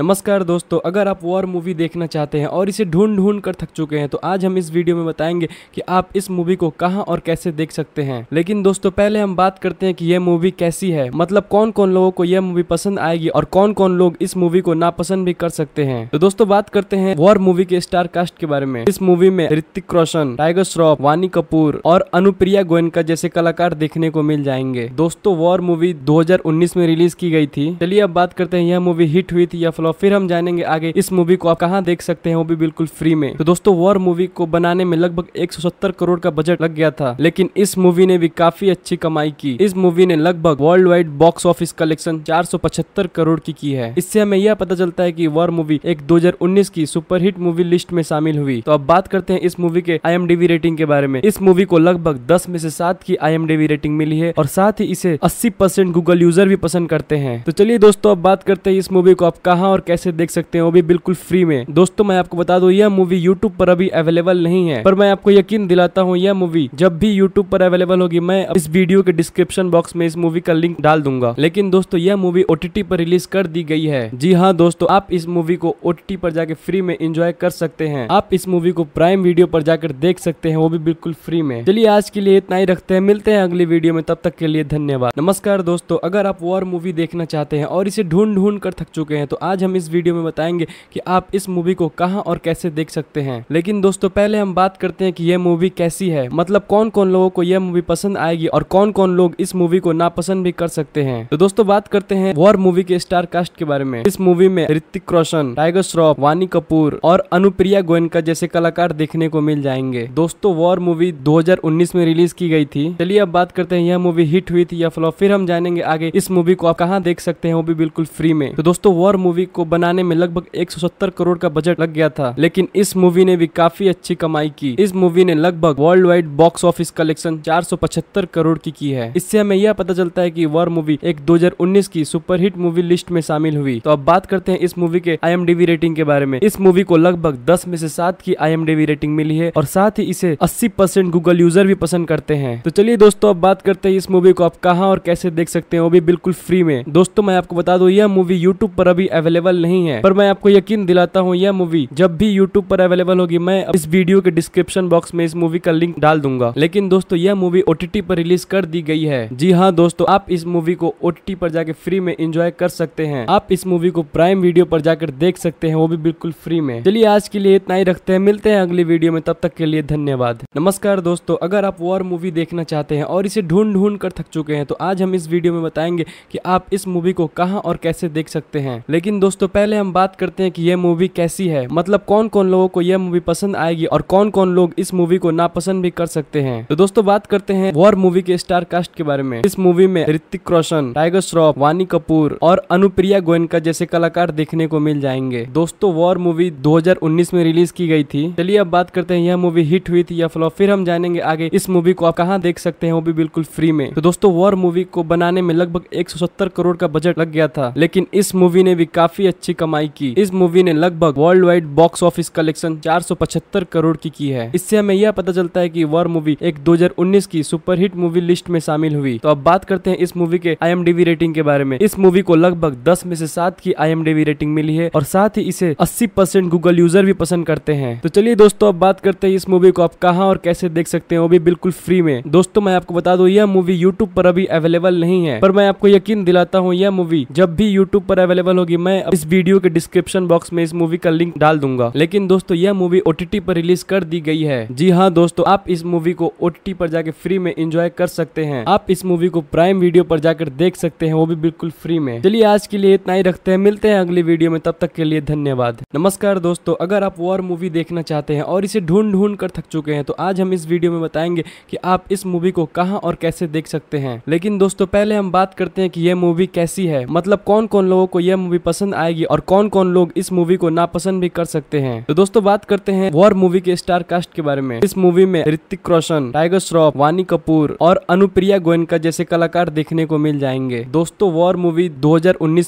नमस्कार दोस्तों अगर आप वॉर मूवी देखना चाहते हैं और इसे ढूंढ ढूंढ कर थक चुके हैं तो आज हम इस वीडियो में बताएंगे कि आप इस मूवी को कहां और कैसे देख सकते हैं लेकिन दोस्तों पहले हम बात करते हैं कि यह मूवी कैसी है मतलब कौन कौन लोगों को यह मूवी पसंद आएगी और कौन कौन लोग इस मूवी को नापसंद भी कर सकते हैं तो दोस्तों बात करते हैं वॉर मूवी के स्टार कास्ट के बारे में इस मूवी में ऋतिक रोशन टाइगर श्रॉफ वानी कपूर और अनुप्रिया गोयनका जैसे कलाकार देखने को मिल जाएंगे दोस्तों वॉर मूवी दो में रिलीज की गई थी चलिए अब बात करते हैं यह मूवी हिट हुई थी या फ्लॉप करूंगा फिर हम जानेंगे आगे इस मूवी को आप कहाँ देख सकते हैं वो भी बिल्कुल फ्री में तो दोस्तों वॉर मूवी को बनाने में लगभग एक करोड़ का बजट लग गया था लेकिन इस मूवी ने भी काफी अच्छी कमाई की इस मूवी ने लगभग world wide box office collection चार करोड़ की की है इससे हमें यह पता चलता है की वॉर मूवी एक 2019 की सुपरहिट मूवी लिस्ट में शामिल हुई तो अब बात करते हैं इस मूवी के आई रेटिंग के बारे में इस मूवी को लगभग दस में से सात की आई रेटिंग मिली है और साथ ही इसे अस्सी गूगल यूजर भी पसंद करते हैं तो चलिए दोस्तों अब बात करते हैं इस मूवी को आप कहा और और कैसे देख सकते हैं वो भी बिल्कुल फ्री में दोस्तों मैं आपको बता दू यह मूवी यूट्यूब पर अभी अवेलेबल नहीं है पर मैं आपको यकीन दिलाता हूँ यह मूवी जब भी यूट्यूब पर अवेलेबल होगी मैं इस वीडियो के डिस्क्रिप्शन बॉक्स में इस मूवी का लिंक डाल दूंगा लेकिन दोस्तों यह मूवी ओटीटी पर रिलीज कर दी गई है जी हाँ दोस्तों आप इस मूवी को ओटीटी पर जाके फ्री में एंजॉय कर सकते हैं आप इस मूवी को प्राइम वीडियो पर जाकर देख सकते हैं वो भी बिल्कुल फ्री में चलिए आज के लिए इतना ही रखते हैं मिलते हैं अगली वीडियो में तब तक के लिए धन्यवाद नमस्कार दोस्तों अगर आप वॉर मूवी देखना चाहते हैं और इसे ढूंढ ढूंढ कर थक चुके हैं तो आज आज हम इस वीडियो में बताएंगे कि आप इस मूवी को कहाँ और कैसे देख सकते हैं लेकिन दोस्तों पहले हम बात करते हैं कि यह मूवी कैसी है मतलब कौन कौन लोगों को यह मूवी पसंद आएगी और कौन कौन लोग इस मूवी को नापसंद भी कर सकते हैं तो दोस्तों बात करते हैं वॉर मूवी के स्टार कास्ट के बारे में इस मूवी में ऋतिक रोशन टाइगर श्रॉफ वानी कपूर और अनुप्रिया गोयनका जैसे कलाकार देखने को मिल जाएंगे दोस्तों वॉर मूवी दो में रिलीज की गई थी चलिए अब बात करते हैं यह मूवी हिट हुई थी या फ्लॉप फिर हम जानेंगे आगे इस मूवी को आप कहाँ देख सकते हैं वो भी बिल्कुल फ्री में तो दोस्तों वॉर मूवी को बनाने में लगभग 170 करोड़ का बजट लग गया था लेकिन इस मूवी ने भी काफी अच्छी कमाई की इस मूवी ने लगभग world wide box office collection चार करोड़ की की है इससे हमें यह पता चलता है की वॉर मूवी एक 2019 की सुपरहिट मूवी लिस्ट में शामिल हुई तो अब बात करते हैं इस मूवी के आई रेटिंग के बारे में इस मूवी को लगभग दस में से सात की आई रेटिंग मिली है और साथ ही इसे अस्सी गूगल यूजर भी पसंद करते हैं तो चलिए दोस्तों अब बात करते हैं इस मूवी को आप कहाँ और कैसे देख सकते हैं वो भी बिल्कुल फ्री में दोस्तों मैं आपको बता दू यह मूवी यूट्यूब पर अभी अवेलेबल अवेलेबल नहीं है पर मैं आपको यकीन दिलाता हूँ यह मूवी जब भी यूट्यूब पर अवेलेबल होगी मैं इस वीडियो के डिस्क्रिप्शन बॉक्स में इस मूवी का लिंक डाल दूंगा लेकिन दोस्तों यह मूवी ओटीटी पर रिलीज कर दी गई है जी हाँ दोस्तों आप इस मूवी को ओटीटी पर जाके फ्री में एंजॉय कर सकते हैं आप इस मूवी को प्राइम वीडियो पर जाकर देख सकते हैं वो भी बिल्कुल फ्री में चलिए आज के लिए इतना ही रखते हैं मिलते हैं अगली वीडियो में तब तक के लिए धन्यवाद नमस्कार दोस्तों अगर आप वॉर मूवी देखना चाहते हैं और इसे ढूंढ ढूंढ कर थक चुके हैं तो आज हम इस वीडियो में बताएंगे कि आप इस मूवी को कहाँ और कैसे देख सकते हैं लेकिन दोस्तों दोस्तों पहले हम बात करते हैं कि यह मूवी कैसी है मतलब कौन कौन लोगों को यह मूवी पसंद आएगी और कौन कौन लोग इस मूवी को नापसंद भी कर सकते हैं तो दोस्तों बात करते हैं वॉर मूवी के स्टार कास्ट के बारे में इस मूवी में ऋतिक रोशन टाइगर श्रॉफ वानी कपूर और अनुप्रिया गोयनका जैसे कलाकार देखने को मिल जाएंगे दोस्तों वॉर मूवी दो में रिलीज की गई थी चलिए अब बात करते हैं यह मूवी हिट हुई थी या फ्लॉप फिर हम जानेंगे आगे इस मूवी को आप कहाँ देख सकते हैं वो भी बिल्कुल फ्री में तो दोस्तों वॉर मूवी को बनाने में लगभग एक करोड़ का बजट लग गया था लेकिन इस मूवी ने भी काफी काफी अच्छी कमाई की इस मूवी ने लगभग world wide box office collection चार करोड़ की की है इससे हमें यह पता चलता है कि वॉर मूवी एक 2019 की सुपरहिट मूवी लिस्ट में शामिल हुई तो अब बात करते हैं इस मूवी के आई रेटिंग के बारे में इस मूवी को लगभग दस में से सात की आई रेटिंग मिली है और साथ ही इसे अस्सी गूगल यूजर भी पसंद करते हैं तो चलिए दोस्तों अब बात करते हैं इस मूवी को आप कहाँ और कैसे देख सकते हैं वो भी बिल्कुल फ्री में दोस्तों मैं आपको बता दूं यह मूवी यूट्यूब पर अभी अवेलेबल नहीं है पर मैं आपको यकीन दिलाता हूँ यह मूवी जब भी यूट्यूब पर अवेलेबल होगी मैं इस वीडियो के डिस्क्रिप्शन बॉक्स में इस मूवी का लिंक डाल दूंगा लेकिन दोस्तों यह मूवी ओ पर रिलीज कर दी गई है जी हाँ दोस्तों आप इस मूवी को ओ पर जाके फ्री में एंजॉय कर सकते हैं आप इस मूवी को प्राइम वीडियो पर जाकर देख सकते हैं वो भी बिल्कुल फ्री में चलिए आज के लिए इतना ही रखते हैं मिलते हैं अगली वीडियो में तब तक के लिए धन्यवाद नमस्कार दोस्तों अगर आप वॉर मूवी देखना चाहते हैं और इसे ढूंढ ढूंढ कर थक चुके हैं तो आज हम इस वीडियो में बताएंगे कि आप इस मूवी को कहाँ और कैसे देख सकते हैं लेकिन दोस्तों पहले हम बात करते हैं कि यह मूवी कैसी है मतलब कौन कौन लोगों को यह मूवी पसंद आएगी और कौन कौन लोग इस मूवी को नापसंद भी कर सकते हैं तो दोस्तों बात करते हैं वॉर मूवी के स्टार कास्ट के बारे में इस मूवी में ऋतिक रोशन टाइगर श्रॉफ वानी कपूर और अनुप्रिया गोयनका जैसे कलाकार देखने को मिल जाएंगे दोस्तों वॉर मूवी दो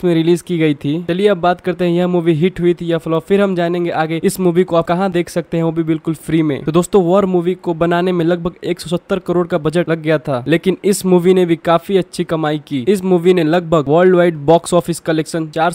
में रिलीज की गई थी चलिए अब बात करते हैं यह मूवी हिट हुई थी या फ्लॉप फिर हम जानेंगे आगे इस मूवी को आप कहाँ देख सकते हैं वो भी बिल्कुल फ्री में तो दोस्तों वॉर मूवी को बनाने में लगभग एक करोड़ का बजट लग गया था लेकिन इस मूवी ने भी काफी अच्छी कमाई की इस मूवी ने लगभग world wide box office collection चार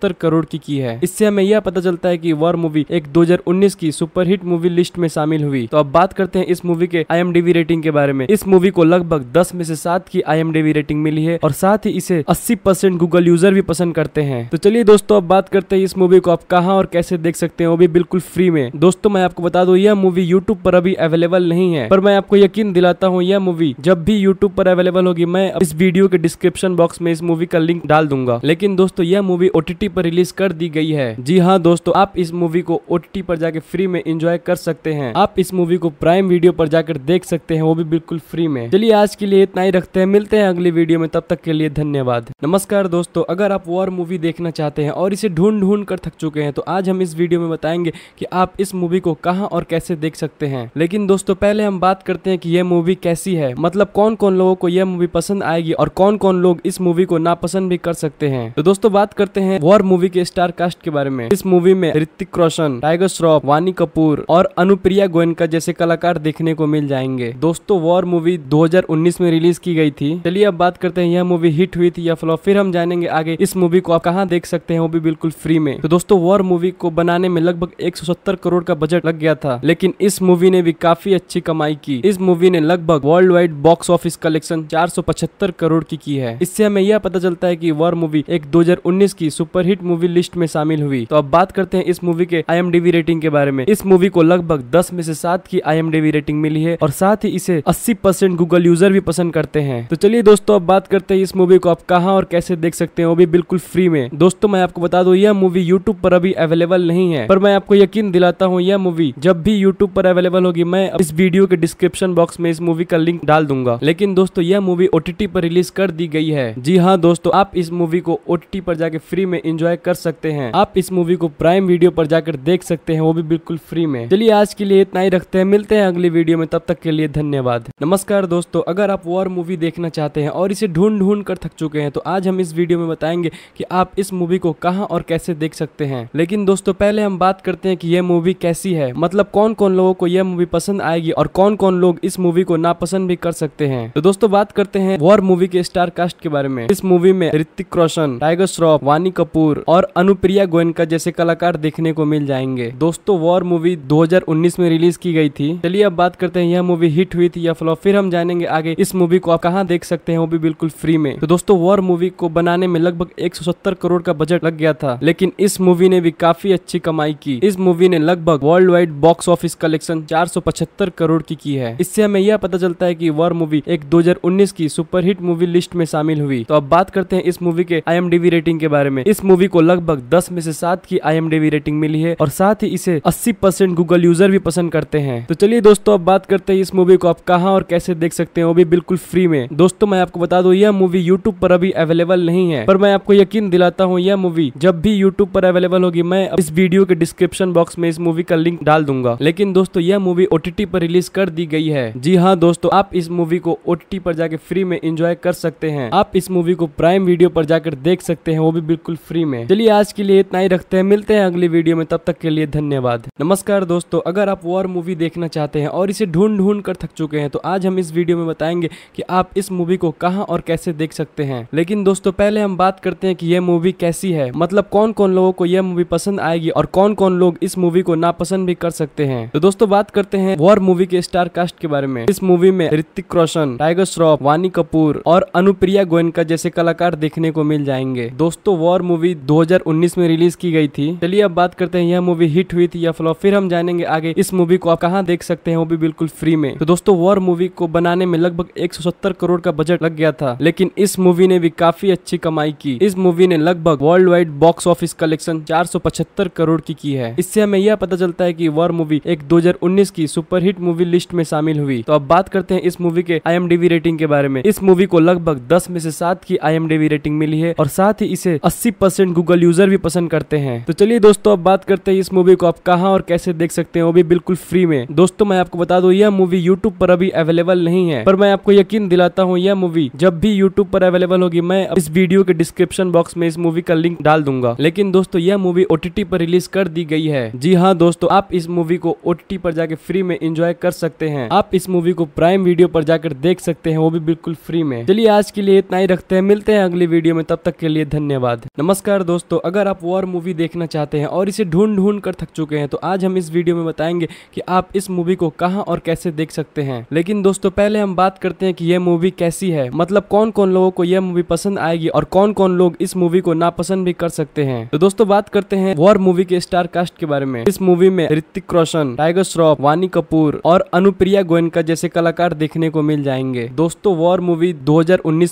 सत्तर करोड़ की की है इससे हमें यह पता चलता है की वॉर मूवी एक 2019 की सुपरहिट मूवी लिस्ट में शामिल हुई तो अब बात करते हैं इस मूवी के आई रेटिंग के बारे में इस मूवी को लगभग दस में से सात की आई रेटिंग मिली है और साथ ही इसे अस्सी गूगल यूजर भी पसंद करते हैं तो चलिए दोस्तों अब बात करते हैं इस मूवी को आप कहाँ और कैसे देख सकते हैं वो भी बिल्कुल फ्री में दोस्तों मैं आपको बता दू यह मूवी यूट्यूब पर अभी अवेलेबल नहीं है पर मैं आपको यकीन दिलाता हूँ यह मूवी जब भी यूट्यूब पर अवेलेबल होगी मैं इस वीडियो के डिस्क्रिप्शन बॉक्स में इस मूवी का लिंक डाल दूंगा लेकिन दोस्तों यह मूवी ओ ओटीटी पर रिलीज कर दी गई है जी हाँ दोस्तों आप इस मूवी को ओटीटी पर जाके फ्री में एंजॉय कर सकते हैं आप इस मूवी को प्राइम वीडियो पर जाकर देख सकते हैं वो भी बिल्कुल फ्री में चलिए आज के लिए इतना ही रखते हैं मिलते हैं अगली वीडियो में तब तक के लिए धन्यवाद नमस्कार दोस्तों अगर आप वॉर मूवी देखना चाहते हैं और इसे ढूंढ ढूंढ कर थक चुके हैं तो आज हम इस वीडियो में बताएंगे की आप इस मूवी को कहाँ और कैसे देख सकते हैं लेकिन दोस्तों पहले हम बात करते हैं की यह मूवी कैसी है मतलब कौन कौन लोगों को यह मूवी पसंद आएगी और कौन कौन लोग इस मूवी को नापसंद भी कर सकते हैं तो दोस्तों बात करते हैं वॉर मूवी के स्टार कास्ट के बारे में इस मूवी में ऋतिक रोशन टाइगर श्रॉफ वानी कपूर और अनुप्रिया गोयनका जैसे कलाकार देखने को मिल जाएंगे दोस्तों वॉर मूवी 2019 में रिलीज की गई थी चलिए अब बात करते हैं यह मूवी हिट हुई थी या फ्लॉप फिर हम जानेंगे आगे इस मूवी को आप कहाँ देख सकते हैं वो भी बिल्कुल फ्री में तो दोस्तों वॉर मूवी को बनाने में लगभग एक करोड़ का बजट लग गया था लेकिन इस मूवी ने भी काफी अच्छी कमाई की इस मूवी ने लगभग world wide box office collection चार करोड़ की की है इससे हमें यह पता चलता है कि वॉर मूवी एक 2019 की सुपर सुपरहिट मूवी लिस्ट में शामिल हुई तो अब बात करते हैं इस मूवी के आई रेटिंग के बारे में इस मूवी को लगभग दस में से सात की आई रेटिंग मिली है और साथ ही इसे अस्सी गूगल यूजर भी पसंद करते हैं तो चलिए दोस्तों अब बात करते हैं इस मूवी को आप कहाँ और कैसे देख सकते हैं वो भी बिल्कुल फ्री में दोस्तों मैं आपको बता दू यह मूवी यूट्यूब पर अभी अवेलेबल नहीं है पर मैं आपको यकीन दिलाता हूँ यह मूवी जब भी यूट्यूब पर अवेलेबल होगी मैं इस वीडियो के डिस्क्रिप्शन बॉक्स में इस मूवी का लिंक डाल दूंगा लेकिन दोस्तों यह मूवी ओटीटी पर रिलीज कर दी गई है जी हाँ दोस्तों आप इस मूवी को ओटीटी पर जाके फ्री में इंजॉय कर सकते हैं आप इस मूवी को प्राइम वीडियो पर जाकर देख सकते हैं वो भी बिल्कुल फ्री में चलिए आज के लिए इतना ही रखते हैं मिलते हैं अगली वीडियो में तब तक के लिए धन्यवाद नमस्कार दोस्तों अगर आप वॉर मूवी देखना चाहते हैं और इसे ढूंढ ढूंढ कर थक चुके हैं तो आज हम इस वीडियो में बताएंगे की आप इस मूवी को कहाँ और कैसे देख सकते हैं लेकिन दोस्तों पहले हम बात करते हैं की यह मूवी कैसी है मतलब कौन कौन लोगों को यह मूवी पसंद आएगी और कौन कौन लोग इस मूवी को नापसंद भी कर सकते हैं तो दोस्तों बात करते हैं वॉर मूवी के स्टार कास्ट के बारे में इस मूवी में ऋतिक रोशन टाइगर श्रॉफ वानी कपूर कपूर और अनुप्रिया गोयनका जैसे कलाकार देखने को मिल जाएंगे दोस्तों वॉर मूवी 2019 में रिलीज की गई थी चलिए अब बात करते हैं यह मूवी हिट हुई थी या फ्लॉप फिर हम जानेंगे आगे इस मूवी को आप कहाँ देख सकते हैं वो भी बिल्कुल फ्री में तो दोस्तों वॉर मूवी को बनाने में लगभग एक करोड़ का बजट लग गया था लेकिन इस मूवी ने भी काफी अच्छी कमाई की इस मूवी ने लगभग world wide box office collection चार करोड़ की की है इससे हमें यह पता चलता है की वॉर मूवी एक दो की सुपरहिट मूवी लिस्ट में शामिल हुई तो अब बात करते हैं इस मूवी के आई रेटिंग के बारे में इस मूवी को लगभग दस में से सात की आई रेटिंग मिली है और साथ ही इसे अस्सी गूगल यूजर भी पसंद करते हैं तो चलिए दोस्तों अब बात करते हैं इस मूवी को आप कहाँ और कैसे देख सकते हैं वो भी बिल्कुल फ्री में दोस्तों मैं आपको बता दू यह मूवी यूट्यूब पर अभी अवेलेबल नहीं है पर मैं आपको यकीन दिलाता हूँ यह मूवी जब भी यूट्यूब पर अवेलेबल होगी मैं इस वीडियो के डिस्क्रिप्शन बॉक्स में इस मूवी का लिंक डाल दूंगा लेकिन दोस्तों यह मूवी ओटीटी पर रिलीज कर दी गई है जी हाँ दोस्तों आप इस मूवी को ओटीटी पर जाके फ्री में एंजॉय कर सकते हैं आप इस मूवी को प्राइम वीडियो पर जाकर देख सकते हैं वो भी बिल्कुल फ्री फ्री में चलिए आज के लिए इतना ही रखते हैं मिलते हैं अगली वीडियो में तब तक के लिए धन्यवाद नमस्कार दोस्तों अगर आप वॉर मूवी देखना चाहते हैं और इसे ढूंढ ढूंढ कर थक चुके हैं तो आज हम इस वीडियो में बताएंगे कि आप इस मूवी को कहाँ और कैसे देख सकते हैं लेकिन दोस्तों पहले हम बात करते हैं कि यह मूवी कैसी है मतलब कौन कौन लोगों को यह मूवी पसंद आएगी और कौन कौन लोग इस मूवी को नापसंद भी कर सकते हैं तो दोस्तों बात करते हैं वॉर मूवी के स्टार कास्ट के बारे में इस मूवी में ऋतिक रोशन टाइगर श्रॉफ वानी कपूर और अनुप्रिया गोयनका जैसे कलाकार देखने को मिल जाएंगे दोस्तों वॉर मूवी मूवी 2019 में रिलीज की गई थी चलिए अब बात करते हैं यह मूवी हिट हुई थी या फ्लॉप फिर हम जानेंगे आगे इस मूवी को आप कहाँ देख सकते हैं वो भी बिल्कुल फ्री में तो दोस्तों वॉर मूवी को बनाने में लगभग एक करोड़ का बजट लग गया था लेकिन इस मूवी ने भी काफी अच्छी कमाई की इस मूवी ने लगभग world wide box office collection चार करोड़ की की है इससे हमें यह पता चलता है की वॉर मूवी एक दो की सुपरहिट मूवी लिस्ट में शामिल हुई तो अब बात करते हैं इस मूवी के आई रेटिंग के बारे में इस मूवी को लगभग दस में से सात की आई रेटिंग मिली है और साथ ही इसे अस्सी परसेंट गूगल यूजर भी पसंद करते हैं तो चलिए दोस्तों अब बात करते हैं इस मूवी को आप कहाँ और कैसे देख सकते हैं वो भी बिल्कुल फ्री में दोस्तों मैं आपको बता दू यह मूवी यूट्यूब पर अभी अवेलेबल नहीं है पर मैं आपको यकीन दिलाता हूँ यह मूवी जब भी यूट्यूब पर अवेलेबल होगी मैं इस वीडियो के डिस्क्रिप्शन बॉक्स में इस मूवी का लिंक डाल दूंगा लेकिन दोस्तों यह मूवी ओटीटी पर रिलीज कर दी गई है जी हाँ दोस्तों आप इस मूवी को ओटीटी पर जाके फ्री में एंजॉय कर सकते हैं आप इस मूवी को प्राइम वीडियो पर जाकर देख सकते हैं वो भी बिल्कुल फ्री में चलिए आज के लिए इतना ही रखते हैं मिलते हैं अगली वीडियो में तब तक के लिए धन्यवाद नमस्कार नमस्कार दोस्तों अगर आप वॉर मूवी देखना चाहते हैं और इसे ढूंढ ढूंढ कर थक चुके हैं तो आज हम इस वीडियो में बताएंगे कि आप इस मूवी को कहां और कैसे देख सकते हैं लेकिन दोस्तों पहले हम बात करते हैं कि यह मूवी कैसी है मतलब कौन कौन लोगों को यह मूवी पसंद आएगी और कौन कौन लोग इस मूवी को नापसंद भी कर सकते हैं तो दोस्तों बात करते हैं वॉर मूवी के स्टार कास्ट के बारे में इस मूवी में ऋतिक रोशन टाइगर श्रॉफ वानी कपूर और अनुप्रिया गोयनका जैसे कलाकार देखने को मिल जाएंगे दोस्तों वॉर मूवी दो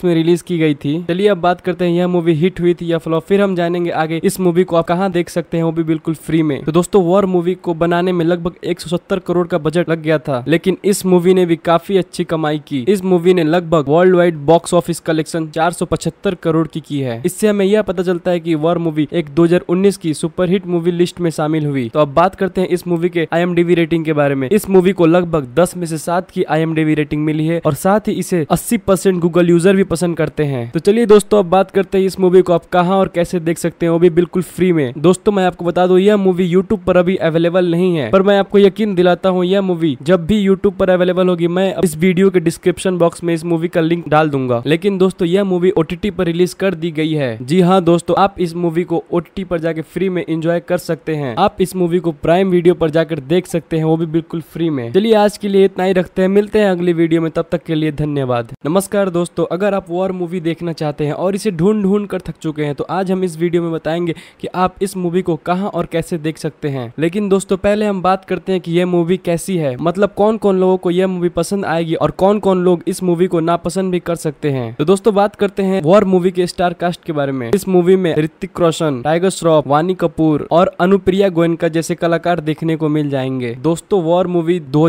में रिलीज की गई थी चलिए अब बात करते हैं यह मूवी हिट हुई थी या फ्लॉप फिर हम जानेंगे आगे इस मूवी को आप कहाँ देख सकते हैं वो भी बिल्कुल फ्री में तो दोस्तों वॉर मूवी को बनाने में लगभग एक करोड़ का बजट लग गया था लेकिन इस मूवी ने भी काफी अच्छी कमाई की इस मूवी ने लगभग world wide box office collection चार करोड़ की की है इससे हमें यह पता चलता है की वॉर मूवी एक 2019 की सुपरहिट मूवी लिस्ट में शामिल हुई तो अब बात करते हैं इस मूवी के आई रेटिंग के बारे में इस मूवी को लगभग दस में से सात की आई रेटिंग मिली है और साथ ही इसे अस्सी गूगल यूजर भी पसंद करते हैं तो चलिए दोस्तों अब बात करते हैं इस मूवी को आप कहा और कैसे कैसे देख सकते हैं वो भी बिल्कुल फ्री में दोस्तों मैं आपको बता दू यह मूवी यूट्यूब पर अभी अवेलेबल नहीं है पर मैं आपको यकीन दिलाता हूँ यह मूवी जब भी यूट्यूब पर अवेलेबल होगी मैं इस वीडियो के डिस्क्रिप्शन बॉक्स में इस मूवी का लिंक डाल दूंगा लेकिन दोस्तों यह मूवी ओटीटी पर रिलीज कर दी गई है जी हाँ दोस्तों आप इस मूवी को ओटीटी पर जाके फ्री में एंजॉय कर सकते हैं आप इस मूवी को प्राइम वीडियो पर जाकर देख सकते हैं वो भी बिल्कुल फ्री में चलिए आज के लिए इतना ही रखते हैं मिलते हैं अगली वीडियो में तब तक के लिए धन्यवाद नमस्कार दोस्तों अगर आप वॉर मूवी देखना चाहते हैं और इसे ढूंढ ढूंढ कर थक चुके हैं तो आज हम हम इस वीडियो में बताएंगे कि आप इस मूवी को कहाँ और कैसे देख सकते हैं लेकिन दोस्तों पहले हम बात करते हैं कि यह मूवी कैसी है मतलब कौन कौन लोगों को यह मूवी पसंद आएगी और कौन कौन लोग इस मूवी को नापसंद भी कर सकते हैं तो दोस्तों बात करते हैं वॉर मूवी के स्टार कास्ट के बारे में इस मूवी में ऋतिक रोशन टाइगर श्रॉफ वानी कपूर और अनुप्रिया गोयनका जैसे कलाकार देखने को मिल जाएंगे दोस्तों वॉर मूवी दो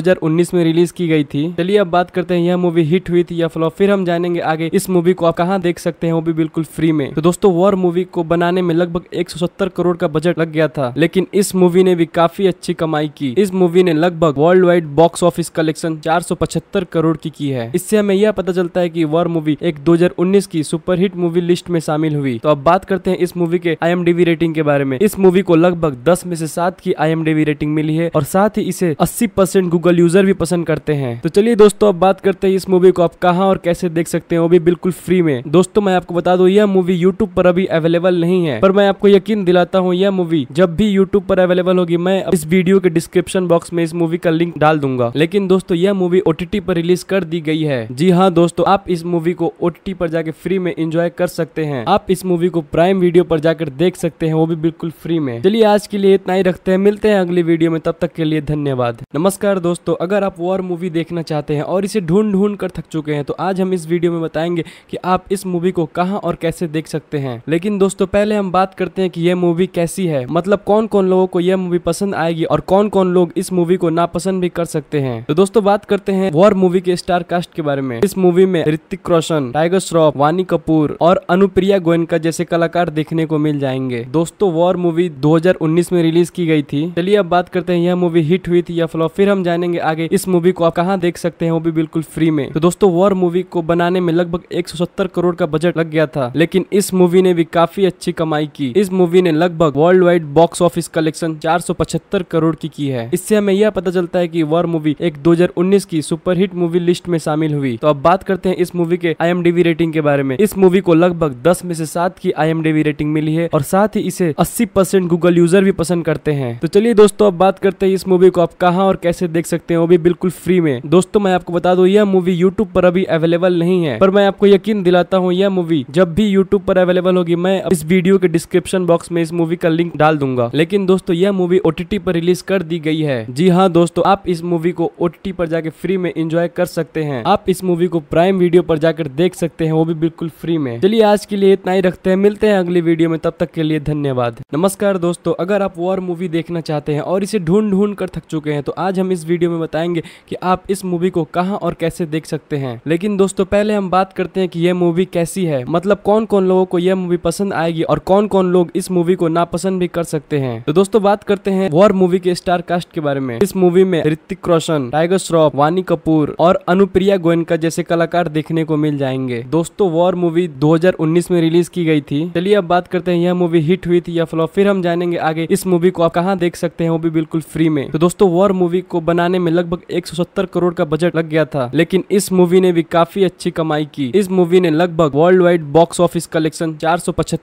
में रिलीज की गई थी चलिए अब बात करते हैं यह मूवी हिट हुई थी या फ्लॉप फिर हम जानेंगे आगे इस मूवी को आप कहाँ देख सकते हैं वो भी बिल्कुल फ्री में तो दोस्तों वॉर मूवी को को बनाने में लगभग 170 करोड़ का बजट लग गया था लेकिन इस मूवी ने भी काफी अच्छी कमाई की इस मूवी ने लगभग world wide box office collection चार करोड़ की की है इससे हमें यह पता चलता है की वॉर मूवी एक 2019 की सुपरहिट मूवी लिस्ट में शामिल हुई तो अब बात करते हैं इस मूवी के आई रेटिंग के बारे में इस मूवी को लगभग दस में से सात की आई रेटिंग मिली है और साथ ही इसे अस्सी गूगल यूजर भी पसंद करते हैं तो चलिए दोस्तों अब बात करते हैं इस मूवी को आप कहा और कैसे देख सकते हैं वो भी बिल्कुल फ्री में दोस्तों मैं आपको बता दू यह मूवी यूट्यूब पर अभी अवेलेबल अवेलेबल नहीं है पर मैं आपको यकीन दिलाता हूँ यह मूवी जब भी यूट्यूब पर अवेलेबल होगी मैं इस वीडियो के डिस्क्रिप्शन बॉक्स में इस मूवी का लिंक डाल दूंगा लेकिन दोस्तों यह मूवी ओटीटी पर रिलीज कर दी गई है जी हाँ दोस्तों आप इस मूवी को ओटीटी पर जाके फ्री में एंजॉय कर सकते हैं आप इस मूवी को प्राइम वीडियो पर जाकर देख सकते हैं वो भी बिल्कुल फ्री में चलिए आज के लिए इतना ही रखते हैं मिलते हैं अगली वीडियो में तब तक के लिए धन्यवाद नमस्कार दोस्तों अगर आप वॉर मूवी देखना चाहते हैं और इसे ढूंढ ढूंढ कर थक चुके हैं तो आज हम इस वीडियो में बताएंगे कि आप इस मूवी को कहाँ और कैसे देख सकते हैं लेकिन दोस्तों दोस्तों पहले हम बात करते हैं कि यह मूवी कैसी है मतलब कौन कौन लोगों को यह मूवी पसंद आएगी और कौन कौन लोग इस मूवी को नापसंद भी कर सकते हैं तो दोस्तों बात करते हैं वॉर मूवी के स्टार कास्ट के बारे में इस मूवी में ऋतिक रोशन टाइगर श्रॉफ वानी कपूर और अनुप्रिया गोयनका जैसे कलाकार देखने को मिल जाएंगे दोस्तों वॉर मूवी दो में रिलीज की गई थी चलिए अब बात करते हैं यह मूवी हिट हुई थी या फ्लॉप फिर हम जानेंगे आगे इस मूवी को आप कहाँ देख सकते हैं वो भी बिल्कुल फ्री में तो दोस्तों वॉर मूवी को बनाने में लगभग एक करोड़ का बजट लग गया था लेकिन इस मूवी ने भी काफी अच्छी कमाई की इस मूवी ने लगभग world wide box office collection चार करोड़ की की है इससे हमें यह पता चलता है कि वॉर मूवी एक 2019 की सुपरहिट मूवी लिस्ट में शामिल हुई तो अब बात करते हैं इस मूवी के आई रेटिंग के बारे में इस मूवी को लगभग दस में से सात की आई रेटिंग मिली है और साथ ही इसे अस्सी गूगल यूजर भी पसंद करते हैं तो चलिए दोस्तों अब बात करते हैं इस मूवी को आप कहाँ और कैसे देख सकते हैं वो भी बिल्कुल फ्री में दोस्तों मैं आपको बता दू यह मूवी यूट्यूब पर अभी अवेलेबल नहीं है पर मैं आपको यकीन दिलाता हूँ यह मूवी जब भी यूट्यूब पर अवेलेबल होगी मैं इस वीडियो के डिस्क्रिप्शन बॉक्स में इस मूवी का लिंक डाल दूंगा लेकिन दोस्तों यह मूवी ओ पर रिलीज कर दी गई है जी हाँ दोस्तों आप इस मूवी को ओ पर जाके फ्री में इंजॉय कर सकते हैं आप इस मूवी को प्राइम वीडियो पर जाकर देख सकते हैं वो भी बिल्कुल फ्री में चलिए आज के लिए इतना ही रखते हैं मिलते हैं अगली वीडियो में तब तक के लिए धन्यवाद नमस्कार दोस्तों अगर आप वॉर मूवी देखना चाहते हैं और इसे ढूंढ ढूंढ कर थक चुके हैं तो आज हम इस वीडियो में बताएंगे कि आप इस मूवी को कहाँ और कैसे देख सकते हैं लेकिन दोस्तों पहले हम बात करते हैं कि यह मूवी कैसी है मतलब कौन कौन लोगों को यह मूवी पसंद आएगी और कौन कौन लोग इस मूवी को नापसंद भी कर सकते हैं तो दोस्तों बात करते हैं वॉर मूवी के स्टार कास्ट के बारे में इस मूवी में ऋतिक रोशन टाइगर श्रॉफ वानी कपूर और अनुप्रिया गोयनका जैसे कलाकार देखने को मिल जाएंगे दोस्तों वॉर मूवी दो में रिलीज की गई थी चलिए अब बात करते हैं यह मूवी हिट हुई थी या फ्लॉप फिर हम जानेंगे आगे इस मूवी को आप कहाँ देख सकते हैं वो भी बिल्कुल फ्री में तो दोस्तों वॉर मूवी को बनाने में लगभग एक करोड़ का बजट लग गया था लेकिन इस मूवी ने भी काफी अच्छी कमाई की इस मूवी ने लगभग world wide box office collection चार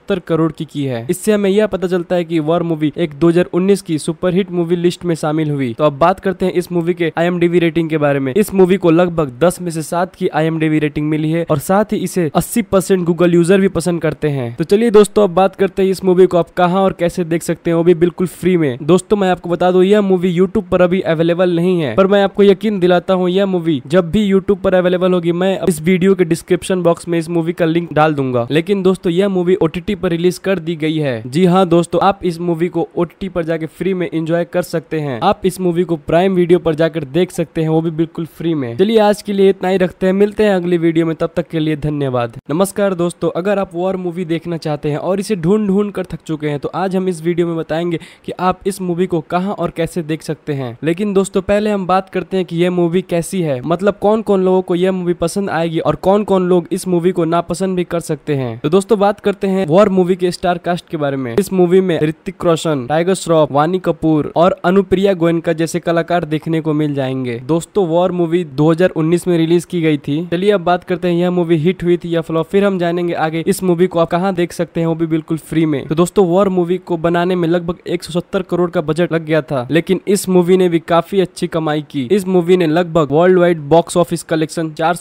सत्तर करोड़ की की है इससे हमें यह पता चलता है की वॉर मूवी एक 2019 की सुपरहिट मूवी लिस्ट में शामिल हुई तो अब बात करते हैं इस मूवी के आई रेटिंग के बारे में इस मूवी को लगभग दस में से सात की आई रेटिंग मिली है और साथ ही इसे अस्सी गूगल यूजर भी पसंद करते हैं तो चलिए दोस्तों अब बात करते हैं इस मूवी को आप कहाँ और कैसे देख सकते हैं वो भी बिल्कुल फ्री में दोस्तों मैं आपको बता दूं यह मूवी यूट्यूब पर अभी अवेलेबल नहीं है पर मैं आपको यकीन दिलाता हूँ यह मूवी जब भी यूट्यूब पर अवेलेबल होगी मैं इस वीडियो के डिस्क्रिप्शन बॉक्स में इस मूवी का लिंक डाल दूंगा लेकिन दोस्तों यह मूवी ओटीटी पर रिलीज कर दी गई है जी हाँ दोस्तों आप इस मूवी को ओ पर जाके फ्री में इंजॉय कर सकते हैं आप इस मूवी को प्राइम वीडियो पर जाकर देख सकते हैं वो भी बिल्कुल फ्री में चलिए आज के लिए इतना ही रखते हैं मिलते हैं अगली वीडियो में तब तक के लिए धन्यवाद नमस्कार दोस्तों अगर आप वॉर मूवी देखना चाहते हैं और इसे ढूंढ ढूंढ कर थक चुके हैं तो आज हम इस वीडियो में बताएंगे की आप इस मूवी को कहाँ और कैसे देख सकते हैं लेकिन दोस्तों पहले हम बात करते हैं की यह मूवी कैसी है मतलब कौन कौन लोगों को यह मूवी पसंद आएगी और कौन कौन लोग इस मूवी को नापसंद भी कर सकते हैं तो दोस्तों बात करते हैं वॉर और मूवी के स्टार कास्ट के बारे में इस मूवी में ऋतिक रोशन टाइगर श्रॉफ वानी कपूर और अनुप्रिया गोयनका जैसे कलाकार देखने को मिल जाएंगे दोस्तों वॉर मूवी 2019 में रिलीज की गई थी चलिए अब बात करते हैं यह मूवी हिट हुई थी या फ्लॉप फिर हम जानेंगे आगे इस मूवी को आप कहाँ देख सकते हैं वो भी बिल्कुल फ्री में तो दोस्तों वॉर मूवी को बनाने में लगभग एक करोड़ का बजट लग गया था लेकिन इस मूवी ने भी काफी अच्छी कमाई की इस मूवी ने लगभग world wide box office collection चार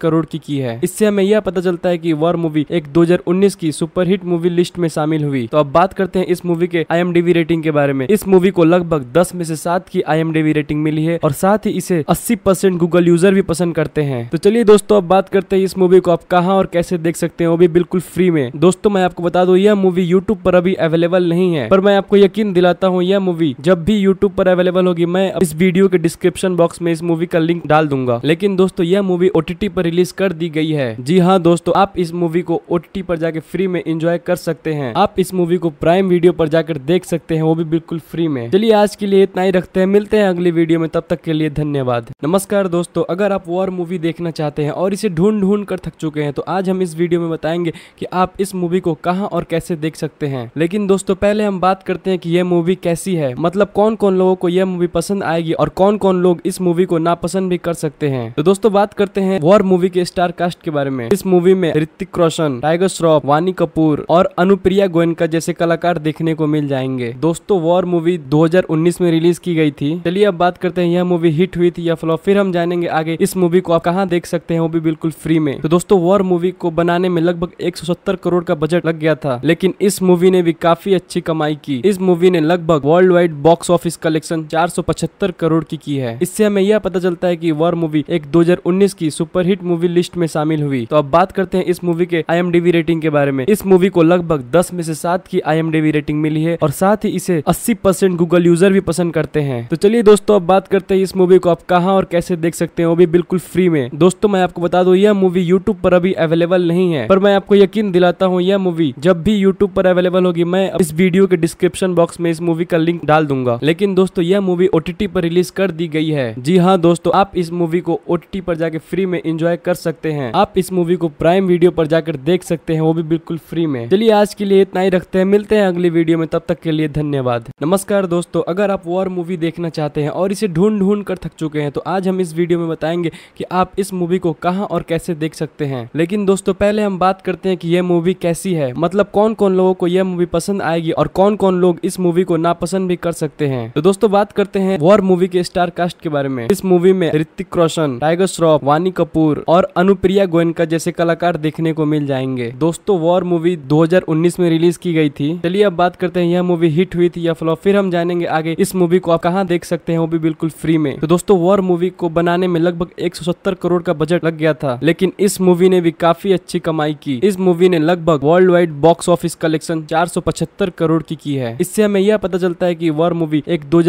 करोड़ की की है इससे हमें यह पता चलता है कि वॉर मूवी एक 2019 की सुपर हिट मूवी लिस्ट में शामिल हुई तो अब बात करते हैं इस मूवी के आई रेटिंग के बारे में इस मूवी को लगभग दस में से सात की आई रेटिंग मिली है और साथ ही इसे अस्सी गूगल यूजर भी पसंद करते हैं तो चलिए दोस्तों अब बात करते हैं इस मूवी को आप कहाँ और कैसे देख सकते हैं वो भी बिल्कुल फ्री में दोस्तों मैं आपको बता दू यह मूवी यूट्यूब पर अभी अवेलेबल नहीं है पर मैं आपको यकीन दिलाता हूँ यह मूवी जब भी यूट्यूब पर अवेलेबल होगी मैं इस वीडियो के डिस्क्रिप्शन बॉक्स में इस मूवी का लिंक डाल दूंगा लेकिन दोस्तों यह मूवी ओटीटी पर रिलीज कर दी गई है जी हाँ दोस्तों आप इस मूवी को ओटीटी पर जाके फ्री में एंजॉय कर सकते हैं आप इस मूवी को प्राइम वीडियो पर जाकर देख सकते हैं वो भी बिल्कुल फ्री में चलिए आज के लिए इतना ही रखते हैं मिलते हैं अगली वीडियो में तब तक के लिए धन्यवाद नमस्कार दोस्तों अगर आप वॉर मूवी देखना चाहते हैं और इसे ढूंढ ढूंढ कर थक चुके हैं तो आज हम इस वीडियो में बताएंगे की आप इस मूवी को कहाँ और कैसे देख सकते हैं लेकिन दोस्तों पहले हम बात करते हैं की यह मूवी कैसी है मतलब कौन कौन लोगों को यह मूवी पसंद आएगी और कौन कौन लोग इस मूवी को नापसंद भी कर सकते हैं तो दोस्तों बात करते हैं वॉर मूवी के स्टार कास्ट के बारे में इस मूवी में ऋतिक रोशन टाइगर श्रॉफ वानी कपूर कपूर और अनुप्रिया गोयनका जैसे कलाकार देखने को मिल जाएंगे दोस्तों वॉर मूवी 2019 में रिलीज की गई थी चलिए अब बात करते हैं यह मूवी हिट हुई थी या फ्लॉप फिर हम जानेंगे आगे इस मूवी को आप कहाँ देख सकते हैं वो भी बिल्कुल फ्री में तो दोस्तों वॉर मूवी को बनाने में लगभग एक करोड़ का बजट लग गया था लेकिन इस मूवी ने भी काफी अच्छी कमाई की इस मूवी ने लगभग world wide box office collection चार करोड़ की की है इससे हमें यह पता चलता है की वॉर मूवी एक 2019 की सुपरहिट मूवी लिस्ट में शामिल हुई तो अब बात करते हैं इस मूवी के आई रेटिंग के बारे में इस मूवी को लगभग दस में से सात की आई रेटिंग मिली है और साथ ही इसे अस्सी गूगल यूजर भी पसंद करते हैं तो चलिए दोस्तों अब बात करते हैं इस मूवी को आप कहाँ और कैसे देख सकते हैं वो भी बिल्कुल फ्री में दोस्तों मैं आपको बता दू यह मूवी यूट्यूब पर अभी अवेलेबल नहीं है पर मैं आपको यकीन दिलाता हूँ यह मूवी जब भी यूट्यूब पर अवेलेबल होगी मैं इस वीडियो के डिस्क्रिप्शन बॉक्स में इस मूवी का लिंक डाल दूंगा लेकिन दोस्तों यह मूवी ओटीटी पर रिलीज कर दी गई है जी हाँ दोस्तों आप इस मूवी को ओटीटी पर जाके फ्री में एंजॉय कर सकते हैं आप इस मूवी को प्राइम वीडियो पर जाकर देख सकते हैं वो भी बिल्कुल फ्री फ्री में चलिए आज के लिए इतना ही रखते हैं मिलते हैं अगली वीडियो में तब तक के लिए धन्यवाद नमस्कार दोस्तों अगर आप वॉर मूवी देखना चाहते हैं और इसे ढूंढ ढूंढ कर थक चुके हैं तो आज हम इस वीडियो में बताएंगे कि आप इस मूवी को कहाँ और कैसे देख सकते हैं लेकिन दोस्तों पहले हम बात करते हैं कि यह मूवी कैसी है मतलब कौन कौन लोगों को यह मूवी पसंद आएगी और कौन कौन लोग इस मूवी को नापसंद भी कर सकते हैं तो दोस्तों बात करते हैं वॉर मूवी के स्टार कास्ट के बारे में इस मूवी में ऋतिक रोशन टाइगर श्रॉफ वानी कपूर और अनुप्रिया गोयनका जैसे कलाकार देखने को मिल जाएंगे दोस्तों वॉर मूवी मूवी 2019 में रिलीज की गई थी चलिए अब बात करते हैं यह मूवी हिट हुई थी या फ्लॉप फिर हम जानेंगे आगे इस मूवी को आप कहाँ देख सकते हैं वो भी बिल्कुल फ्री में तो दोस्तों वॉर मूवी को बनाने में लगभग एक करोड़ का बजट लग गया था लेकिन इस मूवी ने भी काफी अच्छी कमाई की इस मूवी ने लगभग world wide box office collection चार करोड़ की की है इससे हमें यह पता चलता है की वॉर मूवी एक दो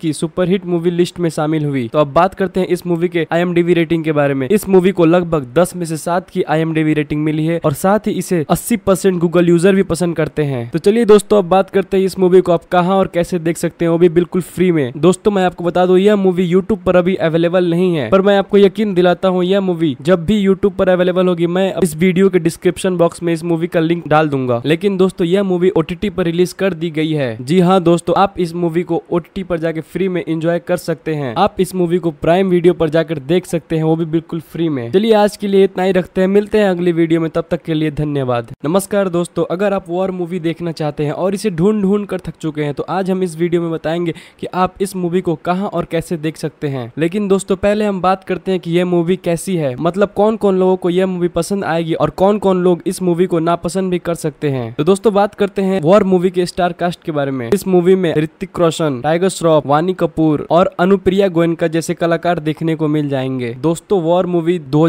की सुपरहिट मूवी लिस्ट में शामिल हुई तो अब बात करते हैं इस मूवी के आई रेटिंग के बारे में इस मूवी को लगभग दस में से सात की आई रेटिंग मिली है और साथ ही इसे अस्सी परसेंट गूगल यूजर भी पसंद करते हैं तो चलिए दोस्तों अब बात करते हैं इस मूवी को आप कहाँ और कैसे देख सकते हैं वो भी बिल्कुल फ्री में दोस्तों मैं आपको बता दू यह मूवी यूट्यूब पर अभी अवेलेबल नहीं है पर मैं आपको यकीन दिलाता हूँ यह मूवी जब भी यूट्यूब पर अवेलेबल होगी मैं इस वीडियो के डिस्क्रिप्शन बॉक्स में इस मूवी का लिंक डाल दूंगा लेकिन दोस्तों यह मूवी ओटीटी पर रिलीज कर दी गई है जी हाँ दोस्तों आप इस मूवी को ओटीटी पर जाके फ्री में एंजॉय कर सकते हैं आप इस मूवी को प्राइम वीडियो पर जाकर देख सकते हैं वो भी बिल्कुल फ्री में चलिए आज के लिए इतना ही रखते हैं मिलते हैं अगली वीडियो में तब तक के लिए धन्यवाद नमस्कार नमस्कार दोस्तों अगर आप वॉर मूवी देखना चाहते हैं और इसे ढूंढ ढूंढ कर थक चुके हैं तो आज हम इस वीडियो में बताएंगे कि आप इस मूवी को कहां और कैसे देख सकते हैं लेकिन दोस्तों पहले हम बात करते हैं कि यह मूवी कैसी है मतलब कौन कौन लोगों को यह मूवी पसंद आएगी और कौन कौन लोग इस मूवी को नापसंद भी कर सकते हैं तो दोस्तों बात करते हैं वॉर मूवी के स्टार कास्ट के बारे में इस मूवी में ऋतिक रोशन टाइगर श्रॉफ वानी कपूर और अनुप्रिया गोयनका जैसे कलाकार देखने को मिल जाएंगे दोस्तों वॉर मूवी दो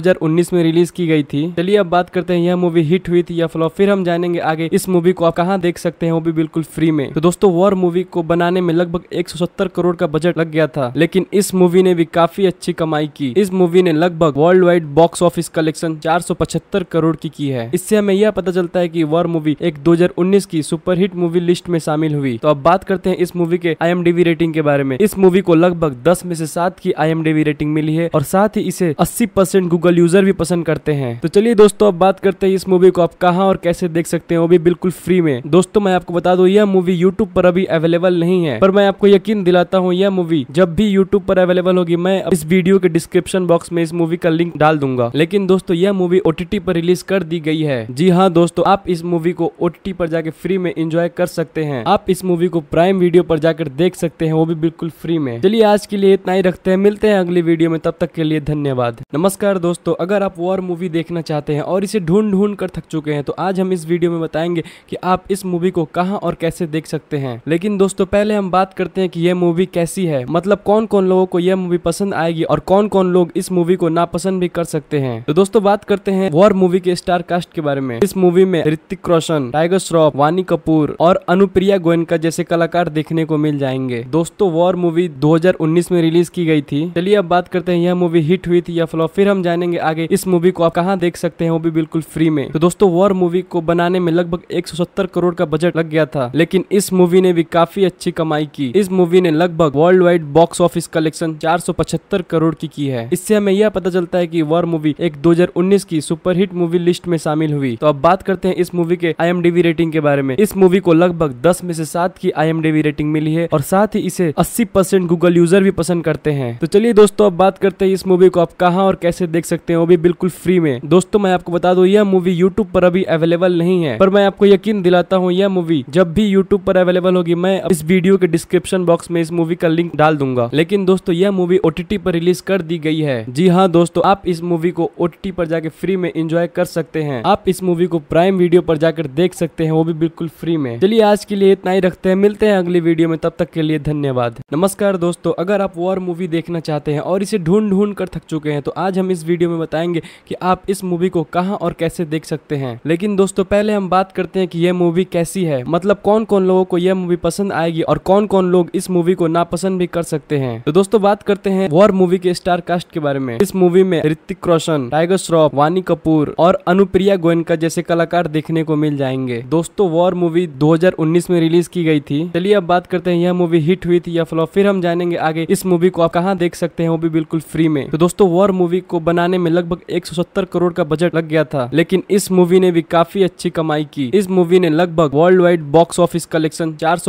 में रिलीज की गई थी चलिए अब बात करते हैं यह मूवी हिट हुई थी या फ्लॉप फिर हम हम जानेंगे आगे इस मूवी को आप कहाँ देख सकते हैं वो भी बिल्कुल फ्री में तो दोस्तों वॉर मूवी को बनाने में लगभग एक करोड़ का बजट लग गया था लेकिन इस मूवी ने भी काफी अच्छी कमाई की इस मूवी ने लगभग world wide box office collection चार करोड़ की की है इससे हमें यह पता चलता है की वॉर मूवी एक 2019 की सुपरहिट मूवी लिस्ट में शामिल हुई तो अब बात करते हैं इस मूवी के आई रेटिंग के बारे में इस मूवी को लगभग दस में से सात की आई रेटिंग मिली है और साथ ही इसे अस्सी गूगल यूजर भी पसंद करते हैं तो चलिए दोस्तों अब बात करते हैं इस मूवी को आप कहाँ और कैसे से देख सकते हैं वो भी बिल्कुल फ्री में दोस्तों मैं आपको बता दू यह मूवी यूट्यूब पर अभी अवेलेबल नहीं है पर मैं आपको यकीन दिलाता हूँ यह मूवी जब भी यूट्यूब पर अवेलेबल होगी मैं इस वीडियो के डिस्क्रिप्शन बॉक्स में इस मूवी का लिंक डाल दूंगा लेकिन दोस्तों यह मूवी ओटीटी पर रिलीज कर दी गई है जी हाँ दोस्तों आप इस मूवी को ओटीटी पर जाके फ्री में एंजॉय कर सकते हैं आप इस मूवी को प्राइम वीडियो पर जाकर देख सकते हैं वो भी बिल्कुल फ्री में चलिए आज के लिए इतना ही रखते हैं मिलते हैं अगली वीडियो में तब तक के लिए धन्यवाद नमस्कार दोस्तों अगर आप वॉर मूवी देखना चाहते हैं और इसे ढूंढ ढूंढ कर थक चुके हैं तो आज हम इस वीडियो में बताएंगे कि आप इस मूवी को कहाँ और कैसे देख सकते हैं लेकिन दोस्तों पहले हम बात करते हैं कि यह मूवी कैसी है मतलब कौन कौन लोगों को यह मूवी पसंद आएगी और कौन कौन लोग इस मूवी को नापसंद भी कर सकते हैं तो दोस्तों बात करते हैं वॉर मूवी के स्टार कास्ट के बारे में इस मूवी में ऋतिक रोशन टाइगर श्रॉफ वानी कपूर और अनुप्रिया गोयनका जैसे कलाकार देखने को मिल जाएंगे दोस्तों वॉर मूवी दो में रिलीज की गई थी चलिए अब बात करते हैं यह मूवी हिट हुई थी या फ्लॉप फिर हम जानेंगे आगे इस मूवी को आप कहाँ देख सकते हैं वो भी बिल्कुल फ्री में तो दोस्तों वॉर मूवी को को बनाने में लगभग 170 करोड़ का बजट लग गया था लेकिन इस मूवी ने भी काफी अच्छी कमाई की इस मूवी ने लगभग world wide box office collection चार करोड़ की की है इससे हमें यह पता चलता है की वॉर मूवी एक दो की सुपरहिट मूवी लिस्ट में शामिल हुई तो अब बात करते हैं इस मूवी के आई रेटिंग के बारे में इस मूवी को लगभग दस में से सात की आई रेटिंग मिली है और साथ ही इसे अस्सी परसेंट गूगल यूजर भी पसंद करते हैं तो चलिए दोस्तों अब बात करते हैं इस मूवी को आप कहा और कैसे देख सकते हैं वो भी बिल्कुल फ्री में दोस्तों मैं आपको बता दू यह मूवी यूट्यूब पर अभी अवेलेबल अवेलेबल नहीं है पर मैं आपको यकीन दिलाता हूँ यह मूवी जब भी यूट्यूब पर अवेलेबल होगी मैं इस वीडियो के डिस्क्रिप्शन बॉक्स में इस मूवी का लिंक डाल दूंगा लेकिन दोस्तों यह मूवी ओटीटी पर रिलीज कर दी गई है जी हाँ दोस्तों आप इस मूवी को ओटीटी पर जाके फ्री में एंजॉय कर सकते हैं आप इस मूवी को प्राइम वीडियो पर जाकर देख सकते हैं वो भी बिल्कुल फ्री में चलिए आज के लिए इतना ही रखते हैं मिलते हैं अगली वीडियो में तब तक के लिए धन्यवाद नमस्कार दोस्तों अगर आप वॉर मूवी देखना चाहते हैं और इसे ढूंढ ढूंढ कर थक चुके हैं तो आज हम इस वीडियो में बताएंगे कि आप इस मूवी को कहाँ और कैसे देख सकते हैं लेकिन दोस्तों तो पहले हम बात करते हैं कि यह मूवी कैसी है मतलब कौन कौन लोगों को यह मूवी पसंद आएगी और कौन कौन लोग इस मूवी को नापसंद भी कर सकते हैं तो दोस्तों बात करते हैं वॉर मूवी के स्टार कास्ट के बारे में इस मूवी में ऋतिक रोशन टाइगर श्रॉफ वानी कपूर और अनुप्रिया गोयनका जैसे कलाकार देखने को मिल जाएंगे दोस्तों वॉर मूवी दो में रिलीज की गई थी चलिए अब बात करते हैं यह मूवी हिट हुई थी या फ्लॉप फिर हम जानेंगे आगे इस मूवी को आप कहा देख सकते हैं वो भी बिल्कुल फ्री में तो दोस्तों वॉर मूवी को बनाने में लगभग एक करोड़ का बजट लग गया था लेकिन इस मूवी ने भी काफी अच्छी कमाई की इस मूवी ने लगभग world wide box office collection चार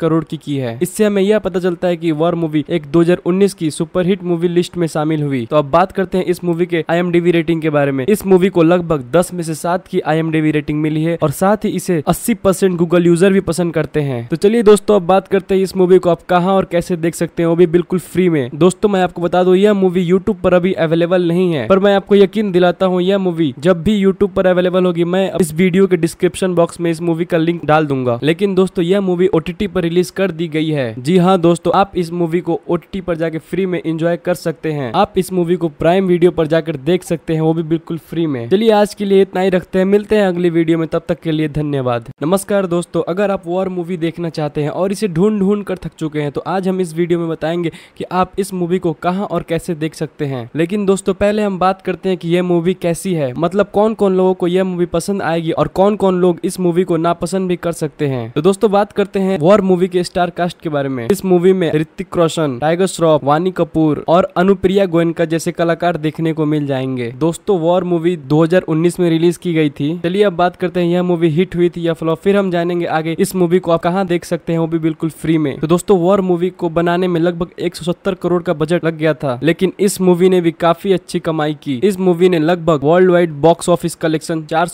करोड़ की की है इससे हमें यह पता चलता है कि वॉर मूवी एक 2019 की सुपरहिट मूवी लिस्ट में शामिल हुई तो अब बात करते हैं इस मूवी के आई रेटिंग के बारे में इस मूवी को लगभग दस में से सात की आई रेटिंग मिली है और साथ ही इसे अस्सी गूगल यूजर भी पसंद करते हैं तो चलिए दोस्तों अब बात करते हैं इस मूवी को आप कहाँ और कैसे देख सकते हैं वो भी बिल्कुल फ्री में दोस्तों मैं आपको बता दूं यह मूवी यूट्यूब पर अभी अवेलेबल नहीं है पर मैं आपको यकीन दिलाता हूँ यह मूवी जब भी यूट्यूब पर अवेलेबल होगी मैं इस वीडियो के डिस्क्रिप्शन बॉक्स में इस मूवी का लिंक डाल दूंगा लेकिन दोस्तों यह मूवी ओ पर रिलीज कर दी गई है जी हाँ दोस्तों आप इस मूवी को ओ पर जाके फ्री में एंजॉय कर सकते हैं आप इस मूवी को प्राइम वीडियो पर जाकर देख सकते हैं वो भी बिल्कुल फ्री में चलिए आज के लिए इतना ही रखते हैं मिलते हैं अगली वीडियो में तब तक के लिए धन्यवाद नमस्कार दोस्तों अगर आप वॉर मूवी देखना चाहते हैं और इसे ढूंढ ढूंढ कर थक चुके हैं तो आज हम इस वीडियो में बताएंगे कि आप इस मूवी को कहाँ और कैसे देख सकते हैं लेकिन दोस्तों पहले हम बात करते हैं कि यह मूवी कैसी है मतलब कौन कौन लोगों को यह मूवी पसंद आए आएगी और कौन कौन लोग इस मूवी को नापसंद भी कर सकते हैं तो दोस्तों बात करते हैं वॉर मूवी के स्टार कास्ट के बारे में इस मूवी में ऋतिक रोशन टाइगर श्रॉफ वानी कपूर और अनुप्रिया गोयनका जैसे कलाकार देखने को मिल जाएंगे दोस्तों वॉर मूवी दो में रिलीज की गई थी चलिए अब बात करते हैं यह मूवी हिट हुई थी या फ्लॉप फिर हम जानेंगे आगे इस मूवी को आप कहाँ देख सकते हैं वो भी बिल्कुल फ्री में तो दोस्तों वॉर मूवी को बनाने में लगभग एक करोड़ का बजट लग गया था लेकिन इस मूवी ने भी काफी अच्छी कमाई की इस मूवी ने लगभग world wide box office collection चार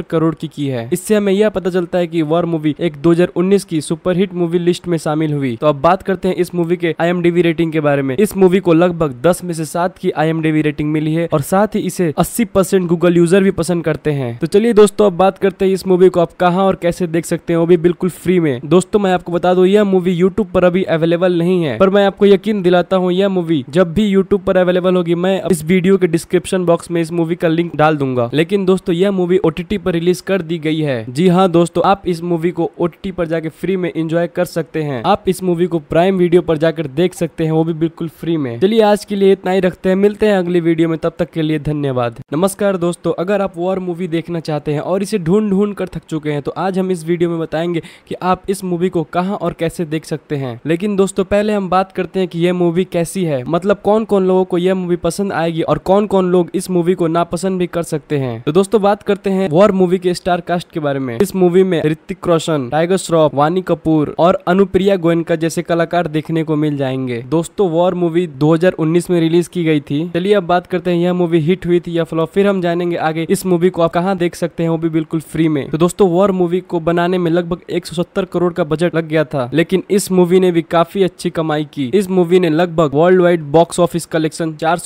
सत्तर करोड़ की की है इससे हमें यह पता चलता है की वॉर मूवी एक 2019 की सुपरहिट मूवी लिस्ट में शामिल हुई तो अब बात करते हैं इस मूवी के आई रेटिंग के बारे में इस मूवी को लगभग दस में से सात की आई रेटिंग मिली है और साथ ही इसे अस्सी गूगल यूजर भी पसंद करते हैं तो चलिए दोस्तों अब बात करते हैं इस मूवी को आप कहाँ और कैसे देख सकते हैं वो भी बिल्कुल फ्री में दोस्तों मैं आपको बता दूं यह मूवी यूट्यूब पर अभी अवेलेबल नहीं है पर मैं आपको यकीन दिलाता हूँ यह मूवी जब भी यूट्यूब पर अवेलेबल होगी मैं इस वीडियो के डिस्क्रिप्शन बॉक्स में इस मूवी का लिंक डाल दूंगा लेकिन दोस्तों यह मूवी ओटीटी पर पर रिलीज कर दी गई है जी हाँ दोस्तों आप इस मूवी को ओ पर जाके फ्री में इंजॉय कर सकते हैं आप इस मूवी को प्राइम वीडियो पर जाकर देख सकते हैं वो भी बिल्कुल फ्री में चलिए आज के लिए इतना ही रखते हैं मिलते हैं अगली वीडियो में तब तक के लिए धन्यवाद नमस्कार दोस्तों अगर आप वॉर मूवी देखना चाहते हैं और इसे ढूंढ ढूंढ कर थक चुके हैं तो आज हम इस वीडियो में बताएंगे की आप इस मूवी को कहाँ और कैसे देख सकते हैं लेकिन दोस्तों पहले हम बात करते हैं की यह मूवी कैसी है मतलब कौन कौन लोगों को यह मूवी पसंद आएगी और कौन कौन लोग इस मूवी को नापसंद भी कर सकते हैं तो दोस्तों बात करते हैं वॉर मूवी के स्टार कास्ट के बारे में इस मूवी में ऋतिक रोशन टाइगर श्रॉफ वानी कपूर और अनुप्रिया गोयनका जैसे कलाकार देखने को मिल जाएंगे दोस्तों वॉर मूवी 2019 में रिलीज की गई थी चलिए अब बात करते हैं यह मूवी हिट हुई थी या फ्लॉप फिर हम जानेंगे आगे इस मूवी को आप कहाँ देख सकते हैं वो भी बिल्कुल फ्री में तो दोस्तों वॉर मूवी को बनाने में लगभग एक करोड़ का बजट लग गया था लेकिन इस मूवी ने भी काफी अच्छी कमाई की इस मूवी ने लगभग world wide box office collection चार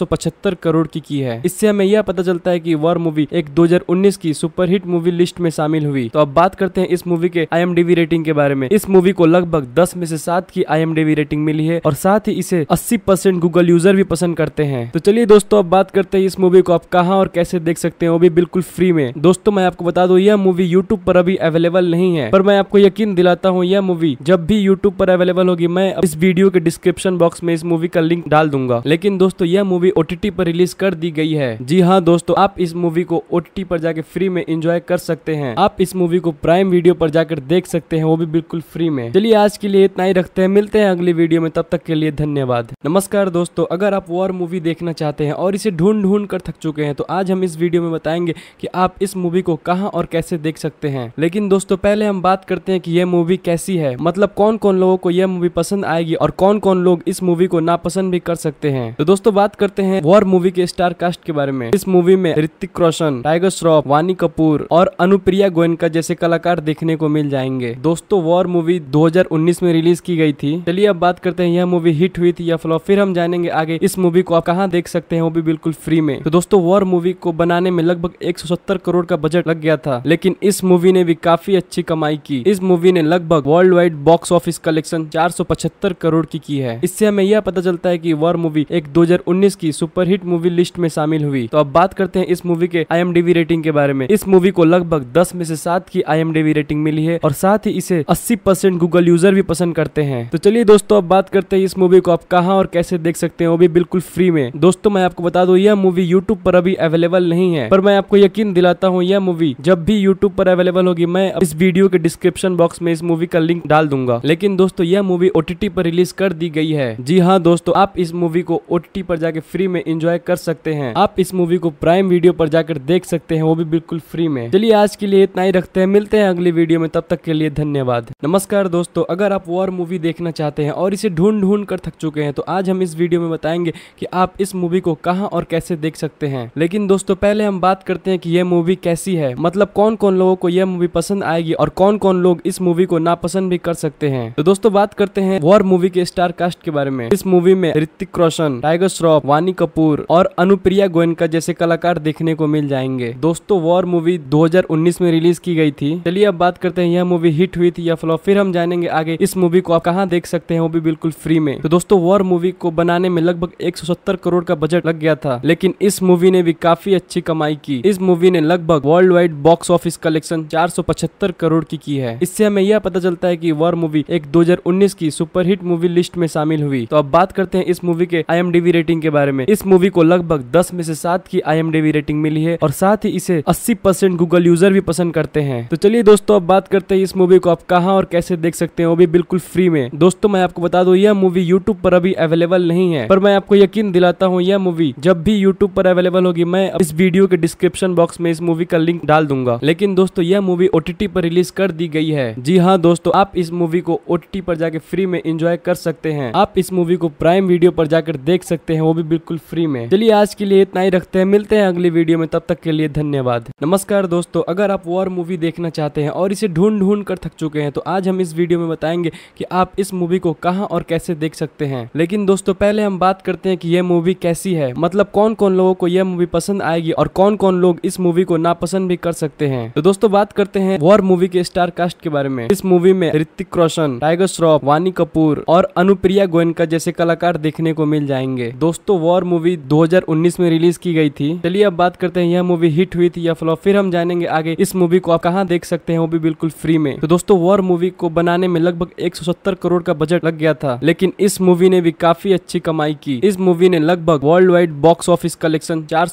करोड़ की की है इससे हमें यह पता चलता है की वॉर मूवी एक दो की सुपर हिट मूवी लिस्ट में शामिल हुई तो अब बात करते हैं इस मूवी के आई रेटिंग के बारे में इस मूवी को लगभग दस में से सात की आई रेटिंग मिली है और साथ ही इसे अस्सी परसेंट गूगल यूजर भी पसंद करते हैं तो चलिए दोस्तों अब बात करते हैं इस मूवी को आप कहाँ और कैसे देख सकते हैं वो भी बिल्कुल फ्री में दोस्तों मैं आपको बता दू यह मूवी यूट्यूब पर अभी अवेलेबल नहीं है पर मैं आपको यकीन दिलाता हूँ यह मूवी जब भी यूट्यूब पर अवेलेबल होगी मैं इस वीडियो के डिस्क्रिप्शन बॉक्स में इस मूवी का लिंक डाल दूंगा लेकिन दोस्तों यह मूवी ओटीटी पर रिलीज कर दी गई है जी हाँ दोस्तों आप इस मूवी को ओटीटी पर जाके फ्री में इंजॉय एंजॉय कर सकते हैं आप इस मूवी को प्राइम वीडियो पर जाकर देख सकते हैं वो भी बिल्कुल फ्री में चलिए आज के लिए इतना ही रखते हैं मिलते हैं अगली वीडियो में तब तक के लिए धन्यवाद नमस्कार दोस्तों अगर आप वॉर मूवी देखना चाहते हैं और इसे ढूंढ ढूंढ कर थक चुके हैं तो आज हम इस वीडियो में बताएंगे की आप इस मूवी को कहाँ और कैसे देख सकते हैं लेकिन दोस्तों पहले हम बात करते हैं की यह मूवी कैसी है मतलब कौन कौन लोगों को यह मूवी पसंद आएगी और कौन कौन लोग इस मूवी को नापसंद भी कर सकते हैं तो दोस्तों बात करते हैं वॉर मूवी के स्टार कास्ट के बारे में इस मूवी में ऋतिक रोशन टाइगर श्रॉफ वानी कपूर कपूर और अनुप्रिया गोयनका जैसे कलाकार देखने को मिल जाएंगे दोस्तों वॉर मूवी 2019 में रिलीज की गई थी चलिए अब बात करते हैं यह मूवी हिट हुई थी या फ्लॉप फिर हम जानेंगे आगे इस मूवी को आप कहाँ देख सकते हैं वो भी बिल्कुल फ्री में तो दोस्तों वॉर मूवी को बनाने में लगभग एक करोड़ का बजट लग गया था लेकिन इस मूवी ने भी काफी अच्छी कमाई की इस मूवी ने लगभग world wide box office collection चार करोड़ की की है इससे हमें यह पता चलता है की वॉर मूवी एक 2019 की सुपरहिट मूवी लिस्ट में शामिल हुई तो अब बात करते हैं इस मूवी के आई रेटिंग के बारे में इस मूवी मूवी को लगभग दस में से सात की आई रेटिंग मिली है और साथ ही इसे अस्सी गूगल यूजर भी पसंद करते हैं तो चलिए दोस्तों अब बात करते हैं इस मूवी को आप कहाँ और कैसे देख सकते हैं वो भी बिल्कुल फ्री में दोस्तों मैं आपको बता दू यह मूवी यूट्यूब पर अभी अवेलेबल नहीं है पर मैं आपको यकीन दिलाता हूँ यह मूवी जब भी यूट्यूब पर अवेलेबल होगी मैं इस वीडियो के डिस्क्रिप्शन बॉक्स में इस मूवी का लिंक डाल दूंगा लेकिन दोस्तों यह मूवी ओटीटी पर रिलीज कर दी गई है जी हाँ दोस्तों आप इस मूवी को ओटीटी पर जाके फ्री में एंजॉय कर सकते हैं आप इस मूवी को प्राइम वीडियो पर जाकर देख सकते हैं वो भी बिल्कुल फ्री में में चलिए आज के लिए इतना ही रखते हैं मिलते हैं अगली वीडियो में तब तक के लिए धन्यवाद नमस्कार दोस्तों अगर आप वॉर मूवी देखना चाहते हैं और इसे ढूंढ ढूंढ कर थक चुके हैं तो आज हम इस वीडियो में बताएंगे कि आप इस मूवी को कहाँ और कैसे देख सकते हैं लेकिन दोस्तों पहले हम बात करते हैं कि यह मूवी कैसी है मतलब कौन कौन लोगों को यह मूवी पसंद आएगी और कौन कौन लोग इस मूवी को नापसंद भी कर सकते हैं तो दोस्तों बात करते हैं वॉर मूवी के स्टार कास्ट के बारे में इस मूवी में ऋतिक रोशन टाइगर श्रॉफ वानी कपूर और अनुप्रिया गोयनका जैसे कलाकार देखने को मिल जाएंगे दोस्तों वॉर मूवी 2019 में रिलीज की गई थी चलिए अब बात करते हैं यह मूवी हिट हुई थी या फ्लॉप फिर हम जानेंगे आगे इस मूवी को आप कहाँ देख सकते हैं वो भी बिल्कुल फ्री में तो दोस्तों वॉर मूवी को बनाने में लगभग एक करोड़ का बजट लग गया था लेकिन इस मूवी ने भी काफी अच्छी कमाई की इस मूवी ने लगभग world wide box office collection चार करोड़ की की है इससे हमें यह पता चलता है की वॉर मूवी एक दो की सुपरहिट मूवी लिस्ट में शामिल हुई तो अब बात करते हैं इस मूवी के आई रेटिंग के बारे में इस मूवी को लगभग दस में से सात की आई रेटिंग मिली है और साथ ही इसे अस्सी एंड गूगल यूजर भी पसंद करते हैं तो चलिए दोस्तों अब बात करते हैं इस मूवी को आप कहाँ और कैसे देख सकते हैं वो भी बिल्कुल फ्री में दोस्तों मैं आपको बता दू यह मूवी यूट्यूब पर अभी अवेलेबल नहीं है पर मैं आपको यकीन दिलाता हूँ यह मूवी जब भी यूट्यूब पर अवेलेबल होगी मैं इस वीडियो के डिस्क्रिप्शन बॉक्स में इस मूवी का लिंक डाल दूंगा लेकिन दोस्तों यह मूवी ओटीटी पर रिलीज कर दी गई है जी हाँ दोस्तों आप इस मूवी को ओटीटी पर जाके फ्री में एंजॉय कर सकते हैं आप इस मूवी को प्राइम वीडियो पर जाकर देख सकते हैं वो भी बिल्कुल फ्री में चलिए आज के लिए इतना ही रखते हैं मिलते हैं अगली वीडियो में तब तक के लिए धन्यवाद नमस्कार नमस्कार दोस्तों अगर आप वॉर मूवी देखना चाहते हैं और इसे ढूंढ ढूंढ कर थक चुके हैं तो आज हम इस वीडियो में बताएंगे कि आप इस मूवी को कहां और कैसे देख सकते हैं लेकिन दोस्तों पहले हम बात करते हैं कि यह मूवी कैसी है मतलब कौन कौन लोगों को यह मूवी पसंद आएगी और कौन कौन लोग इस मूवी को नापसंद भी कर सकते हैं तो दोस्तों बात करते हैं वॉर मूवी के स्टार कास्ट के बारे में इस मूवी में ऋतिक रोशन टाइगर श्रॉफ वानी कपूर और अनुप्रिया गोयनका जैसे कलाकार देखने को मिल जाएंगे दोस्तों वॉर मूवी दो में रिलीज की गई थी चलिए अब बात करते हैं यह मूवी हिट हुई थी या फ्लॉप फिर हम हम जानेंगे आगे इस मूवी को आप कहाँ देख सकते हैं वो भी बिल्कुल फ्री में तो दोस्तों वॉर मूवी को बनाने में लगभग एक करोड़ का बजट लग गया था लेकिन इस मूवी ने भी काफी अच्छी कमाई की इस मूवी ने लगभग world wide box office collection चार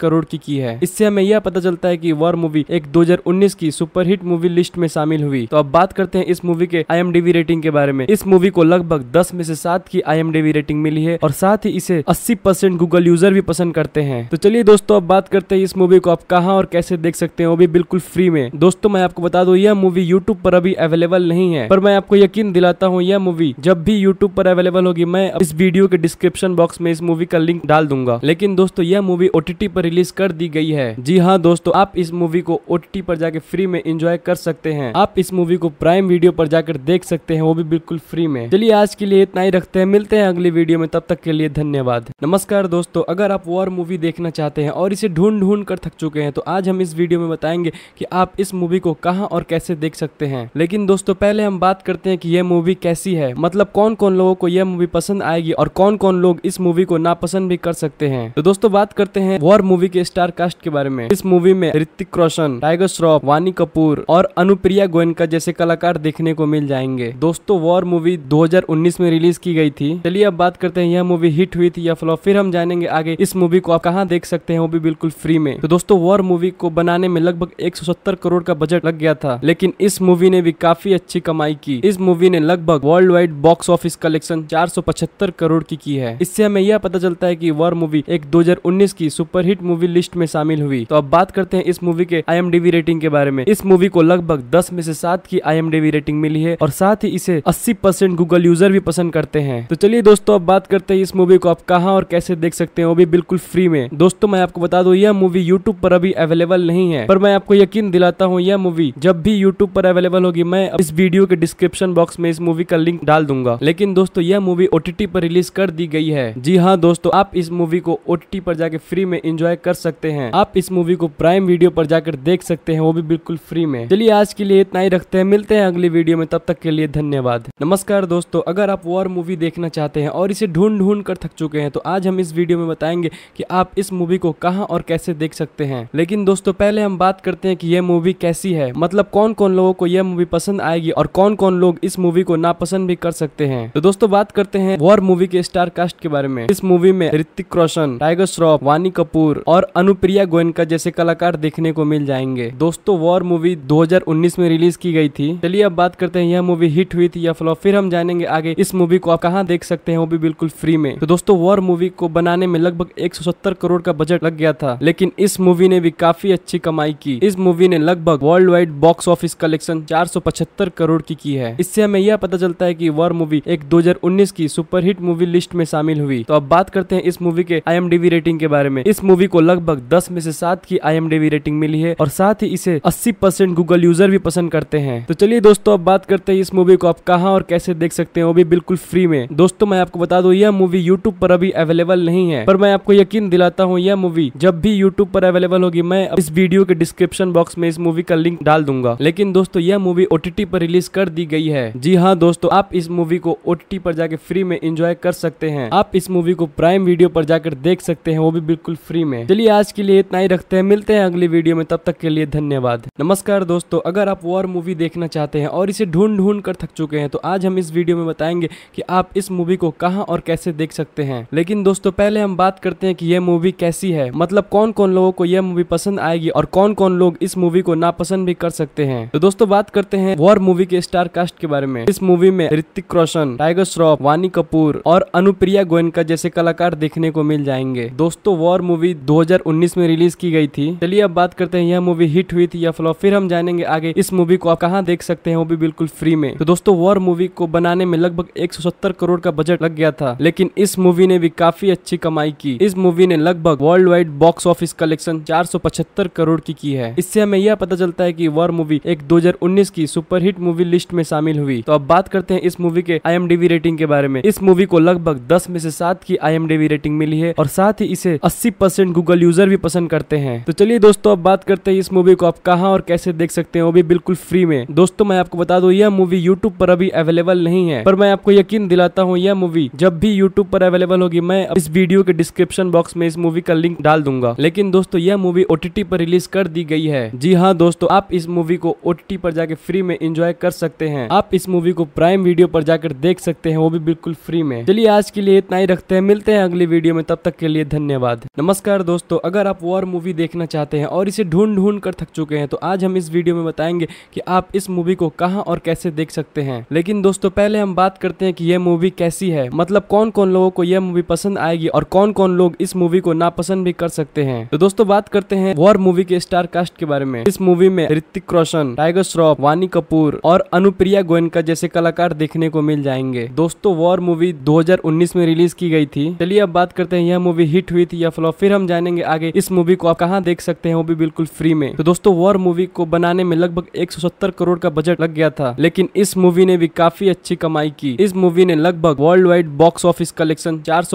करोड़ की की है इससे हमें यह पता चलता है की वॉर मूवी एक 2019 की सुपरहिट मूवी लिस्ट में शामिल हुई तो अब बात करते हैं इस मूवी के आई रेटिंग के बारे में इस मूवी को लगभग दस में से सात की आई रेटिंग मिली है और साथ ही इसे अस्सी गूगल यूजर भी पसंद करते हैं तो चलिए दोस्तों अब बात करते हैं इस मूवी को आप कहाँ और कैसे से देख सकते हैं वो भी बिल्कुल फ्री में दोस्तों मैं आपको बता दू यह मूवी यूट्यूब पर अभी अवेलेबल नहीं है पर मैं आपको यकीन दिलाता हूँ यह मूवी जब भी यूट्यूब पर अवेलेबल होगी मैं इस वीडियो के डिस्क्रिप्शन बॉक्स में इस मूवी का लिंक डाल दूंगा लेकिन दोस्तों यह मूवी ओटीटी पर रिलीज कर दी गई है जी हाँ दोस्तों आप इस मूवी को ओटीटी पर जाके फ्री में एंजॉय कर सकते हैं आप इस मूवी को प्राइम वीडियो पर जाकर देख सकते हैं वो भी बिल्कुल फ्री में चलिए आज के लिए इतना ही रखते हैं मिलते हैं अगली वीडियो में तब तक के लिए धन्यवाद नमस्कार दोस्तों अगर आप वॉर मूवी देखना चाहते हैं और इसे ढूंढ ढूंढ कर थक चुके हैं तो आज हम इस वीडियो में बताएंगे कि आप इस मूवी को कहाँ और कैसे देख सकते हैं लेकिन दोस्तों पहले हम बात करते हैं कि यह मूवी कैसी है मतलब कौन कौन लोगों को यह मूवी पसंद आएगी और कौन कौन लोग इस मूवी को नापसंद भी कर सकते हैं तो दोस्तों बात करते हैं वॉर मूवी के स्टार कास्ट के बारे में इस मूवी में ऋतिक रोशन टाइगर श्रॉफ वानी कपूर और अनुप्रिया गोयनका जैसे कलाकार देखने को मिल जाएंगे दोस्तों वॉर मूवी दो में रिलीज की गई थी चलिए अब बात करते हैं यह मूवी हिट हुई थी या फ्लॉप फिर हम जानेंगे आगे इस मूवी को आप कहाँ देख सकते हैं वो भी बिल्कुल फ्री में तो दोस्तों वॉर मूवी को बनाने में लगभग 170 करोड़ का बजट लग गया था लेकिन इस मूवी ने भी काफी अच्छी कमाई की इस मूवी ने लगभग world wide box office collection चार करोड़ की की है इससे हमें यह पता चलता है की वॉर मूवी एक 2019 की सुपरहिट मूवी लिस्ट में शामिल हुई तो अब बात करते हैं इस मूवी के आई रेटिंग के बारे में इस मूवी को लगभग दस में से सात की आई रेटिंग मिली है और साथ ही इसे अस्सी गूगल यूजर भी पसंद करते हैं तो चलिए दोस्तों अब बात करते हैं इस मूवी को आप कहा और कैसे देख सकते हैं वो भी बिल्कुल फ्री में दोस्तों मैं आपको बता दू यह मूवी यूट्यूब पर अभी अवेलेबल नहीं है पर मैं आपको यकीन दिलाता हूँ यह मूवी जब भी यूट्यूब पर अवेलेबल होगी मैं इस वीडियो के डिस्क्रिप्शन बॉक्स में इस मूवी का लिंक डाल दूंगा लेकिन दोस्तों यह मूवी ओटीटी पर रिलीज कर दी गई है जी हाँ दोस्तों आप इस मूवी को ओटीटी पर जाके फ्री में एंजॉय कर सकते हैं आप इस मूवी को प्राइम वीडियो पर जाकर देख सकते हैं वो भी बिल्कुल फ्री में चलिए आज के लिए इतना ही रखते हैं मिलते हैं अगली वीडियो में तब तक के लिए धन्यवाद नमस्कार दोस्तों अगर आप वॉर मूवी देखना चाहते हैं और इसे ढूंढ ढूंढ कर थक चुके हैं तो आज हम इस वीडियो में बताएंगे कि आप इस मूवी को कहाँ और कैसे देख सकते हैं लेकिन दोस्तों पहले हम बात करते हैं कि ये मूवी कैसी है मतलब कौन कौन लोगों को यह मूवी पसंद आएगी और कौन कौन लोग इस मूवी को नापसंद भी कर सकते हैं तो दोस्तों बात करते हैं वॉर मूवी के स्टार कास्ट के बारे में इस मूवी में ऋतिक रोशन टाइगर श्रॉफ वानी कपूर और अनुप्रिया गोयनका जैसे कलाकार देखने को मिल जाएंगे दोस्तों वॉर मूवी दो में रिलीज की गई थी चलिए अब बात करते हैं यह मूवी हिट हुई थी या फ्लॉप फिर हम जानेंगे आगे इस मूवी को आप कहाँ देख सकते हैं वो भी बिल्कुल फ्री में तो दोस्तों वॉर मूवी को बनाने में लगभग एक करोड़ का बजट लग गया था लेकिन इस मूवी ने भी काफी अच्छी कमाई की इस मूवी ने लगभग world wide box office collection चार करोड़ की की है इससे हमें यह पता चलता है कि वॉर मूवी एक 2019 की सुपरहिट मूवी लिस्ट में शामिल हुई तो अब बात करते हैं इस मूवी के आई रेटिंग के बारे में इस मूवी को लगभग दस में से सात की आई रेटिंग मिली है और साथ ही इसे अस्सी गूगल यूजर भी पसंद करते हैं तो चलिए दोस्तों अब बात करते हैं इस मूवी को आप कहाँ और कैसे देख सकते हैं वो भी बिल्कुल फ्री में दोस्तों मैं आपको बता दूं यह मूवी यूट्यूब पर अभी अवेलेबल नहीं है पर मैं आपको यकीन दिलाता हूँ यह मूवी जब भी यूट्यूब पर अवेलेबल होगी मैं इस वीडियो के डिस्क्रिप्शन बॉक्स में इस मूवी का लिंक डाल दूंगा लेकिन दोस्तों यह मूवी ओटीटी पर रिलीज कर दी गई है जी हाँ दोस्तों आप इस मूवी को ओटीटी पर जाके फ्री में एंजॉय कर सकते हैं आप इस मूवी को प्राइम वीडियो पर जाकर देख सकते हैं वो भी बिल्कुल फ्री में चलिए आज के लिए इतना ही रखते हैं मिलते हैं अगली वीडियो में तब तक के लिए धन्यवाद नमस्कार दोस्तों अगर आप वॉर मूवी देखना चाहते हैं और इसे ढूंढ ढूंढ कर थक चुके हैं तो आज हम इस वीडियो में बताएंगे की आप इस मूवी को कहाँ और कैसे देख सकते हैं लेकिन दोस्तों पहले हम बात करते हैं की यह मूवी कैसी है मतलब कौन कौन लोगों को यह मूवी पसंद आए आएगी और कौन कौन लोग इस मूवी को नापसंद भी कर सकते हैं तो दोस्तों बात करते हैं वॉर मूवी के स्टार कास्ट के बारे में इस मूवी में ऋतिक रोशन टाइगर श्रॉफ वानी कपूर और अनुप्रिया गोयनका जैसे कलाकार देखने को मिल जाएंगे दोस्तों वॉर मूवी दो में रिलीज की गई थी चलिए अब बात करते हैं यह मूवी हिट हुई थी या फ्लॉप फिर हम जानेंगे आगे इस मूवी को आप कहाँ देख सकते हैं वो भी बिल्कुल फ्री में तो दोस्तों वॉर मूवी को बनाने में लगभग एक करोड़ का बजट लग गया था लेकिन इस मूवी ने भी काफी अच्छी कमाई की इस मूवी ने लगभग world wide box office collection चार सत्तर करोड़ की की है इससे हमें यह पता चलता है की वॉर मूवी एक 2019 की सुपरहिट मूवी लिस्ट में शामिल हुई तो अब बात करते हैं इस मूवी के आई रेटिंग के बारे में इस मूवी को लगभग दस में से सात की आई रेटिंग मिली है और साथ ही इसे अस्सी गूगल यूजर भी पसंद करते हैं तो चलिए दोस्तों अब बात करते हैं इस मूवी को आप कहाँ और कैसे देख सकते हैं वो भी बिल्कुल फ्री में दोस्तों मैं आपको बता दूं यह मूवी यूट्यूब पर अभी अवेलेबल नहीं है पर मैं आपको यकीन दिलाता हूँ यह मूवी जब भी यूट्यूब पर अवेलेबल होगी मैं इस वीडियो के डिस्क्रिप्शन बॉक्स में इस मूवी का लिंक डाल दूंगा लेकिन दोस्तों यह मूवी ओटीटी पर पर रिलीज कर दी गई है जी हाँ दोस्तों आप इस मूवी को ओ पर जाके फ्री में इंजॉय कर सकते हैं आप इस मूवी को प्राइम वीडियो पर जाकर देख सकते हैं वो भी बिल्कुल फ्री में चलिए आज के लिए इतना ही रखते हैं मिलते हैं अगली वीडियो में तब तक के लिए धन्यवाद नमस्कार दोस्तों अगर आप वॉर मूवी देखना चाहते हैं और इसे ढूंढ ढूंढ कर थक चुके हैं तो आज हम इस वीडियो में बताएंगे की आप इस मूवी को कहाँ और कैसे देख सकते हैं लेकिन दोस्तों पहले हम बात करते हैं की यह मूवी कैसी है मतलब कौन कौन लोगों को यह मूवी पसंद आएगी और कौन कौन लोग इस मूवी को नापसंद भी कर सकते हैं तो दोस्तों बात करते हैं वॉर मूवी के स्टार कास्ट के बारे में इस मूवी में ऋतिक रोशन टाइगर श्रॉफ वानी कपूर और अनुप्रिया गोयनका जैसे कलाकार देखने को मिल जाएंगे दोस्तों वॉर मूवी 2019 में रिलीज की गई थी चलिए अब बात करते हैं यह मूवी हिट हुई थी या फ्लॉप फिर हम जानेंगे आगे इस मूवी को आप कहाँ देख सकते हैं वो भी बिल्कुल फ्री में तो दोस्तों वॉर मूवी को बनाने में लगभग एक करोड़ का बजट लग गया था लेकिन इस मूवी ने भी काफी अच्छी कमाई की इस मूवी ने लगभग world wide box office collection चार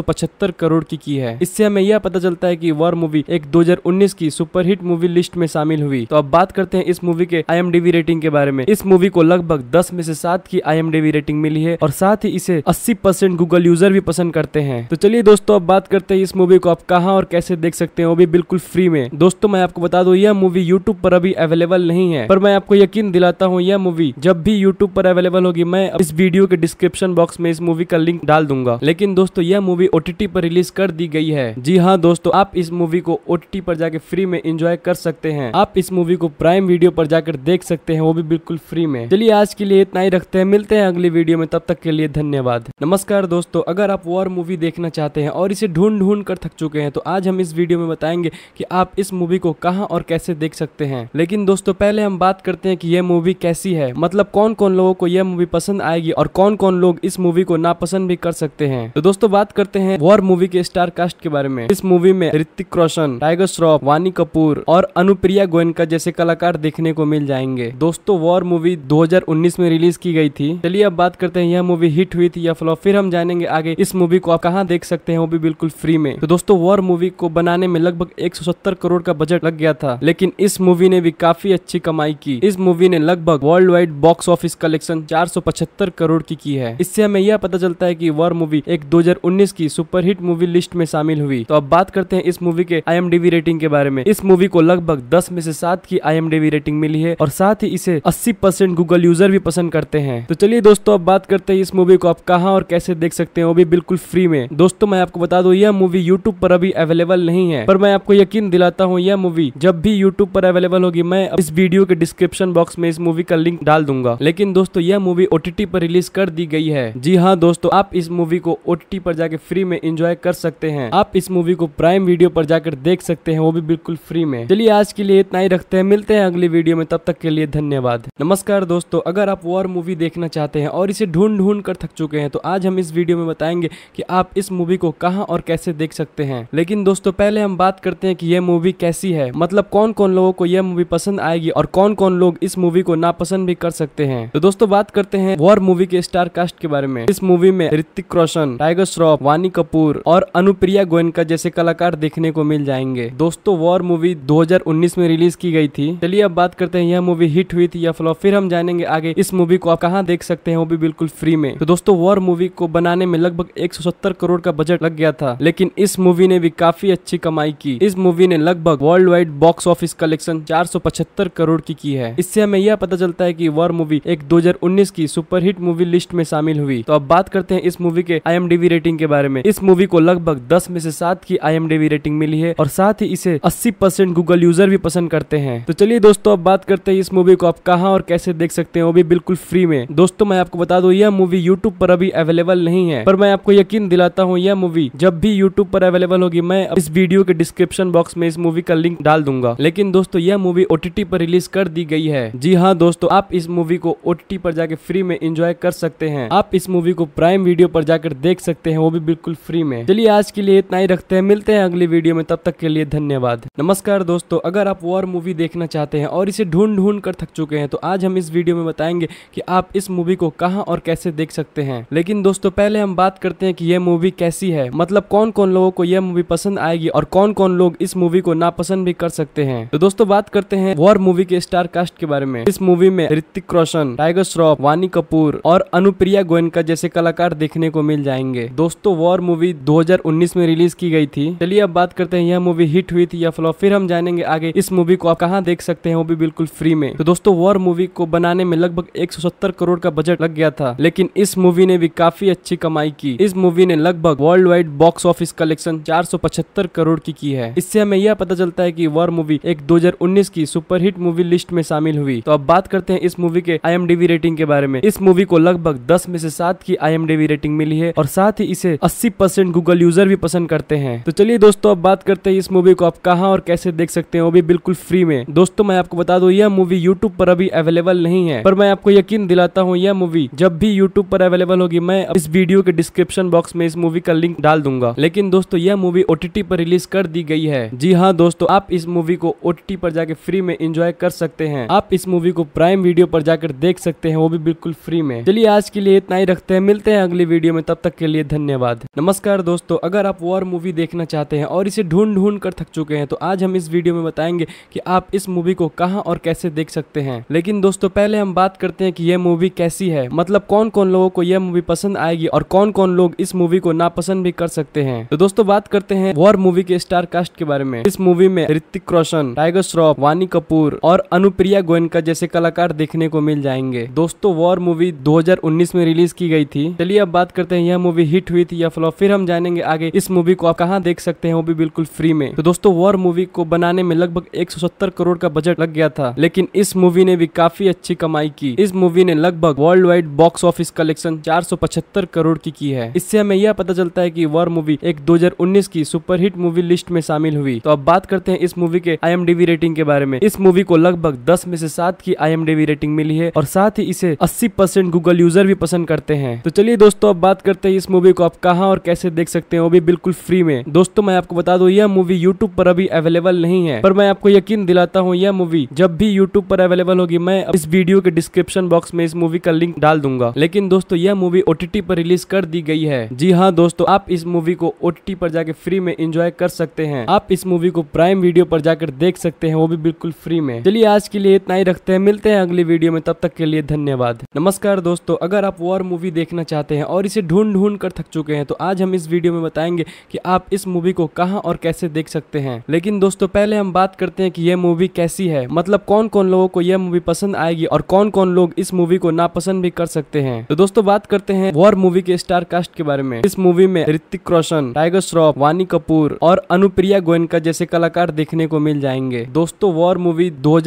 करोड़ की की है इससे हमें यह पता चलता है की वॉर मूवी एक 2019 की सुपरहिट फेवरेट मूवी लिस्ट में शामिल हुई तो अब बात करते हैं इस मूवी के आई रेटिंग के बारे में इस मूवी को लगभग दस में से सात की आई रेटिंग मिली है और साथ ही इसे अस्सी परसेंट गूगल यूजर भी पसंद करते हैं तो चलिए दोस्तों अब बात करते हैं इस मूवी को आप कहाँ और कैसे देख सकते हैं वो भी बिल्कुल फ्री में दोस्तों मैं आपको बता दू यह मूवी यूट्यूब पर अभी अवेलेबल नहीं है पर मैं आपको यकीन दिलाता हूँ यह मूवी जब भी यूट्यूब पर अवेलेबल होगी मैं इस वीडियो के डिस्क्रिप्शन बॉक्स में इस मूवी का लिंक डाल दूंगा लेकिन दोस्तों यह मूवी ओटीटी पर रिलीज कर दी गई है जी हाँ दोस्तों आप इस मूवी को ओटीटी पर जाके फ्री में इंजॉय एंजॉय कर सकते हैं आप इस मूवी को प्राइम वीडियो पर जाकर देख सकते हैं वो भी बिल्कुल फ्री में चलिए आज के लिए इतना ही रखते हैं मिलते हैं अगली वीडियो में तब तक के लिए धन्यवाद नमस्कार दोस्तों अगर आप वॉर मूवी देखना चाहते हैं और इसे ढूंढ ढूंढ कर थक चुके हैं तो आज हम इस वीडियो में बताएंगे की आप इस मूवी को कहाँ और कैसे देख सकते हैं लेकिन दोस्तों पहले हम बात करते हैं की यह मूवी कैसी है मतलब कौन कौन लोगों को यह मूवी पसंद आएगी और कौन कौन लोग इस मूवी को नापसंद भी कर सकते हैं तो दोस्तों बात करते हैं वॉर मूवी के स्टार कास्ट के बारे में इस मूवी में ऋतिक रोशन टाइगर श्रॉफ वानी कपूर और अनुप्रिया गोयनका जैसे कलाकार देखने को मिल जाएंगे दोस्तों वॉर मूवी 2019 में रिलीज की गई थी चलिए अब बात करते हैं यह मूवी हिट हुई थी या फ्लॉप फिर हम जानेंगे आगे इस मूवी को आप कहाँ देख सकते हैं वो भी बिल्कुल फ्री में तो दोस्तों वॉर मूवी को बनाने में लगभग एक करोड़ का बजट लग गया था लेकिन इस मूवी ने भी काफी अच्छी कमाई की इस मूवी ने लगभग world wide box office collection चार करोड़ की की है इससे हमें यह पता चलता है की वॉर मूवी एक 2019 की सुपरहिट मूवी लिस्ट में शामिल हुई तो अब बात करते हैं इस मूवी के आई रेटिंग के बारे में इस मूवी को लगभग 10 में से 7 की आई रेटिंग मिली है और साथ ही इसे 80 गूगल यूजर भी पसंद करते हैं तो चलिए दोस्तों अब बात करते हैं इस मूवी को आप कहाँ और कैसे देख सकते हैं वो भी बिल्कुल फ्री में दोस्तों मैं आपको बता दू यह मूवी यूट्यूब पर अभी अवेलेबल नहीं है पर मैं आपको यकीन दिलाता हूँ यह मूवी जब भी यूट्यूब पर अवेलेबल होगी मैं इस वीडियो के डिस्क्रिप्शन बॉक्स में इस मूवी का लिंक डाल दूंगा लेकिन दोस्तों यह मूवी ओटीटी पर रिलीज कर दी गई है जी हाँ दोस्तों आप इस मूवी को ओटीटी पर जाके फ्री में एंजॉय कर सकते हैं आप इस मूवी को प्राइम वीडियो पर जाकर देख सकते हैं वो भी बिल्कुल फ्री में हैं चलिए आज के लिए इतना ही रखते हैं मिलते हैं अगली वीडियो में तब तक के लिए धन्यवाद नमस्कार दोस्तों अगर आप वॉर मूवी देखना चाहते हैं और इसे ढूंढ ढूंढ कर थक चुके हैं तो आज हम इस वीडियो में बताएंगे कि आप इस मूवी को कहाँ और कैसे देख सकते हैं लेकिन दोस्तों पहले हम बात करते हैं कि यह मूवी कैसी है मतलब कौन कौन लोगों को यह मूवी पसंद आएगी और कौन कौन लोग इस मूवी को नापसंद भी कर सकते हैं तो दोस्तों बात करते हैं वॉर मूवी के स्टार कास्ट के बारे में इस मूवी में ऋतिक रोशन टाइगर श्रॉफ वानी कपूर और अनुप्रिया गोयनका जैसे कलाकार देखने को मिल जाएंगे दोस्तों वॉर मूवी 2019 में रिलीज की गई थी चलिए अब बात करते हैं यह मूवी हिट हुई थी या फ्लॉप फिर हम जानेंगे आगे इस मूवी को आप कहाँ देख सकते हैं वो भी बिल्कुल फ्री में तो दोस्तों वॉर मूवी को बनाने में लगभग एक करोड़ का बजट लग गया था लेकिन इस मूवी ने भी काफी अच्छी कमाई की इस मूवी ने लगभग world wide box office collection चार करोड़ की की है इससे हमें यह पता चलता है की वॉर मूवी एक दो की सुपरहिट मूवी लिस्ट में शामिल हुई तो अब बात करते हैं इस मूवी के आई रेटिंग के बारे में इस मूवी को लगभग दस में से सात की आई रेटिंग मिली है और साथ ही इसे अस्सी एंड गूगल यूजर भी पसंद करते हैं तो चलिए दोस्तों अब बात करते हैं इस मूवी को आप कहाँ और कैसे देख सकते हैं वो भी बिल्कुल फ्री में दोस्तों मैं आपको बता दू यह मूवी यूट्यूब पर अभी अवेलेबल नहीं है पर मैं आपको यकीन दिलाता हूँ यह मूवी जब भी यूट्यूब पर अवेलेबल होगी मैं इस वीडियो के डिस्क्रिप्शन बॉक्स में इस मूवी का लिंक डाल दूंगा लेकिन दोस्तों यह मूवी ओटीटी पर रिलीज कर दी गई है जी हाँ दोस्तों आप इस मूवी को ओटीटी पर जाके फ्री में एंजॉय कर सकते हैं आप इस मूवी को प्राइम वीडियो पर जाकर देख सकते हैं वो भी बिल्कुल फ्री में चलिए आज के लिए इतना ही रखते हैं मिलते हैं अगली वीडियो में तब तक के लिए धन्यवाद नमस्कार नमस्कार दोस्तों अगर आप वॉर मूवी देखना चाहते हैं और इसे ढूंढ ढूंढ कर थक चुके हैं तो आज हम इस वीडियो में बताएंगे कि आप इस मूवी को कहां और कैसे देख सकते हैं लेकिन दोस्तों पहले हम बात करते हैं कि यह मूवी कैसी है मतलब कौन कौन लोगों को यह मूवी पसंद आएगी और कौन कौन लोग इस मूवी को नापसंद भी कर सकते हैं तो दोस्तों बात करते हैं वॉर मूवी के स्टार कास्ट के बारे में इस मूवी में ऋतिक रोशन टाइगर श्रॉफ वानी कपूर और अनुप्रिया गोयनका जैसे कलाकार देखने को मिल जाएंगे दोस्तों वॉर मूवी दो में रिलीज की गई थी चलिए अब बात करते हैं यह मूवी हिट हुई थी या फ्लॉप फिर हम जानेंगे आगे इस मूवी को आप कहाँ देख सकते हैं वो भी बिल्कुल फ्री में तो दोस्तों वॉर मूवी को बनाने में लगभग एक करोड़ का बजट लग गया था लेकिन इस मूवी ने भी काफी अच्छी कमाई की इस मूवी ने लगभग world wide box office collection चार करोड़ की की है इससे हमें यह पता चलता है की वॉर मूवी एक 2019 की सुपरहिट मूवी लिस्ट में शामिल हुई तो अब बात करते हैं इस मूवी के आई रेटिंग के बारे में इस मूवी को लगभग दस में से सात की आई रेटिंग मिली है और साथ ही इसे अस्सी गूगल यूजर भी पसंद करते हैं तो चलिए दोस्तों अब बात करते हैं इस मूवी को आप कहाँ और कैसे देख सकते हैं वो भी बिल्कुल फ्री में दोस्तों मैं आपको बता दू यह मूवी यूट्यूब पर अभी अवेलेबल नहीं है पर मैं आपको यकीन दिलाता हूँ यह मूवी जब भी यूट्यूब पर अवेलेबल होगी मैं इस वीडियो के डिस्क्रिप्शन बॉक्स में इस मूवी का लिंक डाल दूंगा लेकिन दोस्तों यह मूवी ओटीटी पर रिलीज कर दी गई है जी हाँ दोस्तों आप इस मूवी को ओटीटी पर जाके फ्री में एंजॉय कर सकते हैं आप इस मूवी को प्राइम वीडियो पर जाकर देख सकते हैं वो भी बिल्कुल फ्री में चलिए आज के लिए इतना ही रखते हैं मिलते हैं अगली वीडियो में तब तक के लिए धन्यवाद नमस्कार दोस्तों अगर आप वॉर मूवी देखना चाहते हैं और इसे ढूंढ ढूंढ कर थक चुके हैं तो आज हम इस वीडियो में बताएंगे कि आप इस मूवी को कहाँ और कैसे देख सकते हैं लेकिन दोस्तों पहले हम बात करते हैं कि यह मूवी कैसी है मतलब कौन कौन लोगों को यह मूवी पसंद आएगी और कौन कौन लोग इस मूवी को नापसंद भी कर सकते हैं तो दोस्तों बात करते हैं वॉर मूवी के स्टार कास्ट के बारे में इस मूवी में ऋतिक रोशन टाइगर श्रॉफ वानी कपूर और अनुप्रिया गोयनका जैसे कलाकार देखने को मिल जाएंगे दोस्तों वॉर मूवी दो में रिलीज की गई थी चलिए अब बात करते हैं यह मूवी हिट हुई थी या फ्लॉप फिर हम जानेंगे आगे इस मूवी को आप कहाँ देख सकते हैं वो भी बिल्कुल फ्री में तो दोस्तों वॉर मूवी को बन बनाने में लगभग 170 करोड़ का बजट लग गया था लेकिन इस मूवी ने भी काफी अच्छी कमाई की इस मूवी ने लगभग world wide box office collection चार करोड़ की की है इससे हमें यह पता चलता है की वॉर मूवी एक दो की सुपरहिट मूवी लिस्ट में शामिल हुई तो अब बात करते हैं इस मूवी के आई रेटिंग के बारे में इस मूवी को लगभग दस में से सात की आई रेटिंग मिली है और साथ ही इसे अस्सी परसेंट गूगल यूजर भी पसंद करते हैं तो चलिए दोस्तों अब बात करते हैं इस मूवी को आप कहाँ और कैसे देख सकते हैं वो भी बिल्कुल फ्री में दोस्तों मैं आपको बता दू यह मूवी यूट्यूब पर अभी अवेलेबल नहीं नहीं है पर मैं आपको यकीन दिलाता हूँ यह मूवी जब भी यूट्यूब पर अवेलेबल होगी मैं इस वीडियो के डिस्क्रिप्शन बॉक्स में इस मूवी का लिंक डाल दूंगा लेकिन दोस्तों यह मूवी ओटीटी पर रिलीज कर दी गई है जी हाँ दोस्तों आप इस मूवी को ओटीटी पर जाके फ्री में एंजॉय कर सकते हैं आप इस मूवी को प्राइम वीडियो पर जाकर देख सकते हैं वो भी बिल्कुल फ्री में चलिए आज के लिए इतना ही रखते हैं मिलते हैं अगली वीडियो में तब तक के लिए धन्यवाद नमस्कार दोस्तों अगर आप वॉर मूवी देखना चाहते हैं और इसे ढूंढ ढूंढ कर थक चुके हैं तो आज हम इस वीडियो में बताएंगे कि आप इस मूवी को कहाँ और कैसे देख सकते हैं लेकिन दोस्तों पहले हम बात करते हैं कि यह मूवी कैसी है मतलब कौन कौन लोगों को यह मूवी पसंद आएगी और कौन कौन लोग इस मूवी को नापसंद भी कर सकते हैं तो दोस्तों बात करते हैं वॉर मूवी के स्टार कास्ट के बारे में इस मूवी में ऋतिक रोशन टाइगर श्रॉफ वानी कपूर और अनुप्रिया गोयनका जैसे कलाकार देखने को मिल जाएंगे दोस्तों वॉर मूवी दो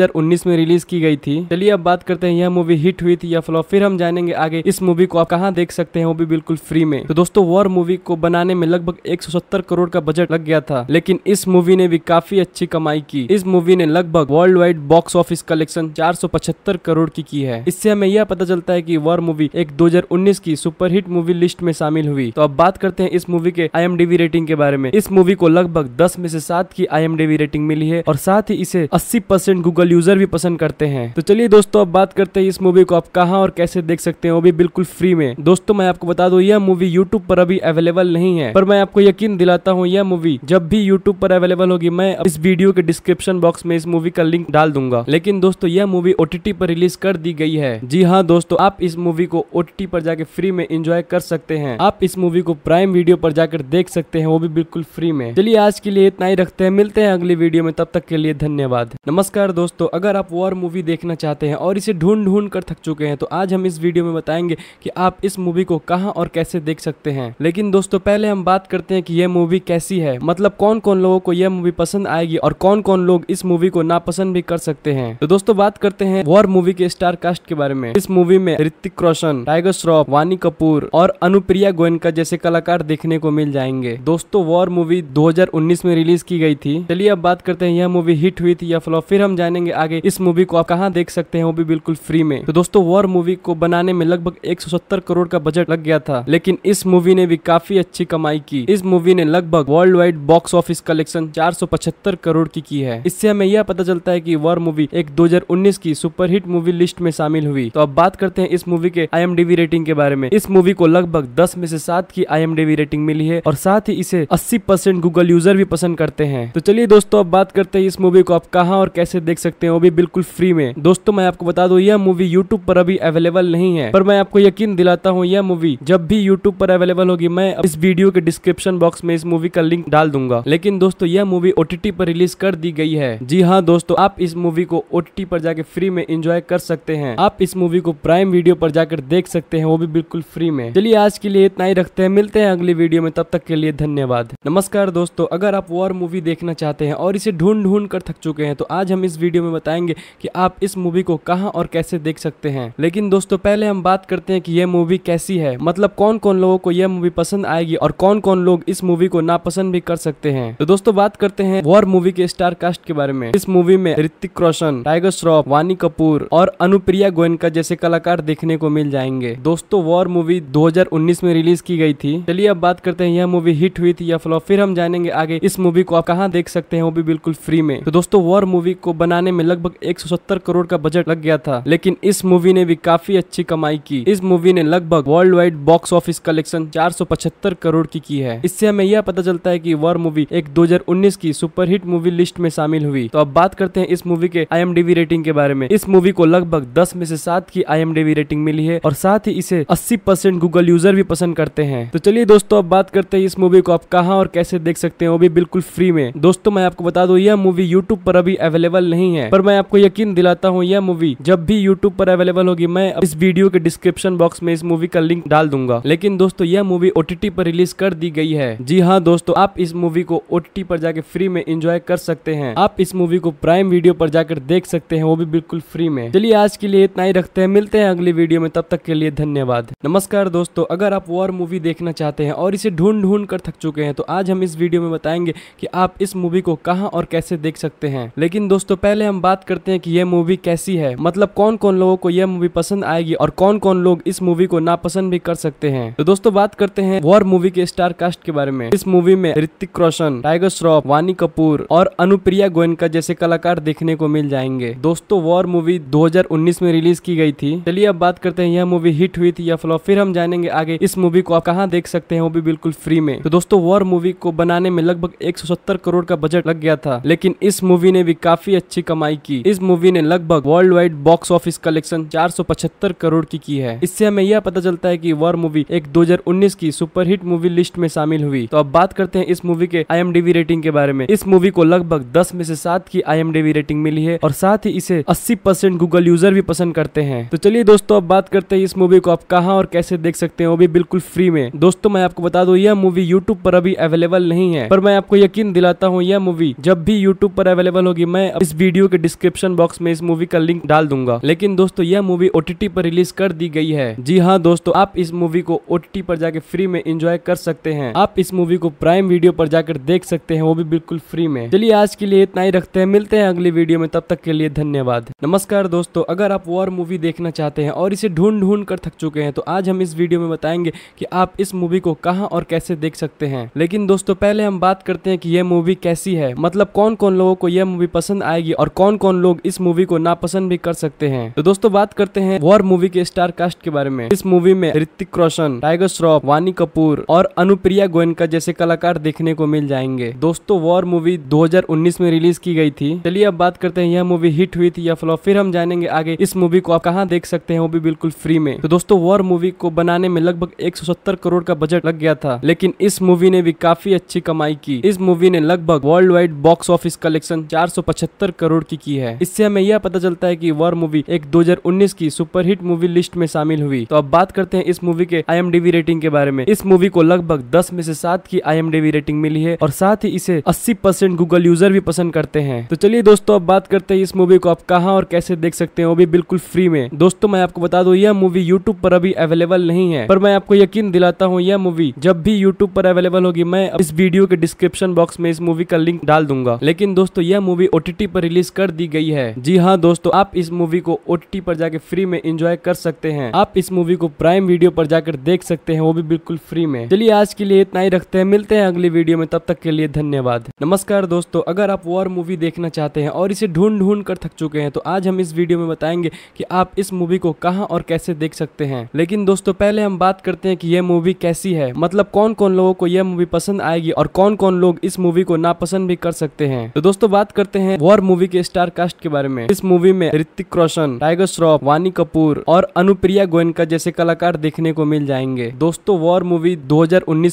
में रिलीज की गई थी चलिए अब बात करते हैं यह मूवी हिट हुई थी या फ्लॉप फिर हम जानेंगे आगे इस मूवी को आप कहाँ देख सकते हैं वो भी बिल्कुल फ्री में तो दोस्तों वॉर मूवी को बनाने में लगभग एक करोड़ का बजट लग गया था लेकिन इस मूवी ने भी काफी अच्छी कमाई की इस मूवी ने लगभग world wide box office collection चार करोड़ की की है इससे हमें यह पता चलता है कि वॉर मूवी एक 2019 की सुपरहिट मूवी लिस्ट में शामिल हुई तो अब बात करते हैं इस मूवी के आई रेटिंग के बारे में इस मूवी को लगभग दस में से सात की आई रेटिंग मिली है और साथ ही इसे अस्सी गूगल यूजर भी पसंद करते हैं तो चलिए दोस्तों अब बात करते हैं इस मूवी को आप कहाँ और कैसे देख सकते हैं वो भी बिल्कुल फ्री में दोस्तों मैं आपको बता दू यह मूवी यूट्यूब पर अभी अवेलेबल नहीं है पर मैं आपको यकीन दिलाता हूँ यह मूवी जब भी यूट्यूब पर अवेलेबल होगी मैं इस वीडियो के डिस्क्रिप्शन बॉक्स में इस मूवी का लिंक डाल दूंगा लेकिन दोस्तों यह मूवी ओटीटी पर रिलीज कर दी गई है जी हाँ दोस्तों आप इस मूवी को ओटीटी पर जाके फ्री में एंजॉय कर सकते हैं आप इस मूवी को प्राइम वीडियो पर जाकर देख सकते हैं वो भी बिल्कुल फ्री में चलिए आज के लिए इतना ही रखते हैं मिलते हैं अगली वीडियो में तब तक के लिए धन्यवाद नमस्कार दोस्तों अगर आप वॉर मूवी देखना चाहते हैं और इसे ढूंढ ढूंढ कर थक चुके हैं तो आज हम इस वीडियो में बताएंगे की आप इस मूवी को कहाँ और कैसे देख सकते हैं लेकिन दोस्तों पहले हम बात करते हैं की यह मूवी कैसी है मतलब कौन कौन लोगों को यह मूवी पसंद आएगी होगी और कौन कौन लोग इस मूवी को नापसंद भी कर सकते हैं तो दोस्तों बात करते हैं वॉर मूवी के स्टार कास्ट के बारे में इस मूवी में ऋतिक रोशन टाइगर श्रॉफ वानी कपूर और अनुप्रिया गोयनका जैसे कलाकार देखने को मिल जाएंगे दोस्तों वॉर मूवी दो में रिलीज की गई थी चलिए अब बात करते हैं यह मूवी हिट हुई थी या फ्लॉप फिर हम जानेंगे आगे इस मूवी को आप कहाँ देख सकते हैं वो भी बिल्कुल फ्री में तो दोस्तों वॉर मूवी को बनाने में लगभग एक करोड़ का बजट लग गया था लेकिन इस मूवी ने भी काफी अच्छी कमाई की इस मूवी ने लगभग world wide box office collection चार करोड़ की की है इससे हमें यह पता चलता है कि वॉर मूवी एक 2019 की सुपरहिट मूवी लिस्ट में शामिल हुई तो अब बात करते हैं इस मूवी के आई रेटिंग के बारे में इस मूवी को लगभग दस में से सात की आई रेटिंग मिली है और साथ ही इसे अस्सी गूगल यूजर भी पसंद करते हैं तो चलिए दोस्तों अब बात करते हैं इस मूवी को आप कहाँ और कैसे देख सकते हैं वो भी बिल्कुल फ्री में दोस्तों मैं आपको बता दू यह मूवी यूट्यूब पर अभी अवेलेबल नहीं है पर मैं आपको यकीन दिलाता हूँ यह मूवी जब भी यूट्यूब पर अवेलेबल होगी मैं इस वीडियो के डिस्क्रिप्शन बॉक्स में इस मूवी का लिंक डाल दूंगा लेकिन दोस्तों यह मूवी ओटीटी पर रिलीज कर दी गई है जी हाँ दोस्तों आप इस मूवी को ओ पर जाके फ्री में इंजॉय कर सकते हैं आप इस मूवी को प्राइम वीडियो पर जाकर देख सकते हैं वो भी बिल्कुल फ्री में चलिए आज के लिए इतना ही रखते हैं मिलते हैं अगली वीडियो में तब तक के लिए धन्यवाद नमस्कार दोस्तों अगर आप वॉर मूवी देखना चाहते हैं और इसे ढूंढ ढूंढ कर थक चुके हैं तो आज हम इस वीडियो में बताएंगे की आप इस मूवी को कहाँ और कैसे देख सकते हैं लेकिन दोस्तों पहले हम बात करते हैं की यह मूवी कैसी है मतलब कौन कौन लोगों को यह मूवी पसंद आएगी और कौन कौन लोग इस मूवी को नापसंद भी कर सकते हैं तो दोस्तों बात करते हैं वॉर मूवी मूवी के स्टार कास्ट के बारे में इस मूवी में ऋतिक रोशन टाइगर श्रॉफ वानी कपूर और अनुप्रिया गोयनका जैसे कलाकार देखने को मिल जाएंगे दोस्तों वॉर मूवी 2019 में रिलीज की गई थी चलिए अब बात करते हैं यह मूवी हिट हुई थी या फ्लॉप फिर हम जानेंगे आगे इस मूवी को आप कहाँ देख सकते हैं वो भी बिल्कुल फ्री में तो दोस्तों वॉर मूवी को बनाने में लगभग एक करोड़ का बजट लग गया था लेकिन इस मूवी ने भी काफी अच्छी कमाई की इस मूवी ने लगभग world wide box office collection चार करोड़ की की है इससे हमें यह पता चलता है कि वॉर मूवी एक 2019 की सुपरहिट मूवी लिस्ट में शामिल हुई तो अब बात करते हैं इस मूवी के आई रेटिंग के बारे में इस मूवी को लगभग दस में से सात की आई रेटिंग मिली है और साथ ही इसे अस्सी गूगल यूजर भी पसंद करते हैं तो चलिए दोस्तों अब बात करते हैं इस मूवी को आप कहाँ और कैसे देख सकते हैं वो भी बिल्कुल फ्री में दोस्तों मैं आपको बता दू यह मूवी यूट्यूब पर अभी अवेलेबल नहीं है पर मैं आपको यकीन दिलाता हूँ यह मूवी जब भी यूट्यूब पर अवेलेबल होगी मैं इस वीडियो के डिस्क्रिप्शन बॉक्स में इस मूवी का लिंक डाल दूंगा लेकिन दोस्तों यह मूवी ओटीटी पर रिलीज कर दी गई है जी हाँ दोस्तों आप इस मूवी को ओटीटी पर जाके फ्री में इंजॉय एंजॉय कर सकते हैं आप इस मूवी को प्राइम वीडियो पर जाकर देख सकते हैं वो भी बिल्कुल फ्री में चलिए आज के लिए इतना ही रखते हैं मिलते हैं अगली वीडियो में तब तक के लिए धन्यवाद नमस्कार दोस्तों अगर आप वॉर मूवी देखना चाहते हैं और इसे ढूंढ ढूंढ कर थक चुके हैं तो आज हम इस वीडियो में बताएंगे की आप इस मूवी को कहाँ और कैसे देख सकते हैं लेकिन दोस्तों पहले हम बात करते हैं की यह मूवी कैसी है मतलब कौन कौन लोगों को यह मूवी पसंद आएगी और कौन कौन लोग इस मूवी को नापसंद भी कर सकते हैं तो दोस्तों बात करते हैं वॉर मूवी के स्टार कास्ट के बारे में इस मूवी में ऋतिक रोशन टाइगर श्रॉफ वानी कपूर और अनुप्रिया गोयनका जैसे कलाकार देखने को मिल जाएंगे दोस्तों वॉर मूवी 2019 में रिलीज की गई थी चलिए अब बात करते हैं यह मूवी हिट हुई थी या फ्लॉप फिर हम जानेंगे आगे इस मूवी को आप कहाँ देख सकते हैं वो भी बिल्कुल फ्री में तो दोस्तों वॉर मूवी को बनाने में लगभग एक करोड़ का बजट लग गया था लेकिन इस मूवी ने भी काफी अच्छी कमाई की इस मूवी ने लगभग world wide box office collection चार करोड़ की की है इससे हमें यह पता चलता है की वॉर मूवी एक 2019 की सुपरहिट मूवी लिस्ट में शामिल हुई तो अब बात करते हैं इस मूवी के आई रेटिंग के बारे में इस मूवी को लगभग दस में से सात की आई रेटिंग मिली है और साथ ही इसे अस्सी परसेंट गूगल यूजर भी पसंद करते हैं तो चलिए दोस्तों अब बात करते हैं इस मूवी को आप कहाँ और कैसे देख सकते हैं वो भी बिल्कुल फ्री में दोस्तों मैं आपको बता दू यह मूवी यूट्यूब पर अभी अवेलेबल नहीं है पर मैं आपको यकीन दिलाता हूँ यह मूवी जब भी यूट्यूब पर अवेलेबल होगी मैं इस वीडियो के डिस्क्रिप्शन बॉक्स में इस मूवी का लिंक डाल दूंगा लेकिन दोस्तों यह मूवी ओटीटी पर रिलीज कर दी गई है जी हाँ दोस्तों आप इस मूवी को ओटीटी पर जाके फ्री में एंजॉय कर सकते हैं आप इस मूवी को प्राइम वीडियो पर जाकर देख सकते हैं वो भी बिल्कुल फ्री में हैं चलिए आज के लिए इतना ही रखते हैं मिलते हैं अगली वीडियो में तब तक के लिए धन्यवाद नमस्कार दोस्तों अगर आप वॉर मूवी देखना चाहते हैं और इसे ढूंढ ढूंढ कर थक चुके हैं तो आज हम इस वीडियो में बताएंगे कि आप इस मूवी को कहाँ और कैसे देख सकते हैं लेकिन दोस्तों पहले हम बात करते हैं कि यह मूवी कैसी है मतलब कौन कौन लोगों को यह मूवी पसंद आएगी और कौन कौन लोग इस मूवी को नापसंद भी कर सकते हैं तो दोस्तों बात करते हैं वॉर मूवी के स्टार कास्ट के बारे में इस मूवी में ऋतिक रोशन टाइगर श्रॉफ वानी कपूर और अनुप्रिया गोयनका जैसे कलाकार देखने को मिल जाएंगे दोस्तों वॉर मूवी 2019 में रिलीज की गई थी चलिए अब बात करते हैं यह मूवी हिट हुई थी या फ्लॉप फिर हम जानेंगे आगे इस मूवी को आप कहाँ देख सकते हैं वो भी बिल्कुल फ्री में तो दोस्तों वॉर मूवी को बनाने में लगभग एक करोड़ का बजट लग गया था लेकिन इस मूवी ने भी काफी अच्छी कमाई की इस मूवी ने लगभग world wide box office collection चार करोड़ की की है इससे हमें यह पता चलता है की वॉर मूवी एक दो की सुपरहिट मूवी लिस्ट में शामिल हुई तो अब बात करते हैं इस मूवी के आई रेटिंग के बारे में इस मूवी को लगभग दस में से सात की आई रेटिंग मिली है और साथ ही इसे अस्सी परसेंट गूगल यूजर भी पसंद करते हैं तो चलिए दोस्तों अब बात करते हैं इस मूवी को आप कहाँ और कैसे देख सकते हैं वो भी बिल्कुल फ्री में दोस्तों मैं आपको बता दू यह मूवी यूट्यूब पर अभी अवेलेबल नहीं है पर मैं आपको यकीन दिलाता हूँ यह मूवी जब भी यूट्यूब पर अवेलेबल होगी मैं इस वीडियो के डिस्क्रिप्शन बॉक्स में इस मूवी का लिंक डाल दूंगा लेकिन दोस्तों यह मूवी ओटीटी पर रिलीज कर दी गई है जी हाँ दोस्तों आप इस मूवी को ओटीटी पर जाके फ्री में एंजॉय कर सकते हैं आप इस मूवी को प्राइम वीडियो पर जाकर देख सकते हैं वो भी बिल्कुल फ्री में चलिए आज के लिए इतना ही रखते हैं मिलते हैं अगली वीडियो में तब तक के लिए धन्यवाद नमस्कार दोस्तों तो अगर आप वॉर मूवी देखना चाहते हैं और इसे ढूंढ ढूंढ कर थक चुके हैं तो आज हम इस वीडियो में बताएंगे कि आप इस मूवी को कहाँ और कैसे देख सकते हैं लेकिन दोस्तों पहले हम बात करते हैं कि यह मूवी कैसी है मतलब कौन कौन लोगों को यह मूवी पसंद आएगी और कौन कौन लोग इस मूवी को नापसंद भी कर सकते हैं तो दोस्तों बात करते हैं वॉर मूवी के स्टार कास्ट के बारे में इस मूवी में ऋतिक रोशन टाइगर श्रॉफ वानी कपूर और अनुप्रिया गोयनका जैसे कलाकार देखने को मिल जाएंगे दोस्तों वॉर मूवी दो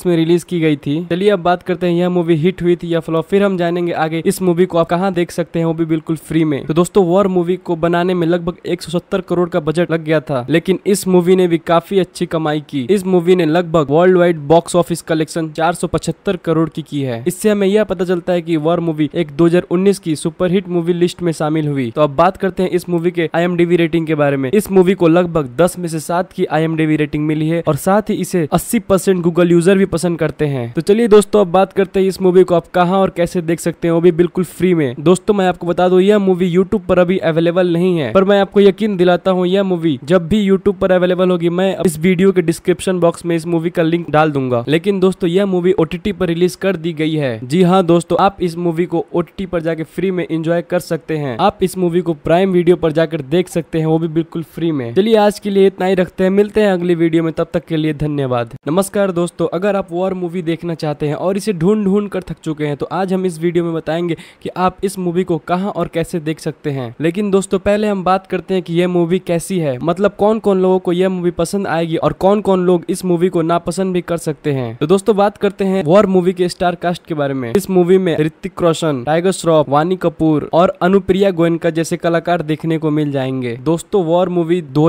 में रिलीज की गई थी चलिए अब बात करते हैं यह मूवी हिट हुई थी या फ्लॉप फिर हम जाने जानेंगे आगे इस मूवी को आप कहाँ देख सकते हैं वो भी बिल्कुल फ्री में तो दोस्तों वॉर मूवी को बनाने में लगभग एक करोड़ का बजट लग गया था लेकिन इस मूवी ने भी काफी अच्छी कमाई की इस मूवी ने लगभग world wide box office collection चार करोड़ की की है इससे हमें यह पता चलता है की वॉर मूवी एक 2019 की सुपरहिट मूवी लिस्ट में शामिल हुई तो अब बात करते हैं इस मूवी के आई रेटिंग के बारे में इस मूवी को लगभग दस में से सात की आई रेटिंग मिली है और साथ ही इसे अस्सी गूगल यूजर भी पसंद करते हैं तो चलिए दोस्तों अब बात करते हैं इस मूवी को आप कहाँ और कैसे देख सकते हैं वो भी बिल्कुल फ्री में दोस्तों मैं आपको बता दू यह मूवी यूट्यूब पर अभी अवेलेबल नहीं है पर मैं आपको यकीन दिलाता हूँ यह मूवी जब भी यूट्यूब पर अवेलेबल होगी मैं इस वीडियो के डिस्क्रिप्शन बॉक्स में इस मूवी का लिंक डाल दूंगा लेकिन दोस्तों यह मूवी ओटीटी पर रिलीज कर दी गई है जी हाँ दोस्तों आप इस मूवी को ओटीटी पर जाके फ्री में एंजॉय कर सकते हैं आप इस मूवी को प्राइम वीडियो पर जाकर देख सकते हैं वो भी बिल्कुल फ्री में चलिए आज के लिए इतना ही रखते हैं मिलते हैं अगली वीडियो में तब तक के लिए धन्यवाद नमस्कार दोस्तों अगर आप वॉर मूवी देखना चाहते हैं और इसे ढूंढ ढूंढ कर थक चुके हैं तो आज हम इस वीडियो में बताएंगे कि आप इस मूवी को कहाँ और कैसे देख सकते हैं लेकिन दोस्तों पहले हम बात करते हैं कि यह मूवी कैसी है मतलब कौन कौन लोगों को यह मूवी पसंद आएगी और कौन कौन लोग इस मूवी को नापसंद भी कर सकते हैं तो दोस्तों बात करते हैं वॉर मूवी के स्टार कास्ट के बारे में इस मूवी में ऋतिक रोशन टाइगर श्रॉफ वानी कपूर और अनुप्रिया गोयनका जैसे कलाकार देखने को मिल जाएंगे दोस्तों वॉर मूवी दो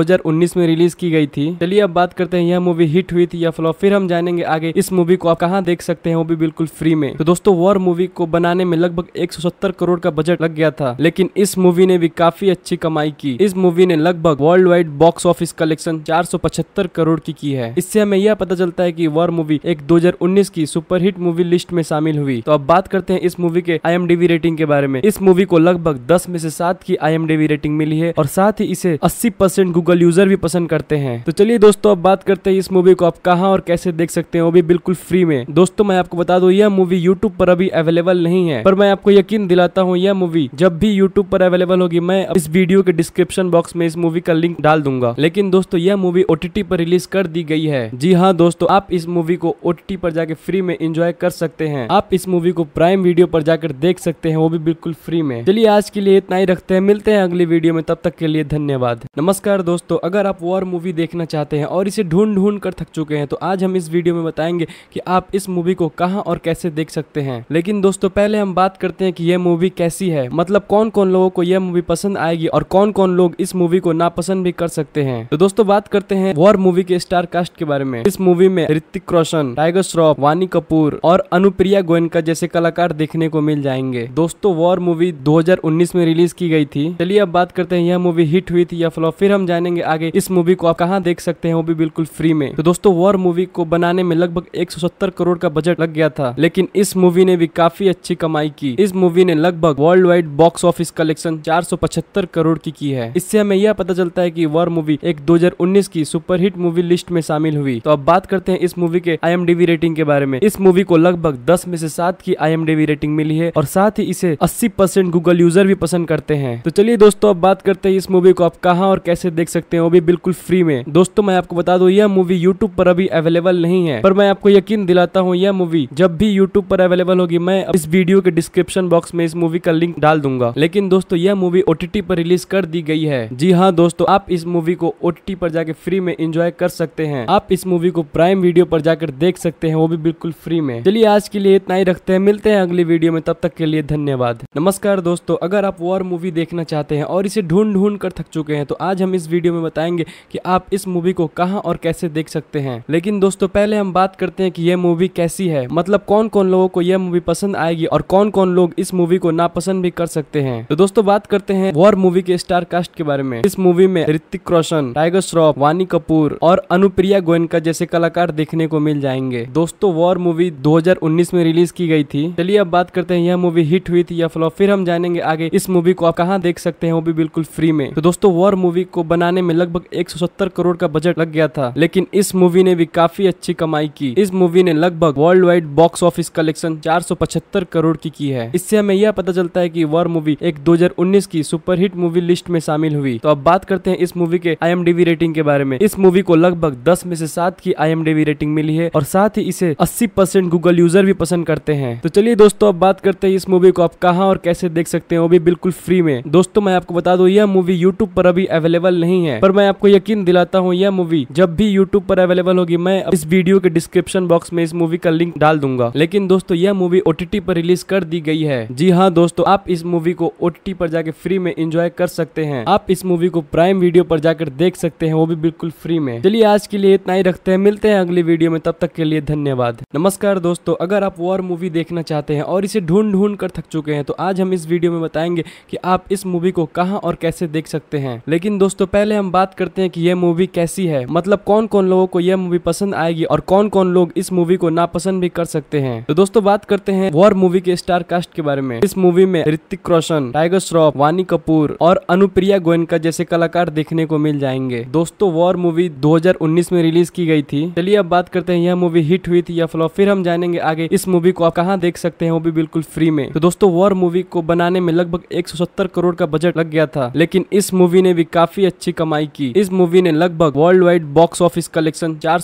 में रिलीज की गई थी चलिए अब बात करते हैं यह मूवी हिट हुई थी या फ्लॉप फिर हम जानेंगे आगे इस मूवी को आप कहाँ देख सकते हैं वो भी बिल्कुल फ्री में तो दोस्तों वॉर मूवी को बना बनाने में लगभग 170 करोड़ का बजट लग गया था लेकिन इस मूवी ने भी काफी अच्छी कमाई की इस मूवी ने लगभग world wide box office collection चार करोड़ की की है इससे हमें यह पता चलता है की वॉर मूवी एक दो की सुपरहिट मूवी लिस्ट में शामिल हुई तो अब बात करते हैं इस मूवी के आई रेटिंग के बारे में इस मूवी को लगभग दस में से सात की आई रेटिंग मिली है और साथ ही इसे अस्सी परसेंट गूगल यूजर भी पसंद करते हैं तो चलिए दोस्तों अब बात करते हैं इस मूवी को आप कहाँ और कैसे देख सकते हैं वो भी बिल्कुल फ्री में दोस्तों मैं आपको बता दू यह मूवी यूट्यूब पर अभी अवेलेबल नहीं नहीं है पर मैं आपको यकीन दिलाता हूँ यह मूवी जब भी यूट्यूब पर अवेलेबल होगी मैं इस वीडियो के डिस्क्रिप्शन बॉक्स में इस मूवी का लिंक डाल दूंगा लेकिन दोस्तों यह मूवी ओटीटी पर रिलीज कर दी गई है जी हाँ दोस्तों आप इस मूवी को ओटीटी पर जाके फ्री में एंजॉय कर सकते हैं आप इस मूवी को प्राइम वीडियो पर जाकर देख सकते हैं वो भी बिल्कुल फ्री में चलिए आज के लिए इतना ही रखते हैं मिलते हैं अगली वीडियो में तब तक के लिए धन्यवाद नमस्कार दोस्तों अगर आप वॉर मूवी देखना चाहते हैं और इसे ढूंढ ढूंढ कर थक चुके हैं तो आज हम इस वीडियो में बताएंगे कि आप इस मूवी को कहाँ और कैसे देख सकते हैं लेकिन दोस्तों पहले हम बात करते हैं कि यह मूवी कैसी है मतलब कौन कौन लोगों को यह मूवी पसंद आएगी और कौन कौन लोग इस मूवी को नापसंद भी कर सकते हैं तो दोस्तों बात करते हैं वॉर मूवी के स्टार कास्ट के बारे में इस मूवी में ऋतिक रोशन टाइगर श्रॉफ वानी कपूर और अनुप्रिया गोयनका जैसे कलाकार देखने को मिल जाएंगे दोस्तों वॉर मूवी दो में रिलीज की गई थी चलिए अब बात करते हैं यह मूवी हिट हुई थी या फ्लॉप फिर हम जानेंगे आगे इस मूवी को आप कहाँ देख सकते हैं वो भी बिल्कुल फ्री में तो दोस्तों वॉर मूवी को बनाने में लगभग एक करोड़ का बजट लग गया था लेकिन इस मूवी ने भी काफी अच्छी अच्छी कमाई की इस मूवी ने लगभग world wide box office collection चार करोड़ की की है इससे हमें यह पता चलता है की वॉर मूवी एक 2019 की सुपरहिट मूवी लिस्ट में शामिल हुई तो अब बात करते हैं इस मूवी के आई रेटिंग के बारे में इस मूवी को लगभग दस में से सात की आई रेटिंग मिली है और साथ ही इसे अस्सी परसेंट गूगल यूजर भी पसंद करते हैं तो चलिए दोस्तों अब बात करते हैं इस मूवी को आप कहाँ और कैसे देख सकते हैं वो भी बिल्कुल फ्री में दोस्तों मैं आपको बता दू यह मूवी यूट्यूब पर अभी अवेलेबल नहीं है पर मैं आपको यकीन दिलाता हूँ यह मूवी जब भी यूट्यूब पर अवेलेबल होगी मैं इस वीडियो वीडियो के डिस्क्रिप्शन बॉक्स में इस मूवी का लिंक डाल दूंगा लेकिन दोस्तों यह मूवी ओ पर रिलीज कर दी गई है जी हाँ दोस्तों आप इस मूवी को ओ पर जाके फ्री में एंजॉय कर सकते हैं आप इस मूवी को प्राइम वीडियो पर जाकर देख सकते हैं वो भी बिल्कुल फ्री में चलिए आज के लिए इतना ही रखते हैं मिलते हैं अगली वीडियो में तब तक के लिए धन्यवाद नमस्कार दोस्तों अगर आप वॉर मूवी देखना चाहते हैं और इसे ढूंढ ढूंढ कर थक चुके हैं तो आज हम इस वीडियो में बताएंगे की आप इस मूवी को कहाँ और कैसे देख सकते हैं लेकिन दोस्तों पहले हम बात करते हैं की यह मूवी कैसी है मतलब कौन कौन लोगों को यह मूवी पसंद आएगी और कौन कौन लोग इस मूवी को नापसंद भी कर सकते हैं तो दोस्तों बात करते हैं वॉर मूवी के स्टार कास्ट के बारे में इस मूवी में ऋतिक रोशन टाइगर श्रॉफ वानी कपूर और अनुप्रिया गोयनका जैसे कलाकार देखने को मिल जाएंगे दोस्तों वॉर मूवी उन्नीस में रिलीज की गई थी चलिए अब बात करते हैं यह मूवी हिट हुई थी या फ्लॉप फिर हम जानेंगे आगे इस मूवी को आप कहाँ देख सकते हैं वो भी बिल्कुल फ्री में तो दोस्तों वॉर मूवी को बनाने में लगभग सत्तर करोड़ का बजट लग गया था लेकिन इस मूवी ने भी काफी अच्छी कमाई की इस मूवी ने लगभग world wide box office collection चार करोड़ करोड़ की की है इससे हमें यह पता चलता है की वॉर मूवी एक 2019 की सुपरहिट मूवी लिस्ट में शामिल हुई तो अब बात करते हैं इस मूवी के आई रेटिंग के बारे में इस मूवी को लगभग दस में से सात की आई रेटिंग मिली है और साथ ही इसे अस्सी गूगल यूजर भी पसंद करते हैं तो चलिए दोस्तों अब बात करते हैं इस मूवी को आप कहाँ और कैसे देख सकते हैं वो भी बिल्कुल फ्री में दोस्तों मैं आपको बता दू यह मूवी यूट्यूब पर अभी अवेलेबल नहीं है पर मैं आपको यकीन दिलाता हूँ यह मूवी जब भी यूट्यूब पर अवेलेबल होगी मैं इस वीडियो के डिस्क्रिप्शन बॉक्स में इस मूवी का लिंक डाल दूंगा लेकिन दोस्तों यह मूवी ओटीटी पर रिलीज कर दी गई है जी हाँ दोस्तों आप इस मूवी को ओ पर जाके फ्री में इंजॉय कर सकते हैं आप इस मूवी को प्राइम वीडियो पर जाकर देख सकते हैं वो भी बिल्कुल फ्री में चलिए आज के लिए इतना ही रखते हैं मिलते हैं अगली वीडियो में तब तक के लिए धन्यवाद नमस्कार दोस्तों अगर आप वॉर मूवी देखना चाहते हैं और इसे ढूंढ ढूंढ कर थक चुके हैं तो आज हम इस वीडियो में बताएंगे की आप इस मूवी को कहाँ और कैसे देख सकते हैं लेकिन दोस्तों पहले हम बात करते हैं की यह मूवी कैसी है मतलब कौन कौन लोगों को यह मूवी पसंद आएगी और कौन कौन लोग इस मूवी को नापसंद भी कर सकते हैं तो दोस्तों बात करते हैं वॉर मूवी मूवी के स्टार कास्ट के बारे में इस मूवी में ऋतिक रोशन टाइगर श्रॉफ वानी कपूर और अनुप्रिया गोयनका जैसे कलाकार देखने को मिल जाएंगे दोस्तों वॉर मूवी 2019 में रिलीज की गई थी चलिए अब बात करते हैं यह मूवी हिट हुई थी या फ्लॉप फिर हम जानेंगे आगे इस मूवी को आप कहाँ देख सकते हैं वो भी बिल्कुल फ्री में तो दोस्तों वॉर मूवी को बनाने में लगभग एक करोड़ का बजट लग गया था लेकिन इस मूवी ने भी काफी अच्छी कमाई की इस मूवी ने लगभग world wide box office collection चार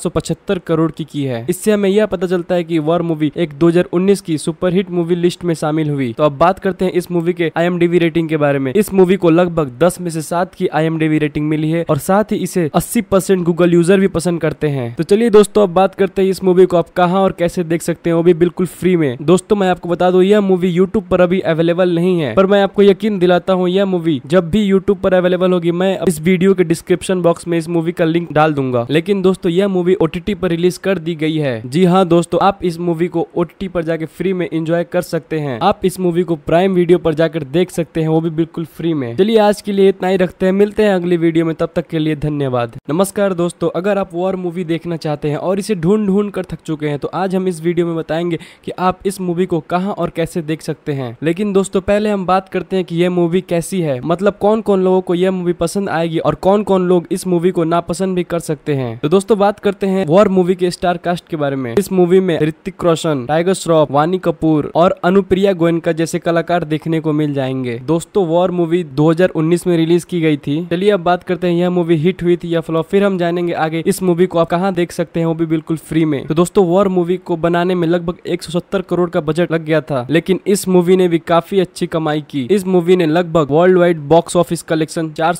करोड़ की की है इससे हमें यह पता चलता है की वॉर मूवी एक 2019 की सुपरहिट मूवी लिस्ट में शामिल हुई तो अब बात करते हैं इस मूवी के आई रेटिंग के बारे में इस मूवी को लगभग दस में से सात की आई रेटिंग मिली है और साथ ही इसे अस्सी गूगल यूजर भी पसंद करते हैं तो चलिए दोस्तों अब बात करते हैं इस मूवी को आप कहाँ और कैसे देख सकते हैं वो भी बिल्कुल फ्री में दोस्तों मैं आपको बता दू यह मूवी यूट्यूब पर अभी अवेलेबल नहीं है पर मैं आपको यकीन दिलाता हूँ यह मूवी जब भी यूट्यूब पर अवेलेबल होगी मैं इस वीडियो के डिस्क्रिप्शन बॉक्स में इस मूवी का लिंक डाल दूंगा लेकिन दोस्तों यह मूवी ओटीटी पर रिलीज कर दी गई है जी हाँ दोस्तों आप इस मूवी को ओटीटी पर जाके फ्री में इंजॉय कर सकते हैं आप इस मूवी को प्राइम वीडियो पर जाकर देख सकते हैं वो भी बिल्कुल फ्री में चलिए आज के लिए इतना ही रखते हैं मिलते हैं अगली वीडियो में तब तक के लिए धन्यवाद नमस्कार दोस्तों अगर आप वॉर मूवी देखना चाहते हैं और इसे ढूंढ ढूंढ कर थक चुके हैं तो आज हम इस वीडियो में बताएंगे की आप इस मूवी को कहाँ और कैसे देख सकते हैं लेकिन दोस्तों पहले हम बात करते हैं की यह मूवी कैसी है मतलब कौन कौन लोगों को यह मूवी पसंद आएगी और कौन कौन लोग इस मूवी को नापसंद भी कर सकते हैं तो दोस्तों बात करते हैं वॉर मूवी के स्टार कास्ट के बारे में इस मूवी में ऋतिक रोशन टाइगर श्रॉफ वानी कपूर और अनुप्रिया गोयनका जैसे कलाकार देखने को मिल जाएंगे दोस्तों वॉर मूवी 2019 में रिलीज की गई थी चलिए अब बात करते हैं यह मूवी हिट हुई थी या फ्लॉप फिर हम जानेंगे आगे इस मूवी को आप कहाँ देख सकते हैं वो भी बिल्कुल फ्री में तो दोस्तों वॉर मूवी को बनाने में लगभग एक करोड़ का बजट लग गया था लेकिन इस मूवी ने भी काफी अच्छी कमाई की इस मूवी ने लगभग world wide box office collection चार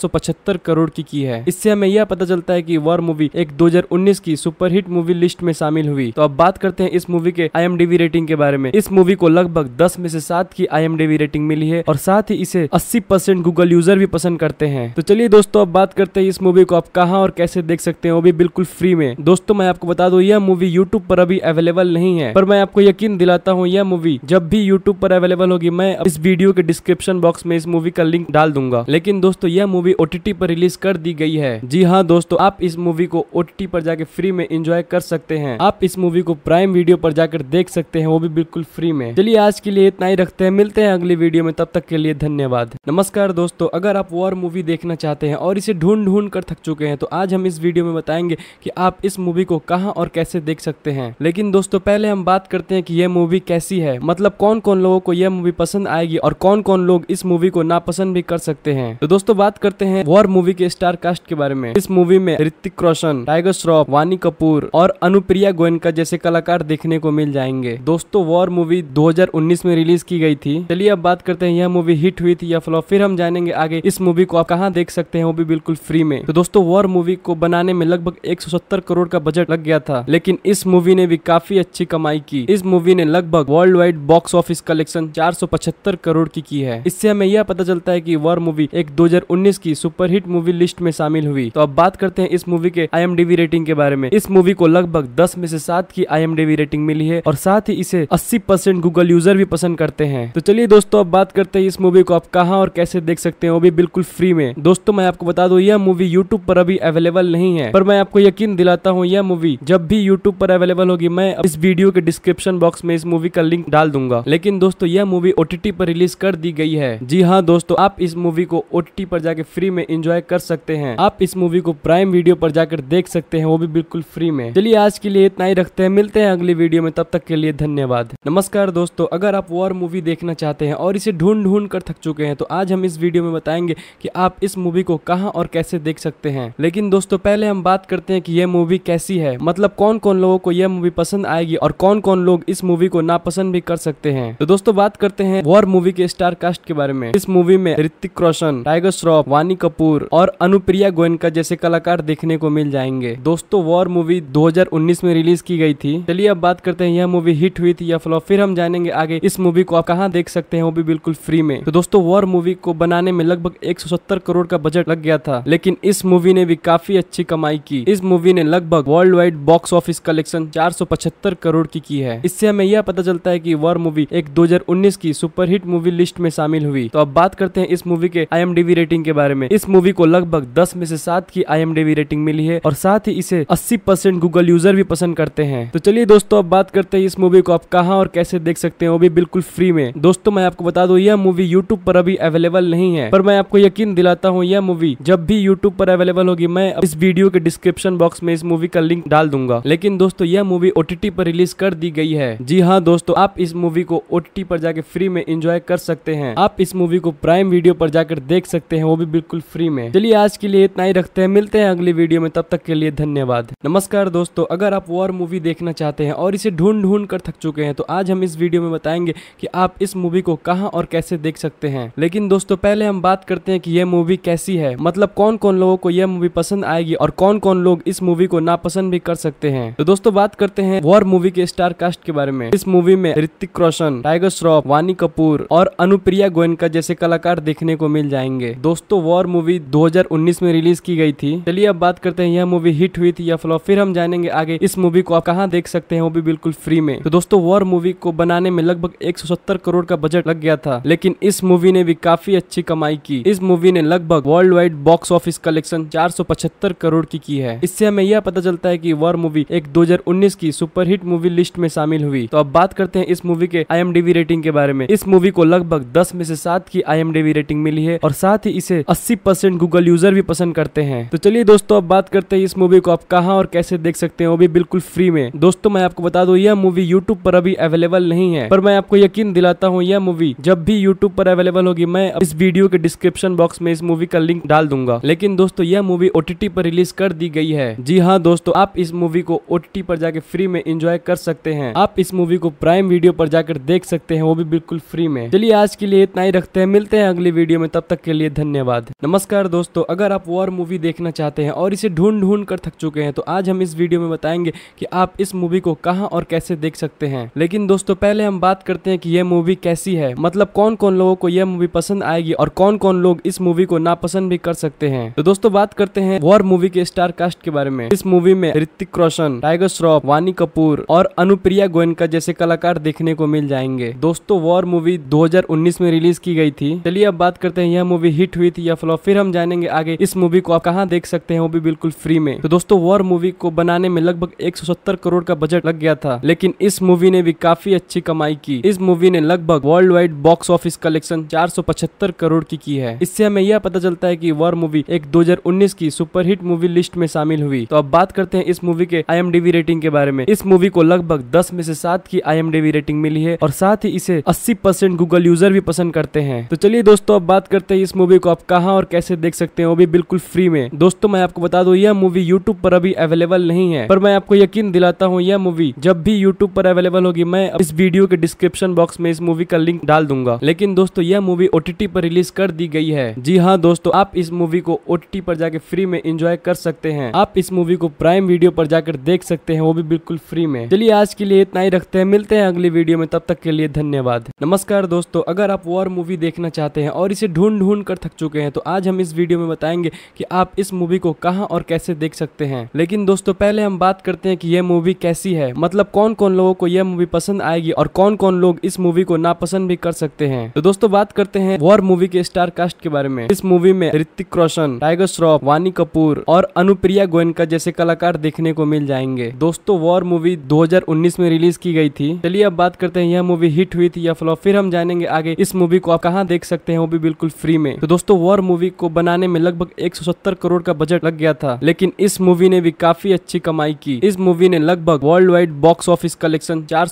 करोड़ की की है इससे हमें यह पता चलता है की वॉर मूवी एक 2019 की सुपरहिट मूवी लिस्ट में शामिल हुई तो अब बात करते हैं इस मूवी के आई रेटिंग के बारे में इस मूवी को लगभग 10 में से 7 की आई रेटिंग मिली है और साथ ही इसे 80 परसेंट गूगल यूजर भी पसंद करते हैं तो चलिए दोस्तों अब बात करते हैं इस मूवी को आप कहाँ और कैसे देख सकते हैं वो भी बिल्कुल फ्री में दोस्तों मैं आपको बता दू यह मूवी यूट्यूब पर अभी अवेलेबल नहीं है पर मैं आपको यकीन दिलाता हूँ यह मूवी जब भी यूट्यूब पर अवेलेबल होगी मैं इस वीडियो के डिस्क्रिप्शन बॉक्स में इस मूवी का लिंक डाल दूंगा लेकिन दोस्तों यह मूवी ओटीटी पर रिलीज कर दी गई है जी हाँ दोस्तों आप इस मूवी को ओटीटी पर जाके फ्री में एंजॉय कर सकते हैं आप इस मूवी को प्राइम वीडियो पर जाकर देख सकते हैं वो भी बिल्कुल फ्री में चलिए आज के लिए इतना ही रखते हैं मिलते हैं अगली वीडियो में तब तक के लिए धन्यवाद नमस्कार दोस्तों अगर आप वॉर मूवी देखना चाहते हैं और इसे ढूंढ ढूंढ कर थक चुके हैं तो आज हम इस वीडियो में बताएंगे कि आप इस मूवी को कहाँ और कैसे देख सकते हैं लेकिन दोस्तों पहले हम बात करते हैं कि यह मूवी कैसी है मतलब कौन कौन लोगों को यह मूवी पसंद आएगी और कौन कौन लोग इस मूवी को नापसंद भी कर सकते हैं तो दोस्तों बात करते हैं वॉर मूवी के स्टार कास्ट के बारे में इस मूवी में ऋतिक रोशन टाइगर श्रॉफ वानी कपूर और अनुप्रिया गोयनका जैसे कलाकार देखने को मिल जाएंगे दोस्तों वॉर मूवी दो 2019 में रिलीज की गई थी चलिए अब बात करते हैं यह मूवी हिट हुई थी या फ्लॉप फिर हम जानेंगे आगे इस मूवी को आप कहाँ देख सकते हैं वो भी बिल्कुल फ्री में तो दोस्तों वॉर मूवी को बनाने में लगभग एक करोड़ का बजट लग गया था लेकिन इस मूवी ने भी काफी अच्छी कमाई की इस मूवी ने लगभग world wide box office collection चार करोड़ की की है इससे हमें यह पता चलता है की वॉर मूवी एक दो की सुपरहिट मूवी लिस्ट में शामिल हुई तो अब बात करते हैं इस मूवी के आई रेटिंग के बारे में इस मूवी को लगभग दस में से सात की आई रेटिंग मिली है और साथ ही इसे अस्सी परसेंट गूगल यूजर भी पसंद करते हैं तो चलिए दोस्तों अब बात करते हैं इस मूवी को आप कहाँ और कैसे देख सकते हैं वो भी बिल्कुल फ्री में दोस्तों मैं आपको बता दू यह मूवी यूट्यूब पर अभी अवेलेबल नहीं है पर मैं आपको यकीन दिलाता हूँ यह मूवी जब भी यूट्यूब पर अवेलेबल होगी मैं इस वीडियो के डिस्क्रिप्शन बॉक्स में इस मूवी का लिंक डाल दूंगा लेकिन दोस्तों यह मूवी ओटीटी पर रिलीज कर दी गई है जी हाँ दोस्तों आप इस मूवी को ओटीटी पर जाके फ्री में एंजॉय कर सकते हैं आप इस मूवी को प्राइम वीडियो पर जाकर देख सकते हैं वो भी बिल्कुल फ्री में चलिए आज के लिए इतना ही रखते हैं मिलते हैं अगली वीडियो में तब तक के लिए धन्यवाद नमस्कार दोस्तों अगर आप वॉर मूवी देखना चाहते हैं और इसे ढूंढ ढूंढ कर थक चुके हैं तो आज हम इस वीडियो में बताएंगे कि आप इस मूवी को कहाँ और कैसे देख सकते हैं लेकिन दोस्तों पहले हम बात करते हैं कि यह मूवी कैसी है मतलब कौन कौन लोगों को यह मूवी पसंद आएगी और कौन कौन लोग इस मूवी को नापसंद भी कर सकते हैं तो दोस्तों बात करते हैं वॉर मूवी के स्टार कास्ट के बारे में इस मूवी में ऋतिक रोशन टाइगर श्रॉफ वानी कपूर और अनुप्रिया गोयनका जैसे कलाकार देखने को मिल जाएंगे दोस्तों वॉर मूवी दो में रिलीज की गई थी चलिए अब बात करते हैं यह मूवी हिट हुई थी या फ्लॉप फिर हम जाने जानेंगे आगे इस मूवी को आप कहाँ देख सकते हैं वो भी बिल्कुल फ्री में तो दोस्तों वॉर मूवी को बनाने में लगभग एक करोड़ का बजट लग गया था लेकिन इस मूवी ने भी काफी अच्छी कमाई की इस मूवी ने लगभग world wide box office collection चार करोड़ की की है इससे हमें यह पता चलता है की वॉर मूवी एक 2019 की सुपरहिट मूवी लिस्ट में शामिल हुई तो अब बात करते हैं इस मूवी के आई रेटिंग के बारे में इस मूवी को लगभग दस में से सात की आई रेटिंग मिली है और साथ ही इसे अस्सी गूगल यूजर भी पसंद करते हैं तो चलिए दोस्तों अब बात करते हैं इस मूवी को आप कहाँ और कैसे देख सकते हैं वो भी बिल्कुल फ्री में दोस्तों मैं आपको बता दू यह मूवी यूट्यूब पर अभी अवेलेबल नहीं है पर मैं आपको यकीन दिलाता हूँ यह मूवी जब भी यूट्यूब पर अवेलेबल होगी मैं इस वीडियो के डिस्क्रिप्शन बॉक्स में इस मूवी का लिंक डाल दूंगा लेकिन दोस्तों यह मूवी ओटीटी पर रिलीज कर दी गई है जी हाँ दोस्तों आप इस मूवी को ओटीटी पर जाके फ्री में एंजॉय कर सकते हैं आप इस मूवी को प्राइम वीडियो पर जाकर देख सकते हैं वो भी बिल्कुल फ्री में चलिए आज के लिए इतना ही रखते हैं मिलते हैं अगली वीडियो में तब तक के लिए धन्यवाद नमस्कार दोस्तों अगर आप वॉर मूवी देखना चाहते हैं और इसे ढूंढ ढूंढ कर थक चुके हैं तो आज हम इस वीडियो वीडियो में बताएंगे कि आप इस मूवी को कहाँ और कैसे देख सकते हैं लेकिन दोस्तों पहले हम बात करते हैं कि यह मूवी कैसी है मतलब कौन कौन लोगों को यह मूवी पसंद आएगी और कौन कौन लोग इस मूवी को नापसंद भी कर सकते हैं तो दोस्तों बात करते हैं वॉर मूवी के स्टार कास्ट के बारे में इस मूवी में ऋतिक रोशन टाइगर श्रॉफ वानी कपूर और अनुप्रिया गोयनका जैसे कलाकार देखने को मिल जाएंगे दोस्तों वॉर मूवी दो में रिलीज की गई थी चलिए अब बात करते हैं यह मूवी हिट हुई थी या फ्लॉप फिर हम जानेंगे आगे इस मूवी को आप कहाँ देख सकते हैं वो भी बिल्कुल फ्री में तो दोस्तों वॉर मूवी को बनाने बनाने में लगभग 170 करोड़ का बजट लग गया था लेकिन इस मूवी ने भी काफी अच्छी कमाई की इस मूवी ने लगभग world wide box office collection चार करोड़ की की है इससे हमें यह पता चलता है की वॉर मूवी एक दो की सुपरहिट मूवी लिस्ट में शामिल हुई तो अब बात करते हैं इस मूवी के आई रेटिंग के बारे में इस मूवी को लगभग दस में से सात की आई रेटिंग मिली है और साथ ही इसे अस्सी परसेंट गूगल यूजर भी पसंद करते हैं तो चलिए दोस्तों अब बात करते हैं इस मूवी को आप कहाँ और कैसे देख सकते हैं वो भी बिल्कुल फ्री में दोस्तों मैं आपको बता दू यह मूवी यूट्यूब पर अभी अवेलेबल नहीं नहीं है पर मैं आपको यकीन दिलाता हूँ यह मूवी जब भी यूट्यूब पर अवेलेबल होगी मैं इस वीडियो के डिस्क्रिप्शन बॉक्स में इस मूवी का लिंक डाल दूंगा लेकिन दोस्तों यह मूवी ओटीटी पर रिलीज कर दी गई है जी हाँ दोस्तों आप इस मूवी को ओटीटी पर जाके फ्री में एंजॉय कर सकते हैं आप इस मूवी को प्राइम वीडियो पर जाकर देख सकते हैं वो भी बिल्कुल फ्री में चलिए आज के लिए इतना ही रखते हैं मिलते हैं अगली वीडियो में तब तक के लिए धन्यवाद नमस्कार दोस्तों अगर आप वॉर मूवी देखना चाहते हैं और इसे ढूंढ ढूंढ कर थक चुके हैं तो आज हम इस वीडियो में बताएंगे कि आप इस मूवी को कहाँ और कैसे देख सकते हैं लेकिन दोस्तों पहले पहले हम बात करते हैं कि यह मूवी कैसी है मतलब कौन कौन लोगों को यह मूवी पसंद आएगी और कौन कौन लोग इस मूवी को नापसंद भी कर सकते हैं तो दोस्तों बात करते हैं वॉर मूवी के स्टार कास्ट के बारे में इस मूवी में ऋतिक रोशन टाइगर श्रॉफ वानी कपूर और अनुप्रिया गोयनका जैसे कलाकार देखने को मिल जाएंगे दोस्तों वॉर मूवी दो में रिलीज की गई थी चलिए अब बात करते हैं यह मूवी हिट हुई थी या फ्लॉप फिर हम जानेंगे आगे इस मूवी को आप कहाँ देख सकते हैं वो भी बिल्कुल फ्री में तो दोस्तों वॉर मूवी को बनाने में लगभग एक करोड़ का बजट लग गया था लेकिन इस मूवी ने भी काफी अच्छी कमाई की इस मूवी ने लगभग world wide box office collection चार करोड़ की की है इससे हमें यह पता चलता है कि वॉर मूवी एक 2019 की सुपरहिट मूवी लिस्ट में शामिल हुई तो अब बात करते हैं इस मूवी के आई रेटिंग के बारे में इस मूवी को लगभग दस में से सात की आई रेटिंग मिली है और साथ ही इसे अस्सी गूगल यूजर भी पसंद करते हैं तो चलिए दोस्तों अब बात करते हैं इस मूवी को आप कहाँ और कैसे देख सकते हैं वो भी बिल्कुल फ्री में दोस्तों मैं आपको बता दू यह मूवी यूट्यूब पर अभी अवेलेबल नहीं है पर मैं आपको यकीन दिलाता हूँ यह मूवी जब भी यूट्यूब पर अवेलेबल होगी मैं इस वीडियो वीडियो के डिस्क्रिप्शन बॉक्स में इस मूवी का लिंक डाल दूंगा लेकिन दोस्तों यह मूवी ओ पर रिलीज कर दी गई है जी हाँ दोस्तों आप इस मूवी को ओ पर जाके फ्री में एंजॉय कर सकते हैं आप इस मूवी को प्राइम वीडियो पर जाकर देख सकते हैं वो भी बिल्कुल फ्री में चलिए आज के लिए इतना ही रखते हैं मिलते हैं अगली वीडियो में तब तक के लिए धन्यवाद नमस्कार दोस्तों अगर आप वॉर मूवी देखना चाहते हैं और इसे ढूंढ ढूंढ कर थक चुके हैं तो आज हम इस वीडियो में बताएंगे की आप इस मूवी को कहाँ और कैसे देख सकते हैं लेकिन दोस्तों पहले हम बात करते हैं की यह मूवी कैसी है मतलब कौन कौन लोगों को यह मूवी पसंद आएगी और कौन कौन लोग इस मूवी को नापसंद भी कर सकते हैं तो दोस्तों बात करते हैं वॉर मूवी के स्टार कास्ट के बारे में इस मूवी में ऋतिक रोशन टाइगर श्रॉफ वानी कपूर और अनुप्रिया गोयनका जैसे कलाकार देखने को मिल जाएंगे दोस्तों वॉर मूवी दो में रिलीज की गई थी चलिए अब बात करते हैं यह मूवी हिट हुई थी या फ्लॉप फिर हम जानेंगे आगे इस मूवी को आप कहाँ देख सकते हैं वो भी बिल्कुल फ्री में तो दोस्तों वॉर मूवी को बनाने में लगभग एक करोड़ का बजट लग गया था लेकिन इस मूवी ने भी काफी अच्छी कमाई की इस मूवी ने लगभग world wide box office collection चार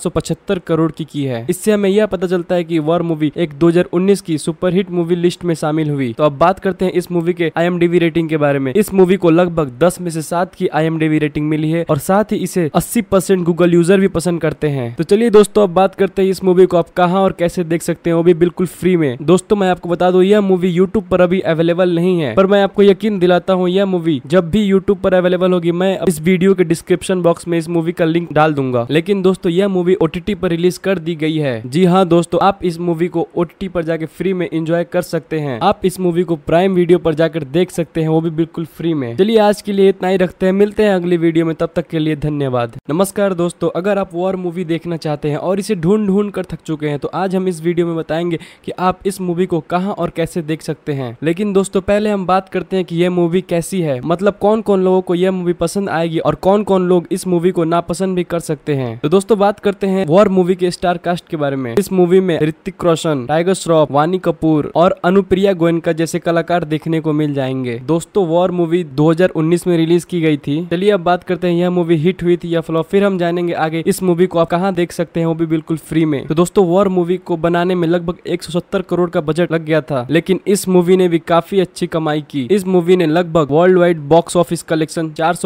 करोड़ करोड़ की की है इससे हमें यह पता चलता है कि वॉर मूवी एक 2019 की सुपरहिट मूवी लिस्ट में शामिल हुई तो अब बात करते हैं इस मूवी के आई रेटिंग के बारे में इस मूवी को लगभग दस में से सात की आई रेटिंग मिली है और साथ ही इसे अस्सी गूगल यूजर भी पसंद करते हैं तो चलिए दोस्तों अब बात करते हैं इस मूवी को आप कहाँ और कैसे देख सकते हैं वो भी बिल्कुल फ्री में दोस्तों मैं आपको बता दू यह मूवी यूट्यूब पर अभी अवेलेबल नहीं है पर मैं आपको यकीन दिलाता हूँ यह मूवी जब भी यूट्यूब पर अवेलेबल होगी मैं इस वीडियो के डिस्क्रिप्शन बॉक्स में इस मूवी का लिंक डाल दूंगा लेकिन दोस्तों यह मूवी ओटीटी पर रिलीज रिलीज कर दी गई है जी हाँ दोस्तों आप इस मूवी को ओ पर जाके फ्री में इंजॉय कर सकते हैं आप इस मूवी को प्राइम वीडियो पर जाकर देख सकते हैं वो भी बिल्कुल फ्री में चलिए आज के लिए इतना ही रखते हैं मिलते हैं अगली वीडियो में तब तक के लिए धन्यवाद नमस्कार दोस्तों अगर आप वॉर मूवी देखना चाहते हैं और इसे ढूंढ ढूंढ कर थक चुके हैं तो आज हम इस वीडियो में बताएंगे की आप इस मूवी को कहाँ और कैसे देख सकते हैं लेकिन दोस्तों पहले हम बात करते हैं की यह मूवी कैसी है मतलब कौन कौन लोगों को यह मूवी पसंद आएगी और कौन कौन लोग इस मूवी को नापसंद भी कर सकते हैं तो दोस्तों बात करते हैं वॉर मूवी के स्टार कास्ट के बारे में इस मूवी में ऋतिक रोशन टाइगर श्रॉफ वानी कपूर और अनुप्रिया गोयनका जैसे कलाकार देखने को मिल जाएंगे दोस्तों वॉर मूवी 2019 में रिलीज की गई थी चलिए अब बात करते हैं यह मूवी हिट हुई थी या फ्लॉप फिर हम जानेंगे आगे इस मूवी को आप कहाँ देख सकते हैं वो भी बिल्कुल फ्री में तो दोस्तों वॉर मूवी को बनाने में लगभग एक करोड़ का बजट लग गया था लेकिन इस मूवी ने भी काफी अच्छी कमाई की इस मूवी ने लगभग world wide box office collection चार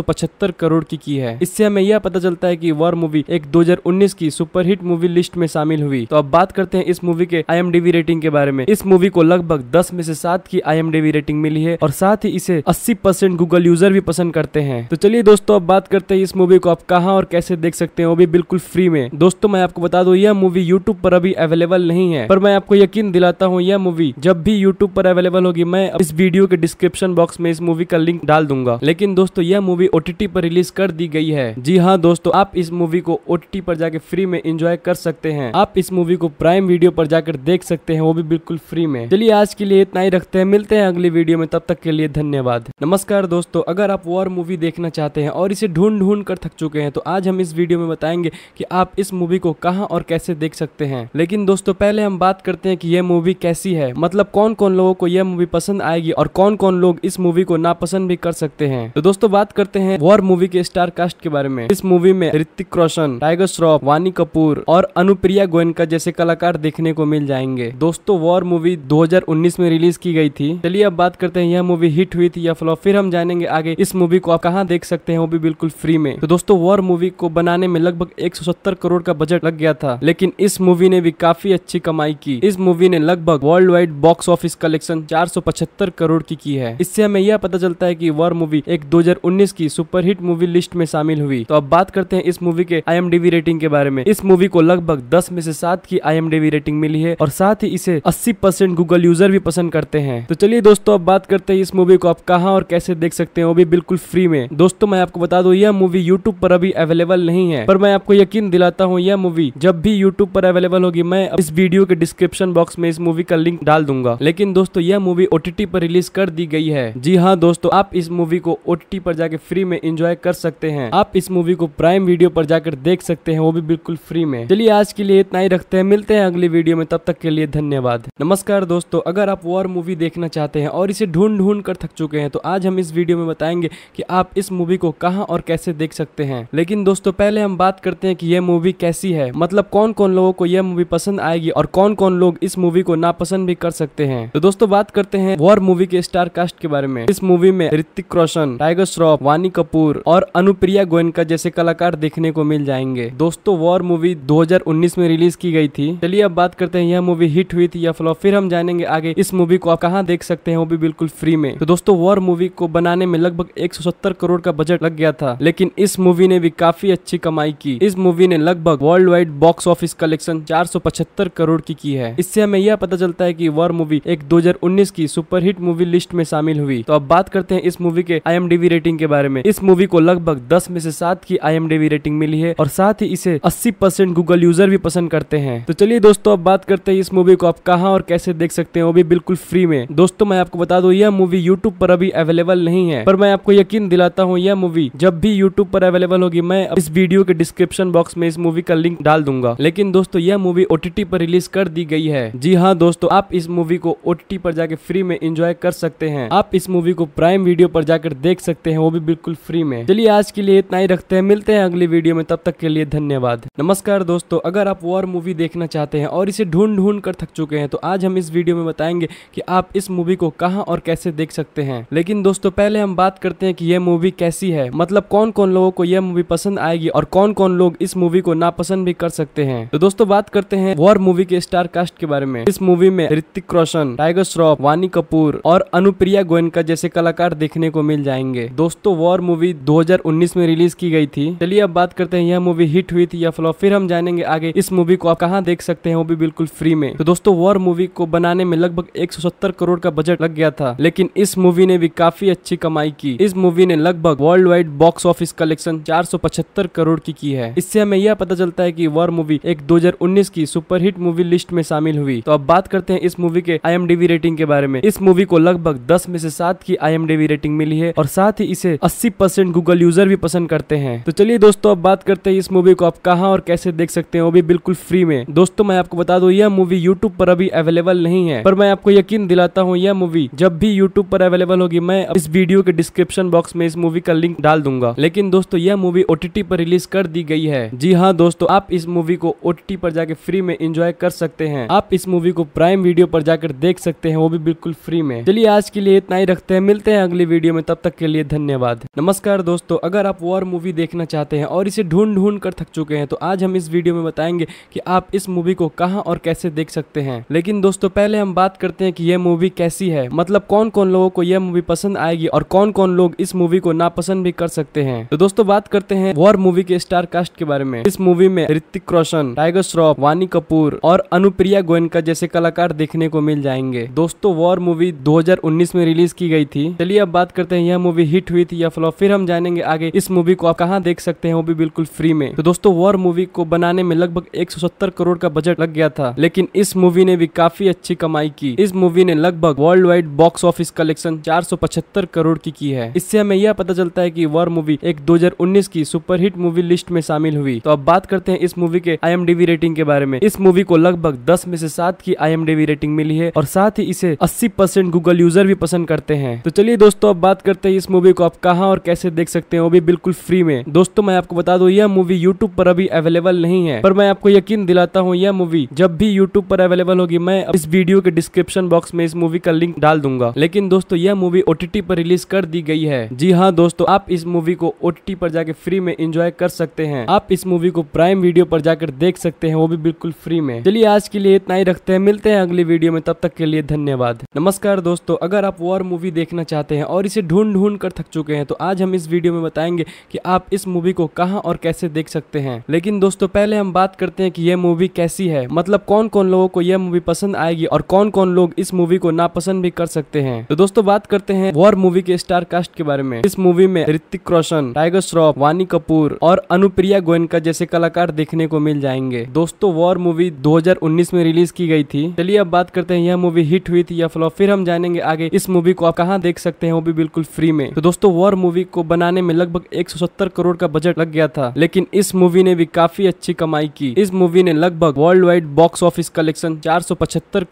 करोड़ की की है इससे हमें यह पता चलता है की वॉर मूवी एक 2019 की सुपरहिट मूवी मूवी लिस्ट में शामिल हुई तो अब बात करते हैं इस मूवी के आई रेटिंग के बारे में इस मूवी को लगभग दस में से सात की आई रेटिंग मिली है और साथ ही इसे अस्सी परसेंट गूगल यूजर भी पसंद करते हैं तो चलिए दोस्तों अब बात करते हैं इस मूवी को आप कहाँ और कैसे देख सकते हैं वो भी बिल्कुल फ्री में दोस्तों मैं आपको बता दू यह मूवी यूट्यूब पर अभी अवेलेबल नहीं है पर मैं आपको यकीन दिलाता हूँ यह मूवी जब भी यूट्यूब पर अवेलेबल होगी मैं इस वीडियो के डिस्क्रिप्शन बॉक्स में इस मूवी का लिंक डाल दूंगा लेकिन दोस्तों यह मूवी ओटीटी पर रिलीज कर दी गई है जी हाँ दोस्तों आप इस मूवी को ओटीटी पर जाके फ्री में इंजॉय कर कर सकते हैं आप इस मूवी को प्राइम वीडियो पर जाकर देख सकते हैं वो भी बिल्कुल फ्री में चलिए आज के लिए इतना ही रखते हैं मिलते हैं अगली वीडियो में तब तक के लिए धन्यवाद नमस्कार दोस्तों अगर आप वॉर मूवी देखना चाहते हैं और इसे ढूंढ ढूंढ कर थक चुके हैं तो आज हम इस वीडियो में बताएंगे की आप इस मूवी को कहाँ और कैसे देख सकते हैं लेकिन दोस्तों पहले हम बात करते हैं की यह मूवी कैसी है मतलब कौन कौन लोगों को यह मूवी पसंद आएगी और कौन कौन लोग इस मूवी को नापसंद भी कर सकते हैं तो दोस्तों बात करते हैं वॉर मूवी के स्टार कास्ट के बारे में इस मूवी में ऋतिक रोशन टाइगर श्रॉफ वानी कपूर और और अनुप्रिया गोयनका जैसे कलाकार देखने को मिल जाएंगे दोस्तों वॉर मूवी 2019 में रिलीज की गई थी चलिए अब बात करते हैं यह मूवी हिट हुई थी या फ्लॉप फिर हम जानेंगे आगे इस मूवी को आप कहाँ देख सकते हैं वो भी बिल्कुल फ्री में तो दोस्तों वॉर मूवी को बनाने में लगभग एक करोड़ का बजट लग गया था लेकिन इस मूवी ने भी काफी अच्छी कमाई की इस मूवी ने लगभग world wide box office collection चार करोड़ की की है इससे हमें यह पता चलता है की वॉर मूवी एक 2019 की सुपरहिट मूवी लिस्ट में शामिल हुई तो अब बात करते हैं इस मूवी के आई रेटिंग के बारे में इस मूवी को लगभग 10 में से 7 की आई रेटिंग मिली है और साथ ही इसे 80 परसेंट गूगल यूजर भी पसंद करते हैं तो चलिए दोस्तों अब बात करते हैं इस मूवी को आप कहाँ और कैसे देख सकते हैं वो भी बिल्कुल फ्री में दोस्तों मैं आपको बता दू यह मूवी यूट्यूब पर अभी अवेलेबल नहीं है पर मैं आपको यकीन दिलाता हूँ यह मूवी जब भी यूट्यूब पर अवेलेबल होगी मैं इस वीडियो के डिस्क्रिप्शन बॉक्स में इस मूवी का लिंक डाल दूंगा लेकिन दोस्तों यह मूवी ओटीटी पर रिलीज कर दी गई है जी हाँ दोस्तों आप इस मूवी को ओटीटी पर जाके फ्री में एंजॉय कर सकते हैं आप इस मूवी को प्राइम वीडियो पर जाकर देख सकते हैं वो भी बिल्कुल फ्री में चलिए आज के लिए इतना ही रखते हैं मिलते हैं अगली वीडियो में तब तक के लिए धन्यवाद नमस्कार दोस्तों अगर आप वॉर मूवी देखना चाहते हैं और इसे ढूंढ ढूंढ कर थक चुके हैं तो आज हम इस वीडियो में बताएंगे कि आप इस मूवी को कहाँ और कैसे देख सकते हैं लेकिन दोस्तों पहले हम बात करते हैं कि यह मूवी कैसी है मतलब कौन कौन लोगों को यह मूवी पसंद आएगी और कौन कौन लोग इस मूवी को नापसंद भी कर सकते हैं तो दोस्तों बात करते हैं वॉर मूवी के स्टार कास्ट के बारे में इस मूवी में ऋतिक रोशन टाइगर श्रॉफ वानी कपूर और अनुप्रिया गोयनका जैसे कलाकार देखने को मिल जाएंगे दोस्तों वॉर मूवी दो 2019 में रिलीज की गई थी चलिए अब बात करते हैं यह मूवी हिट हुई थी या फ्लॉप फिर हम जानेंगे आगे इस मूवी को आप कहाँ देख सकते हैं वो भी बिल्कुल फ्री में तो दोस्तों वॉर मूवी को बनाने में लगभग एक करोड़ का बजट लग गया था लेकिन इस मूवी ने भी काफी अच्छी कमाई की इस मूवी ने लगभग world wide box office collection चार करोड़ की की है इससे हमें यह पता चलता है की वॉर मूवी एक दो की सुपरहिट मूवी लिस्ट में शामिल हुई तो अब बात करते हैं इस मूवी के आई रेटिंग के बारे में इस मूवी को लगभग दस में से सात की आई रेटिंग मिली है और साथ ही इसे अस्सी गूगल गूगल यूजर भी पसंद करते हैं तो चलिए दोस्तों अब बात करते हैं इस मूवी को आप कहाँ और कैसे देख सकते हैं वो भी बिल्कुल फ्री में दोस्तों मैं आपको बता दू यह मूवी यूट्यूब पर अभी अवेलेबल नहीं है पर मैं आपको यकीन दिलाता हूँ यह मूवी जब भी यूट्यूब पर अवेलेबल होगी मैं इस वीडियो के डिस्क्रिप्शन बॉक्स में इस मूवी का लिंक डाल दूंगा लेकिन दोस्तों यह मूवी ओटीटी पर रिलीज कर दी गई है जी हाँ दोस्तों आप इस मूवी को ओटीटी पर जाके फ्री में एंजॉय कर सकते हैं आप इस मूवी को प्राइम वीडियो पर जाकर देख सकते हैं वो भी बिल्कुल फ्री में चलिए आज के लिए इतना ही रखते हैं मिलते हैं अगली वीडियो में तब तक के लिए धन्यवाद नमस्कार दोस्तों दोस्तों तो अगर आप वॉर मूवी देखना चाहते हैं और इसे ढूंढ ढूंढ कर थक चुके हैं तो आज हम इस वीडियो में बताएंगे कि आप इस मूवी को कहाँ और कैसे देख सकते हैं लेकिन दोस्तों पहले हम बात करते हैं कि यह मूवी कैसी है मतलब कौन कौन लोगों को यह मूवी पसंद आएगी और कौन कौन लोग इस मूवी को नापसंद भी कर सकते हैं तो दोस्तों बात करते हैं वॉर मूवी के स्टार कास्ट के बारे में इस मूवी में ऋतिक रोशन टाइगर श्रॉफ वानी कपूर और अनुप्रिया गोयनका जैसे कलाकार देखने को मिल जाएंगे दोस्तों वॉर मूवी दो में रिलीज की गई थी चलिए अब बात करते हैं यह मूवी हिट हुई थी या फ्लॉप फिर हम जाने करेंगे आगे इस मूवी को आप कहाँ देख सकते हैं वो भी बिल्कुल फ्री में तो दोस्तों वॉर मूवी को बनाने में लगभग एक करोड़ का बजट लग गया था लेकिन इस मूवी ने भी काफी अच्छी कमाई की इस मूवी ने लगभग world wide box office collection चार करोड़ की की है इससे हमें यह पता चलता है की वॉर मूवी एक 2019 की सुपरहिट मूवी लिस्ट में शामिल हुई तो अब बात करते हैं इस मूवी के आई रेटिंग के बारे में इस मूवी को लगभग दस में से सात की आई रेटिंग मिली है और साथ ही इसे अस्सी गूगल यूजर भी पसंद करते हैं तो चलिए दोस्तों अब बात करते हैं इस मूवी को आप कहाँ और कैसे देख सकते सकते हैं वो भी बिल्कुल फ्री में दोस्तों मैं आपको बता दू यह मूवी यूट्यूब पर अभी अवेलेबल नहीं है पर मैं आपको यकीन दिलाता हूँ यह मूवी जब भी यूट्यूब पर अवेलेबल होगी मैं इस वीडियो के डिस्क्रिप्शन बॉक्स में इस मूवी का लिंक डाल दूंगा लेकिन दोस्तों यह मूवी ओटीटी पर रिलीज कर दी गई है जी हाँ दोस्तों आप इस मूवी को ओटीटी पर जाके फ्री में एंजॉय कर सकते हैं आप इस मूवी को प्राइम वीडियो पर जाकर देख सकते हैं वो भी बिल्कुल फ्री में चलिए आज के लिए इतना ही रखते हैं मिलते हैं अगली वीडियो में तब तक के लिए धन्यवाद नमस्कार दोस्तों अगर आप वॉर मूवी देखना चाहते हैं और इसे ढूंढ ढूंढ कर थक चुके हैं तो आज हम इस वीडियो वीडियो में बताएंगे कि आप इस मूवी को कहाँ और कैसे देख सकते हैं लेकिन दोस्तों पहले हम बात करते हैं कि यह मूवी कैसी है मतलब कौन कौन लोगों को यह मूवी पसंद आएगी और कौन कौन लोग इस मूवी को नापसंद भी कर सकते हैं तो दोस्तों बात करते हैं वॉर मूवी के स्टार कास्ट के बारे में इस मूवी में ऋतिक रोशन टाइगर श्रॉफ वानी कपूर और अनुप्रिया गोयनका जैसे कलाकार देखने को मिल जाएंगे दोस्तों वॉर मूवी दो में रिलीज की गई थी चलिए अब बात करते हैं यह मूवी हिट हुई थी या फ्लॉप फिर हम जानेंगे आगे इस मूवी को आप कहाँ देख सकते हैं वो भी बिल्कुल फ्री में तो दोस्तों वॉर मूवी को बनाने बनाने में लगभग एक करोड़ का बजट लग गया था लेकिन इस मूवी ने भी काफी अच्छी कमाई की इस मूवी ने लगभग world wide box office collection चार करोड़ की की है इससे हमें यह पता चलता है की वॉर मूवी एक 2019 की सुपरहिट मूवी लिस्ट में शामिल हुई तो अब बात करते हैं इस मूवी के आई रेटिंग के बारे में इस मूवी को लगभग दस में से सात की आई रेटिंग मिली है और साथ ही इसे अस्सी गूगल यूजर भी पसंद करते हैं तो चलिए दोस्तों अब बात करते हैं इस मूवी को आप कहाँ और कैसे देख सकते हैं वो भी बिल्कुल फ्री में दोस्तों मैं आपको बता दू यह मूवी यूट्यूब पर अभी अवेलेबल नहीं नहीं है पर मैं आपको यकीन दिलाता हूँ यह मूवी जब भी यूट्यूब पर अवेलेबल होगी मैं इस वीडियो के डिस्क्रिप्शन बॉक्स में इस मूवी का लिंक डाल दूंगा लेकिन दोस्तों यह मूवी ओटीटी पर रिलीज कर दी गई है जी हाँ दोस्तों आप इस मूवी को ओ पर जाके फ्री में इंजॉय कर सकते हैं आप इस मूवी को प्राइम वीडियो पर जाकर देख सकते हैं वो भी बिल्कुल फ्री में चलिए आज के लिए इतना ही रखते हैं मिलते हैं अगली वीडियो में तब तक के लिए धन्यवाद नमस्कार दोस्तों अगर आप वॉर मूवी देखना चाहते हैं और इसे ढूंढ ढूंढ कर थक चुके हैं तो आज हम इस वीडियो में बताएंगे कि आप इस मूवी को कहाँ और कैसे देख सकते हैं लेकिन दोस्तों पहले पहले हम बात करते हैं कि यह मूवी कैसी है मतलब कौन कौन लोगों को यह मूवी पसंद आएगी और कौन कौन लोग इस मूवी को नापसंद भी कर सकते हैं तो दोस्तों बात करते हैं वॉर मूवी के स्टार कास्ट के बारे में इस मूवी में ऋतिक रोशन टाइगर श्रॉफ वानी कपूर और अनुप्रिया गोयनका जैसे कलाकार देखने को मिल जाएंगे दोस्तों वॉर मूवी दो में रिलीज की गई थी चलिए अब बात करते हैं यह मूवी हिट हुई थी या फ्लॉप फिर हम जानेंगे आगे इस मूवी को आप कहाँ देख सकते हैं वो भी बिल्कुल फ्री में तो दोस्तों वॉर मूवी को बनाने में लगभग एक करोड़ का बजट लग गया था लेकिन इस मूवी ने भी काफी अच्छी कमाई की इस मूवी ने लगभग world wide box office collection चार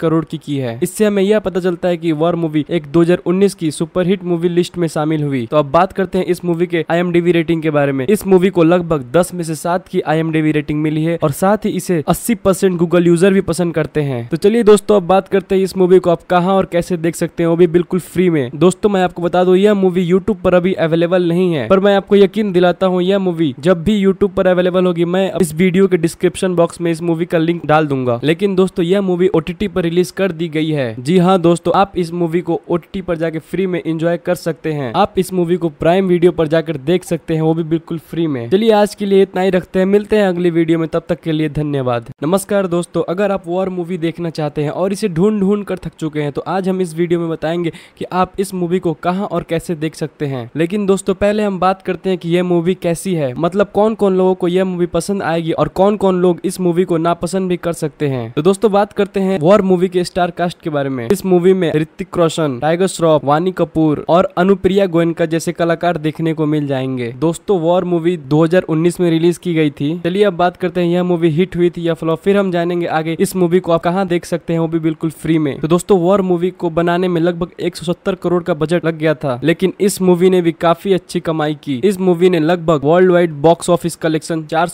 करोड़ की की है इससे हमें यह पता चलता है कि वॉर मूवी एक 2019 की सुपरहिट मूवी लिस्ट में शामिल हुई तो अब बात करते हैं इस मूवी के आई रेटिंग के बारे में इस मूवी को लगभग दस में से सात की आई रेटिंग मिली है और साथ ही इसे अस्सी गूगल यूजर भी पसंद करते हैं तो चलिए दोस्तों अब बात करते हैं इस मूवी को आप कहाँ और कैसे देख सकते हैं वो भी बिल्कुल फ्री में दोस्तों मैं आपको बता दू यह मूवी यूट्यूब पर अभी अवेलेबल नहीं है पर मैं आपको यकीन दिलाता हूँ यह मूवी जब भी यूट्यूब पर अवेलेबल होगी मैं इस वीडियो वीडियो के डिस्क्रिप्शन बॉक्स में इस मूवी का लिंक डाल दूंगा लेकिन दोस्तों यह मूवी ओटीटी पर रिलीज कर दी गई है जी हाँ दोस्तों आप इस मूवी को ओ पर जाके फ्री में एंजॉय कर सकते हैं आप इस मूवी को प्राइम वीडियो पर जाकर देख सकते हैं वो भी बिल्कुल फ्री में चलिए आज के लिए इतना ही रखते हैं मिलते हैं अगली वीडियो में तब तक के लिए धन्यवाद नमस्कार दोस्तों अगर आप वॉर मूवी देखना चाहते हैं और इसे ढूंढ ढूंढ कर थक चुके हैं तो आज हम इस वीडियो में बताएंगे की आप इस मूवी को कहाँ और कैसे देख सकते हैं लेकिन दोस्तों पहले हम बात करते हैं की यह मूवी कैसी है मतलब कौन कौन लोगों को यह मूवी पसंद आएगी और कौन कौन लोग इस मूवी को नापसंद भी कर सकते हैं तो दोस्तों बात करते हैं वॉर मूवी के स्टार कास्ट के बारे में इस मूवी में ऋतिक रोशन टाइगर श्रॉफ वानी कपूर और अनुप्रिया गोयनका जैसे कलाकार देखने को मिल जाएंगे दोस्तों वॉर मूवी दो में रिलीज की गई थी चलिए अब बात करते हैं यह मूवी हिट हुई थी या फ्लॉप फिर हम जानेंगे आगे इस मूवी को आप कहाँ देख सकते हैं वो भी बिल्कुल फ्री में तो दोस्तों वॉर मूवी को बनाने में लगभग एक करोड़ का बजट लग गया था लेकिन इस मूवी ने भी काफी अच्छी कमाई की इस मूवी ने लगभग world wide box office collection चार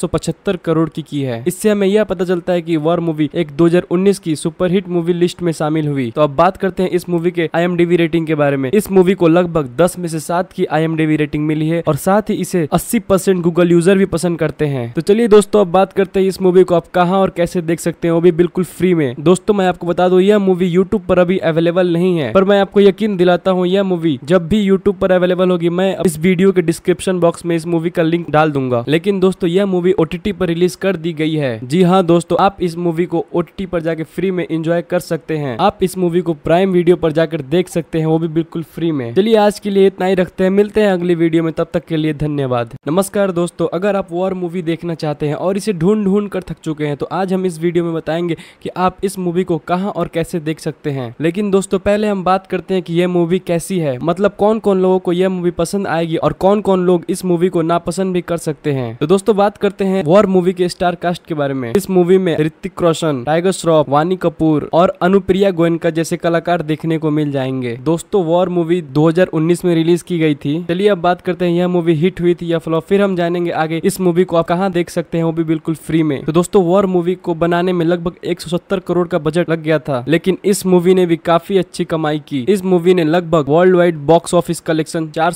करोड़ करोड़ की की है इससे हमें यह पता चलता है की वॉर मूवी एक 2019 की सुपरहिट मूवी लिस्ट में शामिल हुई तो अब बात करते हैं इस मूवी के आई रेटिंग के बारे में इस मूवी को लगभग दस में से सात की आई रेटिंग मिली है और साथ ही इसे अस्सी गूगल यूजर भी पसंद करते हैं तो चलिए दोस्तों अब बात करते हैं इस मूवी को आप कहाँ और कैसे देख सकते हैं वो भी बिल्कुल फ्री में दोस्तों मैं आपको बता दू यह मूवी यूट्यूब पर अभी अवेलेबल नहीं है पर मैं आपको यकीन दिलाता हूँ यह मूवी जब भी यूट्यूब पर अवेलेबल होगी मैं इस वीडियो के डिस्क्रिप्शन बॉक्स में इस मूवी का लिंक डाल दूंगा लेकिन दोस्तों यह मूवी ओटीटी पर रिलीज रिलीज कर दी गई है जी हाँ दोस्तों आप इस मूवी को ओ पर जाके फ्री में इंजॉय कर सकते हैं आप इस मूवी को प्राइम वीडियो पर जाकर देख सकते हैं वो भी बिल्कुल फ्री में चलिए आज के लिए इतना ही रखते हैं मिलते हैं अगली वीडियो में तब तक के लिए धन्यवाद नमस्कार दोस्तों अगर आप वॉर मूवी देखना चाहते हैं और इसे ढूंढ ढूंढ कर थक चुके हैं तो आज हम इस वीडियो में बताएंगे की आप इस मूवी को कहाँ और कैसे देख सकते हैं लेकिन दोस्तों पहले हम बात करते हैं की यह मूवी कैसी है मतलब कौन कौन लोगों को यह मूवी पसंद आएगी और कौन कौन लोग इस मूवी को नापसंद भी कर सकते हैं तो दोस्तों बात करते हैं वॉर मूवी के स्टार कास्ट के बारे में इस मूवी में ऋतिक रोशन टाइगर श्रॉफ वानी कपूर और अनुप्रिया गोयनका जैसे कलाकार देखने को मिल जाएंगे दोस्तों वॉर मूवी 2019 में रिलीज की गई थी चलिए अब बात करते हैं यह मूवी हिट हुई थी या फ्लॉप फिर हम जानेंगे आगे इस मूवी को आप कहाँ देख सकते हैं वो भी बिल्कुल फ्री में तो दोस्तों वॉर मूवी को बनाने में लगभग एक करोड़ का बजट लग गया था लेकिन इस मूवी ने भी काफी अच्छी कमाई की इस मूवी ने लगभग world wide box office collection चार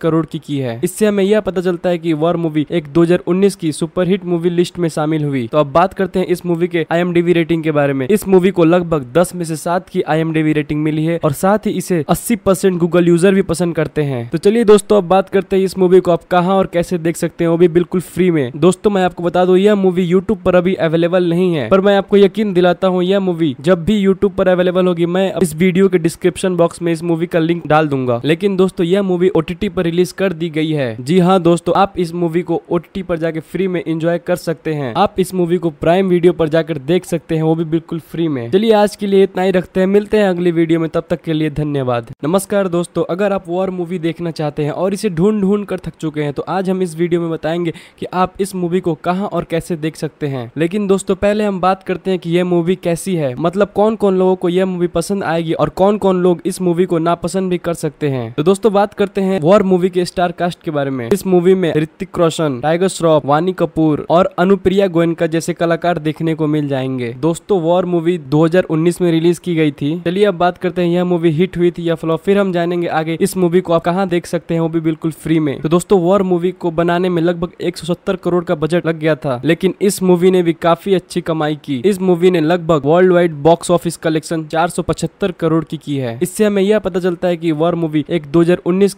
करोड़ की की है इससे हमें यह पता चलता है की वॉर मूवी एक 2019 की सुपरहिट मूवी मूवी लिस्ट में शामिल हुई तो अब बात करते हैं इस मूवी के आई रेटिंग के बारे में इस मूवी को लगभग दस में से सात की आई रेटिंग मिली है और साथ ही इसे अस्सी गूगल यूजर भी पसंद करते हैं तो चलिए दोस्तों अब बात करते हैं इस मूवी को आप कहाँ और कैसे देख सकते हैं वो भी बिल्कुल फ्री में दोस्तों मैं आपको बता दू यह मूवी यूट्यूब पर अभी अवेलेबल नहीं है पर मैं आपको यकीन दिलाता हूँ यह मूवी जब भी यूट्यूब पर अवेलेबल होगी मैं इस वीडियो के डिस्क्रिप्शन बॉक्स में इस मूवी का लिंक डाल दूंगा लेकिन दोस्तों यह मूवी ओटीटी पर रिलीज कर दी गई है जी हाँ दोस्तों आप इस मूवी को ओटीटी पर जाके फ्री में एंजॉय कर कर सकते हैं आप इस मूवी को प्राइम वीडियो पर जाकर देख सकते हैं वो भी बिल्कुल फ्री में चलिए आज के लिए इतना ही रखते हैं मिलते हैं अगली वीडियो में तब तक के लिए धन्यवाद नमस्कार दोस्तों अगर आप वॉर मूवी देखना चाहते हैं और इसे ढूंढ ढूंढ कर थक चुके हैं तो आज हम इस वीडियो में बताएंगे की आप इस मूवी को कहाँ और कैसे देख सकते हैं लेकिन दोस्तों पहले हम बात करते हैं की यह मूवी कैसी है मतलब कौन कौन लोगों को यह मूवी पसंद आएगी और कौन कौन लोग इस मूवी को नापसंद भी कर सकते हैं तो दोस्तों बात करते हैं वॉर मूवी के स्टार कास्ट के बारे में इस मूवी में ऋतिक रोशन टाइगर श्रॉफ वानी कपूर और और अनुप्रिया गोयनका जैसे कलाकार देखने को मिल जाएंगे दोस्तों वॉर मूवी 2019 में रिलीज की गई थी चलिए अब बात करते हैं यह मूवी हिट हुई थी या फ्लॉप फिर हम जानेंगे आगे इस मूवी को आप कहाँ देख सकते हैं वो भी बिल्कुल फ्री में तो दोस्तों वॉर मूवी को बनाने में लगभग एक करोड़ का बजट लग गया था लेकिन इस मूवी ने भी काफी अच्छी कमाई की इस मूवी ने लगभग world wide box office collection चार करोड़ की की है इससे हमें यह पता चलता है की वॉर मूवी एक दो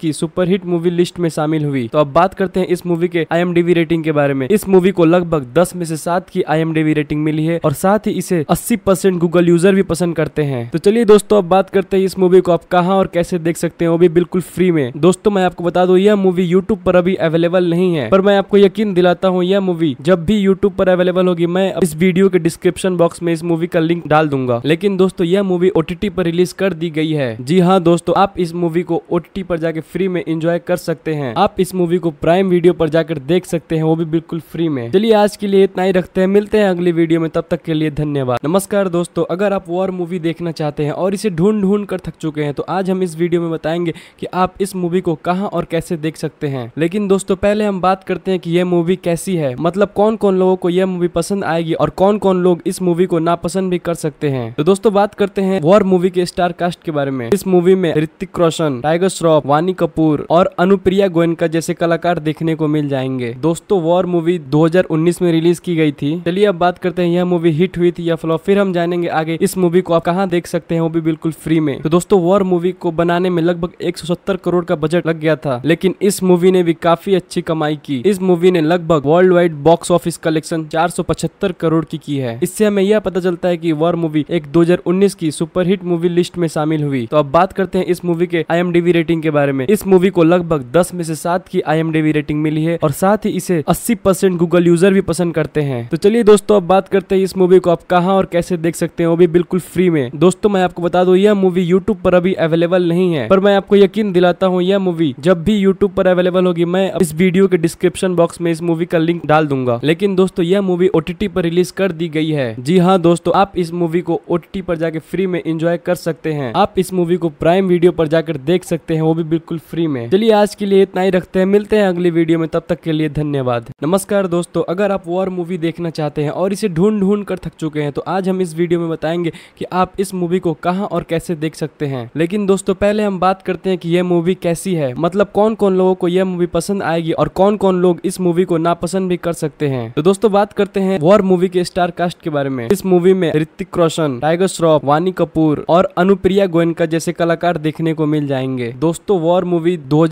की सुपरहिट मूवी लिस्ट में शामिल हुई तो अब बात करते हैं इस मूवी के आई रेटिंग के बारे में इस मूवी को लगभग दस में से सात की आई रेटिंग मिली है और साथ ही इसे अस्सी परसेंट गूगल यूजर भी पसंद करते हैं तो चलिए दोस्तों अब बात करते हैं इस मूवी को आप कहाँ और कैसे देख सकते हैं वो भी बिल्कुल फ्री में दोस्तों मैं आपको बता दू यह मूवी यूट्यूब पर अभी अवेलेबल नहीं है पर मैं आपको यकीन दिलाता हूँ यह मूवी जब भी यूट्यूब पर अवेलेबल होगी मैं इस वीडियो के डिस्क्रिप्शन बॉक्स में इस मूवी का लिंक डाल दूंगा लेकिन दोस्तों यह मूवी ओटीटी पर रिलीज कर दी गई है जी हाँ दोस्तों आप इस मूवी को ओटीटी पर जाके फ्री में एंजॉय कर सकते हैं आप इस मूवी को प्राइम वीडियो पर जाकर देख सकते हैं वो भी बिल्कुल फ्री में चलिए चलिए आज के लिए इतना ही रखते हैं मिलते हैं अगली वीडियो में तब तक के लिए धन्यवाद नमस्कार दोस्तों अगर आप वॉर मूवी देखना चाहते हैं और इसे ढूंढ ढूंढ कर थक चुके हैं तो आज हम इस वीडियो में बताएंगे कि आप इस मूवी को कहाँ और कैसे देख सकते हैं लेकिन दोस्तों पहले हम बात करते हैं कि यह मूवी कैसी है मतलब कौन कौन लोगों को यह मूवी पसंद आएगी और कौन कौन लोग इस मूवी को नापसंद भी कर सकते हैं तो दोस्तों बात करते हैं वॉर मूवी के स्टार कास्ट के बारे में इस मूवी में ऋतिक रोशन टाइगर श्रॉफ वानी कपूर और अनुप्रिया गोयनका जैसे कलाकार देखने को मिल जाएंगे दोस्तों वॉर मूवी दो 2019 में रिलीज की गई थी चलिए अब बात करते हैं यह मूवी हिट हुई थी या फ्लॉप फिर हम जानेंगे आगे इस मूवी को आप कहाँ देख सकते हैं वो भी बिल्कुल फ्री में तो दोस्तों वॉर मूवी को बनाने में लगभग एक करोड़ का बजट लग गया था लेकिन इस मूवी ने भी काफी अच्छी कमाई की इस मूवी ने लगभग world wide box office collection चार करोड़ की की है इससे हमें यह पता चलता है की वॉर मूवी एक दो की सुपरहिट मूवी लिस्ट में शामिल हुई तो अब बात करते हैं इस मूवी के आई रेटिंग के बारे में इस मूवी को लगभग दस में से सात की आई रेटिंग मिली है और साथ ही इसे अस्सी परसेंट गूगल यूजर यूजर भी पसंद करते हैं तो चलिए दोस्तों अब बात करते हैं इस मूवी को आप कहाँ और कैसे देख सकते हैं वो भी बिल्कुल फ्री में दोस्तों मैं आपको बता दू यह मूवी यूट्यूब पर अभी अवेलेबल नहीं है पर मैं आपको यकीन दिलाता हूँ यह मूवी जब भी यूट्यूब पर अवेलेबल होगी मैं इस वीडियो के डिस्क्रिप्शन बॉक्स में इस मूवी का लिंक डाल दूंगा लेकिन दोस्तों यह मूवी ओटीटी पर रिलीज कर दी गई है जी हाँ दोस्तों आप इस मूवी को ओटीटी पर जाके फ्री में एंजॉय कर सकते हैं आप इस मूवी को प्राइम वीडियो पर जाकर देख सकते हैं वो भी बिल्कुल फ्री में चलिए आज के लिए इतना ही रखते हैं मिलते हैं अगली वीडियो में तब तक के लिए धन्यवाद नमस्कार दोस्तों अगर आप वॉर मूवी देखना चाहते हैं और इसे ढूंढ ढूंढ कर थक चुके हैं तो आज हम इस वीडियो में बताएंगे कि आप इस मूवी को कहाँ और कैसे देख सकते हैं लेकिन दोस्तों पहले हम बात करते हैं कि यह मूवी कैसी है मतलब कौन कौन लोगों को यह मूवी पसंद आएगी और कौन कौन लोग इस मूवी को नापसंद भी कर सकते हैं तो दोस्तों बात करते हैं वॉर मूवी के स्टार कास्ट के बारे में इस मूवी में ऋतिक रोशन टाइगर श्रॉफ वानी कपूर और अनुप्रिया गोयनका जैसे कलाकार देखने को मिल जाएंगे दोस्तों वॉर मूवी दो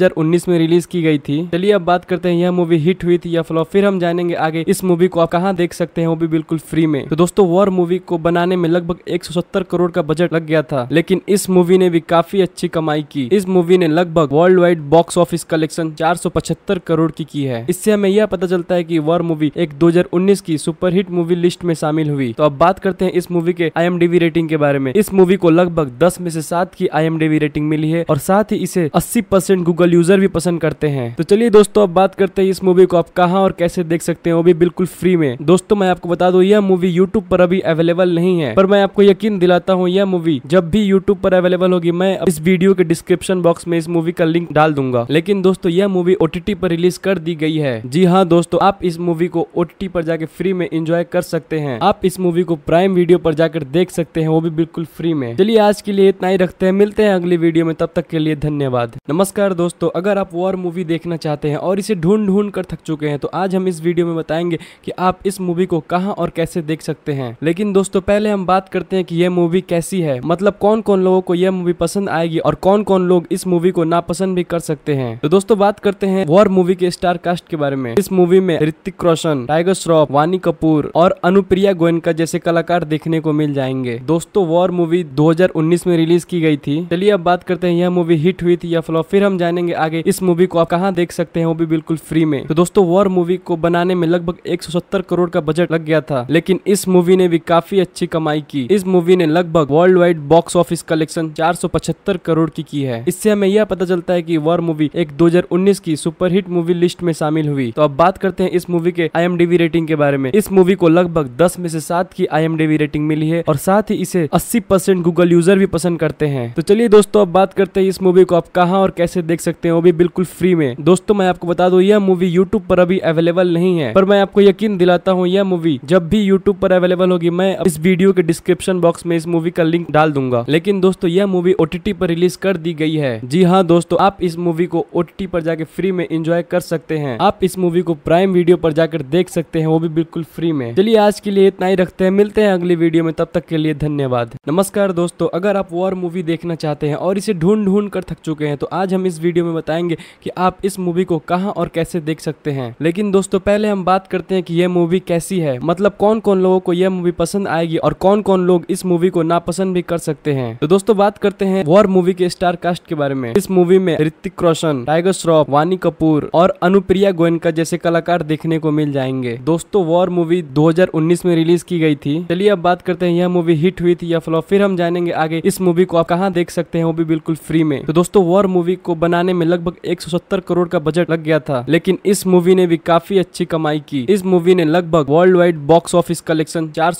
में रिलीज की गई थी चलिए अब बात करते हैं यह मूवी हिट हुई थी या फ्लॉप फिर हम जानेंगे आगे इस मूवी को आप कहाँ देख सकते हैं वो भी बिल्कुल फ्री में तो दोस्तों वॉर मूवी को बनाने में लगभग एक करोड़ का बजट लग गया था लेकिन इस मूवी ने भी काफी अच्छी कमाई की इस मूवी ने लगभग world wide box office collection चार करोड़ की की है इससे हमें यह पता चलता है की वॉर मूवी एक 2019 की सुपरहिट मूवी लिस्ट में शामिल हुई तो अब बात करते हैं इस मूवी के आई रेटिंग के बारे में इस मूवी को लगभग दस में से सात की आई रेटिंग मिली है और साथ ही इसे अस्सी गूगल यूजर भी पसंद करते हैं तो चलिए दोस्तों अब बात करते हैं इस मूवी को आप कहाँ और कैसे देख सकते हैं वो भी बिल्कुल फ्री में दोस्तों मैं आपको बता दू यह मूवी यूट्यूब पर अभी अवेलेबल नहीं है पर मैं आपको यकीन दिलाता हूँ यह मूवी जब भी यूट्यूब पर अवेलेबल होगी मैं इस वीडियो के डिस्क्रिप्शन बॉक्स में इस मूवी का लिंक डाल दूंगा लेकिन दोस्तों यह मूवी ओटीटी पर रिलीज कर दी गई है जी हाँ दोस्तों आप इस मूवी को ओटीटी पर जाके फ्री में एंजॉय कर सकते हैं आप इस मूवी को प्राइम वीडियो पर जाकर देख सकते हैं वो भी बिल्कुल फ्री में चलिए आज के लिए इतना ही रखते हैं मिलते हैं अगली वीडियो में तब तक के लिए धन्यवाद नमस्कार दोस्तों अगर आप वॉर मूवी देखना चाहते हैं और इसे ढूंढ ढूंढ कर थक चुके हैं तो आज हम इस वीडियो में बताएंगे कि आप इस मूवी को कहाँ और कैसे देख सकते हैं लेकिन दोस्तों पहले हम बात करते हैं कि यह मूवी कैसी है मतलब कौन कौन लोगों को यह मूवी पसंद आएगी और कौन कौन लोग इस मूवी को नापसंद भी कर सकते हैं तो दोस्तों बात करते हैं वॉर मूवी के स्टार कास्ट के बारे में इस मूवी में ऋतिक रोशन टाइगर श्रॉफ वानी कपूर और अनुप्रिया गोयनका जैसे कलाकार देखने को मिल जाएंगे दोस्तों वॉर मूवी दो में रिलीज की गई थी चलिए अब बात करते हैं यह मूवी हिट हुई थी या फ्लॉप फिर हम जानेंगे आगे इस मूवी को आप कहाँ देख सकते हैं वो भी बिल्कुल फ्री में तो दोस्तों वॉर मूवी को बनाने में लगभग 170 करोड़ का बजट लग गया था लेकिन इस मूवी ने भी काफी अच्छी कमाई की इस मूवी ने लगभग world wide box office collection चार करोड़ की की है इससे हमें यह पता चलता है की वॉर मूवी एक दो की सुपरहिट मूवी लिस्ट में शामिल हुई तो अब बात करते हैं इस मूवी के आई रेटिंग के बारे में इस मूवी को लगभग दस में से सात की आई रेटिंग मिली है और साथ ही इसे अस्सी परसेंट गूगल यूजर भी पसंद करते हैं तो चलिए दोस्तों अब बात करते हैं इस मूवी को आप कहाँ और कैसे देख सकते हैं वो भी बिल्कुल फ्री में दोस्तों मैं आपको बता दू यह मूवी यूट्यूब पर अभी अवेलेबल नहीं है पर और मैं आपको यकीन दिलाता हूँ यह मूवी जब भी यूट्यूब पर अवेलेबल होगी मैं इस वीडियो के डिस्क्रिप्शन बॉक्स में इस मूवी का लिंक डाल दूंगा लेकिन दोस्तों यह मूवी ओटीटी पर रिलीज कर दी गई है जी हाँ दोस्तों आप इस मूवी को ओटीटी पर जाके फ्री में एंजॉय कर सकते हैं आप इस मूवी को प्राइम वीडियो पर जाकर देख सकते हैं वो भी बिल्कुल फ्री में चलिए आज के लिए इतना ही रखते हैं मिलते हैं अगली वीडियो में तब तक के लिए धन्यवाद नमस्कार दोस्तों अगर आप वॉर मूवी देखना चाहते हैं और इसे ढूंढ ढूंढ कर थक चुके हैं तो आज हम इस वीडियो में बताएंगे की आप इस मूवी को कहाँ और कैसे देख सकते हैं लेकिन दोस्तों पहले हम बात बात करते हैं कि यह मूवी कैसी है मतलब कौन कौन लोगों को यह मूवी पसंद आएगी और कौन कौन लोग इस मूवी को नापसंद भी कर सकते हैं तो दोस्तों बात करते हैं वॉर मूवी के स्टार कास्ट के बारे में इस मूवी में ऋतिक रोशन टाइगर श्रॉफ वानी कपूर और अनुप्रिया गोयनका जैसे कलाकार देखने को मिल जाएंगे दोस्तों वॉर मूवी दो में रिलीज की गई थी चलिए अब बात करते हैं यह मूवी हिट हुई थी या फ्लॉप फिर हम जानेंगे आगे इस मूवी को आप कहाँ देख सकते हैं वो भी बिल्कुल फ्री में तो दोस्तों वॉर मूवी को बनाने में लगभग एक करोड़ का बजट लग गया था लेकिन इस मूवी ने भी काफी अच्छी कमाई की इस मूवी ने लगभग world wide box office collection चार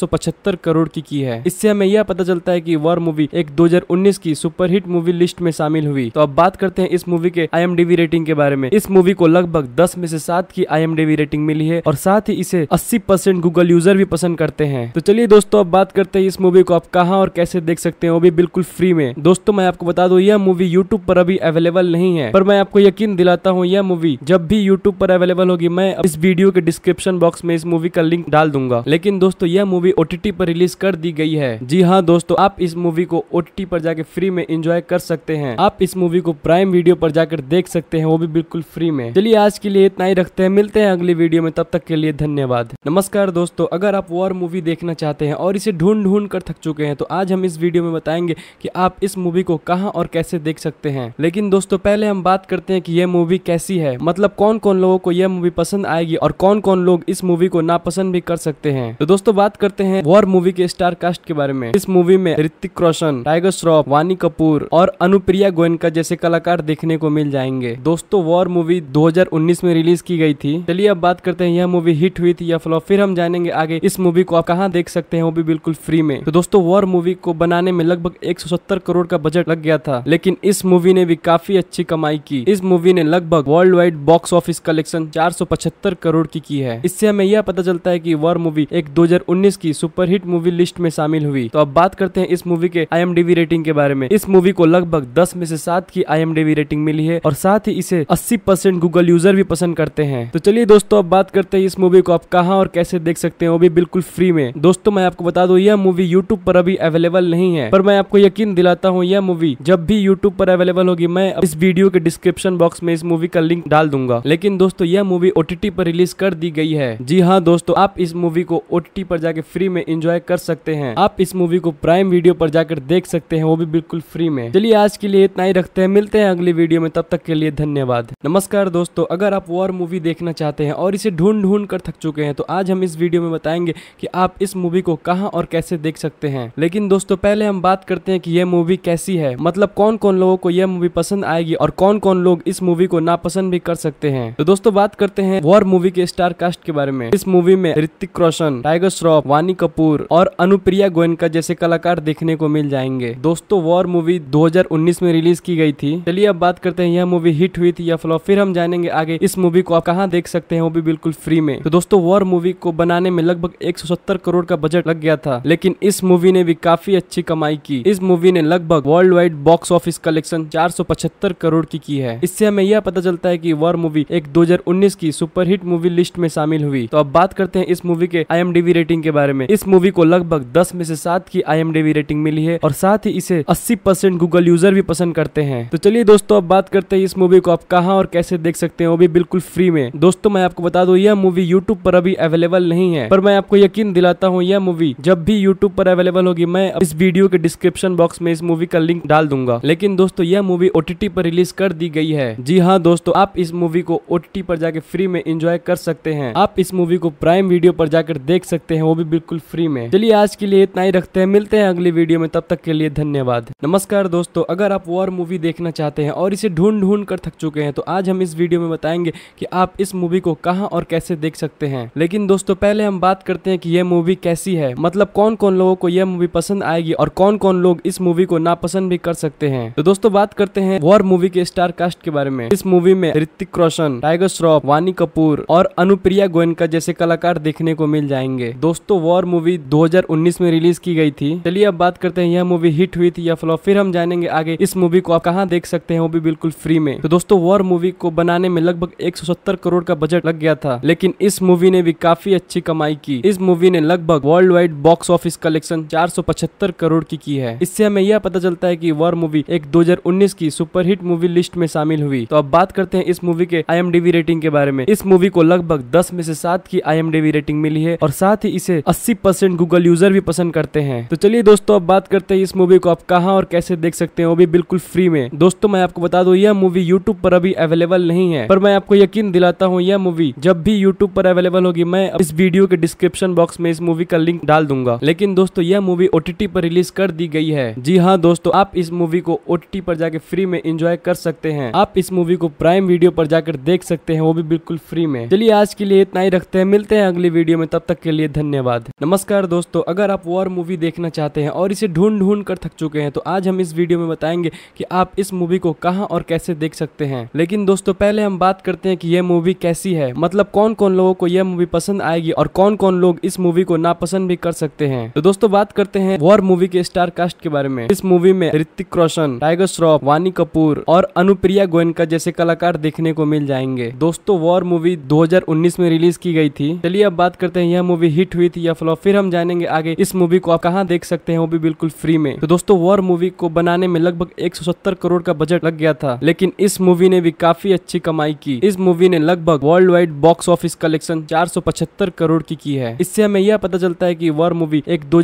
करोड़ की की है इससे हमें यह पता चलता है कि वॉर मूवी एक 2019 की सुपरहिट मूवी लिस्ट में शामिल हुई तो अब बात करते हैं इस मूवी के आई रेटिंग के बारे में इस मूवी को लगभग दस में से सात की आई रेटिंग मिली है और साथ ही इसे अस्सी परसेंट गूगल यूजर भी पसंद करते हैं तो चलिए दोस्तों अब बात करते हैं इस मूवी को आप कहाँ और कैसे देख सकते हैं वो भी बिल्कुल फ्री में दोस्तों मैं आपको बता दूं यह मूवी यूट्यूब पर अभी अवेलेबल नहीं है पर मैं आपको यकीन दिलाता हूँ यह मूवी जब भी यूट्यूब पर अवेलेबल होगी मैं इस वीडियो के डिस्क्रिप्शन बॉक्स में इस मूवी का लिंक डाल दूंगा लेकिन दोस्तों यह मूवी ओटीटी पर रिलीज कर दी गई है जी हाँ दोस्तों आप इस मूवी को ओ पर जाके फ्री में एंजॉय कर सकते हैं आप इस मूवी को प्राइम वीडियो पर जाकर देख सकते हैं वो भी बिल्कुल फ्री में चलिए आज के लिए इतना ही रखते हैं मिलते हैं अगली वीडियो में तब तक के लिए धन्यवाद नमस्कार दोस्तों अगर आप वॉर मूवी देखना चाहते हैं और इसे ढूंढ ढूंढ कर थक चुके हैं तो आज हम इस वीडियो में बताएंगे की आप इस मूवी को कहाँ और कैसे देख सकते हैं लेकिन दोस्तों पहले हम बात करते हैं की यह मूवी कैसी है मतलब कौन कौन लोगों को यह मूवी पसंद आएगी और कौन कौन कौन लोग इस मूवी को नापसंद भी कर सकते हैं तो दोस्तों बात करते हैं वॉर मूवी के स्टार कास्ट के बारे में इस मूवी में ऋतिक रोशन टाइगर श्रॉफ वानी कपूर और अनुप्रिया गोयनका जैसे कलाकार देखने को मिल जाएंगे दोस्तों वॉर मूवी दो में रिलीज की गई थी चलिए अब बात करते हैं यह मूवी हिट हुई थी या फ्लॉप फिर हम जानेंगे आगे इस मूवी को आप कहाँ देख सकते हैं वो भी बिल्कुल फ्री में तो दोस्तों वॉर मूवी को बनाने में लगभग एक करोड़ का बजट लग गया था लेकिन इस मूवी ने भी काफी अच्छी कमाई की इस मूवी ने लगभग world wide box office collection 475 crore की की है इससे हमें यह पता चलता है की वॉर मूवी एक 2019 की सुपरहिट मूवी लिस्ट में शामिल हुई तो अब बात करते हैं इस मूवी के आई रेटिंग के बारे में इस मूवी को लगभग दस में से सात की आई रेटिंग मिली है और साथ ही इसे अस्सी गूगल यूजर भी पसंद करते हैं तो चलिए दोस्तों अब बात करते हैं इस मूवी को आप कहाँ और कैसे देख सकते हैं वो भी बिल्कुल फ्री में दोस्तों मैं आपको बता दू यह मूवी यूट्यूब पर अभी अवेलेबल नहीं है पर मैं आपको यकीन दिलाता हूँ यह मूवी जब भी यूट्यूब पर अवेलेबल होगी मैं इस वीडियो के डिस्क्रिप्शन बॉक्स में इस मूवी का लिंक डाल दूंगा लेकिन दोस्तों यह मूवी ओटीटी पर रिलीज कर कर दी गई है जी हाँ दोस्तों आप इस मूवी को ओ पर जाके फ्री में इंजॉय कर सकते हैं आप इस मूवी को प्राइम वीडियो पर जाकर देख सकते हैं वो भी बिल्कुल फ्री में चलिए आज के लिए इतना ही रखते हैं मिलते हैं अगली वीडियो में तब तक के लिए धन्यवाद नमस्कार दोस्तों अगर आप वॉर मूवी देखना चाहते हैं और इसे ढूंढ ढूंढ कर थक चुके हैं तो आज हम इस वीडियो में बताएंगे की आप इस मूवी को कहाँ और कैसे देख सकते हैं लेकिन दोस्तों पहले हम बात करते हैं की यह मूवी कैसी है मतलब कौन कौन लोगों को यह मूवी पसंद आएगी और कौन कौन लोग इस मूवी को नापसंद भी कर सकते हैं तो दोस्तों बात करते हैं वॉर मूवी के स्टार स्टार कास्ट के बारे में इस मूवी में ऋतिक रोशन टाइगर श्रॉफ वानी कपूर और अनुप्रिया गोयनका जैसे कलाकार देखने को मिल जाएंगे दोस्तों वॉर मूवी 2019 में रिलीज की गई थी चलिए अब बात करते हैं यह मूवी हिट हुई थी या फ्लॉप फिर हम जानेंगे आगे इस मूवी को आप कहाँ देख सकते हैं वो भी बिल्कुल फ्री में तो दोस्तों वॉर मूवी को बनाने में लगभग एक करोड़ का बजट लग गया था लेकिन इस मूवी ने भी काफी अच्छी कमाई की इस मूवी ने लगभग world wide box office collection चार करोड़ की की है इससे हमें यह पता चलता है की वॉर मूवी एक 2019 की सुपरहिट मूवी लिस्ट लिस्ट में शामिल हुई तो अब बात करते हैं इस मूवी के आई रेटिंग के बारे में इस मूवी को लगभग दस में से सात की आई रेटिंग मिली है और साथ ही इसे अस्सी गूगल यूजर भी पसंद करते हैं तो चलिए दोस्तों अब बात करते हैं इस मूवी को आप कहाँ और कैसे देख सकते हैं वो भी बिल्कुल फ्री में दोस्तों मैं आपको बता दू यह मूवी यूट्यूब पर अभी अवेलेबल नहीं है पर मैं आपको यकीन दिलाता हूँ यह मूवी जब भी यूट्यूब पर अवेलेबल होगी मैं इस वीडियो के डिस्क्रिप्शन बॉक्स में इस मूवी का लिंक डाल दूंगा लेकिन दोस्तों यह मूवी ओटीटी पर रिलीज कर दी गई है जी हाँ दोस्तों आप इस मूवी को ओटीटी पर जाके फ्री में इंजॉय कर सकते सकते हैं आप इस मूवी को प्राइम वीडियो पर जाकर देख सकते हैं वो भी बिल्कुल फ्री में चलिए आज के लिए इतना ही रखते हैं मिलते हैं अगली वीडियो में तब तक के लिए धन्यवाद नमस्कार दोस्तों अगर आप वॉर मूवी देखना चाहते हैं और इसे ढूंढ ढूंढ कर थक चुके हैं तो आज हम इस वीडियो में बताएंगे की आप इस मूवी को कहाँ और कैसे देख सकते हैं लेकिन दोस्तों पहले हम बात करते हैं की यह मूवी कैसी है मतलब कौन कौन लोगों को यह मूवी पसंद आएगी और कौन कौन लोग इस मूवी को नापसंद भी कर सकते हैं तो दोस्तों बात करते हैं वॉर मूवी के स्टार कास्ट के बारे में इस मूवी में ऋतिक रोशन टाइगर श्रॉफ वानी कपूर और अनु अनुप्रिया गोयनका जैसे कलाकार देखने को मिल जाएंगे दोस्तों वॉर मूवी 2019 में रिलीज की गई थी चलिए अब बात करते हैं यह मूवी हिट हुई थी या फ्लॉप फिर हम जानेंगे आगे इस मूवी को आप कहाँ देख सकते हैं वो भी बिल्कुल फ्री में तो दोस्तों वॉर मूवी को बनाने में लगभग एक करोड़ का बजट लग गया था लेकिन इस मूवी ने भी काफी अच्छी कमाई की इस मूवी ने लगभग world wide box office collection चार करोड़ की की है इससे हमें यह पता चलता है की वॉर मूवी एक दो की सुपरहिट मूवी लिस्ट में शामिल हुई तो अब बात करते हैं इस मूवी के आई रेटिंग के बारे में इस मूवी को लगभग दस में से सात की आई रेटिंग मिली है और साथ ही इसे अस्सी परसेंट गूगल यूजर भी पसंद करते हैं तो चलिए दोस्तों अब बात करते हैं इस मूवी को आप कहाँ और कैसे देख सकते हैं वो भी बिल्कुल फ्री में दोस्तों मैं आपको बता दू यह मूवी यूट्यूब पर अभी अवेलेबल नहीं है पर मैं आपको यकीन दिलाता हूँ यह मूवी जब भी यूट्यूब पर अवेलेबल होगी मैं इस वीडियो के डिस्क्रिप्शन बॉक्स में इस मूवी का लिंक डाल दूंगा लेकिन दोस्तों यह मूवी ओटीटी पर रिलीज कर दी गई है जी हाँ दोस्तों आप इस मूवी को ओटीटी पर जाके फ्री में एंजॉय कर सकते हैं आप इस मूवी को प्राइम वीडियो पर जाकर देख सकते हैं वो भी बिल्कुल फ्री में चलिए आज के लिए इतना ही रखते हैं मिलते हैं अगली वीडियो में तब तक के लिए धन्यवाद नमस्कार दोस्तों अगर आप वॉर मूवी देखना चाहते हैं और इसे ढूंढ ढूंढ कर थक चुके हैं तो आज हम इस वीडियो में बताएंगे कि आप इस मूवी को कहाँ और कैसे देख सकते हैं लेकिन दोस्तों पहले हम बात करते हैं कि यह मूवी कैसी है मतलब कौन कौन लोगों को यह मूवी पसंद आएगी और कौन कौन लोग इस मूवी को नापसंद भी कर सकते हैं तो दोस्तों बात करते हैं वॉर मूवी के स्टार कास्ट के बारे में इस मूवी में ऋतिक रोशन टाइगर श्रॉफ वानी कपूर और अनुप्रिया गोयनका जैसे कलाकार देखने को मिल जाएंगे दोस्तों वॉर मूवी दो 2019 में रिलीज की गई थी चलिए अब बात करते हैं यह मूवी हिट हुई थी या फ्लॉप फिर हम जानेंगे आगे इस मूवी को आप कहाँ देख सकते हैं वो भी बिल्कुल फ्री में तो दोस्तों वॉर मूवी को बनाने में लगभग एक करोड़ का बजट लग गया था लेकिन इस मूवी ने भी काफी अच्छी कमाई की इस मूवी ने लगभग world wide box office collection चार करोड़ की की है इससे हमें यह पता चलता है की वॉर मूवी एक दो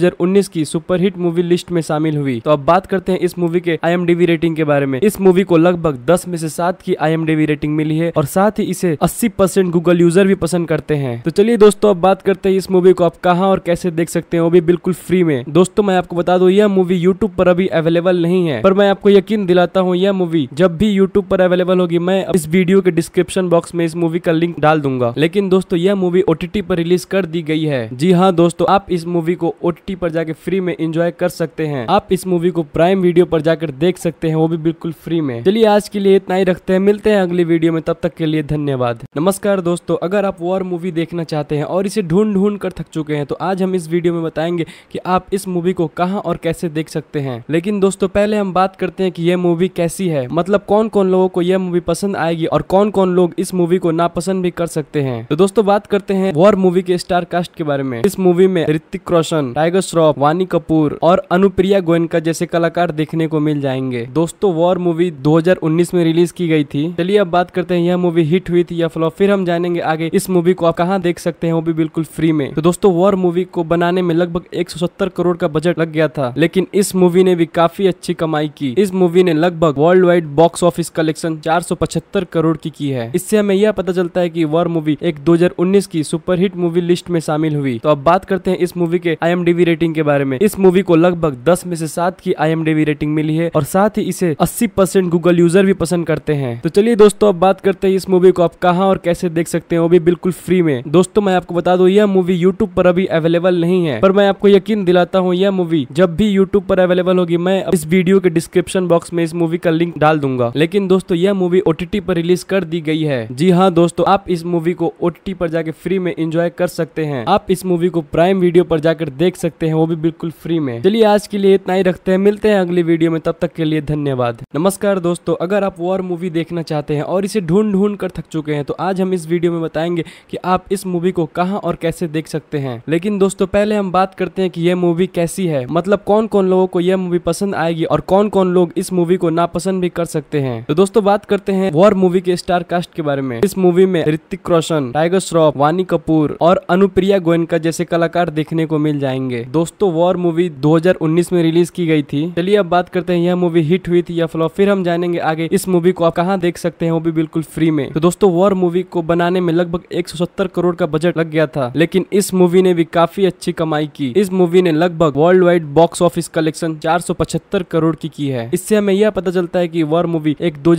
की सुपरहिट मूवी लिस्ट में शामिल हुई तो अब बात करते हैं इस मूवी के आई रेटिंग के बारे में इस मूवी को लगभग दस में से सात की आई रेटिंग मिली है और साथ ही इसे अस्सी परसेंट गूगल यूजर यूजर भी पसंद करते हैं तो चलिए दोस्तों अब बात करते हैं इस मूवी को आप कहाँ और कैसे देख सकते हैं वो भी बिल्कुल फ्री में दोस्तों मैं आपको बता दू यह मूवी यूट्यूब पर अभी अवेलेबल नहीं है पर मैं आपको यकीन दिलाता हूँ यह मूवी जब भी यूट्यूब पर अवेलेबल होगी मैं इस वीडियो के डिस्क्रिप्शन बॉक्स में इस मूवी का लिंक डाल दूंगा लेकिन दोस्तों यह मूवी ओटीटी पर रिलीज कर दी गई है जी हाँ दोस्तों आप इस मूवी को ओटीटी पर जाके फ्री में एंजॉय कर सकते हैं आप इस मूवी को प्राइम वीडियो पर जाकर देख सकते हैं वो भी बिल्कुल फ्री में चलिए आज के लिए इतना ही रखते हैं मिलते हैं अगली वीडियो में तब तक के लिए धन्यवाद नमस्कार दोस्तों अगर आप वॉर मूवी देखना चाहते हैं और इसे ढूंढ ढूंढ कर थक चुके हैं तो आज हम इस वीडियो में बताएंगे कि आप इस मूवी को कहाँ और कैसे देख सकते हैं लेकिन दोस्तों पहले हम बात करते हैं कि यह मूवी कैसी है मतलब कौन कौन लोगों को यह मूवी पसंद आएगी और कौन कौन लोग इस मूवी को नापसंद भी कर सकते हैं तो दोस्तों बात करते हैं वॉर मूवी के स्टार कास्ट के बारे में इस मूवी में ऋतिक रोशन टाइगर श्रॉफ वानी कपूर और अनुप्रिया गोयनका जैसे कलाकार देखने को मिल जाएंगे दोस्तों वॉर मूवी दो में रिलीज की गई थी चलिए अब बात करते हैं यह मूवी हिट हुई थी या फ्लॉप फिर हम जानेंगे आगे आगे इस मूवी को आप कहाँ देख सकते हैं वो भी बिल्कुल फ्री में तो दोस्तों वॉर मूवी को बनाने में लगभग एक करोड़ का बजट लग गया था लेकिन इस मूवी ने भी काफी अच्छी कमाई की इस मूवी ने लगभग world wide box office collection चार करोड़ की की है इससे हमें यह पता चलता है कि वॉर मूवी एक 2019 की सुपरहिट मूवी लिस्ट में शामिल हुई तो अब बात करते हैं इस मूवी के आई रेटिंग के बारे में इस मूवी को लगभग दस में से सात की आई रेटिंग मिली है और साथ ही इसे अस्सी गूगल यूजर भी पसंद करते हैं तो चलिए दोस्तों अब बात करते हैं इस मूवी को आप कहाँ और कैसे देख सकते हैं मूवी बिल्कुल फ्री में दोस्तों मैं आपको बता दूं यह मूवी यूट्यूब पर अभी अवेलेबल नहीं है पर मैं आपको यकीन दिलाता हूँ यह मूवी जब भी यूट्यूब पर अवेलेबल होगी मैं इस वीडियो के डिस्क्रिप्शन बॉक्स में इस मूवी का लिंक डाल दूंगा लेकिन दोस्तों यह मूवी ओटीटी पर रिलीज कर दी गई है जी हाँ दोस्तों आप इस मूवी को ओटीटी पर जाके फ्री में एंजॉय कर सकते हैं आप इस मूवी को प्राइम वीडियो पर जाकर देख सकते हैं वो भी बिल्कुल फ्री में चलिए आज के लिए इतना ही रखते हैं मिलते हैं अगली वीडियो में तब तक के लिए धन्यवाद नमस्कार दोस्तों अगर आप वॉर मूवी देखना चाहते हैं और इसे ढूंढ ढूंढ कर थक चुके हैं तो आज हम इस वीडियो में बताए बताएंगे कि आप इस मूवी को कहाँ और कैसे देख सकते हैं लेकिन दोस्तों पहले हम बात करते हैं कि यह मूवी कैसी है मतलब कौन कौन लोगों को यह मूवी पसंद आएगी और कौन कौन लोग इस मूवी को नापसंद भी कर सकते हैं तो दोस्तों बात करते हैं वॉर मूवी के स्टार कास्ट के बारे में इस मूवी में ऋतिक रोशन टाइगर श्रॉफ वानी कपूर और अनुप्रिया गोयनका जैसे कलाकार देखने को मिल जाएंगे दोस्तों वॉर मूवी दो में रिलीज की गई थी चलिए अब बात करते हैं यह मूवी हिट हुई थी या फ्लॉप फिर हम जानेंगे आगे इस मूवी को आप कहाँ देख सकते हैं वो भी बिल्कुल फ्री में तो दोस्तों वॉर मूवी को बनाने में लग लगभग 170 करोड़ का बजट लग गया था लेकिन इस मूवी ने भी काफी अच्छी कमाई की इस मूवी ने लगभग world wide box office collection चार करोड़ की की है इससे हमें यह पता चलता है की वॉर मूवी एक दो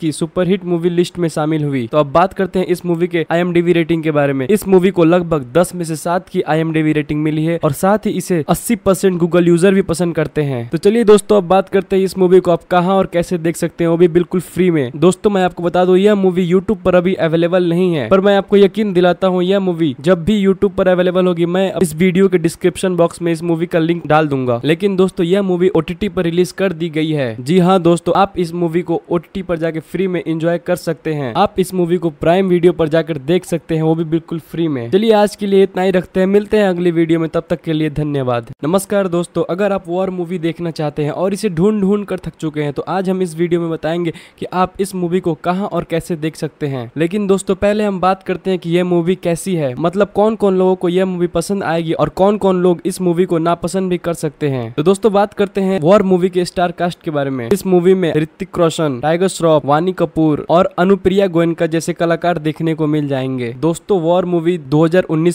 की सुपरहिट मूवी लिस्ट में शामिल हुई तो अब बात करते हैं इस मूवी के आई रेटिंग के बारे में इस मूवी को लगभग दस में से सात की आई रेटिंग मिली है और साथ ही इसे अस्सी परसेंट गूगल यूजर भी पसंद करते हैं तो चलिए दोस्तों अब बात करते हैं इस मूवी को आप कहाँ और कैसे देख सकते हैं वो भी बिल्कुल फ्री में दोस्तों मैं आपको बता दू यह मूवी यूट्यूब पर अभी अवेलेबल नहीं है पर मैं मैं आपको यकीन दिलाता हूँ यह मूवी जब भी यूट्यूब पर अवेलेबल होगी मैं इस वीडियो के डिस्क्रिप्शन बॉक्स में इस मूवी का लिंक डाल दूंगा लेकिन दोस्तों यह मूवी ओटीटी पर रिलीज कर दी गई है जी हाँ दोस्तों आप इस मूवी को ओटीटी पर जाके फ्री में एंजॉय कर सकते हैं आप इस मूवी को प्राइम वीडियो पर जाकर देख सकते हैं वो भी बिल्कुल फ्री में चलिए आज के लिए इतना ही रखते हैं मिलते हैं अगली वीडियो में तब तक के लिए धन्यवाद नमस्कार दोस्तों अगर आप वॉर मूवी देखना चाहते हैं और इसे ढूंढ ढूंढ कर थक चुके हैं तो आज हम इस वीडियो में बताएंगे की आप इस मूवी को कहाँ और कैसे देख सकते हैं लेकिन दोस्तों पहले हम बात बात करते हैं कि ये मूवी कैसी है मतलब कौन कौन लोगों को यह मूवी पसंद आएगी और कौन कौन लोग इस मूवी को नापसंद भी कर सकते हैं तो दोस्तों बात करते हैं वॉर मूवी के स्टार कास्ट के बारे में इस मूवी में ऋतिक रोशन टाइगर श्रॉफ वानी कपूर और अनुप्रिया गोयनका जैसे कलाकार देखने को मिल जाएंगे दोस्तों वॉर मूवी दो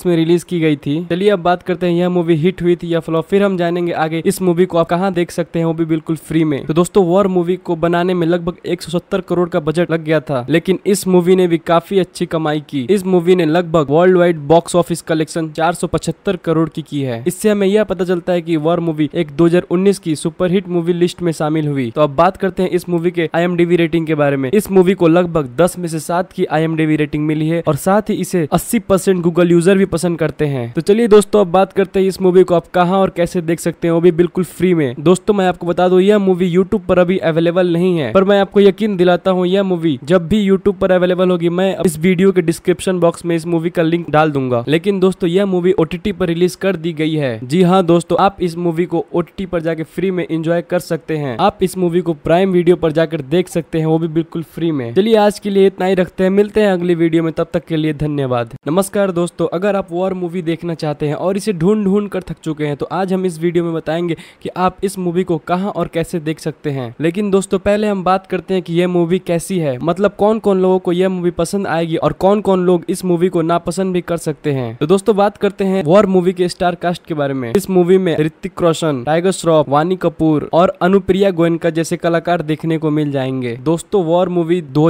में रिलीज की गई थी चलिए अब बात करते हैं यह मूवी हिट हुई थी या फ्लॉप फिर हम जानेंगे आगे इस मूवी को आप कहाँ देख सकते हैं वो भी बिल्कुल फ्री में तो दोस्तों वॉर मूवी को बनाने में लगभग एक करोड़ का बजट लग गया था लेकिन इस मूवी ने भी काफी अच्छी कमाई की इस मूवी ने लगभग world wide box office collection चार करोड़ की की है इससे हमें यह पता चलता है कि वॉर मूवी एक 2019 की सुपरहिट मूवी लिस्ट में शामिल हुई तो अब बात करते हैं इस मूवी के आई रेटिंग के बारे में इस मूवी को लगभग दस में से सात की आई रेटिंग मिली है और साथ ही इसे अस्सी परसेंट गूगल यूजर भी पसंद करते हैं तो चलिए दोस्तों अब बात करते हैं इस मूवी को आप कहाँ और कैसे देख सकते हैं वो भी बिल्कुल फ्री में दोस्तों मैं आपको बता दूं यह मूवी यूट्यूब पर अभी अवेलेबल नहीं है पर मैं आपको यकीन दिलाता हूँ यह मूवी जब भी यूट्यूब पर अवेलेबल होगी मैं इस वीडियो के डिस्क्रिप्शन बॉक्स में इस मूवी का लिंक डाल दूंगा लेकिन दोस्तों यह मूवी ओ पर रिलीज कर दी गई है जी हाँ दोस्तों आप इस मूवी को ओ पर जाके फ्री में एंजॉय कर सकते हैं आप इस मूवी को प्राइम वीडियो पर जाकर देख सकते हैं वो भी बिल्कुल फ्री में चलिए आज के लिए इतना ही रखते हैं मिलते हैं अगली वीडियो में तब तक के लिए धन्यवाद नमस्कार दोस्तों अगर आप वॉर मूवी देखना चाहते हैं और इसे ढूंढ ढूंढ कर थक चुके हैं तो आज हम इस वीडियो में बताएंगे की आप इस मूवी को कहाँ और कैसे देख सकते हैं लेकिन दोस्तों पहले हम बात करते हैं की यह मूवी कैसी है मतलब कौन कौन लोगों को यह मूवी पसंद आएगी और कौन कौन लोग इस मूवी को नापसंद भी कर सकते हैं तो दोस्तों बात करते हैं वॉर मूवी के स्टार कास्ट के बारे में इस मूवी में ऋतिक रोशन टाइगर श्रॉफ वानी कपूर और अनुप्रिया गोयनका जैसे कलाकार देखने को मिल जाएंगे दोस्तों वॉर मूवी दो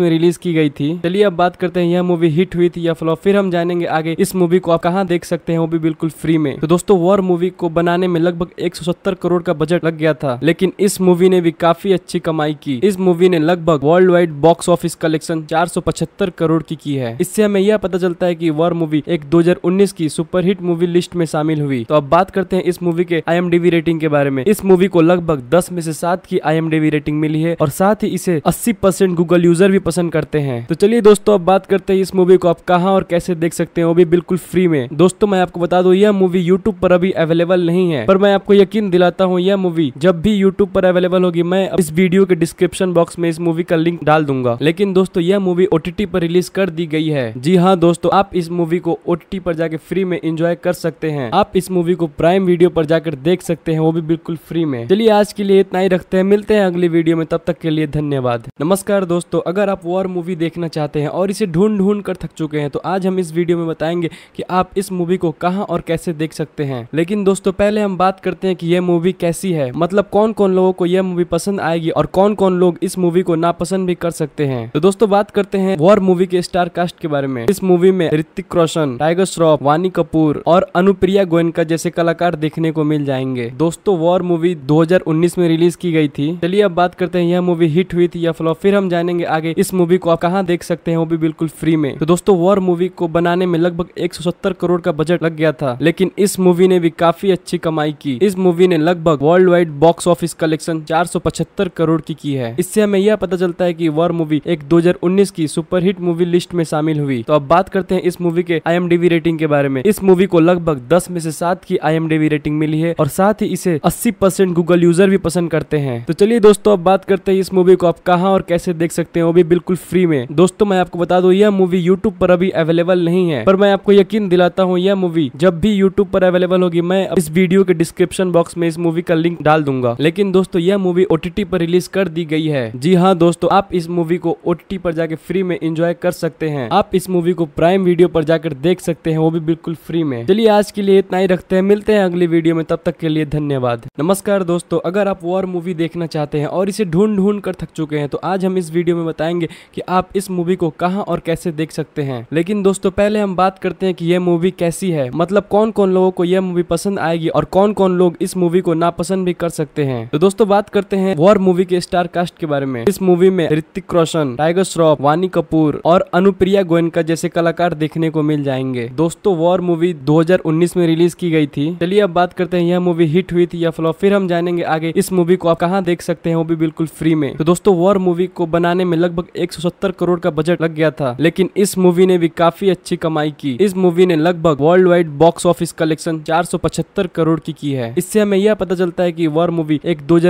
में रिलीज की गई थी चलिए अब बात करते हैं यह मूवी हिट हुई थी या फ्लॉप फिर हम जानेंगे आगे इस मूवी को आप कहाँ देख सकते हैं वो भी बिल्कुल फ्री में तो दोस्तों वॉर मूवी को बनाने में लगभग एक करोड़ का बजट लग गया था लेकिन इस मूवी ने भी काफी अच्छी कमाई की इस मूवी ने लगभग world wide box office collection 475 crore की की है इससे हमें यह पता चलता है की वॉर मूवी एक 2019 की सुपरहिट मूवी लिस्ट में शामिल हुई तो अब बात करते हैं इस मूवी के आई रेटिंग के बारे में इस मूवी को लगभग दस में से सात की आई रेटिंग मिली है और साथ ही इसे अस्सी गूगल यूजर भी पसंद करते हैं तो चलिए दोस्तों अब बात करते हैं इस मूवी को आप कहाँ और कैसे देख सकते हैं वो भी बिल्कुल फ्री में दोस्तों मैं आपको बता दूं यह मूवी यूट्यूब पर अभी अवेलेबल नहीं है पर मैं आपको यकीन दिलाता हूँ यह मूवी जब भी यूट्यूब पर अवेलेबल होगी मैं इस वीडियो के डिस्क्रिप्शन बॉक्स में इस मूवी का लिंक डाल दूंगा लेकिन दोस्तों यह मूवी ओटीटी पर रिलीज कर दी दी गई है जी हाँ दोस्तों आप इस मूवी को ओ पर जाके फ्री में इंजॉय कर सकते हैं आप इस मूवी को प्राइम वीडियो पर जाकर देख सकते हैं वो भी बिल्कुल फ्री में चलिए आज के लिए इतना ही रखते हैं मिलते हैं अगली वीडियो में तब तक के लिए धन्यवाद नमस्कार दोस्तों अगर आप वॉर मूवी देखना चाहते हैं और इसे ढूंढ ढूंढ कर थक चुके हैं तो आज हम इस वीडियो में बताएंगे की आप इस मूवी को कहाँ और कैसे देख सकते हैं लेकिन दोस्तों पहले हम बात करते हैं की यह मूवी कैसी है मतलब कौन कौन लोगों को यह मूवी पसंद आएगी और कौन कौन लोग इस मूवी को नापसंद भी कर सकते हैं तो दोस्तों बात करते हैं वॉर मूवी के स्टार कास्ट के बारे में इस मूवी में ऋतिक रोशन टाइगर श्रॉफ वानी कपूर और अनुप्रिया गोयनका जैसे कलाकार देखने को मिल जाएंगे दोस्तों वॉर मूवी 2019 में रिलीज की गई थी चलिए अब बात करते हैं यह मूवी हिट हुई थी या फ्लॉप फिर हम जानेंगे आगे इस मूवी को आप कहाँ देख सकते हैं वो भी बिल्कुल फ्री में तो दोस्तों वॉर मूवी को बनाने में लगभग एक करोड़ का बजट लग गया था लेकिन इस मूवी ने भी काफी अच्छी कमाई की इस मूवी ने लगभग world wide box office collection चार करोड़ की की है इससे हमें यह पता चलता है की वॉर मूवी एक 2019 की सुपरहिट मूवी लिस्ट में में शामिल हुई तो अब बात करते हैं इस मूवी के आई रेटिंग के बारे में इस मूवी को लगभग दस में से सात की आई रेटिंग मिली है और साथ ही इसे अस्सी गूगल यूजर भी पसंद करते हैं तो चलिए दोस्तों अब बात करते हैं इस मूवी को आप कहाँ और कैसे देख सकते हैं वो भी बिल्कुल फ्री में दोस्तों मैं आपको बता दू यह मूवी यूट्यूब पर अभी अवेलेबल नहीं है पर मैं आपको यकीन दिलाता हूँ यह मूवी जब भी यूट्यूब पर अवेलेबल होगी मैं इस वीडियो के डिस्क्रिप्शन बॉक्स में इस मूवी का लिंक डाल दूंगा लेकिन दोस्तों यह मूवी ओटीटी पर रिलीज कर दी गई है जी हाँ दोस्तों आप इस मूवी को ओटीटी पर जाके फ्री में एंजॉय कर सकते सकते हैं आप इस मूवी को प्राइम वीडियो पर जाकर देख सकते हैं वो भी बिल्कुल फ्री में चलिए आज के लिए इतना ही रखते हैं मिलते हैं अगली वीडियो में तब तक के लिए धन्यवाद नमस्कार दोस्तों अगर आप वॉर मूवी देखना चाहते हैं और इसे ढूंढ ढूंढ कर थक चुके हैं तो आज हम इस वीडियो में बताएंगे की आप इस मूवी को कहाँ और कैसे देख सकते हैं लेकिन दोस्तों पहले हम बात करते हैं की यह मूवी कैसी है मतलब कौन कौन लोगों को यह मूवी पसंद आएगी और कौन कौन लोग इस मूवी को नापसंद भी कर सकते हैं तो दोस्तों बात करते हैं वॉर मूवी के स्टार कास्ट के बारे में इस मूवी में ऋतिक रोशन टाइगर श्रॉफ वानी कपूर और अनु अनुप्रिया गोयनका जैसे कलाकार देखने को मिल जाएंगे दोस्तों वॉर मूवी 2019 में रिलीज की गई थी चलिए अब बात करते हैं यह मूवी हिट हुई थी या फ्लॉप फिर हम जानेंगे आगे इस मूवी को आप कहाँ देख सकते हैं वो भी बिल्कुल फ्री में तो दोस्तों वॉर मूवी को बनाने में लगभग एक करोड़ का बजट लग गया था लेकिन इस मूवी ने भी काफी अच्छी कमाई की इस मूवी ने लगभग world wide box office collection चार करोड़ की की है इससे हमें यह पता चलता है की वॉर मूवी एक दो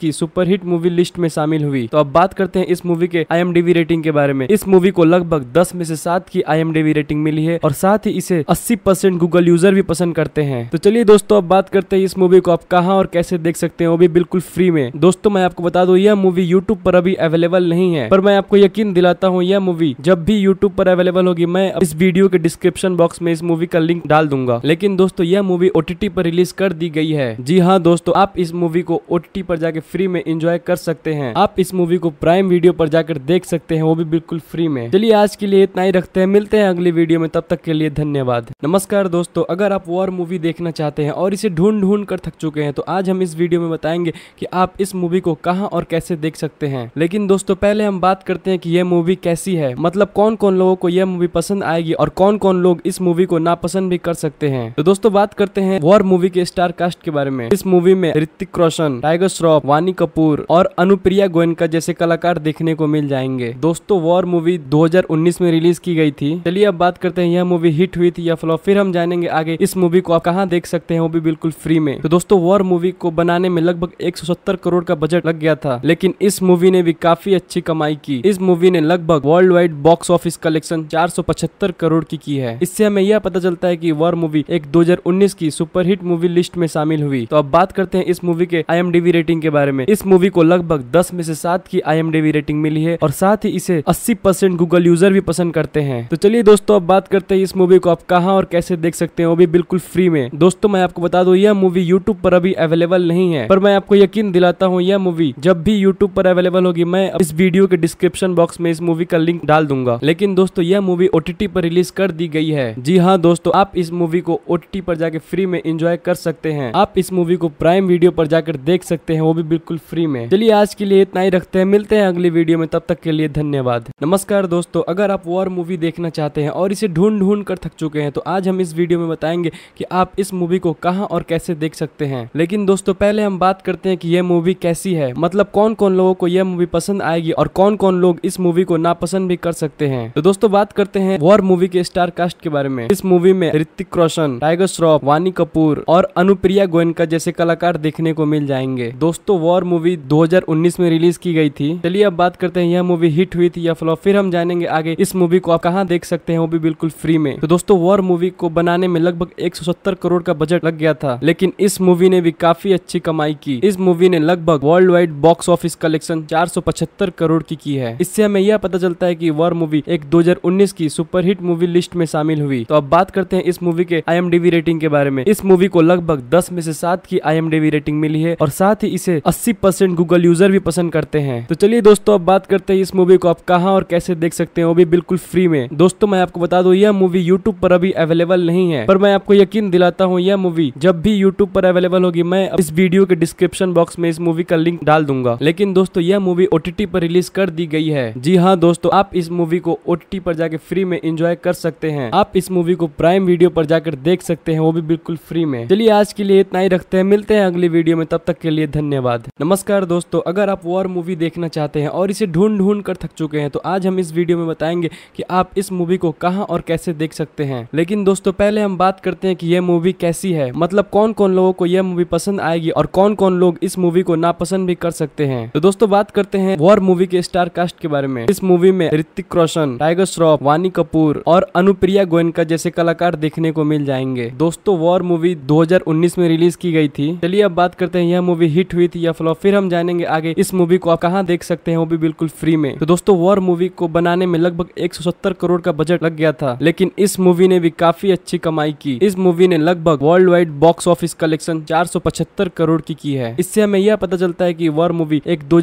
की सुपरहिट मूवी लिस्ट में शामिल हुई तो अब बात करते हैं इस मूवी के आई रेटिंग के बारे में इस मूवी को लगभग दस में से सात की आई रेटिंग मिली है और साथ ही इसे अस्सी परसेंट गूगल यूजर भी पसंद करते हैं तो चलिए दोस्तों अब बात करते हैं इस मूवी को आप कहाँ और कैसे देख सकते हैं वो भी बिल्कुल फ्री में दोस्तों मैं आपको बता दू यह मूवी यूट्यूब पर अभी अवेलेबल नहीं है पर मैं आपको यकीन दिलाता हूँ यह मूवी जब भी यूट्यूब पर अवेलेबल होगी मैं इस वीडियो के डिस्क्रिप्शन बॉक्स में इस मूवी का लिंक डाल दूंगा लेकिन दोस्तों यह मूवी ओटीटी पर रिलीज कर दी गई है जी हाँ दोस्तों आप इस मूवी को ओटीटी पर जाके फ्री में एंजॉय कर सकते हैं आप इस मूवी को प्राइम वीडियो पर जाकर देख सकते हैं वो भी बिल्कुल फ्री में चलिए आज के लिए इतना ही रखते हैं मिलते हैं अगली वीडियो में तब तक के लिए धन्यवाद नमस्कार दोस्तों अगर आप वॉर मूवी देखना चाहते हैं और इसे ढूंढ ढूंढ कर थक चुके हैं तो आज हम इस वीडियो में बताएंगे कि आप इस मूवी को कहाँ और कैसे देख सकते हैं लेकिन दोस्तों पहले हम बात करते हैं कि यह मूवी कैसी है मतलब कौन कौन लोगों को यह मूवी पसंद आएगी और कौन कौन लोग इस मूवी को नापसंद भी कर सकते हैं तो दोस्तों बात करते हैं वॉर मूवी के स्टार कास्ट के बारे में इस मूवी में ऋतिक रोशन टाइगर श्रॉफ वानी कपूर और अनुप्रिया गोयनका जैसे कलाकार देखने को मिल जाएंगे दोस्तों वॉर मूवी दो 2019 में रिलीज की गई थी चलिए अब बात करते हैं यह मूवी हिट हुई थी या फ्लॉप फिर हम जानेंगे आगे इस मूवी को आप कहाँ देख सकते हैं वो भी बिल्कुल फ्री में तो दोस्तों वॉर मूवी को बनाने में लगभग एक करोड़ का बजट लग गया था लेकिन इस मूवी ने भी काफी अच्छी कमाई की इस मूवी ने लगभग world wide box office collection चार करोड़ की की है इससे हमें यह पता चलता है की वॉर मूवी एक दो की सुपरहिट मूवी लिस्ट में शामिल हुई तो अब बात करते हैं इस मूवी के आई रेटिंग के बारे में इस मूवी को लगभग दस में से सात की आई रेटिंग मिली है और साथ ही इसे अस्सी गूगल यूजर भी पसंद करते हैं तो चलिए दोस्तों अब बात करते हैं इस मूवी को आप कहाँ और कैसे देख सकते हैं वो भी बिल्कुल फ्री में दोस्तों मैं आपको बता दू यह मूवी यूट्यूब पर अभी अवेलेबल नहीं है पर मैं आपको यकीन दिलाता हूँ यह मूवी जब भी यूट्यूब पर अवेलेबल होगी मैं इस वीडियो के डिस्क्रिप्शन बॉक्स में इस मूवी का लिंक डाल दूंगा लेकिन दोस्तों यह मूवी ओटीटी पर रिलीज कर दी गई है जी हाँ दोस्तों आप इस मूवी को ओटीटी पर जाके फ्री में एंजॉय कर सकते हैं आप इस मूवी को प्राइम वीडियो पर जाकर देख सकते हैं वो भी बिल्कुल फ्री में चलिए आज के लिए इतना ही रखते हैं मिलते हैं अगली वीडियो में तब तक के लिए धन्यवाद नमस्कार दोस्तों अगर अगर आप वॉर मूवी देखना चाहते हैं और इसे ढूंढ ढूंढ कर थक चुके हैं तो आज हम इस वीडियो में बताएंगे कि आप इस मूवी को कहाँ और कैसे देख सकते हैं लेकिन दोस्तों पहले हम बात करते हैं कि यह मूवी कैसी है मतलब कौन कौन लोगों को यह मूवी पसंद आएगी और कौन कौन लोग इस मूवी को नापसंद भी कर सकते हैं तो दोस्तों बात करते हैं वॉर मूवी के स्टार कास्ट के बारे में इस मूवी में ऋतिक रोशन टाइगर श्रॉफ वानी कपूर और अनुप्रिया गोयनका जैसे कलाकार देखने को मिल जाएंगे दोस्तों वॉर मूवी दो में रिलीज की गई थी चलिए अब बात करते हैं यह मूवी हिट हुई थी या फ्लॉप फिर हम जानेंगे आगे इस मूवी को आप कहाँ देख सकते हैं वो भी बिल्कुल फ्री में तो दोस्तों वॉर मूवी को बनाने में लगभग एक करोड़ का बजट लग गया था लेकिन इस मूवी ने भी काफी अच्छी कमाई की इस मूवी ने लगभग world wide box office collection चार करोड़ की की है इससे हमें यह पता चलता है की वॉर मूवी एक 2019 की सुपरहिट मूवी लिस्ट में शामिल हुई तो अब बात करते हैं इस मूवी के आई रेटिंग के बारे में इस मूवी को लगभग दस में से सात की आई रेटिंग मिली है और साथ ही इसे अस्सी गूगल यूजर भी पसंद करते हैं तो चलिए दोस्तों अब बात करते हैं इस मूवी को आप कहाँ और कैसे देख सकते हैं वो भी बिल्कुल फ्री में दोस्तों मैं आपको बता दूं यह मूवी यूट्यूब पर अभी अवेलेबल नहीं है पर मैं आपको यकीन दिलाता हूँ यह मूवी जब भी यूट्यूब पर अवेलेबल होगी मैं इस वीडियो के डिस्क्रिप्शन बॉक्स में इस मूवी का लिंक डाल दूंगा लेकिन दोस्तों यह मूवी ओटीटी पर रिलीज कर दी गई है जी हाँ दोस्तों आप इस मूवी को ओटीटी पर जाके फ्री में एंजॉय कर सकते हैं आप इस मूवी को प्राइम वीडियो पर जाकर देख सकते हैं वो भी बिल्कुल फ्री में चलिए आज के लिए इतना ही रखते हैं मिलते हैं अगली वीडियो में तब तक के लिए धन्यवाद नमस्कार दोस्तों अगर आप वॉर मूवी देखना चाहते हैं और इसे ढूंढ ढूंढ कर थक चुके हैं तो आज हम इस वीडियो में बताए बताएंगे कि आप इस मूवी को कहाँ और कैसे देख सकते हैं लेकिन दोस्तों पहले हम बात करते हैं कि यह मूवी कैसी है मतलब कौन कौन लोगों को यह मूवी पसंद आएगी और कौन कौन लोग इस मूवी को नापसंद भी कर सकते हैं तो दोस्तों बात करते हैं वॉर मूवी के स्टार कास्ट के बारे में इस मूवी में ऋतिक रोशन टाइगर श्रॉफ वानी कपूर और अनुप्रिया गोयनका जैसे कलाकार देखने को मिल जाएंगे दोस्तों वॉर मूवी 2019 में रिलीज की गई थी चलिए अब बात करते हैं यह मूवी हिट हुई थी या फ्लॉप फिर हम जानेंगे आगे इस मूवी को आप कहाँ देख सकते हैं वो भी बिल्कुल फ्री में तो दोस्तों वॉर मूवी को बनाने में लगभग लगभग 170 करोड़ का बजट लग गया था लेकिन इस मूवी ने भी काफी अच्छी कमाई की इस मूवी ने लगभग world wide box office collection चार करोड़ की की है इससे हमें यह पता चलता है की वॉर मूवी एक दो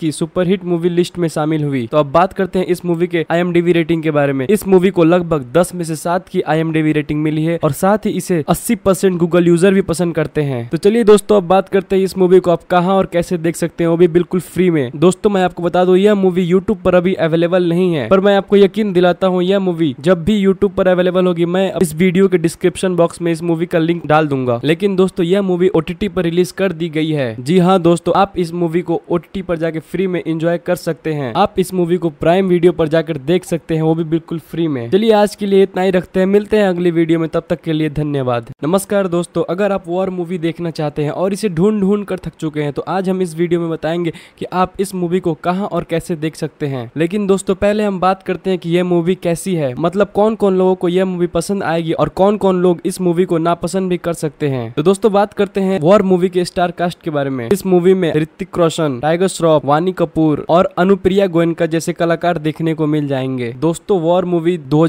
की सुपरहिट मूवी लिस्ट में शामिल हुई तो अब बात करते हैं इस मूवी के आई रेटिंग के बारे में इस मूवी को लगभग दस में से सात की आई रेटिंग मिली है और साथ ही इसे अस्सी परसेंट गूगल यूजर भी पसंद करते हैं तो चलिए दोस्तों अब बात करते हैं इस मूवी को आप कहाँ और कैसे देख सकते हैं वो भी बिल्कुल फ्री में दोस्तों मैं आपको बता दू यह मूवी यूट्यूब पर अभी अवेलेबल नहीं है पर मैं मैं आपको यकीन दिलाता हूँ यह मूवी जब भी यूट्यूब पर अवेलेबल होगी मैं इस वीडियो के डिस्क्रिप्शन बॉक्स में इस मूवी का लिंक डाल दूंगा लेकिन दोस्तों यह मूवी ओटीटी पर रिलीज कर दी गई है जी हाँ दोस्तों आप इस मूवी को ओटीटी पर जाके फ्री में एंजॉय कर सकते हैं आप इस मूवी को प्राइम वीडियो पर जाकर देख सकते हैं वो भी बिल्कुल फ्री में चलिए आज के लिए इतना ही रखते हैं मिलते हैं अगली वीडियो में तब तक के लिए धन्यवाद नमस्कार दोस्तों अगर आप वॉर मूवी देखना चाहते हैं और इसे ढूंढ ढूंढ कर थक चुके हैं तो आज हम इस वीडियो में बताएंगे की आप इस मूवी को कहाँ और कैसे देख सकते हैं लेकिन दोस्तों पहले हम बात बात करते हैं कि यह मूवी कैसी है मतलब कौन कौन लोगों को यह मूवी पसंद आएगी और कौन कौन लोग इस मूवी को नापसंद भी कर सकते हैं तो दोस्तों बात करते हैं वॉर मूवी के स्टार कास्ट के बारे में इस मूवी में ऋतिक रोशन टाइगर श्रॉफ वानी कपूर और अनुप्रिया गोयनका जैसे कलाकार देखने को मिल जाएंगे दोस्तों वॉर मूवी दो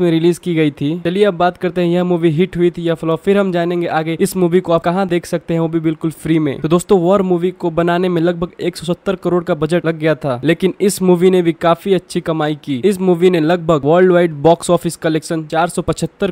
में रिलीज की गई थी चलिए अब बात करते हैं यह मूवी हिट हुई थी या फ्लॉप फिर हम जानेंगे आगे इस मूवी को आप कहाँ देख सकते हैं वो भी बिल्कुल फ्री में तो दोस्तों वॉर मूवी को बनाने में लगभग एक करोड़ का बजट लग गया था लेकिन इस मूवी ने भी काफी अच्छी कमाई की की इस मूवी ने लगभग world wide box office collection चार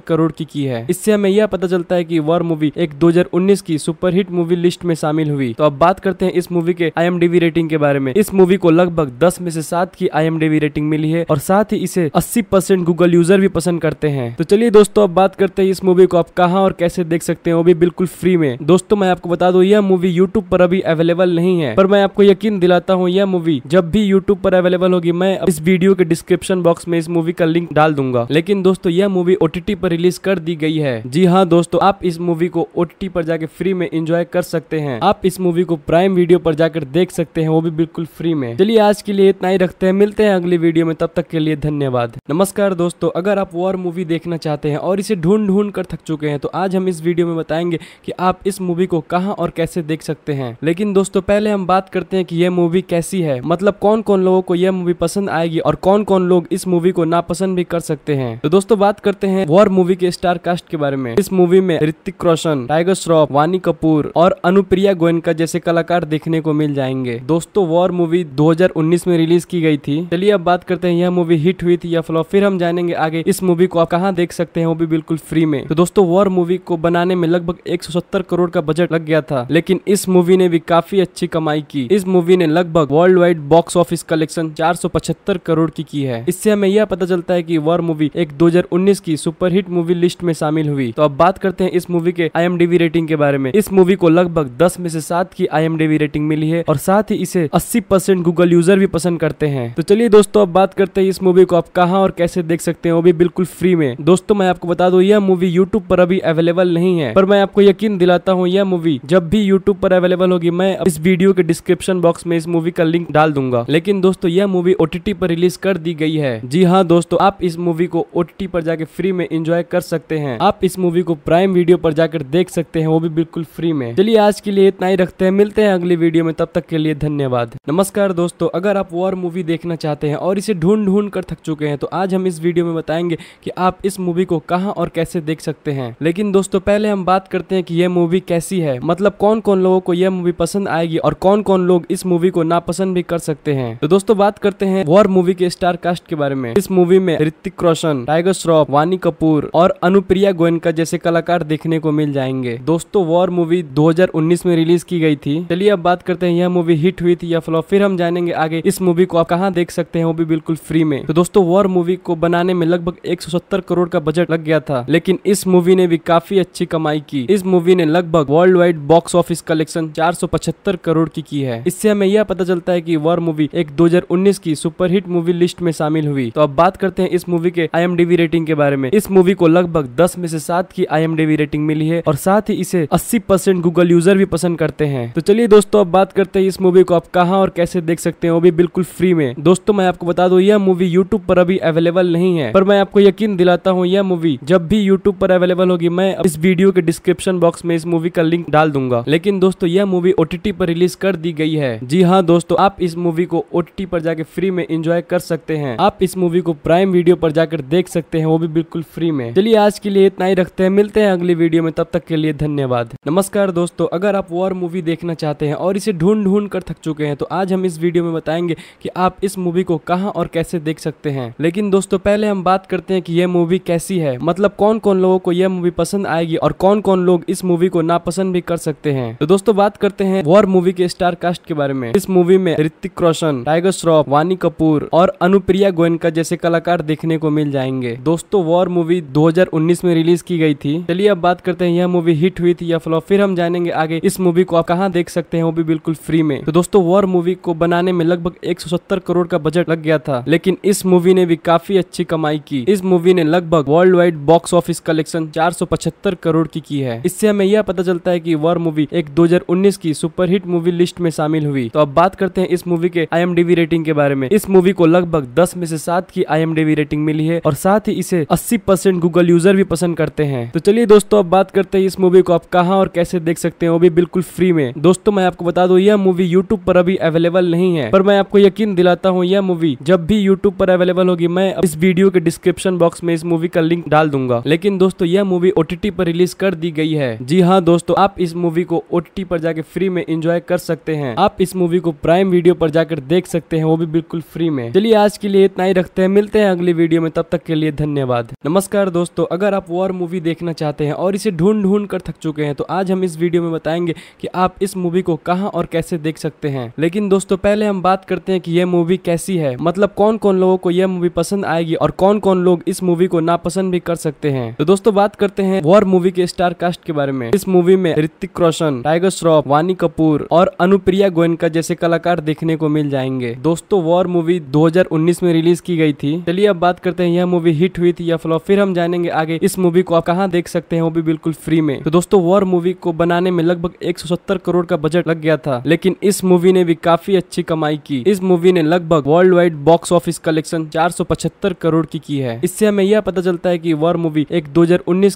करोड़ की की है इससे हमें यह पता चलता है कि वॉर मूवी एक 2019 की सुपरहिट मूवी लिस्ट में शामिल हुई तो अब बात करते हैं इस मूवी के आई रेटिंग के बारे में इस मूवी को लगभग दस में से सात की आई रेटिंग मिली है और साथ ही इसे अस्सी परसेंट गूगल यूजर भी पसंद करते हैं तो चलिए दोस्तों अब बात करते हैं इस मूवी को आप कहाँ और कैसे देख सकते हैं वो भी बिल्कुल फ्री में दोस्तों मैं आपको बता दूं यह मूवी यूट्यूब पर अभी अवेलेबल नहीं है पर मैं आपको यकीन दिलाता हूँ यह मूवी जब भी यूट्यूब पर अवेलेबल होगी मैं इस वीडियो के डिस्क डिस्क्रिप्शन बॉक्स में इस मूवी का लिंक डाल दूंगा लेकिन दोस्तों यह मूवी ओ पर रिलीज कर दी गई है जी हाँ दोस्तों आप इस मूवी को ओ पर जाके फ्री में एंजॉय कर सकते हैं आप इस मूवी को प्राइम वीडियो पर जाकर देख सकते हैं वो भी बिल्कुल फ्री में चलिए आज के लिए इतना ही रखते हैं मिलते हैं अगली वीडियो में तब तक के लिए धन्यवाद नमस्कार दोस्तों अगर आप वॉर मूवी देखना चाहते हैं और इसे ढूंढ ढूंढ कर थक चुके हैं तो आज हम इस वीडियो में बताएंगे की आप इस मूवी को कहाँ और कैसे देख सकते हैं लेकिन दोस्तों पहले हम बात करते हैं की यह मूवी कैसी है मतलब कौन कौन लोगों को यह मूवी पसंद आएगी और कौन कौन कौन लोग इस मूवी को नापसंद भी कर सकते हैं तो दोस्तों बात करते हैं वॉर मूवी के स्टार कास्ट के बारे में इस मूवी में ऋतिक रोशन टाइगर श्रॉफ वानी कपूर और अनुप्रिया गोयनका जैसे कलाकार देखने को मिल जाएंगे दोस्तों वॉर मूवी दो में रिलीज की गई थी चलिए अब बात करते हैं यह मूवी हिट हुई थी या फ्लॉप फिर हम जानेंगे आगे इस मूवी को आप कहाँ देख सकते हैं वो भी बिल्कुल फ्री में तो दोस्तों वॉर मूवी को बनाने में लगभग एक करोड़ का बजट लग गया था लेकिन इस मूवी ने भी काफी अच्छी कमाई की इस मूवी ने लगभग world wide box office collection 475 crore की की है है इससे हमें यह पता चलता है कि वॉर मूवी एक 2019 की सुपरहिट मूवी लिस्ट में शामिल हुई तो अब बात करते हैं इस मूवी के आई रेटिंग के बारे में इस मूवी को लगभग दस में से सात की आई रेटिंग मिली है और साथ ही इसे अस्सी गूगल यूजर भी पसंद करते हैं तो चलिए दोस्तों अब बात करते हैं इस मूवी को आप कहाँ और कैसे देख सकते हैं वो भी बिल्कुल फ्री में दोस्तों मैं आपको बता दू यह मूवी यूट्यूब पर अभी अवेलेबल नहीं है पर मैं आपको यकीन दिलाता हूँ यह मूवी जब भी यूट्यूब पर अवेलेबल होगी मैं इस वीडियो के डिस्क्रिप्शन बॉक्स में इस मूवी का लिंक डाल दूंगा लेकिन दोस्तों यह मूवी ओटीटी पर रिलीज कर दी दी गई है जी हाँ दोस्तों आप इस मूवी को ओ पर जाके फ्री में इंजॉय कर सकते हैं आप इस मूवी को प्राइम वीडियो पर जाकर देख सकते हैं वो भी बिल्कुल फ्री में चलिए आज के लिए इतना ही रखते हैं मिलते हैं अगली वीडियो में तब तक के लिए धन्यवाद नमस्कार दोस्तों अगर आप वॉर मूवी देखना चाहते हैं और इसे ढूंढ ढूंढ कर थक चुके हैं तो आज हम इस वीडियो में बताएंगे की आप इस मूवी को कहाँ और कैसे देख सकते हैं लेकिन दोस्तों पहले हम बात करते हैं की यह मूवी कैसी है मतलब कौन कौन लोगों को यह मूवी पसंद आएगी और कौन कौन लोग इस मूवी को नापसंद भी कर सकते हैं तो दोस्तों बात करते हैं वॉर मूवी के स्टार कास्ट के बारे में इस मूवी में ऋतिक रोशन टाइगर श्रॉफ वानी कपूर और अनुप्रिया गोयनका जैसे कलाकार देखने को मिल जाएंगे दोस्तों वॉर मूवी 2019 में रिलीज की गई थी चलिए अब बात करते हैं यह मूवी हिट हुई थी या फ्लॉप फिर हम जानेंगे आगे इस मूवी को आप कहाँ देख सकते हैं वो भी बिल्कुल फ्री में तो दोस्तों वॉर मूवी को बनाने में लगभग एक करोड़ का बजट लग गया था लेकिन इस मूवी ने भी काफी अच्छी कमाई की इस मूवी ने लगभग world wide box office collection चार करोड़ की की है इससे हमें यह पता चलता है की वॉर मूवी एक 2019 की सुपरहिट मूवी लिस्ट में में शामिल हुई तो अब बात करते हैं इस मूवी के आई रेटिंग के बारे में इस मूवी को लगभग दस में से सात की आई रेटिंग मिली है और साथ ही इसे अस्सी गूगल यूजर भी पसंद करते हैं तो चलिए दोस्तों अब बात करते हैं इस मूवी को आप कहाँ और कैसे देख सकते हैं वो भी बिल्कुल फ्री में दोस्तों मैं आपको बता दू यह मूवी यूट्यूब पर अभी अवेलेबल नहीं है पर मैं आपको यकीन दिलाता हूँ यह मूवी जब भी यूट्यूब पर अवेलेबल होगी मैं इस वीडियो के डिस्क्रिप्शन बॉक्स में इस मूवी का लिंक डाल दूंगा लेकिन दोस्तों यह मूवी ओटीटी पर रिलीज कर दी गई है जी हाँ दोस्तों आप इस मूवी को ओटीटी पर जाके फ्री में एंजॉय कर सकते हैं हैं आप इस मूवी को प्राइम वीडियो पर जाकर देख सकते हैं वो भी बिल्कुल फ्री में चलिए आज के लिए इतना ही रखते हैं मिलते हैं अगली वीडियो में तब तक के लिए धन्यवाद नमस्कार दोस्तों अगर आप वॉर मूवी देखना चाहते हैं और इसे ढूंढ ढूंढ कर थक चुके हैं तो आज हम इस वीडियो में बताएंगे की आप इस मूवी को कहाँ और कैसे देख सकते हैं लेकिन दोस्तों पहले हम बात करते हैं की यह मूवी कैसी है मतलब कौन कौन लोगों को यह मूवी पसंद आएगी और कौन कौन लोग इस मूवी को नापसंद भी कर सकते हैं तो दोस्तों बात करते हैं वॉर मूवी के स्टार कास्ट के बारे में इस मूवी में ऋतिक रोशन टाइगर श्रॉफ वानी कपूर और अनुप प्रिया गोयनका जैसे कलाकार देखने को मिल जाएंगे दोस्तों वॉर मूवी 2019 में रिलीज की गई थी चलिए अब बात करते हैं यह मूवी हिट हुई थी या फ्लॉप फिर हम जानेंगे आगे इस मूवी को आप कहाँ देख सकते हैं वो भी बिल्कुल फ्री में तो दोस्तों वॉर मूवी को बनाने में लगभग एक करोड़ का बजट लग गया था लेकिन इस मूवी ने भी काफी अच्छी कमाई की इस मूवी ने लगभग world wide box office collection चार करोड़ की की है इससे हमें यह पता चलता है की वॉर मूवी एक दो की सुपरहिट मूवी लिस्ट में शामिल हुई तो अब बात करते हैं इस मूवी के आई रेटिंग के बारे में इस मूवी को लगभग दस में से सात की आई रेटिंग मिली है और साथ ही इसे अस्सी गूगल यूजर भी पसंद करते हैं तो चलिए दोस्तों अब बात करते हैं इस मूवी को आप कहाँ और कैसे देख सकते हैं वो भी बिल्कुल फ्री में दोस्तों मैं आपको बता दू यह मूवी यूट्यूब पर अभी अवेलेबल नहीं है पर मैं आपको यकीन दिलाता हूँ यह मूवी जब भी यूट्यूब पर अवेलेबल होगी मैं इस वीडियो के डिस्क्रिप्शन बॉक्स में इस मूवी का लिंक डाल दूंगा लेकिन दोस्तों यह मूवी ओटीटी पर रिलीज कर दी गई है जी हाँ दोस्तों आप इस मूवी को ओटीटी पर जाके फ्री में एंजॉय कर सकते हैं आप इस मूवी को प्राइम वीडियो पर जाकर देख सकते हैं वो भी बिल्कुल फ्री में चलिए आज की के लिए इतना ही रखते हैं मिलते हैं अगली वीडियो में तब तक के लिए धन्यवाद नमस्कार दोस्तों अगर आप वॉर मूवी देखना चाहते हैं और इसे ढूंढ ढूंढ कर थक चुके हैं तो आज हम इस वीडियो में बताएंगे कि आप इस मूवी को कहाँ और कैसे देख सकते हैं लेकिन दोस्तों पहले हम बात करते हैं कि यह मूवी कैसी है मतलब कौन कौन लोगों को यह मूवी पसंद आएगी और कौन कौन लोग इस मूवी को नापसंद भी कर सकते हैं तो दोस्तों बात करते हैं वॉर मूवी के स्टार कास्ट के बारे में इस मूवी में ऋतिक रोशन टाइगर श्रॉफ वानी कपूर और अनुप्रिया गोयनका जैसे कलाकार देखने को मिल जाएंगे दोस्तों वॉर मूवी 2019 2020 में रिलीज की गई थी चलिए अब बात करते हैं यह मूवी हिट हुई थी या फ्लॉप फिर हम जानेंगे आगे इस मूवी को आप कहाँ देख सकते हैं वो भी बिल्कुल फ्री में तो दोस्तों वॉर मूवी को बनाने में लगभग एक करोड़ का बजट लग गया था लेकिन इस मूवी ने भी काफी अच्छी कमाई की इस मूवी ने लगभग world wide box office collection चार करोड़ की की है इससे हमें यह पता चलता है की वॉर मूवी एक दो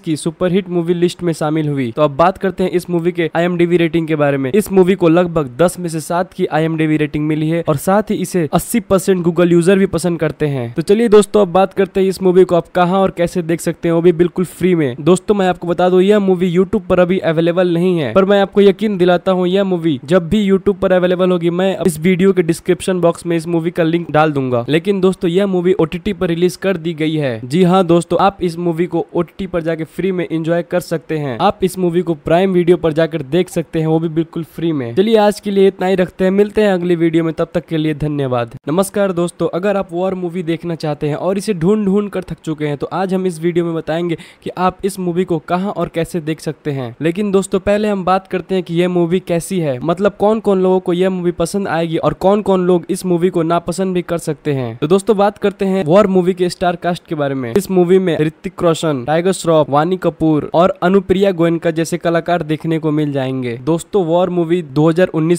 की सुपरहिट मूवी लिस्ट में शामिल हुई तो अब बात करते हैं इस मूवी के आई रेटिंग के बारे में इस मूवी को लगभग दस में से सात की आई रेटिंग मिली है और साथ ही इसे अस्सी गूगल यूजर भी पसंद करते हैं तो चलिए दोस्तों अब बात करते हैं इस मूवी को आप कहाँ और कैसे देख सकते हैं वो भी बिल्कुल फ्री में दोस्तों मैं आपको बता दू यह मूवी यूट्यूब पर अभी अवेलेबल नहीं है पर मैं आपको यकीन दिलाता हूँ यह मूवी जब भी यूट्यूब पर अवेलेबल होगी मैं इस वीडियो के डिस्क्रिप्शन बॉक्स में इस मूवी का लिंक डाल दूंगा लेकिन दोस्तों यह मूवी ओटीटी पर रिलीज कर दी गई है जी हाँ दोस्तों आप इस मूवी को ओटीटी पर जाके फ्री में एंजॉय कर सकते हैं आप इस मूवी को प्राइम वीडियो पर जाकर देख सकते हैं वो भी बिल्कुल फ्री में चलिए आज के लिए इतना ही रखते हैं मिलते हैं अगली वीडियो में तब तक के लिए धन्यवाद नमस्कार दोस्तों अगर अगर आप वॉर मूवी देखना चाहते हैं और इसे ढूंढ ढूंढ कर थक चुके हैं तो आज हम इस वीडियो में बताएंगे कि आप इस मूवी को कहाँ और कैसे देख सकते हैं लेकिन दोस्तों पहले हम बात करते हैं कि यह मूवी कैसी है मतलब कौन कौन लोगों को यह मूवी पसंद आएगी और कौन कौन लोग इस मूवी को नापसंद भी कर सकते हैं तो दोस्तों बात करते हैं वॉर मूवी के स्टार कास्ट के बारे में इस मूवी में ऋतिक रोशन टाइगर श्रॉफ वानी कपूर और अनुप्रिया गोयनका जैसे कलाकार देखने को मिल जाएंगे दोस्तों वॉर मूवी दो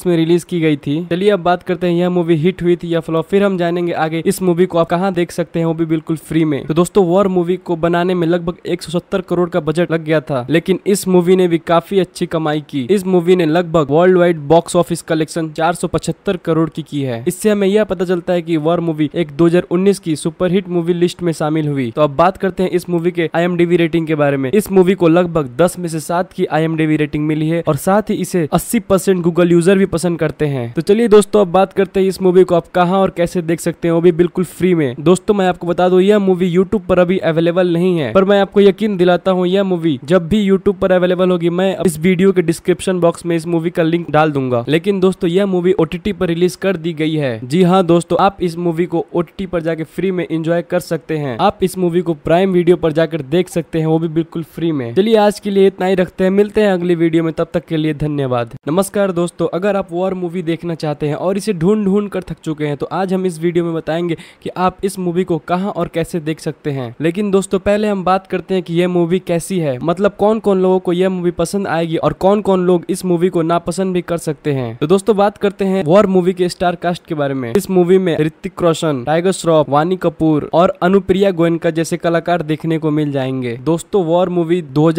में रिलीज की गई थी चलिए अब बात करते हैं यह मूवी हिट हुई थी या फ्लॉप फिर हम जानेंगे आगे इस मूवी को आप कहाँ देख सकते हैं वो भी बिल्कुल फ्री में तो दोस्तों वॉर मूवी को बनाने में लगभग एक करोड़ का बजट लग गया था लेकिन इस मूवी ने भी काफी अच्छी कमाई की इस मूवी ने लगभग world wide box office collection चार करोड़ की की है इससे हमें यह पता चलता है की वॉर मूवी एक 2019 की सुपरहिट मूवी लिस्ट में शामिल हुई तो अब बात करते हैं इस मूवी के आई रेटिंग के बारे में इस मूवी को लगभग दस में से सात की आई रेटिंग मिली है और साथ ही इसे अस्सी गूगल यूजर भी पसंद करते हैं तो चलिए दोस्तों अब बात करते हैं इस मूवी को आप कहाँ और कैसे देख सकते हैं वो भी बिल्कुल फ्री में दोस्तों मैं आपको बता दूं यह मूवी यूट्यूब पर अभी अवेलेबल नहीं है पर मैं आपको यकीन दिलाता हूँ यह मूवी जब भी यूट्यूब पर अवेलेबल होगी मैं इस वीडियो के डिस्क्रिप्शन बॉक्स में इस मूवी का लिंक डाल दूंगा लेकिन दोस्तों यह मूवी ओटीटी पर रिलीज कर दी गई है जी हाँ दोस्तों आप इस मूवी को ओटीटी पर जाके फ्री में इंजॉय कर सकते हैं आप इस मूवी को प्राइम वीडियो पर जाकर देख सकते हैं वो भी बिल्कुल फ्री में चलिए आज के लिए इतना ही रखते हैं मिलते हैं अगली वीडियो में तब तक के लिए धन्यवाद नमस्कार दोस्तों अगर आप वॉर मूवी देखना चाहते हैं और इसे ढूंढ ढूंढ कर थक चुके हैं तो आज हम इस वीडियो में बताएंगे बताएंगे कि आप इस मूवी को कहाँ और कैसे देख सकते हैं लेकिन दोस्तों पहले हम बात करते हैं कि यह मूवी कैसी है मतलब कौन कौन लोगों को यह मूवी पसंद आएगी और कौन कौन लोग इस मूवी को नापसंद भी कर सकते हैं तो दोस्तों बात करते हैं वॉर मूवी के स्टार कास्ट के बारे में इस मूवी में ऋतिक रोशन टाइगर श्रॉफ वानी कपूर और अनुप्रिया गोयनका जैसे कलाकार देखने को मिल जाएंगे दोस्तों वॉर मूवी दो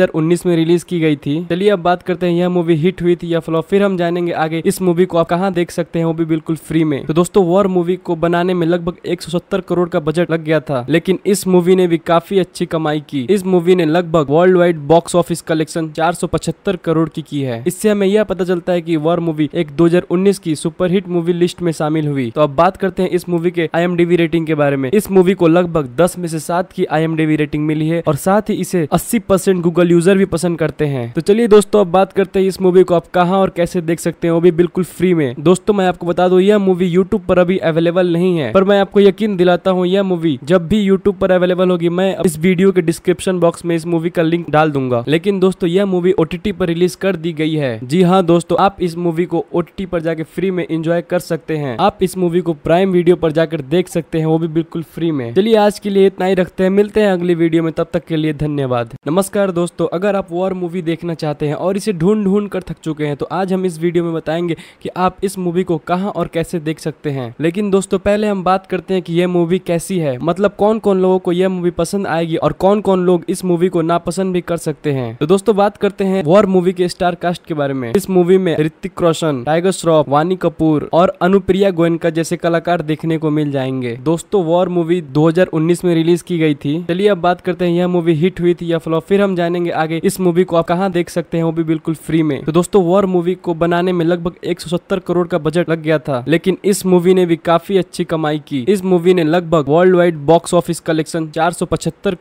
में रिलीज की गई थी चलिए अब बात करते हैं यह मूवी हिट हुई थी या फ्लॉप फिर हम जानेंगे आगे इस मूवी को आप कहाँ देख सकते हैं वो भी बिल्कुल फ्री में तो दोस्तों वॉर मूवी को बनाने में लगभग लगभग 170 करोड़ का बजट लग गया था लेकिन इस मूवी ने भी काफी अच्छी कमाई की इस मूवी ने लगभग world wide box office collection चार करोड़ की की है इससे हमें यह पता चलता है की वॉर मूवी एक दो की सुपरहिट मूवी लिस्ट में शामिल हुई तो अब बात करते हैं इस मूवी के आई रेटिंग के बारे में इस मूवी को लगभग दस में से सात की आई रेटिंग मिली है और साथ ही इसे अस्सी परसेंट गूगल यूजर भी पसंद करते हैं तो चलिए दोस्तों अब बात करते हैं इस मूवी को आप कहाँ और कैसे देख सकते हैं वो भी बिल्कुल फ्री में दोस्तों मैं आपको बता दू यह मूवी यूट्यूब पर अभी अवेलेबल नहीं है पर मैं आपको यकीन दिलाता हूँ यह मूवी जब भी यूट्यूब पर अवेलेबल होगी मैं इस वीडियो के डिस्क्रिप्शन बॉक्स में इस मूवी का लिंक डाल दूंगा लेकिन दोस्तों यह मूवी ओटीटी पर रिलीज कर दी गई है जी हाँ दोस्तों आप इस मूवी को ओटीटी पर जाके फ्री में एंजॉय कर सकते हैं आप इस मूवी को प्राइम वीडियो पर जाकर देख सकते हैं वो भी बिल्कुल फ्री में चलिए आज के लिए इतना ही रखते हैं मिलते हैं अगली वीडियो में तब तक के लिए धन्यवाद नमस्कार दोस्तों अगर आप वॉर मूवी देखना चाहते हैं और इसे ढूंढ ढूंढ कर थक चुके हैं तो आज हम इस वीडियो में बताएंगे की आप इस मूवी को कहाँ और कैसे देख सकते हैं लेकिन दोस्तों पहले हम बात करते हैं कि यह मूवी कैसी है मतलब कौन कौन लोगों को यह मूवी पसंद आएगी और कौन कौन लोग इस मूवी को नापसंद भी कर सकते हैं तो दोस्तों बात करते हैं वॉर मूवी के स्टार कास्ट के बारे में इस मूवी में ऋतिक रोशन टाइगर श्रॉफ वानी कपूर और अनुप्रिया गोयनका जैसे कलाकार देखने को मिल जाएंगे दोस्तों वॉर मूवी दो में रिलीज की गई थी चलिए अब बात करते हैं यह मूवी हिट हुई थी या फ्लॉप फिर हम जानेंगे आगे इस मूवी को आप कहाँ देख सकते हैं वो भी बिल्कुल फ्री में तो दोस्तों वॉर मूवी को बनाने में लगभग एक करोड़ का बजट लग गया था लेकिन इस मूवी ने भी काफी अच्छी कमाई की थी इस मूवी ने लगभग world wide box office collection चार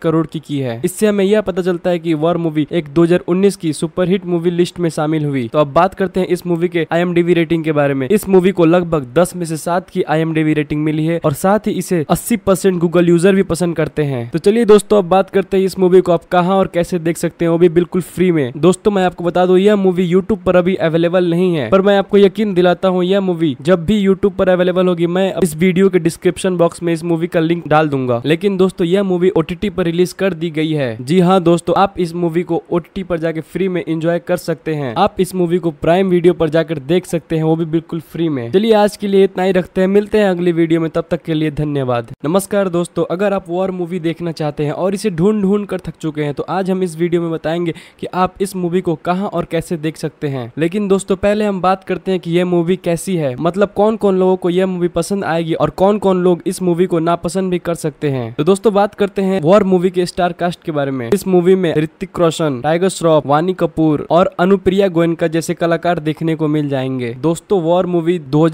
करोड़ की की है इससे हमें यह पता चलता है की वॉर मूवी एक 2019 की सुपरहिट मूवी लिस्ट में शामिल हुई तो अब बात करते हैं इस मूवी के आई रेटिंग के बारे में इस मूवी को लगभग दस में से सात की आई रेटिंग मिली है और साथ ही इसे अस्सी गूगल यूजर भी पसंद करते हैं तो चलिए दोस्तों अब बात करते हैं इस मूवी को आप कहाँ और कैसे देख सकते हैं वो भी बिल्कुल फ्री में दोस्तों मैं आपको बता दूं यह मूवी यूट्यूब पर अभी अवेलेबल नहीं है पर मैं आपको यकीन दिलाता हूँ यह मूवी जब भी यूट्यूब पर अवेलेबल होगी मैं इस वीडियो के डिस्क्रिप्शन डिस्क्रिप्शन बॉक्स में इस मूवी का लिंक डाल दूंगा लेकिन दोस्तों यह मूवी ओ पर रिलीज कर दी गई है जी हाँ दोस्तों आप इस मूवी को ओ पर जाके फ्री में इंजॉय कर सकते हैं आप इस मूवी को प्राइम वीडियो पर जाकर देख सकते हैं वो भी बिल्कुल फ्री में चलिए आज के लिए इतना ही रखते हैं मिलते हैं अगली वीडियो में तब तक के लिए धन्यवाद नमस्कार दोस्तों अगर आप वॉर मूवी देखना चाहते हैं और इसे ढूंढ ढूंढ कर थक चुके हैं तो आज हम इस वीडियो में बताएंगे की आप इस मूवी को कहाँ और कैसे देख सकते हैं लेकिन दोस्तों पहले हम बात करते हैं की यह मूवी कैसी है मतलब कौन कौन लोगों को यह मूवी पसंद आएगी और कौन कौन कौन लोग इस मूवी को नापसंद भी कर सकते हैं तो दोस्तों बात करते हैं वॉर मूवी के स्टार कास्ट के बारे में इस मूवी में ऋतिक रोशन टाइगर श्रॉफ वानी कपूर और अनुप्रिया गोयनका जैसे कलाकार देखने को मिल जाएंगे दोस्तों वॉर मूवी दो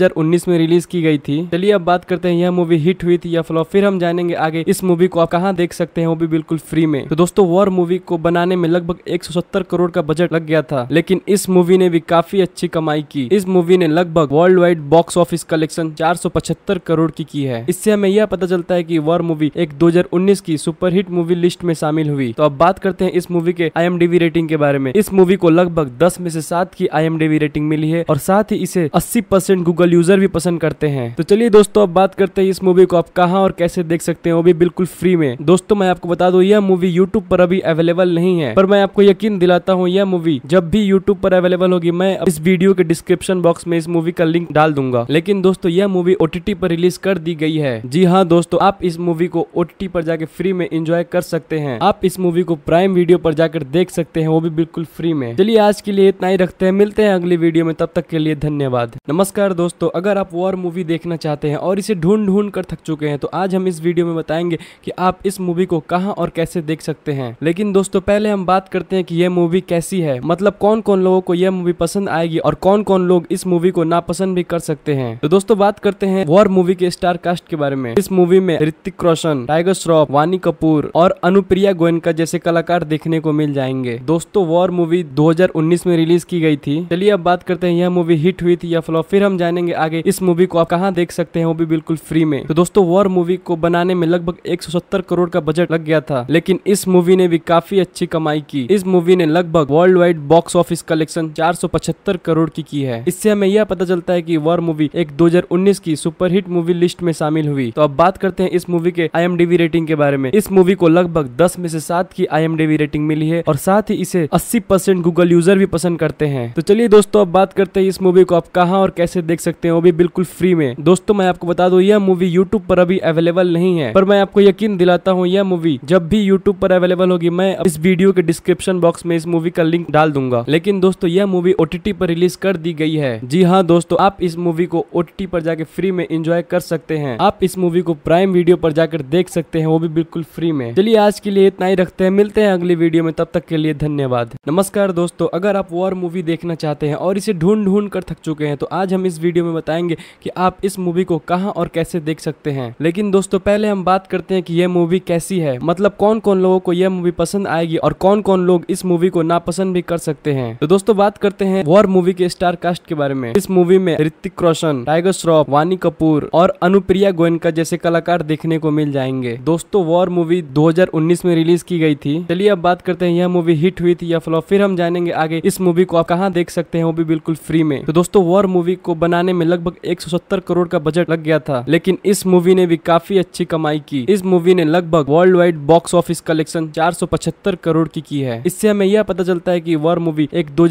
में रिलीज की गई थी चलिए अब बात करते हैं यह मूवी हिट हुई थी या फ्लॉप फिर हम जानेंगे आगे इस मूवी को आप कहाँ देख सकते हैं वो भी बिल्कुल फ्री में तो दोस्तों वॉर मूवी को बनाने में लगभग एक करोड़ का बजट लग गया था लेकिन इस मूवी ने भी काफी अच्छी कमाई की इस मूवी ने लगभग world wide box office collection 475 crore की की है है इससे हमें यह पता चलता है की वॉर मूवी एक 2019 की सुपरहिट मूवी लिस्ट में शामिल हुई तो अब बात करते हैं इस मूवी के आई रेटिंग के बारे में इस मूवी को लगभग दस में से सात की आई रेटिंग मिली है और साथ ही इसे अस्सी गूगल यूजर भी पसंद करते हैं तो चलिए दोस्तों अब बात करते हैं इस मूवी को आप कहाँ और कैसे देख सकते हैं वो भी बिल्कुल फ्री में दोस्तों मैं आपको बता दूं यह मूवी यूट्यूब पर अभी अवेलेबल नहीं है पर मैं आपको यकीन दिलाता हूँ यह मूवी जब भी यूट्यूब पर अवेलेबल होगी मैं इस वीडियो के डिस्क्रिप्शन बॉक्स में इस मूवी का लिंक डाल दूंगा लेकिन दोस्तों यह मूवी ओटीटी पर रिलीज कर दी गई है जी हाँ दोस्तों आप इस मूवी को ओ पर जाके फ्री में इंजॉय कर सकते हैं आप इस मूवी को प्राइम वीडियो पर जाकर देख सकते हैं वो भी बिल्कुल फ्री में चलिए आज के लिए इतना ही रखते हैं मिलते हैं अगली वीडियो में तब तक के लिए धन्यवाद नमस्कार दोस्तों अगर आप वॉर मूवी देखना चाहते हैं और इसे ढूंढ ढूंढ कर थक चुके हैं तो आज हम इस वीडियो में बताएंगे की आप इस मूवी को कहाँ और कैसे देख सकते हैं लेकिन दोस्तों पहले हम बात करते हैं की यह मूवी कैसी है मतलब कौन कौन लोगों को यह मूवी पसंद आएगी और कौन कौन लोग इस मूवी को नापसंद भी कर सकते हैं तो दोस्तों बात करते हैं वॉर मूवी के स्टार कास्ट के बारे में इस मूवी में ऋतिक रोशन टाइगर श्रॉफ वानी कपूर और अनुप्रिया गोयनका जैसे कलाकार देखने को मिल जाएंगे दोस्तों वॉर मूवी 2019 में रिलीज की गई थी चलिए अब बात करते हैं यह मूवी हिट हुई थी या फ्लॉप फिर हम जानेंगे आगे इस मूवी को आप कहाँ देख सकते हैं वो भी बिल्कुल फ्री में तो दोस्तों वॉर मूवी को बनाने में लगभग एक करोड़ का बजट लग गया था लेकिन इस मूवी ने भी काफी अच्छी कमाई की इस मूवी ने लगभग world wide box office collection चार करोड़ की की है इससे हमें यह पता चलता है की वॉर मूवी एक 2019 की सुपरहिट मूवी लिस्ट में शामिल हुई तो अब बात करते हैं इस मूवी के आई रेटिंग के बारे में इस मूवी को लगभग दस में से सात की आई रेटिंग मिली है और साथ ही इसे अस्सी गूगल यूजर भी पसंद करते हैं तो चलिए दोस्तों अब बात करते हैं इस मूवी को आप कहाँ और कैसे देख सकते हैं वो भी बिल्कुल फ्री में दोस्तों मैं आपको बता दू यह मूवी यूट्यूब पर अभी अवेलेबल नहीं है पर मैं आपको यकीन दिलाता हूँ यह मूवी जब भी यूट्यूब पर अवेलेबल होगी मैं इस वीडियो के डिस्क्रिप्शन बॉक्स में इस मूवी का लिंक डाल दूंगा लेकिन दोस्तों यह मूवी ओटीटी पर रिलीज कर दी गई है जी हाँ दोस्तों आप इस मूवी को ओटीटी पर जाके फ्री में एंजॉय कर सकते हैं हैं आप इस मूवी को प्राइम वीडियो पर जाकर देख सकते हैं वो भी बिल्कुल फ्री में चलिए आज के लिए इतना ही रखते हैं मिलते हैं अगली वीडियो में तब तक के लिए धन्यवाद नमस्कार दोस्तों अगर आप वॉर मूवी देखना चाहते हैं और इसे ढूंढ ढूंढ कर थक चुके हैं तो आज हम इस वीडियो में बताएंगे की आप इस मूवी को कहाँ और कैसे देख सकते हैं लेकिन दोस्तों पहले हम बात करते हैं की यह मूवी कैसी है मतलब कौन कौन लोगों को यह मूवी पसंद आएगी और कौन कौन लोग इस मूवी को नापसंद भी कर सकते हैं तो दोस्तों बात करते हैं वॉर मूवी के स्टार कास्ट के बारे में इस मूवी में ऋतिक रोशन टाइगर श्रॉफ वानी कपूर और अनुप्रिया ग्लोरिया गोयनका जैसे कलाकार देखने को मिल जाएंगे दोस्तों वॉर मूवी 2019 में रिलीज की गई थी चलिए अब बात करते हैं यह मूवी हिट हुई थी या फ्लॉप फिर हम जानेंगे आगे इस मूवी को आप कहाँ देख सकते हैं वो भी बिल्कुल फ्री में तो दोस्तों वॉर मूवी को बनाने में लगभग एक करोड़ का बजट लग गया था लेकिन इस मूवी ने भी काफी अच्छी कमाई की इस मूवी ने लगभग world wide box office collection चार करोड़ की की है इससे हमें यह पता चलता है की वॉर मूवी एक दो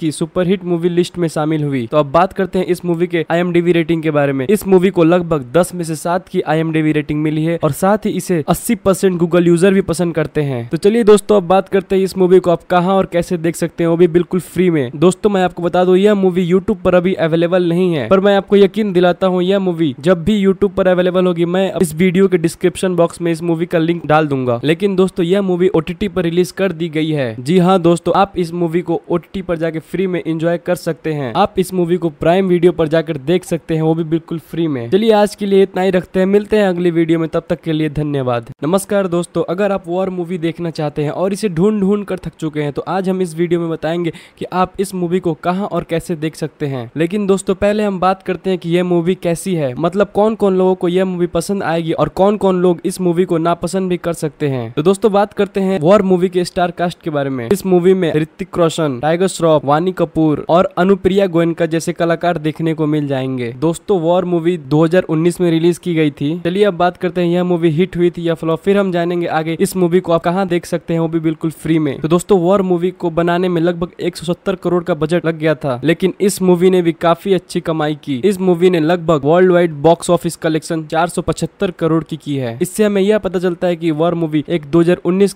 की सुपरहिट मूवी लिस्ट में शामिल हुई तो अब बात करते हैं इस मूवी के आई रेटिंग के बारे में इस मूवी को लगभग दस में से सात की आई रेटिंग मिली है और साथ ही इसे अस्सी परसेंट गूगल यूजर भी पसंद करते हैं तो चलिए दोस्तों अब बात करते हैं इस मूवी को आप कहाँ और कैसे देख सकते हैं वो भी बिल्कुल फ्री में दोस्तों मैं आपको बता दू यह मूवी यूट्यूब पर अभी अवेलेबल नहीं है पर मैं आपको यकीन दिलाता हूँ यह मूवी जब भी यूट्यूब पर अवेलेबल होगी मैं इस वीडियो के डिस्क्रिप्शन बॉक्स में इस मूवी का लिंक डाल दूंगा लेकिन दोस्तों यह मूवी ओटीटी पर रिलीज कर दी गई है जी हाँ दोस्तों आप इस मूवी को ओटीटी पर जाके फ्री में एंजॉय कर सकते हैं आप इस मूवी को प्राइम वीडियो पर जाकर देख सकते हैं वो भी बिल्कुल फ्री में चलिए आज की लिए इतना ही रखते हैं मिलते हैं अगली वीडियो में तब तक के लिए धन्यवाद नमस्कार दोस्तों अगर आप वॉर मूवी देखना चाहते हैं और इसे ढूंढ ढूंढ कर थक चुके हैं तो आज हम इस वीडियो में बताएंगे कि आप इस मूवी को कहाँ और कैसे देख सकते हैं लेकिन दोस्तों पहले हम बात करते हैं कि यह मूवी कैसी है मतलब कौन कौन लोगों को यह मूवी पसंद आएगी और कौन कौन लोग इस मूवी को नापसंद भी कर सकते हैं तो दोस्तों बात करते हैं वॉर मूवी के स्टार कास्ट के बारे में इस मूवी में ऋतिक रोशन टाइगर श्रॉफ वानी कपूर और अनुप्रिया गोयनका जैसे कलाकार देखने को मिल जाएंगे दोस्तों वॉर मूवी 2019 2020 में रिलीज की गई थी चलिए अब बात करते हैं यह मूवी हिट हुई थी या फ्लॉप फिर हम जानेंगे आगे इस मूवी को आप कहाँ देख सकते हैं वो भी बिल्कुल फ्री में तो दोस्तों वॉर मूवी को बनाने में लगभग एक करोड़ का बजट लग गया था लेकिन इस मूवी ने भी काफी अच्छी कमाई की इस मूवी ने लगभग world wide box office collection चार करोड़ की की है इससे हमें यह पता चलता है की वॉर मूवी एक दो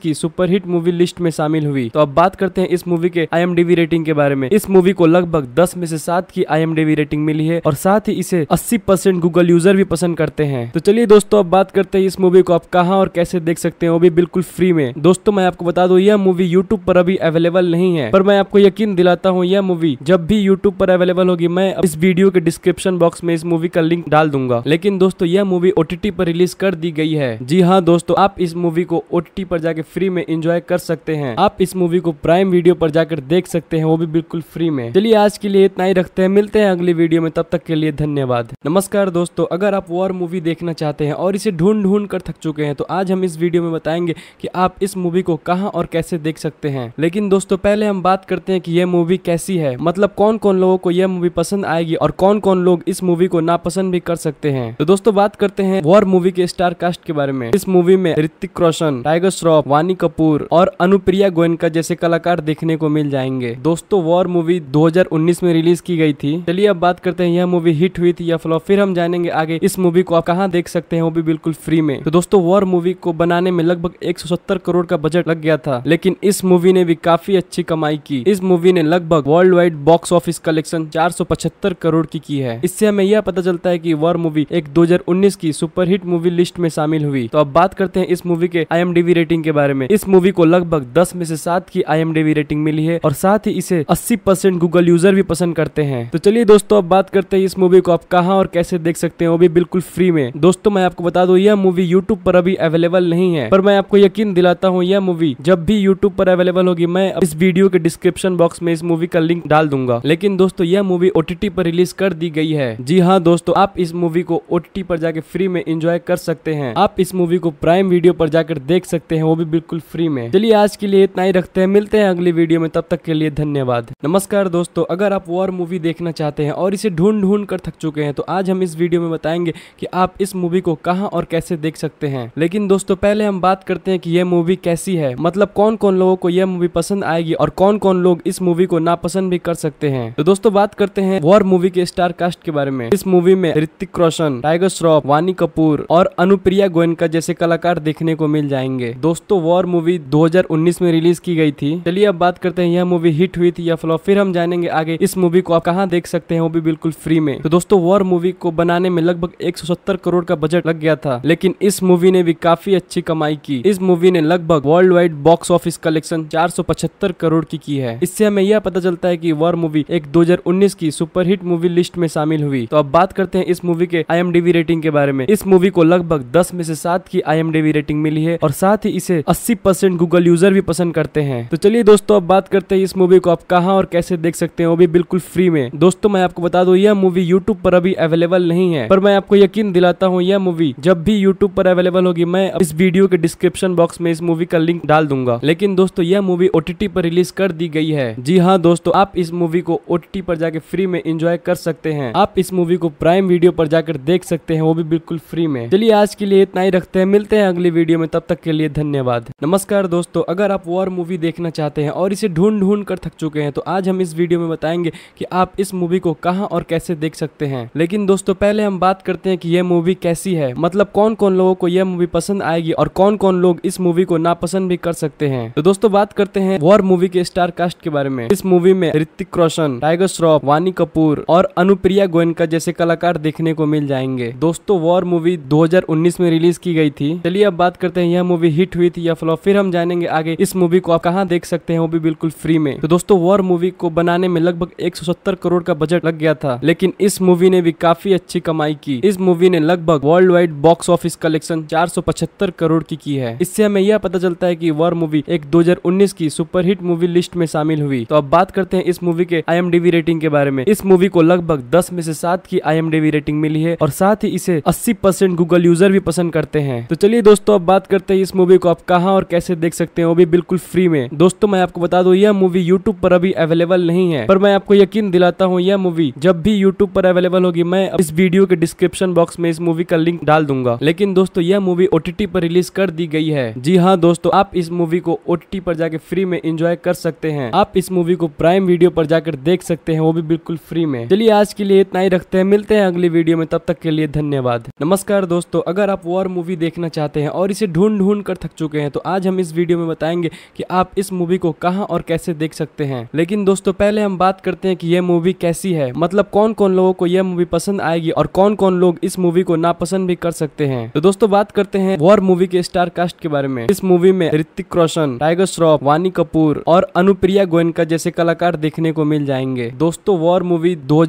की सुपरहिट मूवी लिस्ट में शामिल हुई तो अब बात करते हैं इस मूवी के आई रेटिंग के बारे में इस मूवी को लगभग दस में से सात की आई रेटिंग मिली है और साथ ही इसे अस्सी गूगल यूजर भी पसंद करते हैं तो चलिए दोस्तों अब बात करते हैं इस मूवी को आप कहाँ और कैसे देख सकते हैं वो भी बिल्कुल फ्री में दोस्तों मैं आपको बता दू यह मूवी यूट्यूब पर अभी अवेलेबल नहीं है पर मैं आपको यकीन दिलाता हूँ यह मूवी जब भी यूट्यूब पर अवेलेबल होगी मैं इस वीडियो के डिस्क्रिप्शन बॉक्स में इस मूवी का लिंक डाल दूंगा लेकिन दोस्तों यह मूवी ओटीटी पर रिलीज कर दी गई है जी हाँ दोस्तों आप इस मूवी को ओटीटी पर जाके फ्री में एंजॉय कर सकते हैं आप इस मूवी को प्राइम वीडियो पर जाकर देख सकते हैं वो भी बिल्कुल फ्री में चलिए आज के लिए इतना ही रखते हैं मिलते हैं अगली वीडियो में तब तक के लिए धन्यवाद नमस्कार दोस्तों अगर आप आप वॉर मूवी देखना चाहते हैं और इसे ढूंढ ढूंढ कर थक चुके हैं तो आज हम इस वीडियो में बताएंगे कि आप इस मूवी को कहाँ और कैसे देख सकते हैं लेकिन दोस्तों पहले हम बात करते हैं कि यह मूवी कैसी है मतलब कौन कौन लोगों को यह मूवी पसंद आएगी और कौन कौन लोग इस मूवी को नापसंद भी कर सकते हैं तो दोस्तों बात करते हैं वॉर मूवी के स्टार कास्ट के बारे में इस मूवी में ऋतिक रोशन टाइगर श्रॉफ वानी कपूर और अनुप्रिया गोयनका जैसे कलाकार देखने को मिल जाएंगे दोस्तों वॉर मूवी 2019 में रिलीज की गई थी चलिए अब बात करते हैं यह मूवी हिट हुई थी या फ्लॉप फिर हम जानेंगे आगे इस मूवी को आप कहाँ देख सकते हैं वो भी बिल्कुल फ्री में तो दोस्तों वॉर मूवी को बनाने में लगभग एक करोड़ का बजट लग गया था लेकिन इस मूवी ने भी काफी अच्छी कमाई की इस मूवी ने लगभग world wide box office collection चार करोड़ की की है इससे हमें यह पता चलता है की वॉर मूवी एक दो की सुपरहिट मूवी लिस्ट में शामिल हुई तो अब बात करते हैं इस मूवी के आई रेटिंग के बारे में इस मूवी को लगभग दस में से सात की आई रेटिंग मिली है और साथ ही इसे अस्सी गूगल यूजर भी पसंद करते हैं तो चलिए दोस्तों अब बात करते हैं इस मूवी को आप कहाँ और कैसे देख सकते हैं वो भी बिल्कुल फ्री में दोस्तों मैं आपको बता दूं यह मूवी यूट्यूब पर अभी अवेलेबल नहीं है पर मैं आपको यकीन दिलाता हूँ यह मूवी जब भी यूट्यूब पर अवेलेबल होगी मैं इस वीडियो के डिस्क्रिप्शन बॉक्स में इस मूवी का लिंक डाल दूंगा लेकिन दोस्तों यह मूवी ओटीटी पर रिलीज कर दी गई है जी हाँ दोस्तों आप इस मूवी को ओटीटी पर जाके फ्री में इंजॉय कर सकते हैं आप इस मूवी को प्राइम वीडियो पर जाकर देख सकते हैं वो भी बिल्कुल फ्री में चलिए आज के लिए इतना ही रखते हैं मिलते हैं अगली वीडियो में तब तक के लिए धन्यवाद नमस्कार दोस्तों अगर आप वॉर मूवी देखना चाहते हैं और इसे ढूंढ ढूंढ कर थक चुके हैं तो आज हम इस वीडियो में बताएंगे बताएंगे कि आप इस मूवी को कहाँ और कैसे देख सकते हैं लेकिन दोस्तों पहले हम बात करते हैं कि यह मूवी कैसी है मतलब कौन कौन लोगों को यह मूवी पसंद आएगी और कौन कौन लोग इस मूवी को नापसंद भी कर सकते हैं तो दोस्तों बात करते हैं वॉर मूवी के स्टार कास्ट के बारे में इस मूवी में ऋतिक रोशन टाइगर श्रॉफ वानी कपूर और अनुप्रिया गोयनका जैसे कलाकार देखने को मिल जाएंगे दोस्तों वॉर मूवी दो में रिलीज की गई थी चलिए अब बात करते हैं यह मूवी हिट हुई थी या फ्लॉप फिर हम जानेंगे आगे इस मूवी को आप कहाँ देख सकते हैं वो भी बिल्कुल फ्री में तो दोस्तों वॉर मूवी को बनाने में लगभग लगभग 170 करोड़ का बजट लग गया था लेकिन इस मूवी ने भी काफी अच्छी कमाई की इस मूवी ने लगभग world wide box office collection चार करोड़ की की है इससे हमें यह पता चलता है की वॉर मूवी एक दो की सुपरहिट मूवी लिस्ट में शामिल हुई तो अब बात करते हैं इस मूवी के आई रेटिंग के बारे में इस मूवी को लगभग दस में से सात की आई रेटिंग मिली है और साथ ही इसे अस्सी परसेंट गूगल यूजर भी पसंद करते हैं तो चलिए दोस्तों अब बात करते हैं इस मूवी को आप कहाँ और कैसे देख सकते हैं वो भी बिल्कुल फ्री में दोस्तों मैं आपको बता दू यह मूवी यूट्यूब पर अभी अवेलेबल नहीं है पर मैं आपको यकीन दिलाता हूँ यह मूवी जब भी यूट्यूब पर अवेलेबल होगी मैं इस वीडियो के डिस्क्रिप्शन बॉक्स में इस मूवी का लिंक डाल दूंगा लेकिन दोस्तों यह मूवी ओटीटी पर रिलीज कर दी गई है जी हाँ दोस्तों आप इस मूवी को ओटीटी पर जाके फ्री में एंजॉय कर सकते हैं आप इस मूवी को प्राइम वीडियो पर जाकर देख सकते हैं वो भी बिल्कुल फ्री में चलिए आज के लिए इतना ही रखते हैं मिलते हैं अगली वीडियो में तब तक के लिए धन्यवाद नमस्कार दोस्तों अगर आप वॉर मूवी देखना चाहते हैं और इसे ढूंढ ढूंढ कर थक चुके हैं तो आज हम इस वीडियो में बताएंगे की आप इस मूवी को कहाँ और कैसे देख सकते हैं लेकिन दोस्तों पहले हम बात करते हैं कि यह मूवी कैसी है मतलब कौन कौन लोगों को यह मूवी पसंद आएगी और कौन कौन लोग इस मूवी को नापसंद भी कर सकते हैं तो दोस्तों बात करते हैं वॉर मूवी के स्टार कास्ट के बारे में इस मूवी में ऋतिक रोशन टाइगर श्रॉफ वानी कपूर और अनुप्रिया गोयनका जैसे कलाकार देखने को मिल जाएंगे दोस्तों वॉर मूवी दो में रिलीज की गई थी चलिए अब बात करते हैं यह मूवी हिट हुई थी या फ्लॉप फिर हम जानेंगे आगे इस मूवी को आप कहाँ देख सकते हैं वो भी बिल्कुल फ्री में तो दोस्तों वॉर मूवी को बनाने में लगभग एक करोड़ का बजट लग गया था लेकिन इस मूवी ने भी काफी अच्छी कमाई की थी इस मूवी ने लगभग world wide box office collection चार करोड़ की की है इससे हमें यह पता चलता है की वॉर मूवी एक 2019 की सुपरहिट मूवी लिस्ट में शामिल हुई तो अब बात करते हैं इस मूवी के आई रेटिंग के बारे में इस मूवी को लगभग दस में से सात की आई रेटिंग मिली है और साथ ही इसे अस्सी गूगल यूजर भी पसंद करते हैं तो चलिए दोस्तों अब बात करते हैं इस मूवी को आप कहाँ और कैसे देख सकते हैं वो भी बिल्कुल फ्री में दोस्तों मैं आपको बता दूं यह मूवी यूट्यूब पर अभी अवेलेबल नहीं है पर मैं आपको यकीन दिलाता हूँ यह मूवी जब भी यूट्यूब पर अवेलेबल होगी मैं इस वीडियो के डिस्क्रिप्शन डिस्क्रिप्शन बॉक्स में इस मूवी का लिंक डाल दूंगा लेकिन दोस्तों यह मूवी ओ पर रिलीज कर दी गई है जी हाँ दोस्तों आप इस मूवी को ओ पर जाके फ्री में इंजॉय कर सकते हैं आप इस मूवी को प्राइम वीडियो पर जाकर देख सकते हैं वो भी बिल्कुल फ्री में चलिए आज के लिए इतना ही रखते हैं मिलते हैं अगली वीडियो में तब तक के लिए धन्यवाद नमस्कार दोस्तों अगर आप वॉर मूवी देखना चाहते हैं और इसे ढूंढ ढूंढ कर थक चुके हैं तो आज हम इस वीडियो में बताएंगे की आप इस मूवी को कहाँ और कैसे देख सकते हैं लेकिन दोस्तों पहले हम बात करते हैं की यह मूवी कैसी है मतलब कौन कौन लोगों को यह मूवी पसंद आएगी और कौन कौन लोग इस मूवी को नापसंद भी कर सकते हैं तो दोस्तों बात करते हैं वॉर मूवी के स्टार कास्ट के बारे में इस मूवी में ऋतिक रोशन टाइगर श्रॉफ वानी कपूर और अनुप्रिया गोयनका जैसे कलाकार देखने को मिल जाएंगे दोस्तों वॉर मूवी दो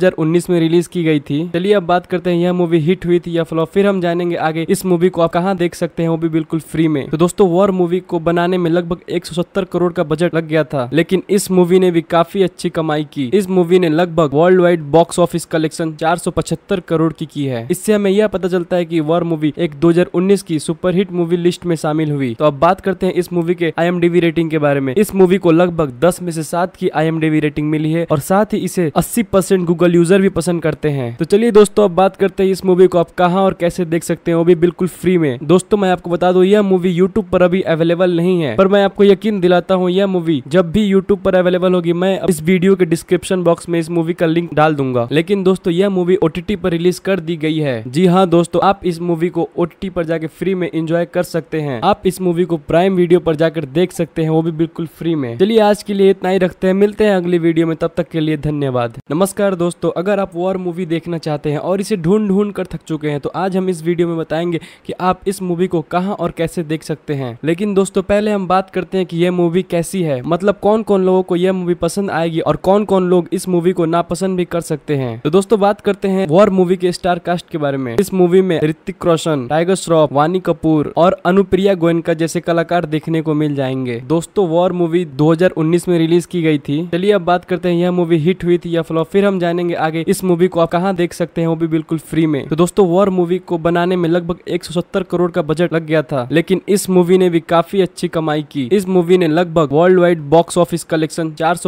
में रिलीज की गई थी चलिए अब बात करते हैं यह मूवी हिट हुई थी या फ्लॉप फिर हम जानेंगे आगे इस मूवी को आप कहाँ देख सकते हैं वो भी बिल्कुल फ्री में तो दोस्तों वॉर मूवी को बनाने में लगभग एक करोड़ का बजट लग गया था लेकिन इस मूवी ने भी काफी अच्छी कमाई की इस मूवी ने लगभग world wide box office collection 475 crore की की है है इससे हमें यह पता चलता है की वॉर मूवी एक 2019 की सुपरहिट मूवी लिस्ट में शामिल हुई तो अब बात करते हैं इस मूवी के आई रेटिंग के बारे में इस मूवी को लगभग दस में से सात की आई रेटिंग मिली है और साथ ही इसे अस्सी गूगल यूजर भी पसंद करते हैं तो चलिए दोस्तों अब बात करते हैं इस मूवी को आप कहाँ और कैसे देख सकते हैं वो भी बिल्कुल फ्री में दोस्तों मैं आपको बता दूं यह मूवी यूट्यूब पर अभी अवेलेबल नहीं है पर मैं आपको यकीन दिलाता हूँ यह मूवी जब भी यूट्यूब पर अवेलेबल होगी मैं इस वीडियो के डिस्क्रिप्शन बॉक्स में इस मूवी का लिंक डाल दूंगा लेकिन दोस्तों यह मूवी ओटीटी पर रिलीज कर दी गई गई है जी हाँ दोस्तों आप इस मूवी को ओ पर जाके फ्री में इंजॉय कर सकते हैं आप इस मूवी को प्राइम वीडियो पर जाकर देख सकते हैं वो भी बिल्कुल फ्री में चलिए आज के लिए इतना ही रखते हैं मिलते हैं अगली वीडियो में तब तक के लिए धन्यवाद नमस्कार दोस्तों अगर आप वॉर मूवी देखना चाहते हैं और इसे ढूंढ ढूंढ कर थक चुके हैं तो आज हम इस वीडियो में बताएंगे की आप इस मूवी को कहाँ और कैसे देख सकते हैं लेकिन दोस्तों पहले हम बात करते हैं की यह मूवी कैसी है मतलब कौन कौन लोगों को यह मूवी पसंद आएगी और कौन कौन लोग इस मूवी को नापसंद भी कर सकते हैं तो दोस्तों बात करते हैं वॉर मूवी के स्टार कास्ट कास्ट के बारे में इस मूवी में ऋतिक रोशन टाइगर श्रॉफ वानी कपूर और अनुप्रिया गोयनका जैसे कलाकार देखने को मिल जाएंगे दोस्तों वॉर मूवी 2019 में रिलीज की गई थी चलिए अब बात करते हैं यह मूवी हिट हुई थी या फ्लॉप फिर हम जानेंगे आगे इस मूवी को आप कहाँ देख सकते हैं वो भी बिल्कुल फ्री में तो दोस्तों वॉर मूवी को बनाने में लगभग एक करोड़ का बजट लग गया था लेकिन इस मूवी ने भी काफी अच्छी कमाई की इस मूवी ने लगभग world wide box office collection चार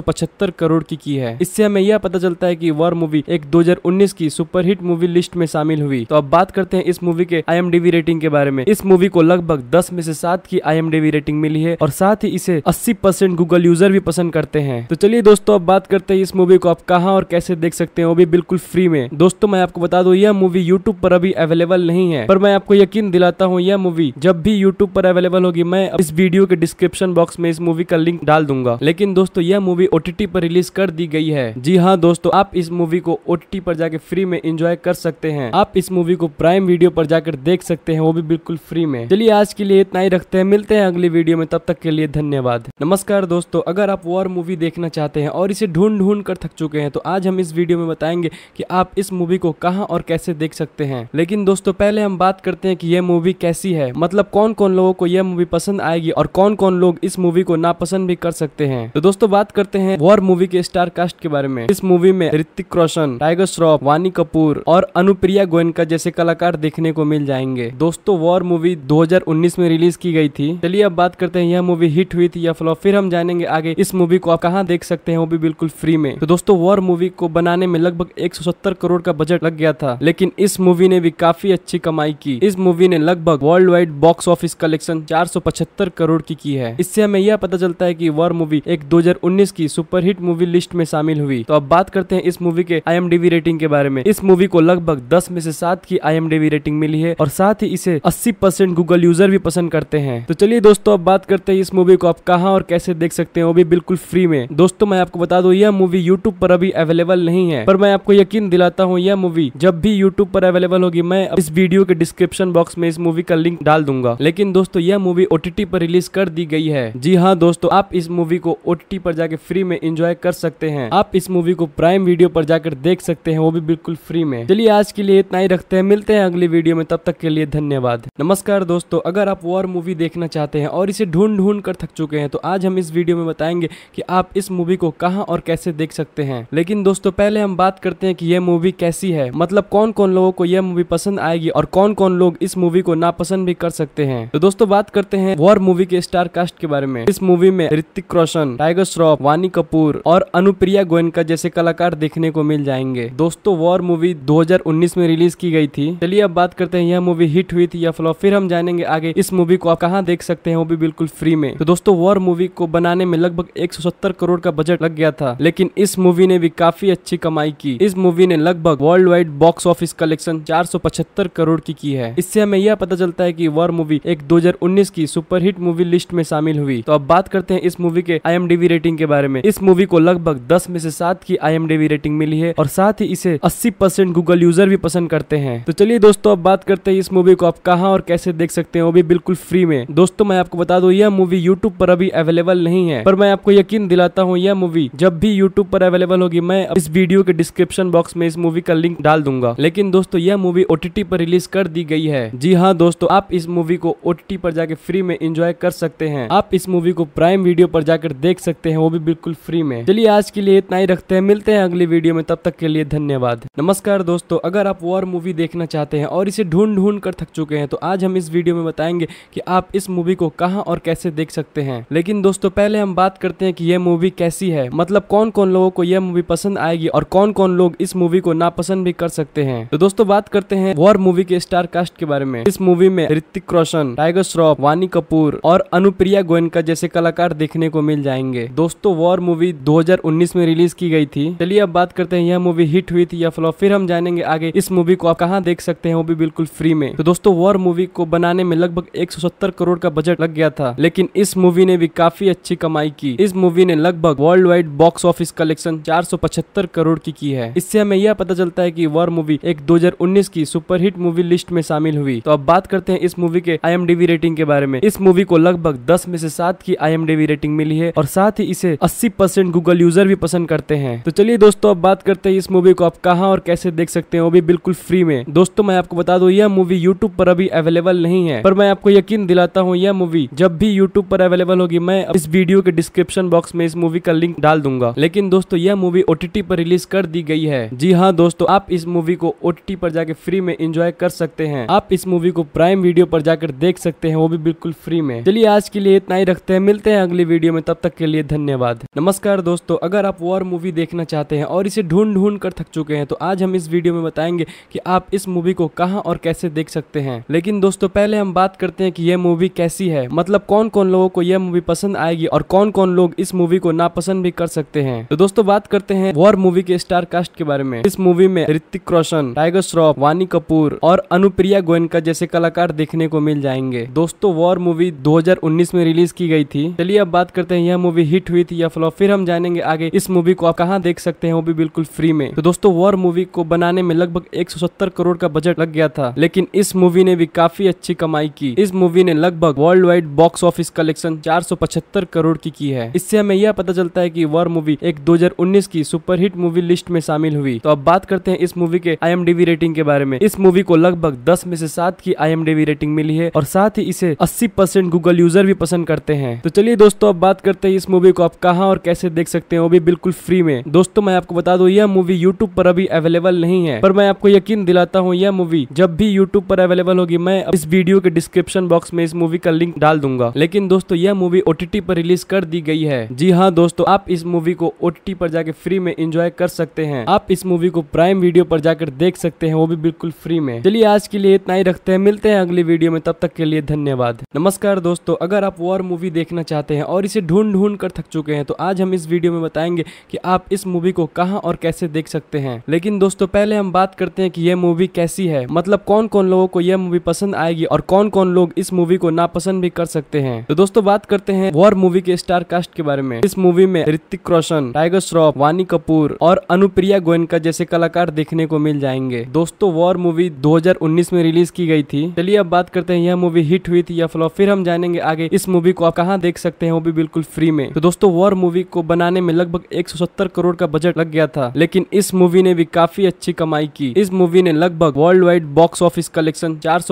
करोड़ की की है इससे हमें यह पता चलता है की वॉर मूवी एक 2019 की सुपरहिट मूवी लिस्ट में शामिल हुई तो अब बात करते हैं इस मूवी के आई रेटिंग के बारे में इस मूवी को लगभग दस में से सात की आई रेटिंग मिली है और साथ ही इसे अस्सी परसेंट गूगल यूजर भी पसंद करते हैं तो चलिए दोस्तों अब बात करते हैं इस मूवी को आप कहाँ और कैसे देख सकते हैं वो भी बिल्कुल फ्री में दोस्तों मैं आपको बता दू यह मूवी यूट्यूब पर अभी अवेलेबल नहीं है पर मैं आपको यकीन दिलाता हूँ यह मूवी जब भी यूट्यूब पर अवेलेबल होगी मैं इस वीडियो के डिस्क्रिप्शन बॉक्स में इस मूवी का लिंक डाल दूंगा लेकिन दोस्तों यह मूवी ओटीटी पर रिलीज कर दी गई है जी हाँ दोस्तों आप इस मूवी को ओटीटी पर जाके फ्री में एंजॉय कर सकते हैं हैं आप इस मूवी को प्राइम वीडियो पर जाकर देख सकते हैं वो भी बिल्कुल फ्री में चलिए आज के लिए इतना ही रखते हैं मिलते हैं अगली वीडियो में तब तक के लिए धन्यवाद नमस्कार दोस्तों अगर आप वॉर मूवी देखना चाहते हैं और इसे ढूंढ ढूंढ कर थक चुके हैं तो आज हम इस वीडियो में बताएंगे की आप इस मूवी को कहाँ और कैसे देख सकते हैं लेकिन दोस्तों पहले हम बात करते हैं की यह मूवी कैसी है मतलब कौन कौन लोगों को यह मूवी पसंद आएगी और कौन कौन लोग इस मूवी को नापसंद भी कर सकते हैं तो दोस्तों बात करते हैं वॉर मूवी के स्टार कास्ट के बारे में इस मूवी में ऋतिक रोशन टाइगर श्रॉफ वानी कपूर और अनुप्रिया आर्या गोयनका जैसे कलाकार देखने को मिल जाएंगे दोस्तों वॉर मूवी 2019 में रिलीज की गई थी चलिए अब बात करते हैं यह मूवी हिट हुई थी या फ्लॉप फिर हम जानेंगे आगे इस मूवी को आप कहाँ देख सकते हैं वो भी बिल्कुल फ्री में तो दोस्तों वॉर मूवी को बनाने में लगभग एक करोड़ का बजट लग गया था लेकिन इस मूवी ने भी काफी अच्छी कमाई की इस मूवी ने लगभग world wide box office collection चार करोड़ की की है इससे हमें यह पता चलता है की वॉर मूवी एक दो की सुपरहिट मूवी लिस्ट में शामिल हुई तो अब बात करते हैं इस मूवी के आई रेटिंग के बारे में इस मूवी को लगभग दस दस में से सात की आई रेटिंग मिली है और साथ ही इसे अस्सी परसेंट गूगल यूजर भी पसंद करते हैं तो चलिए दोस्तों अब बात करते हैं इस मूवी को आप कहाँ और कैसे देख सकते हैं वो भी बिल्कुल फ्री में दोस्तों मैं आपको बता दू यह मूवी यूट्यूब पर अभी अवेलेबल नहीं है पर मैं आपको यकीन दिलाता हूँ यह मूवी जब भी यूट्यूब पर अवेलेबल होगी मैं इस वीडियो के डिस्क्रिप्शन बॉक्स में इस मूवी का लिंक डाल दूंगा लेकिन दोस्तों यह मूवी ओटीटी पर रिलीज कर दी गई है जी हाँ दोस्तों आप इस मूवी को ओटीटी पर जाके फ्री में एंजॉय कर सकते हैं आप इस मूवी को प्राइम वीडियो पर जाकर देख सकते हैं वो भी बिल्कुल फ्री में चलिए आज के लिए लिए इतना ही रखते हैं मिलते हैं अगली वीडियो में तब तक के लिए धन्यवाद नमस्कार दोस्तों अगर आप वॉर मूवी देखना चाहते हैं और इसे ढूंढ ढूंढ कर थक चुके हैं तो आज हम इस वीडियो में बताएंगे कि आप इस मूवी को कहाँ और कैसे देख सकते हैं लेकिन दोस्तों पहले हम बात करते हैं कि यह मूवी कैसी है मतलब कौन कौन लोगों को यह मूवी पसंद आएगी और कौन कौन लोग इस मूवी को नापसंद भी कर सकते हैं तो दोस्तों बात करते हैं वॉर मूवी के स्टार कास्ट के बारे में इस मूवी में ऋतिक रोशन टाइगर श्रॉफ वानी कपूर और अनुप्रिया गोयनका जैसे कलाकार देखने को मिल जाएंगे दोस्तों वॉर मूवी 2019 में में रिलीज की गई थी चलिए अब बात करते हैं यह मूवी हिट हुई थी या फ्लॉप फिर हम जानेंगे आगे इस मूवी को आप कहाँ देख सकते हैं वो भी बिल्कुल फ्री में तो दोस्तों वॉर मूवी को बनाने में लगभग एक करोड़ का बजट लग गया था लेकिन इस मूवी ने भी काफी अच्छी कमाई की इस मूवी ने लगभग world wide box office collection चार करोड़ की की है इससे हमें यह पता चलता है की वॉर मूवी एक दो की सुपरहिट मूवी लिस्ट में शामिल हुई तो अब बात करते हैं इस मूवी के आई रेटिंग के बारे में इस मूवी को लगभग दस में से सात की आई रेटिंग मिली है और साथ ही इसे अस्सी गूगल यूजर भी पसंद पसंद करते हैं तो चलिए दोस्तों अब बात करते हैं इस मूवी को आप कहाँ और कैसे देख सकते हैं वो भी बिल्कुल फ्री में दोस्तों मैं आपको बता दू यह मूवी यूट्यूब पर अभी अवेलेबल नहीं है पर मैं आपको यकीन दिलाता हूँ यह मूवी जब भी यूट्यूब पर अवेलेबल होगी मैं इस वीडियो के डिस्क्रिप्शन बॉक्स में इस मूवी का लिंक डाल दूंगा लेकिन दोस्तों यह मूवी ओटीटी पर रिलीज कर दी गई है जी हाँ दोस्तों आप इस मूवी को ओटीटी पर जाके फ्री में एंजॉय कर सकते हैं आप इस मूवी को प्राइम वीडियो पर जाकर देख सकते हैं वो भी बिल्कुल फ्री में चलिए आज के लिए इतना ही रखते हैं मिलते हैं अगली वीडियो में तब तक के लिए धन्यवाद नमस्कार दोस्तों अगर आप वॉर मूवी देखना चाहते हैं और इसे ढूंढ ढूंढ कर थक चुके हैं तो आज हम इस वीडियो में बताएंगे कि आप इस मूवी को कहाँ और कैसे देख सकते हैं लेकिन दोस्तों पहले हम बात करते हैं कि यह मूवी कैसी है मतलब कौन कौन लोगों को यह मूवी पसंद आएगी और कौन कौन लोग इस मूवी को नापसंद भी कर सकते हैं तो दोस्तों बात करते हैं वॉर मूवी के स्टार कास्ट के बारे में इस मूवी में ऋतिक रोशन टाइगर श्रॉफ वानी कपूर और अनुप्रिया गोयनका जैसे कलाकार देखने को मिल जाएंगे दोस्तों वॉर मूवी 2019 में रिलीज की गई थी चलिए अब बात करते हैं यह मूवी हिट हुई थी या फ्लॉप फिर हम जानेंगे आगे इस मूवी को आप कहाँ देख सकते हैं वो भी बिल्कुल फ्री में तो दोस्तों वॉर मूवी को बनाने में लगभग एक करोड़ का बजट लग गया था लेकिन इस मूवी ने भी काफी अच्छी कमाई की इस मूवी ने लगभग world wide box office collection चार करोड़ की की है इससे हमें यह पता चलता है की वॉर मूवी एक दो की सुपरहिट मूवी लिस्ट में शामिल हुई तो अब बात करते हैं इस मूवी के आई रेटिंग के बारे में इस मूवी को लगभग दस में से सात की आई रेटिंग मिली है और साथ ही इसे अस्सी गूगल यूजर भी पसंद करते हैं तो चलिए दोस्तों अब बात करते हैं इस मूवी को आप कहाँ और कैसे देख सकते हैं वो भी बिल्कुल फ्री में दोस्तों मैं आपको बता दूं यह मूवी यूट्यूब पर अभी अवेलेबल नहीं है पर मैं आपको यकीन दिलाता हूँ यह मूवी जब भी यूट्यूब पर अवेलेबल होगी मैं इस वीडियो के डिस्क्रिप्शन बॉक्स में इस मूवी का लिंक डाल दूंगा लेकिन दोस्तों यह मूवी ओटीटी पर रिलीज कर दी गई है जी हाँ दोस्तों आप इस मूवी को ओटीटी पर जाके फ्री में एंजॉय कर सकते हैं आप इस मूवी को प्राइम वीडियो पर जाकर देख सकते हैं वो भी बिल्कुल फ्री में चलिए आज के लिए इतना ही रखते हैं मिलते हैं अगली वीडियो में तब तक के लिए धन्यवाद नमस्कार दोस्तों अगर आप वॉर मूवी देखना चाहते हैं और इसे ढूंढ ढूंढ कर थक चुके हैं तो आज हम इस वीडियो में बताएंगे बताएंगे कि आप इस मूवी को कहाँ और कैसे देख सकते हैं लेकिन दोस्तों पहले हम बात करते हैं कि यह मूवी कैसी है मतलब कौन कौन लोगों को यह मूवी पसंद आएगी और कौन कौन लोग इस मूवी को नापसंद भी कर सकते हैं तो दोस्तों बात करते हैं वॉर मूवी के स्टार कास्ट के बारे में इस मूवी में ऋतिक रोशन टाइगर श्रॉफ वानी कपूर और अनुप्रिया गोयनका जैसे कलाकार देखने को मिल जाएंगे दोस्तों वॉर मूवी दो में रिलीज की गई थी चलिए अब बात करते हैं यह मूवी हिट हुई थी या फ्लॉप फिर हम जानेंगे आगे इस मूवी को आप कहाँ देख सकते हैं वो भी बिल्कुल फ्री में तो दोस्तों वॉर मूवी को बनाने में लगभग एक करोड़ का बजट लग गया था लेकिन इस मूवी ने भी काफी अच्छी कमाई की इस मूवी ने लगभग world wide box office collection चार करोड़ की की है इससे हमें यह पता चलता है की वॉर मूवी एक 2019 की सुपरहिट मूवी लिस्ट में शामिल हुई तो अब बात करते हैं इस मूवी के आई रेटिंग के बारे में इस मूवी को लगभग दस में से सात की आई रेटिंग मिली है और साथ ही इसे अस्सी गूगल यूजर भी पसंद करते हैं तो चलिए दोस्तों अब बात करते हैं इस मूवी को आप कहाँ और कैसे देख सकते हैं वो भी बिल्कुल फ्री में दोस्तों मैं आपको बता दू यह मूवी यूट्यूब पर अभी अवेलेबल नहीं है पर मैं आपको आपको यकीन दिलाता हूँ यह मूवी जब भी यूट्यूब पर अवेलेबल होगी मैं इस वीडियो के डिस्क्रिप्शन बॉक्स में इस मूवी का लिंक डाल दूंगा लेकिन दोस्तों यह मूवी ओटीटी पर रिलीज कर दी गई है जी हाँ दोस्तों आप इस मूवी को ओटीटी पर जाके फ्री में एंजॉय कर सकते हैं आप इस मूवी को प्राइम वीडियो पर जाकर देख सकते हैं वो भी बिल्कुल फ्री में चलिए आज के लिए इतना ही रखते हैं मिलते हैं अगली वीडियो में तब तक के लिए धन्यवाद नमस्कार दोस्तों अगर आप वॉर मूवी देखना चाहते हैं और इसे ढूंढ ढूंढ कर थक चुके हैं तो आज हम इस वीडियो में बताएंगे की आप इस मूवी को कहाँ और कैसे देख सकते हैं लेकिन दोस्तों पहले हम बात करते करते हैं कि ये मूवी कैसी है मतलब कौन कौन लोगों को यह मूवी पसंद आएगी और कौन कौन लोग इस मूवी को नापसंद भी कर सकते हैं तो दोस्तों बात करते हैं वॉर मूवी के स्टार कास्ट के बारे में इस मूवी में ऋतिक रोशन टाइगर श्रॉफ वानी कपूर और अनुप्रिया गोयनका जैसे कलाकार देखने को मिल जाएंगे दोस्तों वॉर मूवी दो में रिलीज की गई थी चलिए अब बात करते हैं यह मूवी हिट हुई थी या फ्लॉप फिर हम जानेंगे आगे इस मूवी को आप कहाँ देख सकते हैं वो भी बिल्कुल फ्री में तो दोस्तों वॉर मूवी को बनाने में लगभग एक करोड़ का बजट लग गया था लेकिन इस मूवी ने भी काफी अच्छी कमाई की इस मूवी ने लगभग world wide box office collection चार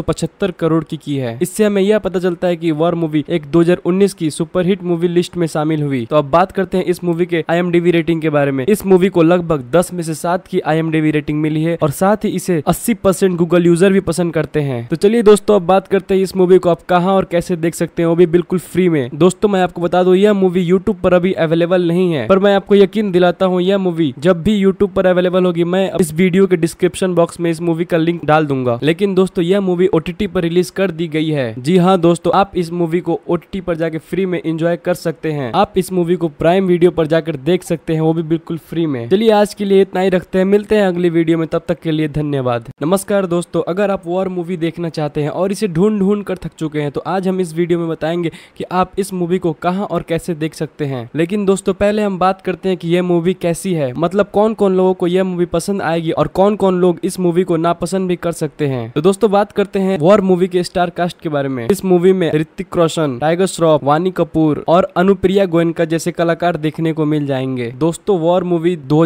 करोड़ की की है इससे हमें यह पता चलता है कि वॉर मूवी एक 2019 की सुपरहिट मूवी लिस्ट में शामिल हुई तो अब बात करते हैं इस मूवी के आई रेटिंग के बारे में इस मूवी को लगभग दस में से सात की आई रेटिंग मिली है और साथ ही इसे अस्सी गूगल यूजर भी पसंद करते हैं तो चलिए दोस्तों अब बात करते हैं इस मूवी को आप कहाँ और कैसे देख सकते हैं वो भी बिल्कुल फ्री में दोस्तों मैं आपको बता दू यह मूवी यूट्यूब पर अभी अवेलेबल नहीं है पर मैं आपको यकीन दिलाता हूँ यह मूवी जब भी यूट्यूब पर अवेलेबल होगी मैं इस वीडियो के डिस्क्रिप्शन डिस्क्रिप्शन बॉक्स में इस मूवी का लिंक डाल दूंगा लेकिन दोस्तों यह मूवी ओ पर रिलीज कर दी गई है जी हाँ दोस्तों आप इस मूवी को ओ पर जाके फ्री में इंजॉय कर सकते हैं आप इस मूवी को प्राइम वीडियो पर जाकर देख सकते हैं वो भी बिल्कुल फ्री में चलिए आज के लिए इतना ही रखते हैं मिलते हैं अगली वीडियो में तब तक के लिए धन्यवाद नमस्कार दोस्तों अगर आप वॉर मूवी देखना चाहते हैं और इसे ढूंढ ढूंढ कर थक चुके हैं तो आज हम इस वीडियो में बताएंगे की आप इस मूवी को कहाँ और कैसे देख सकते हैं लेकिन दोस्तों पहले हम बात करते हैं की यह मूवी कैसी है मतलब कौन कौन लोगों को यह मूवी पसंद आएगी और कौन कौन लोग इस मूवी को नापसंद भी कर सकते हैं तो दोस्तों बात करते हैं वॉर मूवी के स्टार कास्ट के बारे में इस मूवी में ऋतिक रोशन टाइगर श्रॉफ वानी कपूर और अनुप्रिया गोयनका जैसे कलाकार देखने को मिल जाएंगे दोस्तों वॉर मूवी दो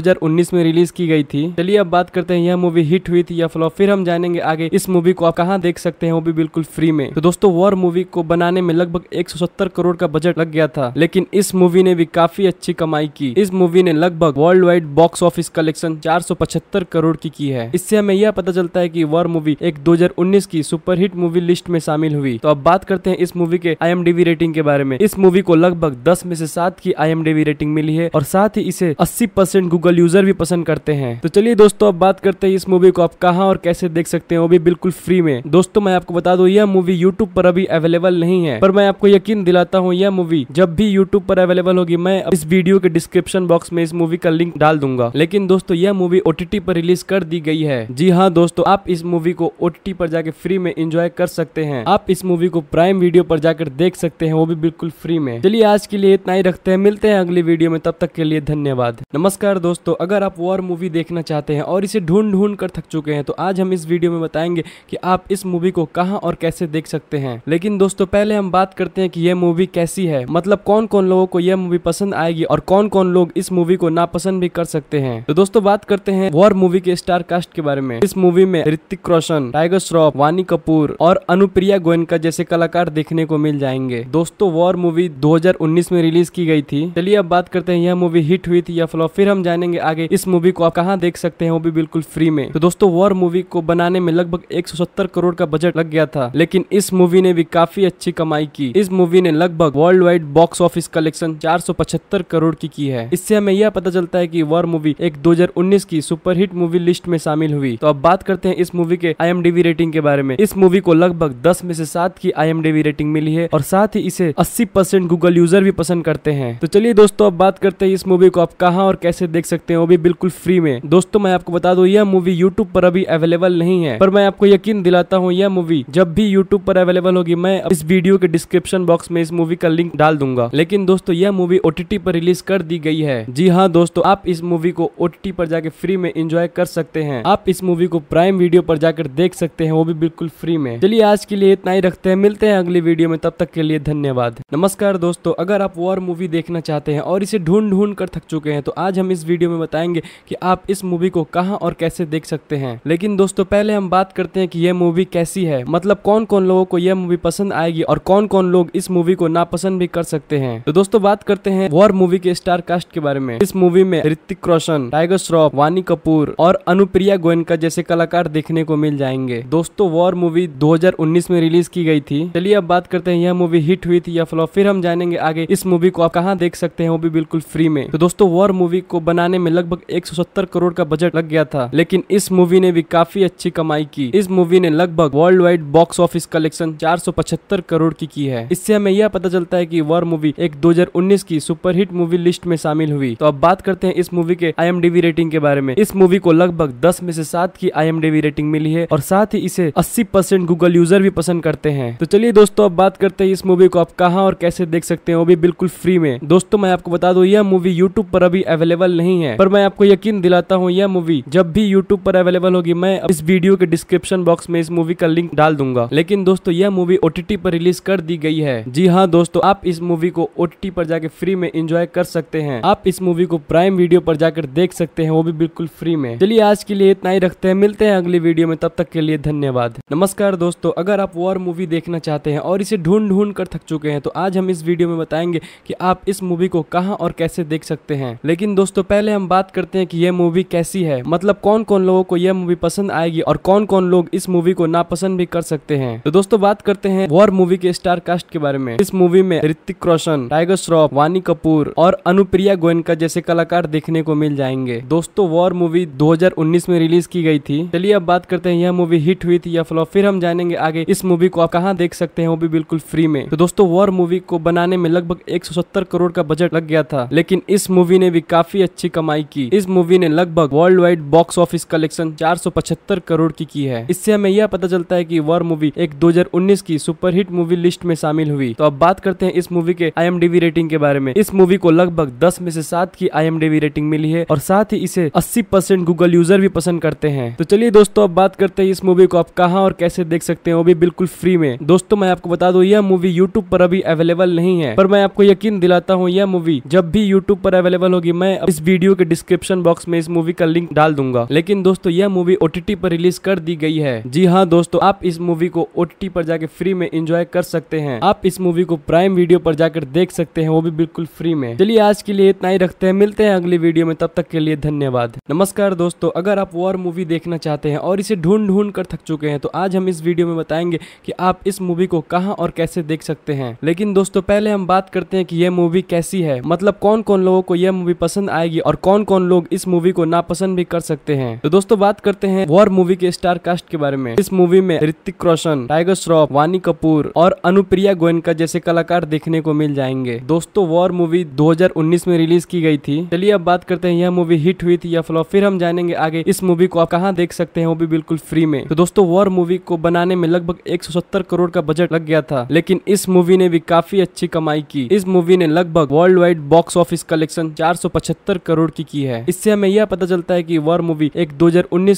में रिलीज की गई थी चलिए अब बात करते हैं यह मूवी हिट हुई थी या फ्लॉप फिर हम जानेंगे आगे इस मूवी को आप कहाँ देख सकते हैं वो भी बिल्कुल फ्री में तो दोस्तों वॉर मूवी को बनाने में लगभग एक करोड़ का बजट लग गया था लेकिन इस मूवी ने भी काफी अच्छी कमाई की इस मूवी ने लगभग world wide box office collection 475 crore की की है है इससे हमें यह पता चलता है की वॉर मूवी एक 2019 की सुपरहिट मूवी लिस्ट में शामिल हुई तो अब बात करते हैं इस मूवी के आई रेटिंग के बारे में इस मूवी को लगभग दस में से सात की आई रेटिंग मिली है और साथ ही इसे अस्सी गूगल यूजर भी पसंद करते हैं तो चलिए दोस्तों अब बात करते हैं इस मूवी को आप कहाँ और कैसे देख सकते हैं वो भी बिल्कुल फ्री में दोस्तों मैं आपको बता दूं यह मूवी यूट्यूब पर अभी अवेलेबल नहीं है पर मैं आपको यकीन दिलाता हूँ यह मूवी जब भी यूट्यूब पर अवेलेबल होगी मैं इस वीडियो के डिस्क्रिप्शन बॉक्स में इस मूवी का लिंक डाल दूंगा लेकिन दोस्तों यह मूवी ओटीटी पर रिलीज कर दी गई गई है जी हाँ दोस्तों आप इस मूवी को ओ पर जाके फ्री में इंजॉय कर सकते हैं आप इस मूवी को प्राइम वीडियो पर जाकर देख सकते हैं वो भी बिल्कुल फ्री में चलिए आज के लिए इतना ही रखते हैं मिलते हैं अगली वीडियो में तब तक के लिए धन्यवाद नमस्कार दोस्तों अगर आप वॉर मूवी देखना चाहते हैं और इसे ढूंढ ढूंढ कर थक चुके हैं तो आज हम इस वीडियो में बताएंगे की आप इस मूवी को कहाँ और कैसे देख सकते हैं लेकिन दोस्तों पहले हम बात करते हैं की यह मूवी कैसी है मतलब कौन कौन लोगों को यह मूवी पसंद आएगी और कौन कौन लोग इस मूवी को नापसंद भी कर सकते हैं तो दोस्तों बात करते हैं वॉर मूवी के स्टार कास्ट कास्ट के बारे में इस मूवी में ऋतिक रोशन टाइगर श्रॉफ वानी कपूर और अनुप्रिया गोयनका जैसे कलाकार देखने को मिल जाएंगे दोस्तों वॉर मूवी 2019 में रिलीज की गई थी चलिए अब बात करते हैं यह मूवी हिट हुई थी या फ्लॉप फिर हम जानेंगे आगे इस मूवी को आप कहाँ देख सकते हैं वो भी बिल्कुल फ्री में तो दोस्तों वॉर मूवी को बनाने में लगभग एक करोड़ का बजट लग गया था लेकिन इस मूवी ने भी काफी अच्छी कमाई की इस मूवी ने लगभग world wide box office collection चार करोड़ की की है इससे हमें यह पता चलता है की वॉर मूवी एक 2019 की सुपरहिट मूवी लिस्ट में शामिल शामिल हुई तो अब बात करते हैं इस मूवी के आई रेटिंग के बारे में इस मूवी को लगभग दस में से सात की आई रेटिंग मिली है और साथ ही इसे अस्सी गूगल यूजर भी पसंद करते हैं तो चलिए दोस्तों अब बात करते हैं इस मूवी को आप कहाँ और कैसे देख सकते हैं वो भी बिल्कुल फ्री में दोस्तों मैं आपको बता दू यह मूवी यूट्यूब पर अभी अवेलेबल नहीं है पर मैं आपको यकीन दिलाता हूँ यह मूवी जब भी यूट्यूब पर अवेलेबल होगी मैं इस वीडियो के डिस्क्रिप्शन बॉक्स में इस मूवी का लिंक डाल दूंगा लेकिन दोस्तों यह मूवी ओटीटी पर रिलीज कर दी गई है जी हाँ दोस्तों आप इस मूवी को ओटीटी पर जाके फ्री में इंजॉय कर सकते हैं आप इस मूवी को प्राइम वीडियो पर जाकर देख सकते हैं वो भी बिल्कुल फ्री में चलिए आज के लिए इतना ही रखते हैं मिलते हैं अगली वीडियो में तब तक के लिए धन्यवाद नमस्कार दोस्तों अगर आप वॉर मूवी देखना चाहते हैं और इसे ढूंढ ढूंढ कर थक चुके हैं तो आज हम इस वीडियो में बताएंगे कि आप इस मूवी को कहाँ और कैसे देख सकते हैं लेकिन दोस्तों पहले हम बात करते हैं कि यह मूवी कैसी है मतलब कौन कौन लोगों को यह मूवी पसंद आएगी और कौन कौन लोग इस मूवी को नापसंद भी कर सकते हैं तो दोस्तों बात करते हैं वॉर मूवी के स्टार कास्ट के बारे में इस मूवी में ऋतिक रोशन टाइगर श्रॉफ वानी कपूर और अनुप्रिया विद्या गोयनका जैसे कलाकार देखने को मिल जाएंगे दोस्तों वॉर मूवी 2019 में रिलीज की गई थी चलिए अब बात करते हैं यह मूवी हिट हुई थी या फ्लॉप फिर हम जानेंगे आगे इस मूवी को आप कहाँ देख सकते हैं वो भी बिल्कुल फ्री में तो दोस्तों वॉर मूवी को बनाने में लगभग एक करोड़ का बजट लग गया था लेकिन इस मूवी ने भी काफी अच्छी कमाई की इस मूवी ने लगभग world wide box office collection चार करोड़ की की है इससे हमें यह पता चलता है की वॉर मूवी एक दो की सुपरहिट मूवी लिस्ट में शामिल हुई तो अब बात करते हैं इस मूवी के आई रेटिंग के बारे में इस मूवी को लगभग दस में से सात की आई रेटिंग मिली है और साथ ही इसे अस्सी परसेंट गूगल यूजर भी पसंद करते हैं तो चलिए दोस्तों अब बात करते हैं इस मूवी को आप कहाँ और कैसे देख सकते हैं वो भी बिल्कुल फ्री में दोस्तों मैं आपको बता दू यह मूवी यूट्यूब पर अभी अवेलेबल नहीं है पर मैं आपको यकीन दिलाता हूँ यह मूवी जब भी यूट्यूब पर अवेलेबल होगी मैं इस वीडियो के डिस्क्रिप्शन बॉक्स में इस मूवी का लिंक डाल दूंगा लेकिन दोस्तों यह मूवी ओटीटी पर रिलीज कर दी गई है जी हाँ दोस्तों आप इस मूवी को ओटीटी पर जाके फ्री में एंजॉय कर सकते हैं आप इस मूवी को प्राइम वीडियो पर जाकर देख सकते हैं वो भी बिल्कुल फ्री में चलिए आज के लिए इतना ही रखते हैं मिलते हैं अगली वीडियो में तब तक के लिए धन्यवाद नमस्कार दोस्तों अगर आप वॉर मूवी देखना चाहते हैं और इसे ढूंढ ढूंढ कर थक चुके हैं तो आज हम इस वीडियो में बताएंगे कि आप इस मूवी को कहाँ और कैसे देख सकते हैं लेकिन दोस्तों पहले हम बात करते हैं कि यह मूवी कैसी है मतलब कौन कौन लोगों को यह मूवी पसंद आएगी और कौन कौन लोग इस मूवी को नापसंद भी कर सकते हैं तो दोस्तों बात करते हैं वॉर मूवी के स्टार कास्ट के बारे में इस मूवी में ऋतिक रोशन टाइगर श्रॉफ वानी कपूर और अनुप्रिया गोयनका जैसे कलाकार देखने को मिल जाएंगे दोस्तों वॉर मूवी 2019 में में रिलीज की गई थी चलिए अब बात करते हैं यह मूवी हिट हुई थी या फ्लॉप फिर हम जानेंगे आगे इस मूवी को आप कहाँ देख सकते हैं वो भी बिल्कुल फ्री में तो दोस्तों वॉर मूवी को बनाने में लगभग एक करोड़ का बजट लग गया था लेकिन इस मूवी ने भी काफी अच्छी कमाई की इस मूवी ने लगभग world wide box office collection चार करोड़ की की है इससे हमें यह पता चलता है की वॉर मूवी एक दो की सुपरहिट मूवी लिस्ट में शामिल हुई तो अब बात करते हैं इस मूवी के आई रेटिंग के बारे में इस मूवी को लगभग दस में से सात की आई रेटिंग मिली है और साथ ही इसे अस्सी गूगल यूजर भी पसंद पसंद करते हैं तो चलिए दोस्तों अब बात करते हैं इस मूवी को आप कहाँ और कैसे देख सकते हैं वो भी बिल्कुल फ्री में दोस्तों मैं आपको बता दू यह मूवी यूट्यूब पर अभी अवेलेबल नहीं है पर मैं आपको यकीन दिलाता हूँ यह मूवी जब भी यूट्यूब पर अवेलेबल होगी मैं इस वीडियो के डिस्क्रिप्शन बॉक्स में इस मूवी का लिंक डाल दूंगा लेकिन दोस्तों यह मूवी ओटीटी पर रिलीज कर दी गई है जी हाँ दोस्तों आप इस मूवी को ओटीटी पर जाके फ्री में एंजॉय कर सकते हैं आप इस मूवी को प्राइम वीडियो पर जाकर देख सकते हैं वो भी बिल्कुल फ्री में चलिए आज के लिए इतना ही रखते हैं मिलते हैं अगली वीडियो में तब तक के लिए धन्यवाद नमस्कार दोस्तों अगर आप वॉर मूवी देखना चाहते हैं और इसे ढूंढ ढूंढ कर थक चुके हैं तो आज हम इस वीडियो में बताएंगे कि आप इस मूवी को कहाँ और कैसे देख सकते हैं लेकिन दोस्तों पहले हम बात करते हैं कि यह मूवी कैसी है मतलब कौन कौन लोगों को यह मूवी पसंद आएगी और कौन कौन लोग इस मूवी को नापसंद भी कर सकते हैं तो दोस्तों बात करते हैं वॉर मूवी के स्टार कास्ट के बारे में इस मूवी में ऋतिक रोशन टाइगर श्रॉफ वानी कपूर और अनुप्रिया गोयनका जैसे कलाकार देखने को मिल जाएंगे दोस्तों वॉर मूवी 2019 में रिलीज की गई थी चलिए अब बात करते हैं यह मूवी हिट हुई थी या फ्लॉप फिर हम जानेंगे आगे इस मूवी को आप कहाँ देख सकते हैं वो भी बिल्कुल फ्री में तो दोस्तों वॉर मूवी को बनाने में लगभग एक करोड़ का बजट लग गया था लेकिन इस मूवी ने भी काफी अच्छी कमाई की इस मूवी ने लगभग world wide box office collection चार करोड़ की की है इससे हमें यह पता चलता है की वॉर मूवी एक दो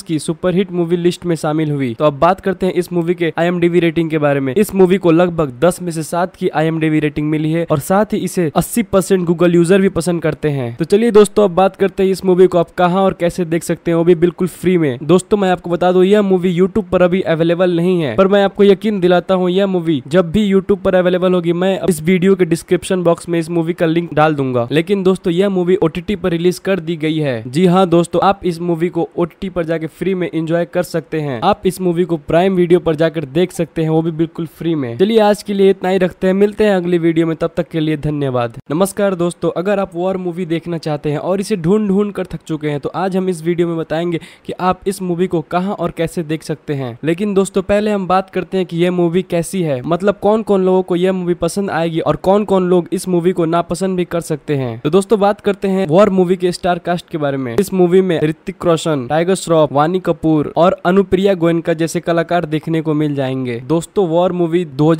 की सुपरहिट मूवी लिस्ट में शामिल हुई तो अब बात करते हैं इस मूवी के आई रेटिंग के बारे में इस मूवी को लगभग दस में से सात की आई रेटिंग मिली है और साथ ही इसे अस्सी परसेंट गूगल यूजर भी पसंद करते हैं तो चलिए दोस्तों अब बात करते हैं इस मूवी को आप कहाँ और कैसे देख सकते हैं वो भी बिल्कुल बिल्कुल फ्री में दोस्तों मैं आपको बता दू यह मूवी यूट्यूब पर अभी अवेलेबल नहीं है पर मैं आपको यकीन दिलाता हूँ यह मूवी जब भी यूट्यूब पर अवेलेबल होगी मैं इस वीडियो के डिस्क्रिप्शन बॉक्स में इस मूवी का लिंक डाल दूंगा लेकिन दोस्तों यह मूवी ओटीटी पर रिलीज कर दी गई है जी हाँ दोस्तों आप इस मूवी को ओटीटी पर जाके फ्री में एंजॉय कर सकते हैं आप इस मूवी को प्राइम वीडियो पर जाकर देख सकते हैं वो भी बिल्कुल फ्री में चलिए आज के लिए इतना ही रखते हैं मिलते हैं अगली वीडियो में तब तक के लिए धन्यवाद नमस्कार दोस्तों अगर आप वॉर मूवी देखना चाहते हैं और इसे ढूंढ ढूंढ कर थक चुके हैं तो आज हम इस वीडियो में बताएंगे कि आप इस मूवी को कहाँ और कैसे देख सकते हैं लेकिन दोस्तों पहले हम बात करते हैं कि यह मूवी कैसी है मतलब कौन कौन लोगों को यह मूवी पसंद आएगी और कौन कौन लोग इस मूवी को नापसंद भी कर सकते हैं तो दोस्तों बात करते हैं वॉर मूवी के स्टार कास्ट के बारे में इस मूवी में ऋतिक रोशन टाइगर श्रॉफ वानी कपूर और अनुप्रिया गोयनका जैसे कलाकार देखने को मिल जाएंगे दोस्तों वॉर मूवी दो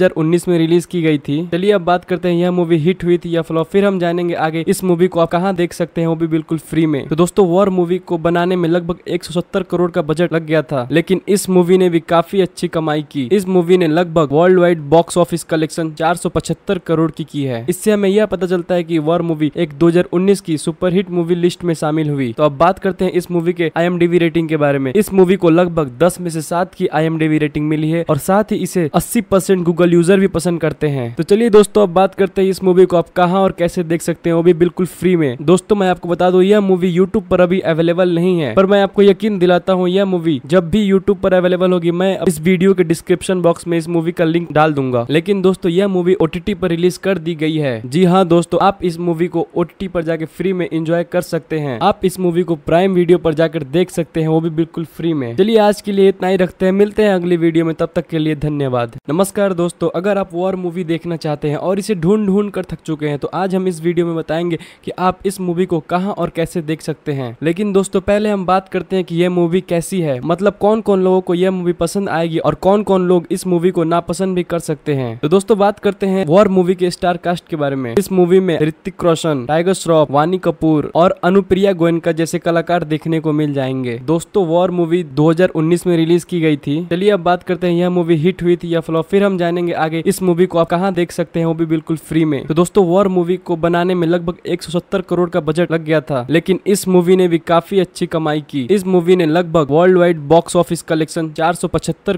में रिलीज की गई थी चलिए अब बात करते हैं यह मूवी हिट हुई थी या फ्लॉप फिर हम जानेंगे आगे इस मूवी को आप कहाँ देख सकते हैं वो भी बिल्कुल फ्री में तो दोस्तों वॉर मूवी को बनाने में लगभग एक करोड़ का बजट लग गया था लेकिन इस मूवी ने भी काफी अच्छी कमाई की इस मूवी ने लगभग world wide box office collection चार करोड़ की की है इससे हमें यह पता चलता है की वॉर मूवी एक 2019 की सुपरहिट मूवी लिस्ट में शामिल हुई तो अब बात करते हैं इस मूवी के आई रेटिंग के बारे में इस मूवी को लगभग दस में से सात की आई रेटिंग मिली है और साथ ही इसे अस्सी गूगल यूजर भी पसंद करते हैं तो चलिए दोस्तों अब बात करते हैं इस मूवी को आप कहाँ और कैसे देख सकते हैं वो भी बिल्कुल फ्री में दोस्तों मैं आपको बता दू यह मूवी यूट्यूब पर अभी अवेलेबल नहीं है पर मैं आपको यकीन दिलाता हूँ यह मूवी जब भी यूट्यूब पर अवेलेबल होगी मैं इस वीडियो के डिस्क्रिप्शन बॉक्स में इस मूवी का लिंक डाल दूंगा लेकिन दोस्तों यह मूवी ओटीटी पर रिलीज कर दी गई है जी हाँ दोस्तों आप इस मूवी को ओटीटी पर जाके फ्री में एंजॉय कर सकते हैं आप इस मूवी को प्राइम वीडियो पर जाकर देख सकते हैं वो भी बिल्कुल फ्री में चलिए आज के लिए इतना ही रखते हैं मिलते हैं अगली वीडियो में तब तक के लिए धन्यवाद नमस्कार दोस्तों अगर आप वॉर मूवी देखना चाहते हैं और इसे ढूंढ ढूंढ कर थक चुके हैं तो आज हम इस वीडियो में बताएंगे की आप इस मूवी को कहाँ और कैसे देख सकते हैं लेकिन दोस्तों पहले हम बात करते करते हैं कि यह मूवी कैसी है मतलब कौन कौन लोगों को यह मूवी पसंद आएगी और कौन कौन लोग इस मूवी को नापसंद भी कर सकते हैं तो दोस्तों बात करते हैं वॉर मूवी के स्टार कास्ट के बारे में इस मूवी में ऋतिक रोशन टाइगर श्रॉफ वानी कपूर और अनुप्रिया गोयनका जैसे कलाकार देखने को मिल जाएंगे दोस्तों वॉर मूवी दो में रिलीज की गई थी चलिए अब बात करते हैं यह मूवी हिट हुई थी या फ्लॉप फिर हम जानेंगे आगे इस मूवी को आप कहाँ देख सकते हैं वो भी बिल्कुल फ्री में तो दोस्तों वॉर मूवी को बनाने में लगभग एक करोड़ का बजट लग गया था लेकिन इस मूवी ने भी काफी अच्छी कमाई की इस मूवी ने लगभग world wide box office collection चार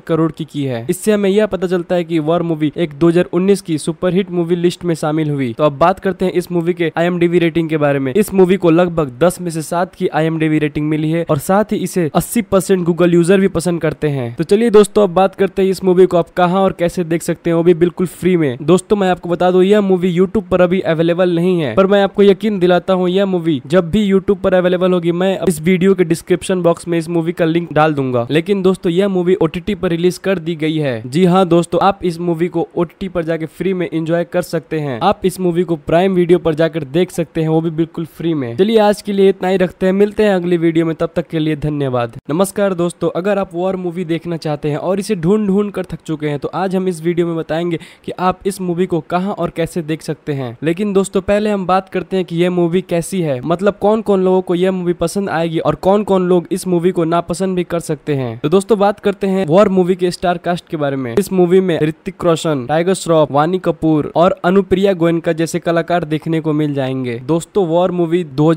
करोड़ की की है इससे हमें यह पता चलता है कि वॉर मूवी एक 2019 की सुपरहिट मूवी लिस्ट में शामिल हुई तो अब बात करते हैं इस मूवी के आई रेटिंग के बारे में इस मूवी को लगभग दस में से सात की आई रेटिंग मिली है और साथ ही इसे अस्सी गूगल यूजर भी पसंद करते हैं तो चलिए दोस्तों अब बात करते हैं इस मूवी को आप कहाँ और कैसे देख सकते हैं वो भी बिल्कुल फ्री में दोस्तों मैं आपको बता दू यह मूवी यूट्यूब पर अभी अवेलेबल नहीं है पर मैं आपको यकीन दिलाता हूँ यह मूवी जब भी यूट्यूब पर अवेलेबल होगी मैं इस वीडियो के डिस्क्रिप्शन डिस्क्रिप्शन बॉक्स में इस मूवी का लिंक डाल दूंगा लेकिन दोस्तों यह मूवी ओ पर रिलीज कर दी गई है जी हाँ दोस्तों आप इस मूवी को ओ पर जाके फ्री में इंजॉय कर सकते हैं आप इस मूवी को प्राइम वीडियो पर जाकर देख सकते हैं वो भी बिल्कुल फ्री में चलिए आज के लिए इतना ही रखते हैं मिलते हैं अगली वीडियो में तब तक के लिए धन्यवाद नमस्कार दोस्तों अगर आप वॉर मूवी देखना चाहते हैं और इसे ढूंढ ढूंढ कर थक चुके हैं तो आज हम इस वीडियो में बताएंगे की आप इस मूवी को कहाँ और कैसे देख सकते हैं लेकिन दोस्तों पहले हम बात करते हैं की यह मूवी कैसी है मतलब कौन कौन लोगों को यह मूवी पसंद आएगी और कौन कौन लोग लोग इस मूवी को नापसंद भी कर सकते हैं तो दोस्तों बात करते हैं वॉर मूवी के स्टार कास्ट के बारे में इस मूवी में ऋतिक रोशन टाइगर श्रॉफ वानी कपूर और अनुप्रिया गोयनका जैसे कलाकार देखने को मिल जाएंगे दोस्तों वॉर मूवी दो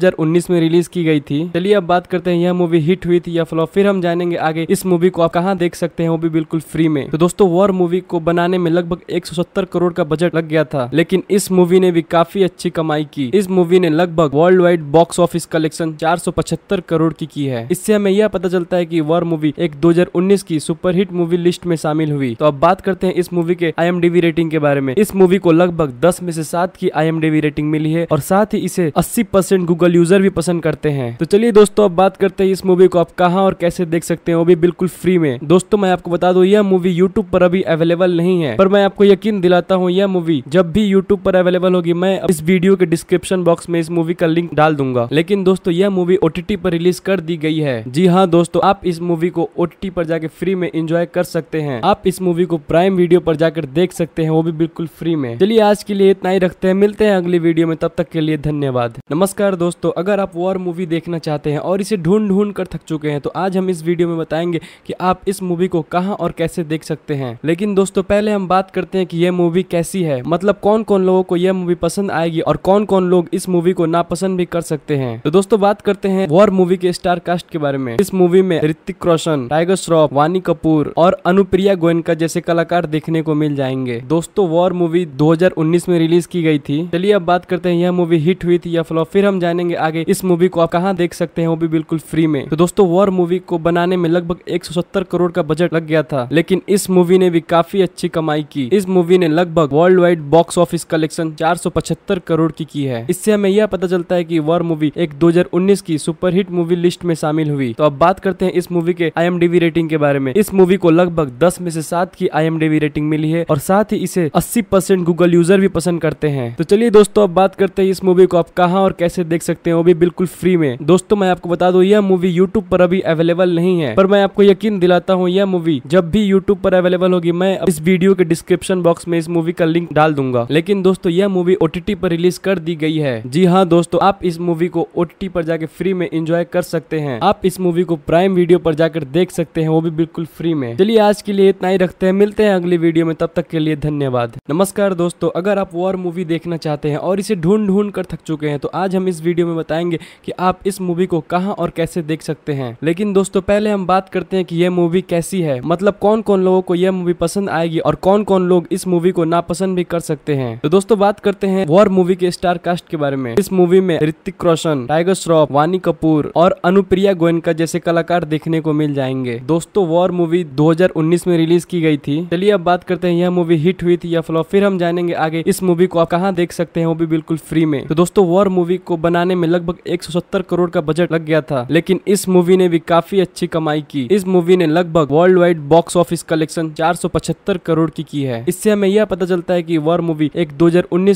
में रिलीज की गई थी चलिए अब बात करते हैं यह मूवी हिट हुई थी या फ्लॉप फिर हम जानेंगे आगे इस मूवी को आप कहाँ देख सकते हैं वो भी बिल्कुल फ्री में तो दोस्तों वॉर मूवी को बनाने में लगभग एक करोड़ का बजट लग गया था लेकिन इस मूवी ने भी काफी अच्छी कमाई की इस मूवी ने लगभग world wide box office collection 475 crore की की है इससे हमें यह पता चलता है कि वॉर मूवी एक 2019 की सुपरहिट मूवी लिस्ट में शामिल हुई तो अब बात करते हैं इस मूवी के आई रेटिंग के बारे में इस मूवी को लगभग दस में से सात की आई रेटिंग मिली है और साथ ही इसे अस्सी गूगल यूजर भी पसंद करते हैं तो चलिए दोस्तों अब बात करते हैं इस मूवी को आप कहाँ और कैसे देख सकते हैं वो भी बिल्कुल फ्री में दोस्तों मैं आपको बता दू यह मूवी यूट्यूब पर अभी अवेलेबल नहीं है पर मैं आपको यकीन दिलाता हूँ यह मूवी जब भी यूट्यूब पर अवेलेबल होगी मैं इस वीडियो के डिस्क्रिप्शन बॉक्स में इस मूवी का लिंक डाल दूंगा लेकिन दोस्तों यह मूवी ओटीटी पर रिलीज कर दी गई है है जी हाँ दोस्तों आप इस मूवी को ओ पर जाके फ्री में इंजॉय कर सकते हैं आप इस मूवी को प्राइम वीडियो पर जाकर देख सकते हैं वो भी बिल्कुल फ्री में चलिए आज के लिए इतना ही रखते हैं मिलते हैं अगली वीडियो में तब तक के लिए धन्यवाद नमस्कार दोस्तों अगर आप वॉर मूवी देखना चाहते हैं और इसे ढूंढ ढूंढ कर थक चुके हैं तो आज हम इस वीडियो में बताएंगे की आप इस मूवी को कहाँ और कैसे देख सकते हैं लेकिन दोस्तों पहले हम बात करते हैं की यह मूवी कैसी है मतलब कौन कौन लोगों को यह मूवी पसंद आएगी और कौन कौन लोग इस मूवी को नापसंद भी कर सकते हैं तो दोस्तों बात करते हैं वॉर मूवी के स्टार कास्ट के बारे में इस मूवी में ऋतिक रोशन टाइगर श्रॉफ वानी कपूर और अनुप्रिया गोयनका जैसे कलाकार देखने को मिल जाएंगे दोस्तों वॉर मूवी 2019 में रिलीज की गई थी चलिए अब बात करते हैं यह मूवी हिट हुई थी या फ्लॉप फिर हम जानेंगे आगे इस मूवी को आप कहाँ देख सकते हैं वो भी बिल्कुल फ्री में तो दोस्तों वॉर मूवी को बनाने में लगभग एक करोड़ का बजट लग गया था लेकिन इस मूवी ने भी काफी अच्छी कमाई की इस मूवी ने लगभग world wide box office collection चार करोड़ की की है इससे हमें यह पता चलता है की वॉर मूवी एक 2019 की सुपरहिट मूवी लिस्ट में शामिल शामिल हुई तो अब बात करते हैं इस मूवी के आई रेटिंग के बारे में इस मूवी को लगभग दस में से सात की आई रेटिंग मिली है और साथ ही इसे अस्सी परसेंट गूगल यूजर भी पसंद करते हैं तो चलिए दोस्तों अब बात करते हैं इस मूवी को आप कहाँ और कैसे देख सकते हैं वो भी बिल्कुल फ्री में दोस्तों मैं आपको बता दू यह मूवी यूट्यूब पर अभी अवेलेबल नहीं है पर मैं आपको यकीन दिलाता हूँ यह मूवी जब भी यूट्यूब पर अवेलेबल होगी मैं इस वीडियो के डिस्क्रिप्शन बॉक्स में इस मूवी का लिंक डाल दूंगा लेकिन दोस्तों यह मूवी ओटीटी पर रिलीज कर दी गई है जी हाँ दोस्तों आप इस मूवी को ओटीटी पर जाके फ्री में इंजॉय कर सकते हैं आप इस मूवी को प्राइम वीडियो पर जाकर देख सकते हैं वो भी बिल्कुल फ्री में चलिए आज के लिए इतना ही रखते हैं मिलते हैं अगली वीडियो में तब तक के लिए धन्यवाद नमस्कार दोस्तों अगर आप वॉर मूवी देखना चाहते हैं और इसे ढूंढ ढूंढ कर थक चुके हैं तो आज हम इस वीडियो में बताएंगे कि आप इस मूवी को कहाँ और कैसे देख सकते हैं लेकिन दोस्तों पहले हम बात करते हैं कि यह मूवी कैसी है मतलब कौन कौन लोगों को यह मूवी पसंद आएगी और कौन कौन लोग इस मूवी को नापसंद भी कर सकते हैं तो दोस्तों बात करते हैं वॉर मूवी के स्टार कास्ट के बारे में इस मूवी में ऋतिक रोशन टाइगर श्रॉफ वानी कपूर और अनुप्रिया विद्या गोयनका जैसे कलाकार देखने को मिल जाएंगे दोस्तों वॉर मूवी 2019 में रिलीज की गई थी चलिए अब बात करते हैं यह मूवी हिट हुई थी या फ्लॉप फिर हम जानेंगे आगे इस मूवी को आप कहाँ देख सकते हैं वो भी बिल्कुल फ्री में तो दोस्तों वॉर मूवी को बनाने में लगभग एक करोड़ का बजट लग गया था लेकिन इस मूवी ने भी काफी अच्छी कमाई की इस मूवी ने लगभग world wide box office collection चार करोड़ की की है इससे हमें यह पता चलता है की वॉर मूवी एक दो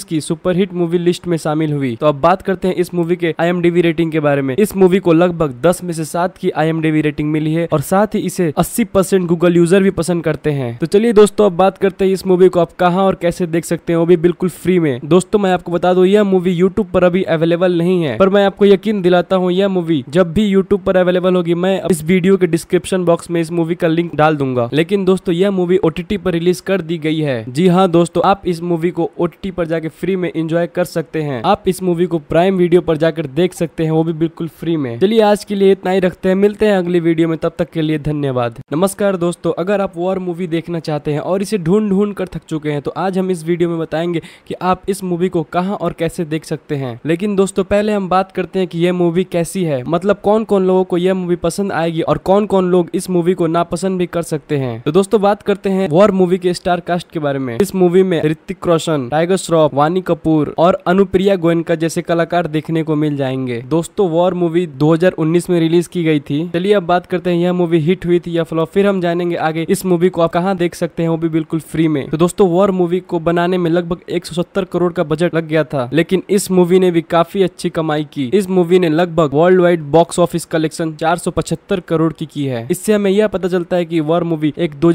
की सुपरहिट मूवी लिस्ट में शामिल हुई तो अब बात करते हैं इस मूवी के आई रेटिंग के बारे में इस मूवी को लगभग दस में से सात की आई रेटिंग मिली है और साथ ही इसे अस्सी गूगल यूजर भी पसंद करते हैं तो चलिए दोस्तों अब बात करते हैं इस मूवी को आप कहाँ और कैसे देख सकते हैं वो भी बिल्कुल फ्री में दोस्तों मैं आपको बता दू यह मूवी यूट्यूब पर अभी अवेलेबल नहीं है पर मैं आपको यकीन दिलाता हूँ यह मूवी जब भी यूट्यूब पर अवेलेबल होगी मैं इस वीडियो के डिस्क्रिप्शन बॉक्स में इस मूवी का लिंक डाल दूंगा लेकिन दोस्तों यह मूवी ओटीटी पर रिलीज कर दी गई है जी हाँ दोस्तों आप इस मूवी को ओटीटी पर जाके फ्री में एंजॉय कर सकते हैं आप इस मूवी को प्राइम वीडियो पर जाकर देख सकते हैं वो भी बिल्कुल फ्री में चलिए आज के लिए इतना ही रखते हैं मिलते हैं अगली वीडियो में तब तक के लिए धन्यवाद नमस्कार दोस्तों अगर आप वॉर मूवी देखना चाहते हैं और इसे ढूंढ ढूंढ कर थक चुके हैं तो आज हम इस वीडियो में बताएंगे कि आप इस मूवी को कहाँ और कैसे देख सकते हैं लेकिन दोस्तों पहले हम बात करते हैं कि यह मूवी कैसी है मतलब कौन कौन लोगों को यह मूवी पसंद आएगी और कौन कौन लोग इस मूवी को नापसंद भी कर सकते हैं तो दोस्तों बात करते हैं वॉर मूवी के स्टार कास्ट के बारे में इस मूवी में ऋतिक रोशन टाइगर श्रॉफ वानी कपूर और अनुप्रिया गोयनका जैसे कलाकार देखने को मिल जाएंगे दोस्तों वॉर मूवी 2019 में रिलीज की गई थी चलिए अब बात करते हैं यह मूवी हिट हुई थी या फ्लॉप फिर हम जानेंगे आगे इस मूवी को आप कहाँ देख सकते हैं वो भी बिल्कुल फ्री में तो दोस्तों वॉर मूवी को बनाने में लगभग एक करोड़ का बजट लग गया था लेकिन इस मूवी ने भी काफी अच्छी कमाई की इस मूवी ने लगभग world wide box office collection चार करोड़ की की है इससे हमें यह पता चलता है की वॉर मूवी एक दो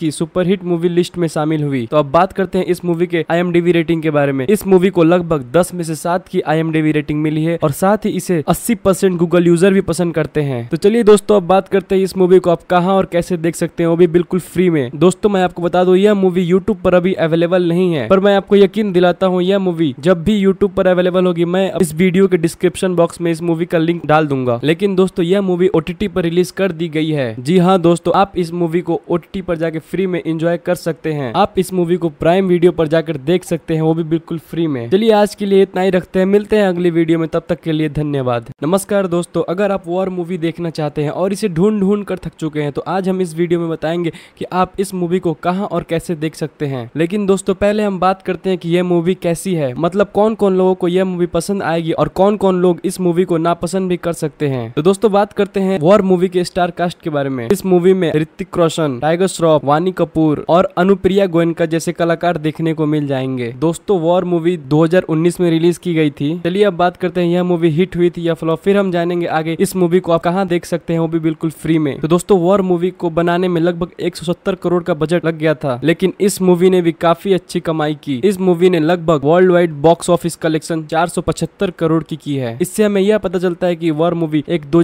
की सुपरहिट मूवी लिस्ट में शामिल हुई तो अब बात करते हैं इस मूवी के आई रेटिंग के बारे में इस मूवी को लगभग दस में से सात की आई रेटिंग मिली है और साथ ही इसे अस्सी गूगल यूजर भी पसंद पसंद करते हैं तो चलिए दोस्तों अब बात करते हैं इस मूवी को आप कहाँ और कैसे देख सकते हैं वो भी बिल्कुल फ्री में दोस्तों मैं आपको बता दू यह मूवी यूट्यूब पर अभी अवेलेबल नहीं है पर मैं आपको यकीन दिलाता हूँ यह मूवी जब भी यूट्यूब पर अवेलेबल होगी मैं इस वीडियो के डिस्क्रिप्शन बॉक्स में इस मूवी का लिंक डाल दूंगा लेकिन दोस्तों यह मूवी ओटीटी पर रिलीज कर दी गई है जी हाँ दोस्तों आप इस मूवी को ओटीटी पर जाके फ्री में एंजॉय कर सकते हैं आप इस मूवी को प्राइम वीडियो पर जाकर देख सकते हैं वो भी बिल्कुल फ्री में चलिए आज के लिए इतना ही रखते हैं मिलते हैं अगली वीडियो में तब तक के लिए धन्यवाद नमस्कार दोस्तों अगर आप वो वॉर मूवी देखना चाहते हैं और इसे ढूंढ ढूंढ कर थक चुके हैं तो आज हम इस वीडियो में बताएंगे कि आप इस मूवी को कहाँ और कैसे देख सकते हैं लेकिन दोस्तों पहले हम बात करते हैं कि यह मूवी कैसी है मतलब कौन कौन लोगों को यह मूवी पसंद आएगी और कौन कौन लोग इस मूवी को नापसंद भी कर सकते हैं तो दोस्तों बात करते हैं वॉर मूवी के स्टार कास्ट के बारे में इस मूवी में ऋतिक रोशन टाइगर श्रॉफ वानी कपूर और अनुप्रिया गोयनका जैसे कलाकार देखने को मिल जाएंगे दोस्तों वॉर मूवी 2019 में रिलीज की गई थी चलिए अब बात करते हैं यह मूवी हिट हुई थी या फ्लॉप फिर हम जानेंगे आगे इस मूवी मूवी को आप कहाँ देख सकते हैं वो भी बिल्कुल फ्री में तो दोस्तों वॉर मूवी को बनाने में लगभग एक करोड़ का बजट लग गया था लेकिन इस मूवी ने भी काफी अच्छी कमाई की इस मूवी ने लगभग world wide box office collection चार करोड़ की की है इससे हमें यह पता चलता है की वॉर मूवी एक दो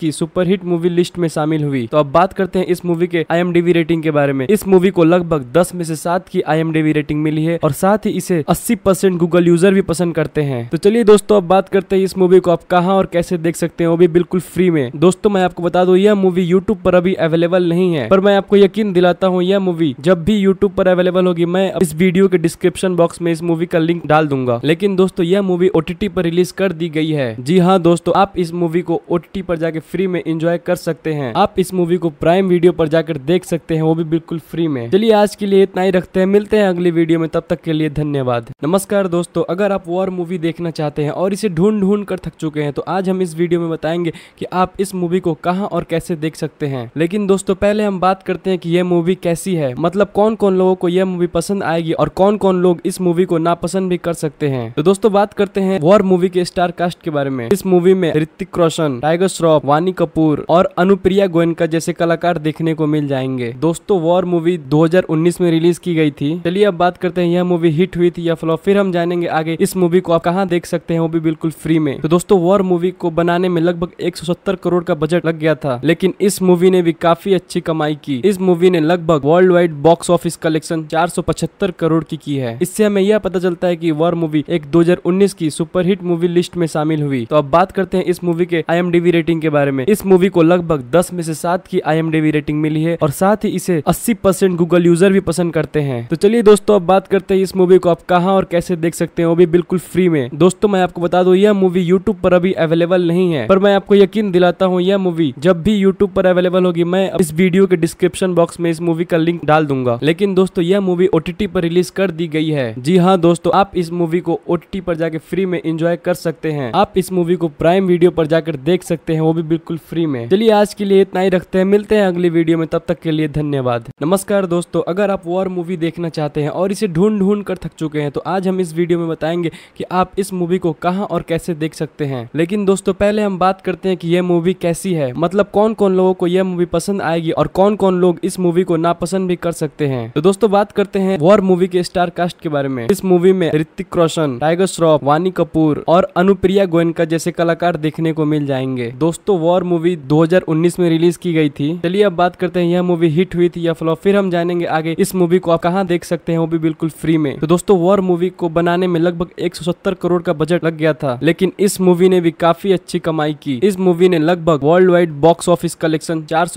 की सुपरहिट मूवी लिस्ट में शामिल हुई तो अब बात करते हैं इस मूवी के आई रेटिंग के बारे में इस मूवी को लगभग दस में से सात की आई रेटिंग मिली है और साथ ही इसे अस्सी परसेंट गूगल यूजर भी पसंद करते हैं तो चलिए दोस्तों अब बात करते हैं इस मूवी को आप कहाँ और कैसे देख सकते हैं वो भी बिल्कुल बिल्कुल फ्री में दोस्तों मैं आपको बता दू यह मूवी यूट्यूब पर अभी अवेलेबल नहीं है पर मैं आपको यकीन दिलाता हूँ यह मूवी जब भी यूट्यूब पर अवेलेबल होगी मैं इस वीडियो के डिस्क्रिप्शन बॉक्स में इस मूवी का लिंक डाल दूंगा लेकिन दोस्तों यह मूवी ओटीटी पर रिलीज कर दी गई है जी हाँ दोस्तों आप इस मूवी को ओटीटी पर जाके फ्री में एंजॉय कर सकते हैं आप इस मूवी को प्राइम वीडियो पर जाकर देख सकते हैं वो भी बिल्कुल फ्री में चलिए आज के लिए इतना ही रखते हैं मिलते हैं अगली वीडियो में तब तक के लिए धन्यवाद नमस्कार दोस्तों अगर आप वॉर मूवी देखना चाहते हैं और इसे ढूंढ ढूंढ कर थक चुके हैं तो आज हम इस वीडियो में बताएंगे कि आप इस मूवी को कहाँ और कैसे देख सकते हैं लेकिन दोस्तों पहले हम बात करते हैं कि यह मूवी कैसी है मतलब कौन कौन लोगों को यह मूवी पसंद आएगी और कौन कौन लोग इस मूवी को नापसंद भी कर सकते हैं तो दोस्तों बात करते हैं वॉर मूवी के स्टार कास्ट के बारे में इस मूवी में ऋतिक रोशन टाइगर श्रॉफ वानी कपूर और अनुप्रिया गोयनका जैसे कलाकार देखने को मिल जाएंगे दोस्तों वॉर मूवी दो में रिलीज की गई थी चलिए अब बात करते हैं यह मूवी हिट हुई थी या फ्लॉप फिर हम जानेंगे आगे इस मूवी को आप कहाँ देख सकते हैं वो भी बिल्कुल फ्री में तो दोस्तों वॉर मूवी को बनाने में लगभग एक करोड़ का बजट लग गया था लेकिन इस मूवी ने भी काफी अच्छी कमाई की इस मूवी ने लगभग world wide box office collection चार करोड़ की की है इससे हमें यह पता चलता है की वॉर मूवी एक 2019 की सुपरहिट मूवी लिस्ट में शामिल हुई तो अब बात करते हैं इस मूवी के आई रेटिंग के बारे में इस मूवी को लगभग दस में से सात की आई रेटिंग मिली है और साथ ही इसे अस्सी गूगल यूजर भी पसंद करते हैं तो चलिए दोस्तों अब बात करते हैं इस मूवी को आप कहाँ और कैसे देख सकते हैं वो भी बिल्कुल फ्री में दोस्तों मैं आपको बता दू यह मूवी यूट्यूब पर अभी अवेलेबल नहीं है पर मैं आपको यकीन दिलाता हूँ यह मूवी जब भी यूट्यूब पर अवेलेबल होगी मैं इस वीडियो के डिस्क्रिप्शन बॉक्स में इस मूवी का लिंक डाल दूंगा लेकिन दोस्तों यह मूवी ओटीटी पर रिलीज कर दी गई है जी हाँ दोस्तों आप इस मूवी को ओ पर जाके फ्री में एंजॉय कर सकते हैं आप इस मूवी को प्राइम वीडियो पर जाकर देख सकते हैं वो भी बिल्कुल फ्री में चलिए आज के लिए इतना ही रखते हैं मिलते हैं अगली वीडियो में तब तक के लिए धन्यवाद नमस्कार दोस्तों अगर आप वॉर मूवी देखना चाहते हैं और इसे ढूंढ ढूंढ कर थक चुके हैं तो आज हम इस वीडियो में बताएंगे की आप इस मूवी को कहाँ और कैसे देख सकते हैं लेकिन दोस्तों पहले हम बात करते हैं हैं कि यह मूवी कैसी है मतलब कौन कौन लोगों को यह मूवी पसंद आएगी और कौन कौन लोग इस मूवी को नापसंद भी कर सकते हैं तो दोस्तों बात करते हैं वॉर मूवी के स्टार कास्ट के बारे में इस मूवी में ऋतिक रोशन टाइगर श्रॉफ वानी कपूर और अनुप्रिया गोयनका जैसे कलाकार देखने को मिल जाएंगे दोस्तों वॉर मूवी दो में रिलीज की गई थी चलिए अब बात करते हैं यह मूवी हिट हुई थी या फ्लॉप फिर हम जानेंगे आगे इस मूवी को आप कहाँ देख सकते हैं वो भी बिल्कुल फ्री में तो दोस्तों वॉर मूवी को बनाने में लगभग एक करोड़ का बजट लग गया था लेकिन इस मूवी ने भी काफी अच्छी कमाई की इस मूवी ने लगभग world wide box office collection चार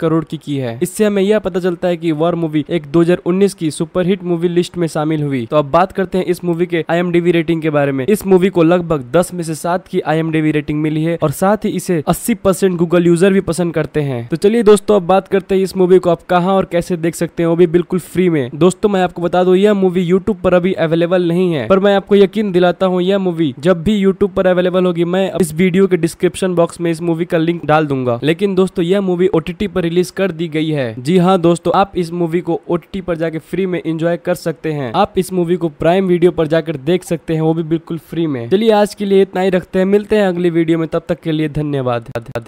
करोड़ की की है इससे हमें यह पता चलता है कि वॉर मूवी एक 2019 की सुपरहिट मूवी लिस्ट में शामिल हुई तो अब बात करते हैं इस मूवी के आई रेटिंग के बारे में इस मूवी को लगभग दस में से सात की आई रेटिंग मिली है और साथ ही इसे अस्सी गूगल यूजर भी पसंद करते हैं तो चलिए दोस्तों अब बात करते हैं इस मूवी को आप कहाँ और कैसे देख सकते हैं वो भी बिल्कुल फ्री में दोस्तों मैं आपको बता दू यह मूवी यूट्यूब पर अभी अवेलेबल नहीं है पर मैं आपको यकीन दिलाता हूँ यह मूवी जब भी यूट्यूब पर अवेलेबल होगी मैं इस वीडियो के डिस्क्रिप्शन डिस्क्रिप्शन बॉक्स में इस मूवी का लिंक डाल दूंगा लेकिन दोस्तों यह मूवी ओ पर रिलीज कर दी गई है जी हाँ दोस्तों आप इस मूवी को ओ पर जाके फ्री में इंजॉय कर सकते हैं आप इस मूवी को प्राइम वीडियो पर जाकर देख सकते हैं वो भी बिल्कुल फ्री में चलिए आज के लिए इतना ही रखते हैं मिलते हैं अगली वीडियो में तब तक के लिए धन्यवाद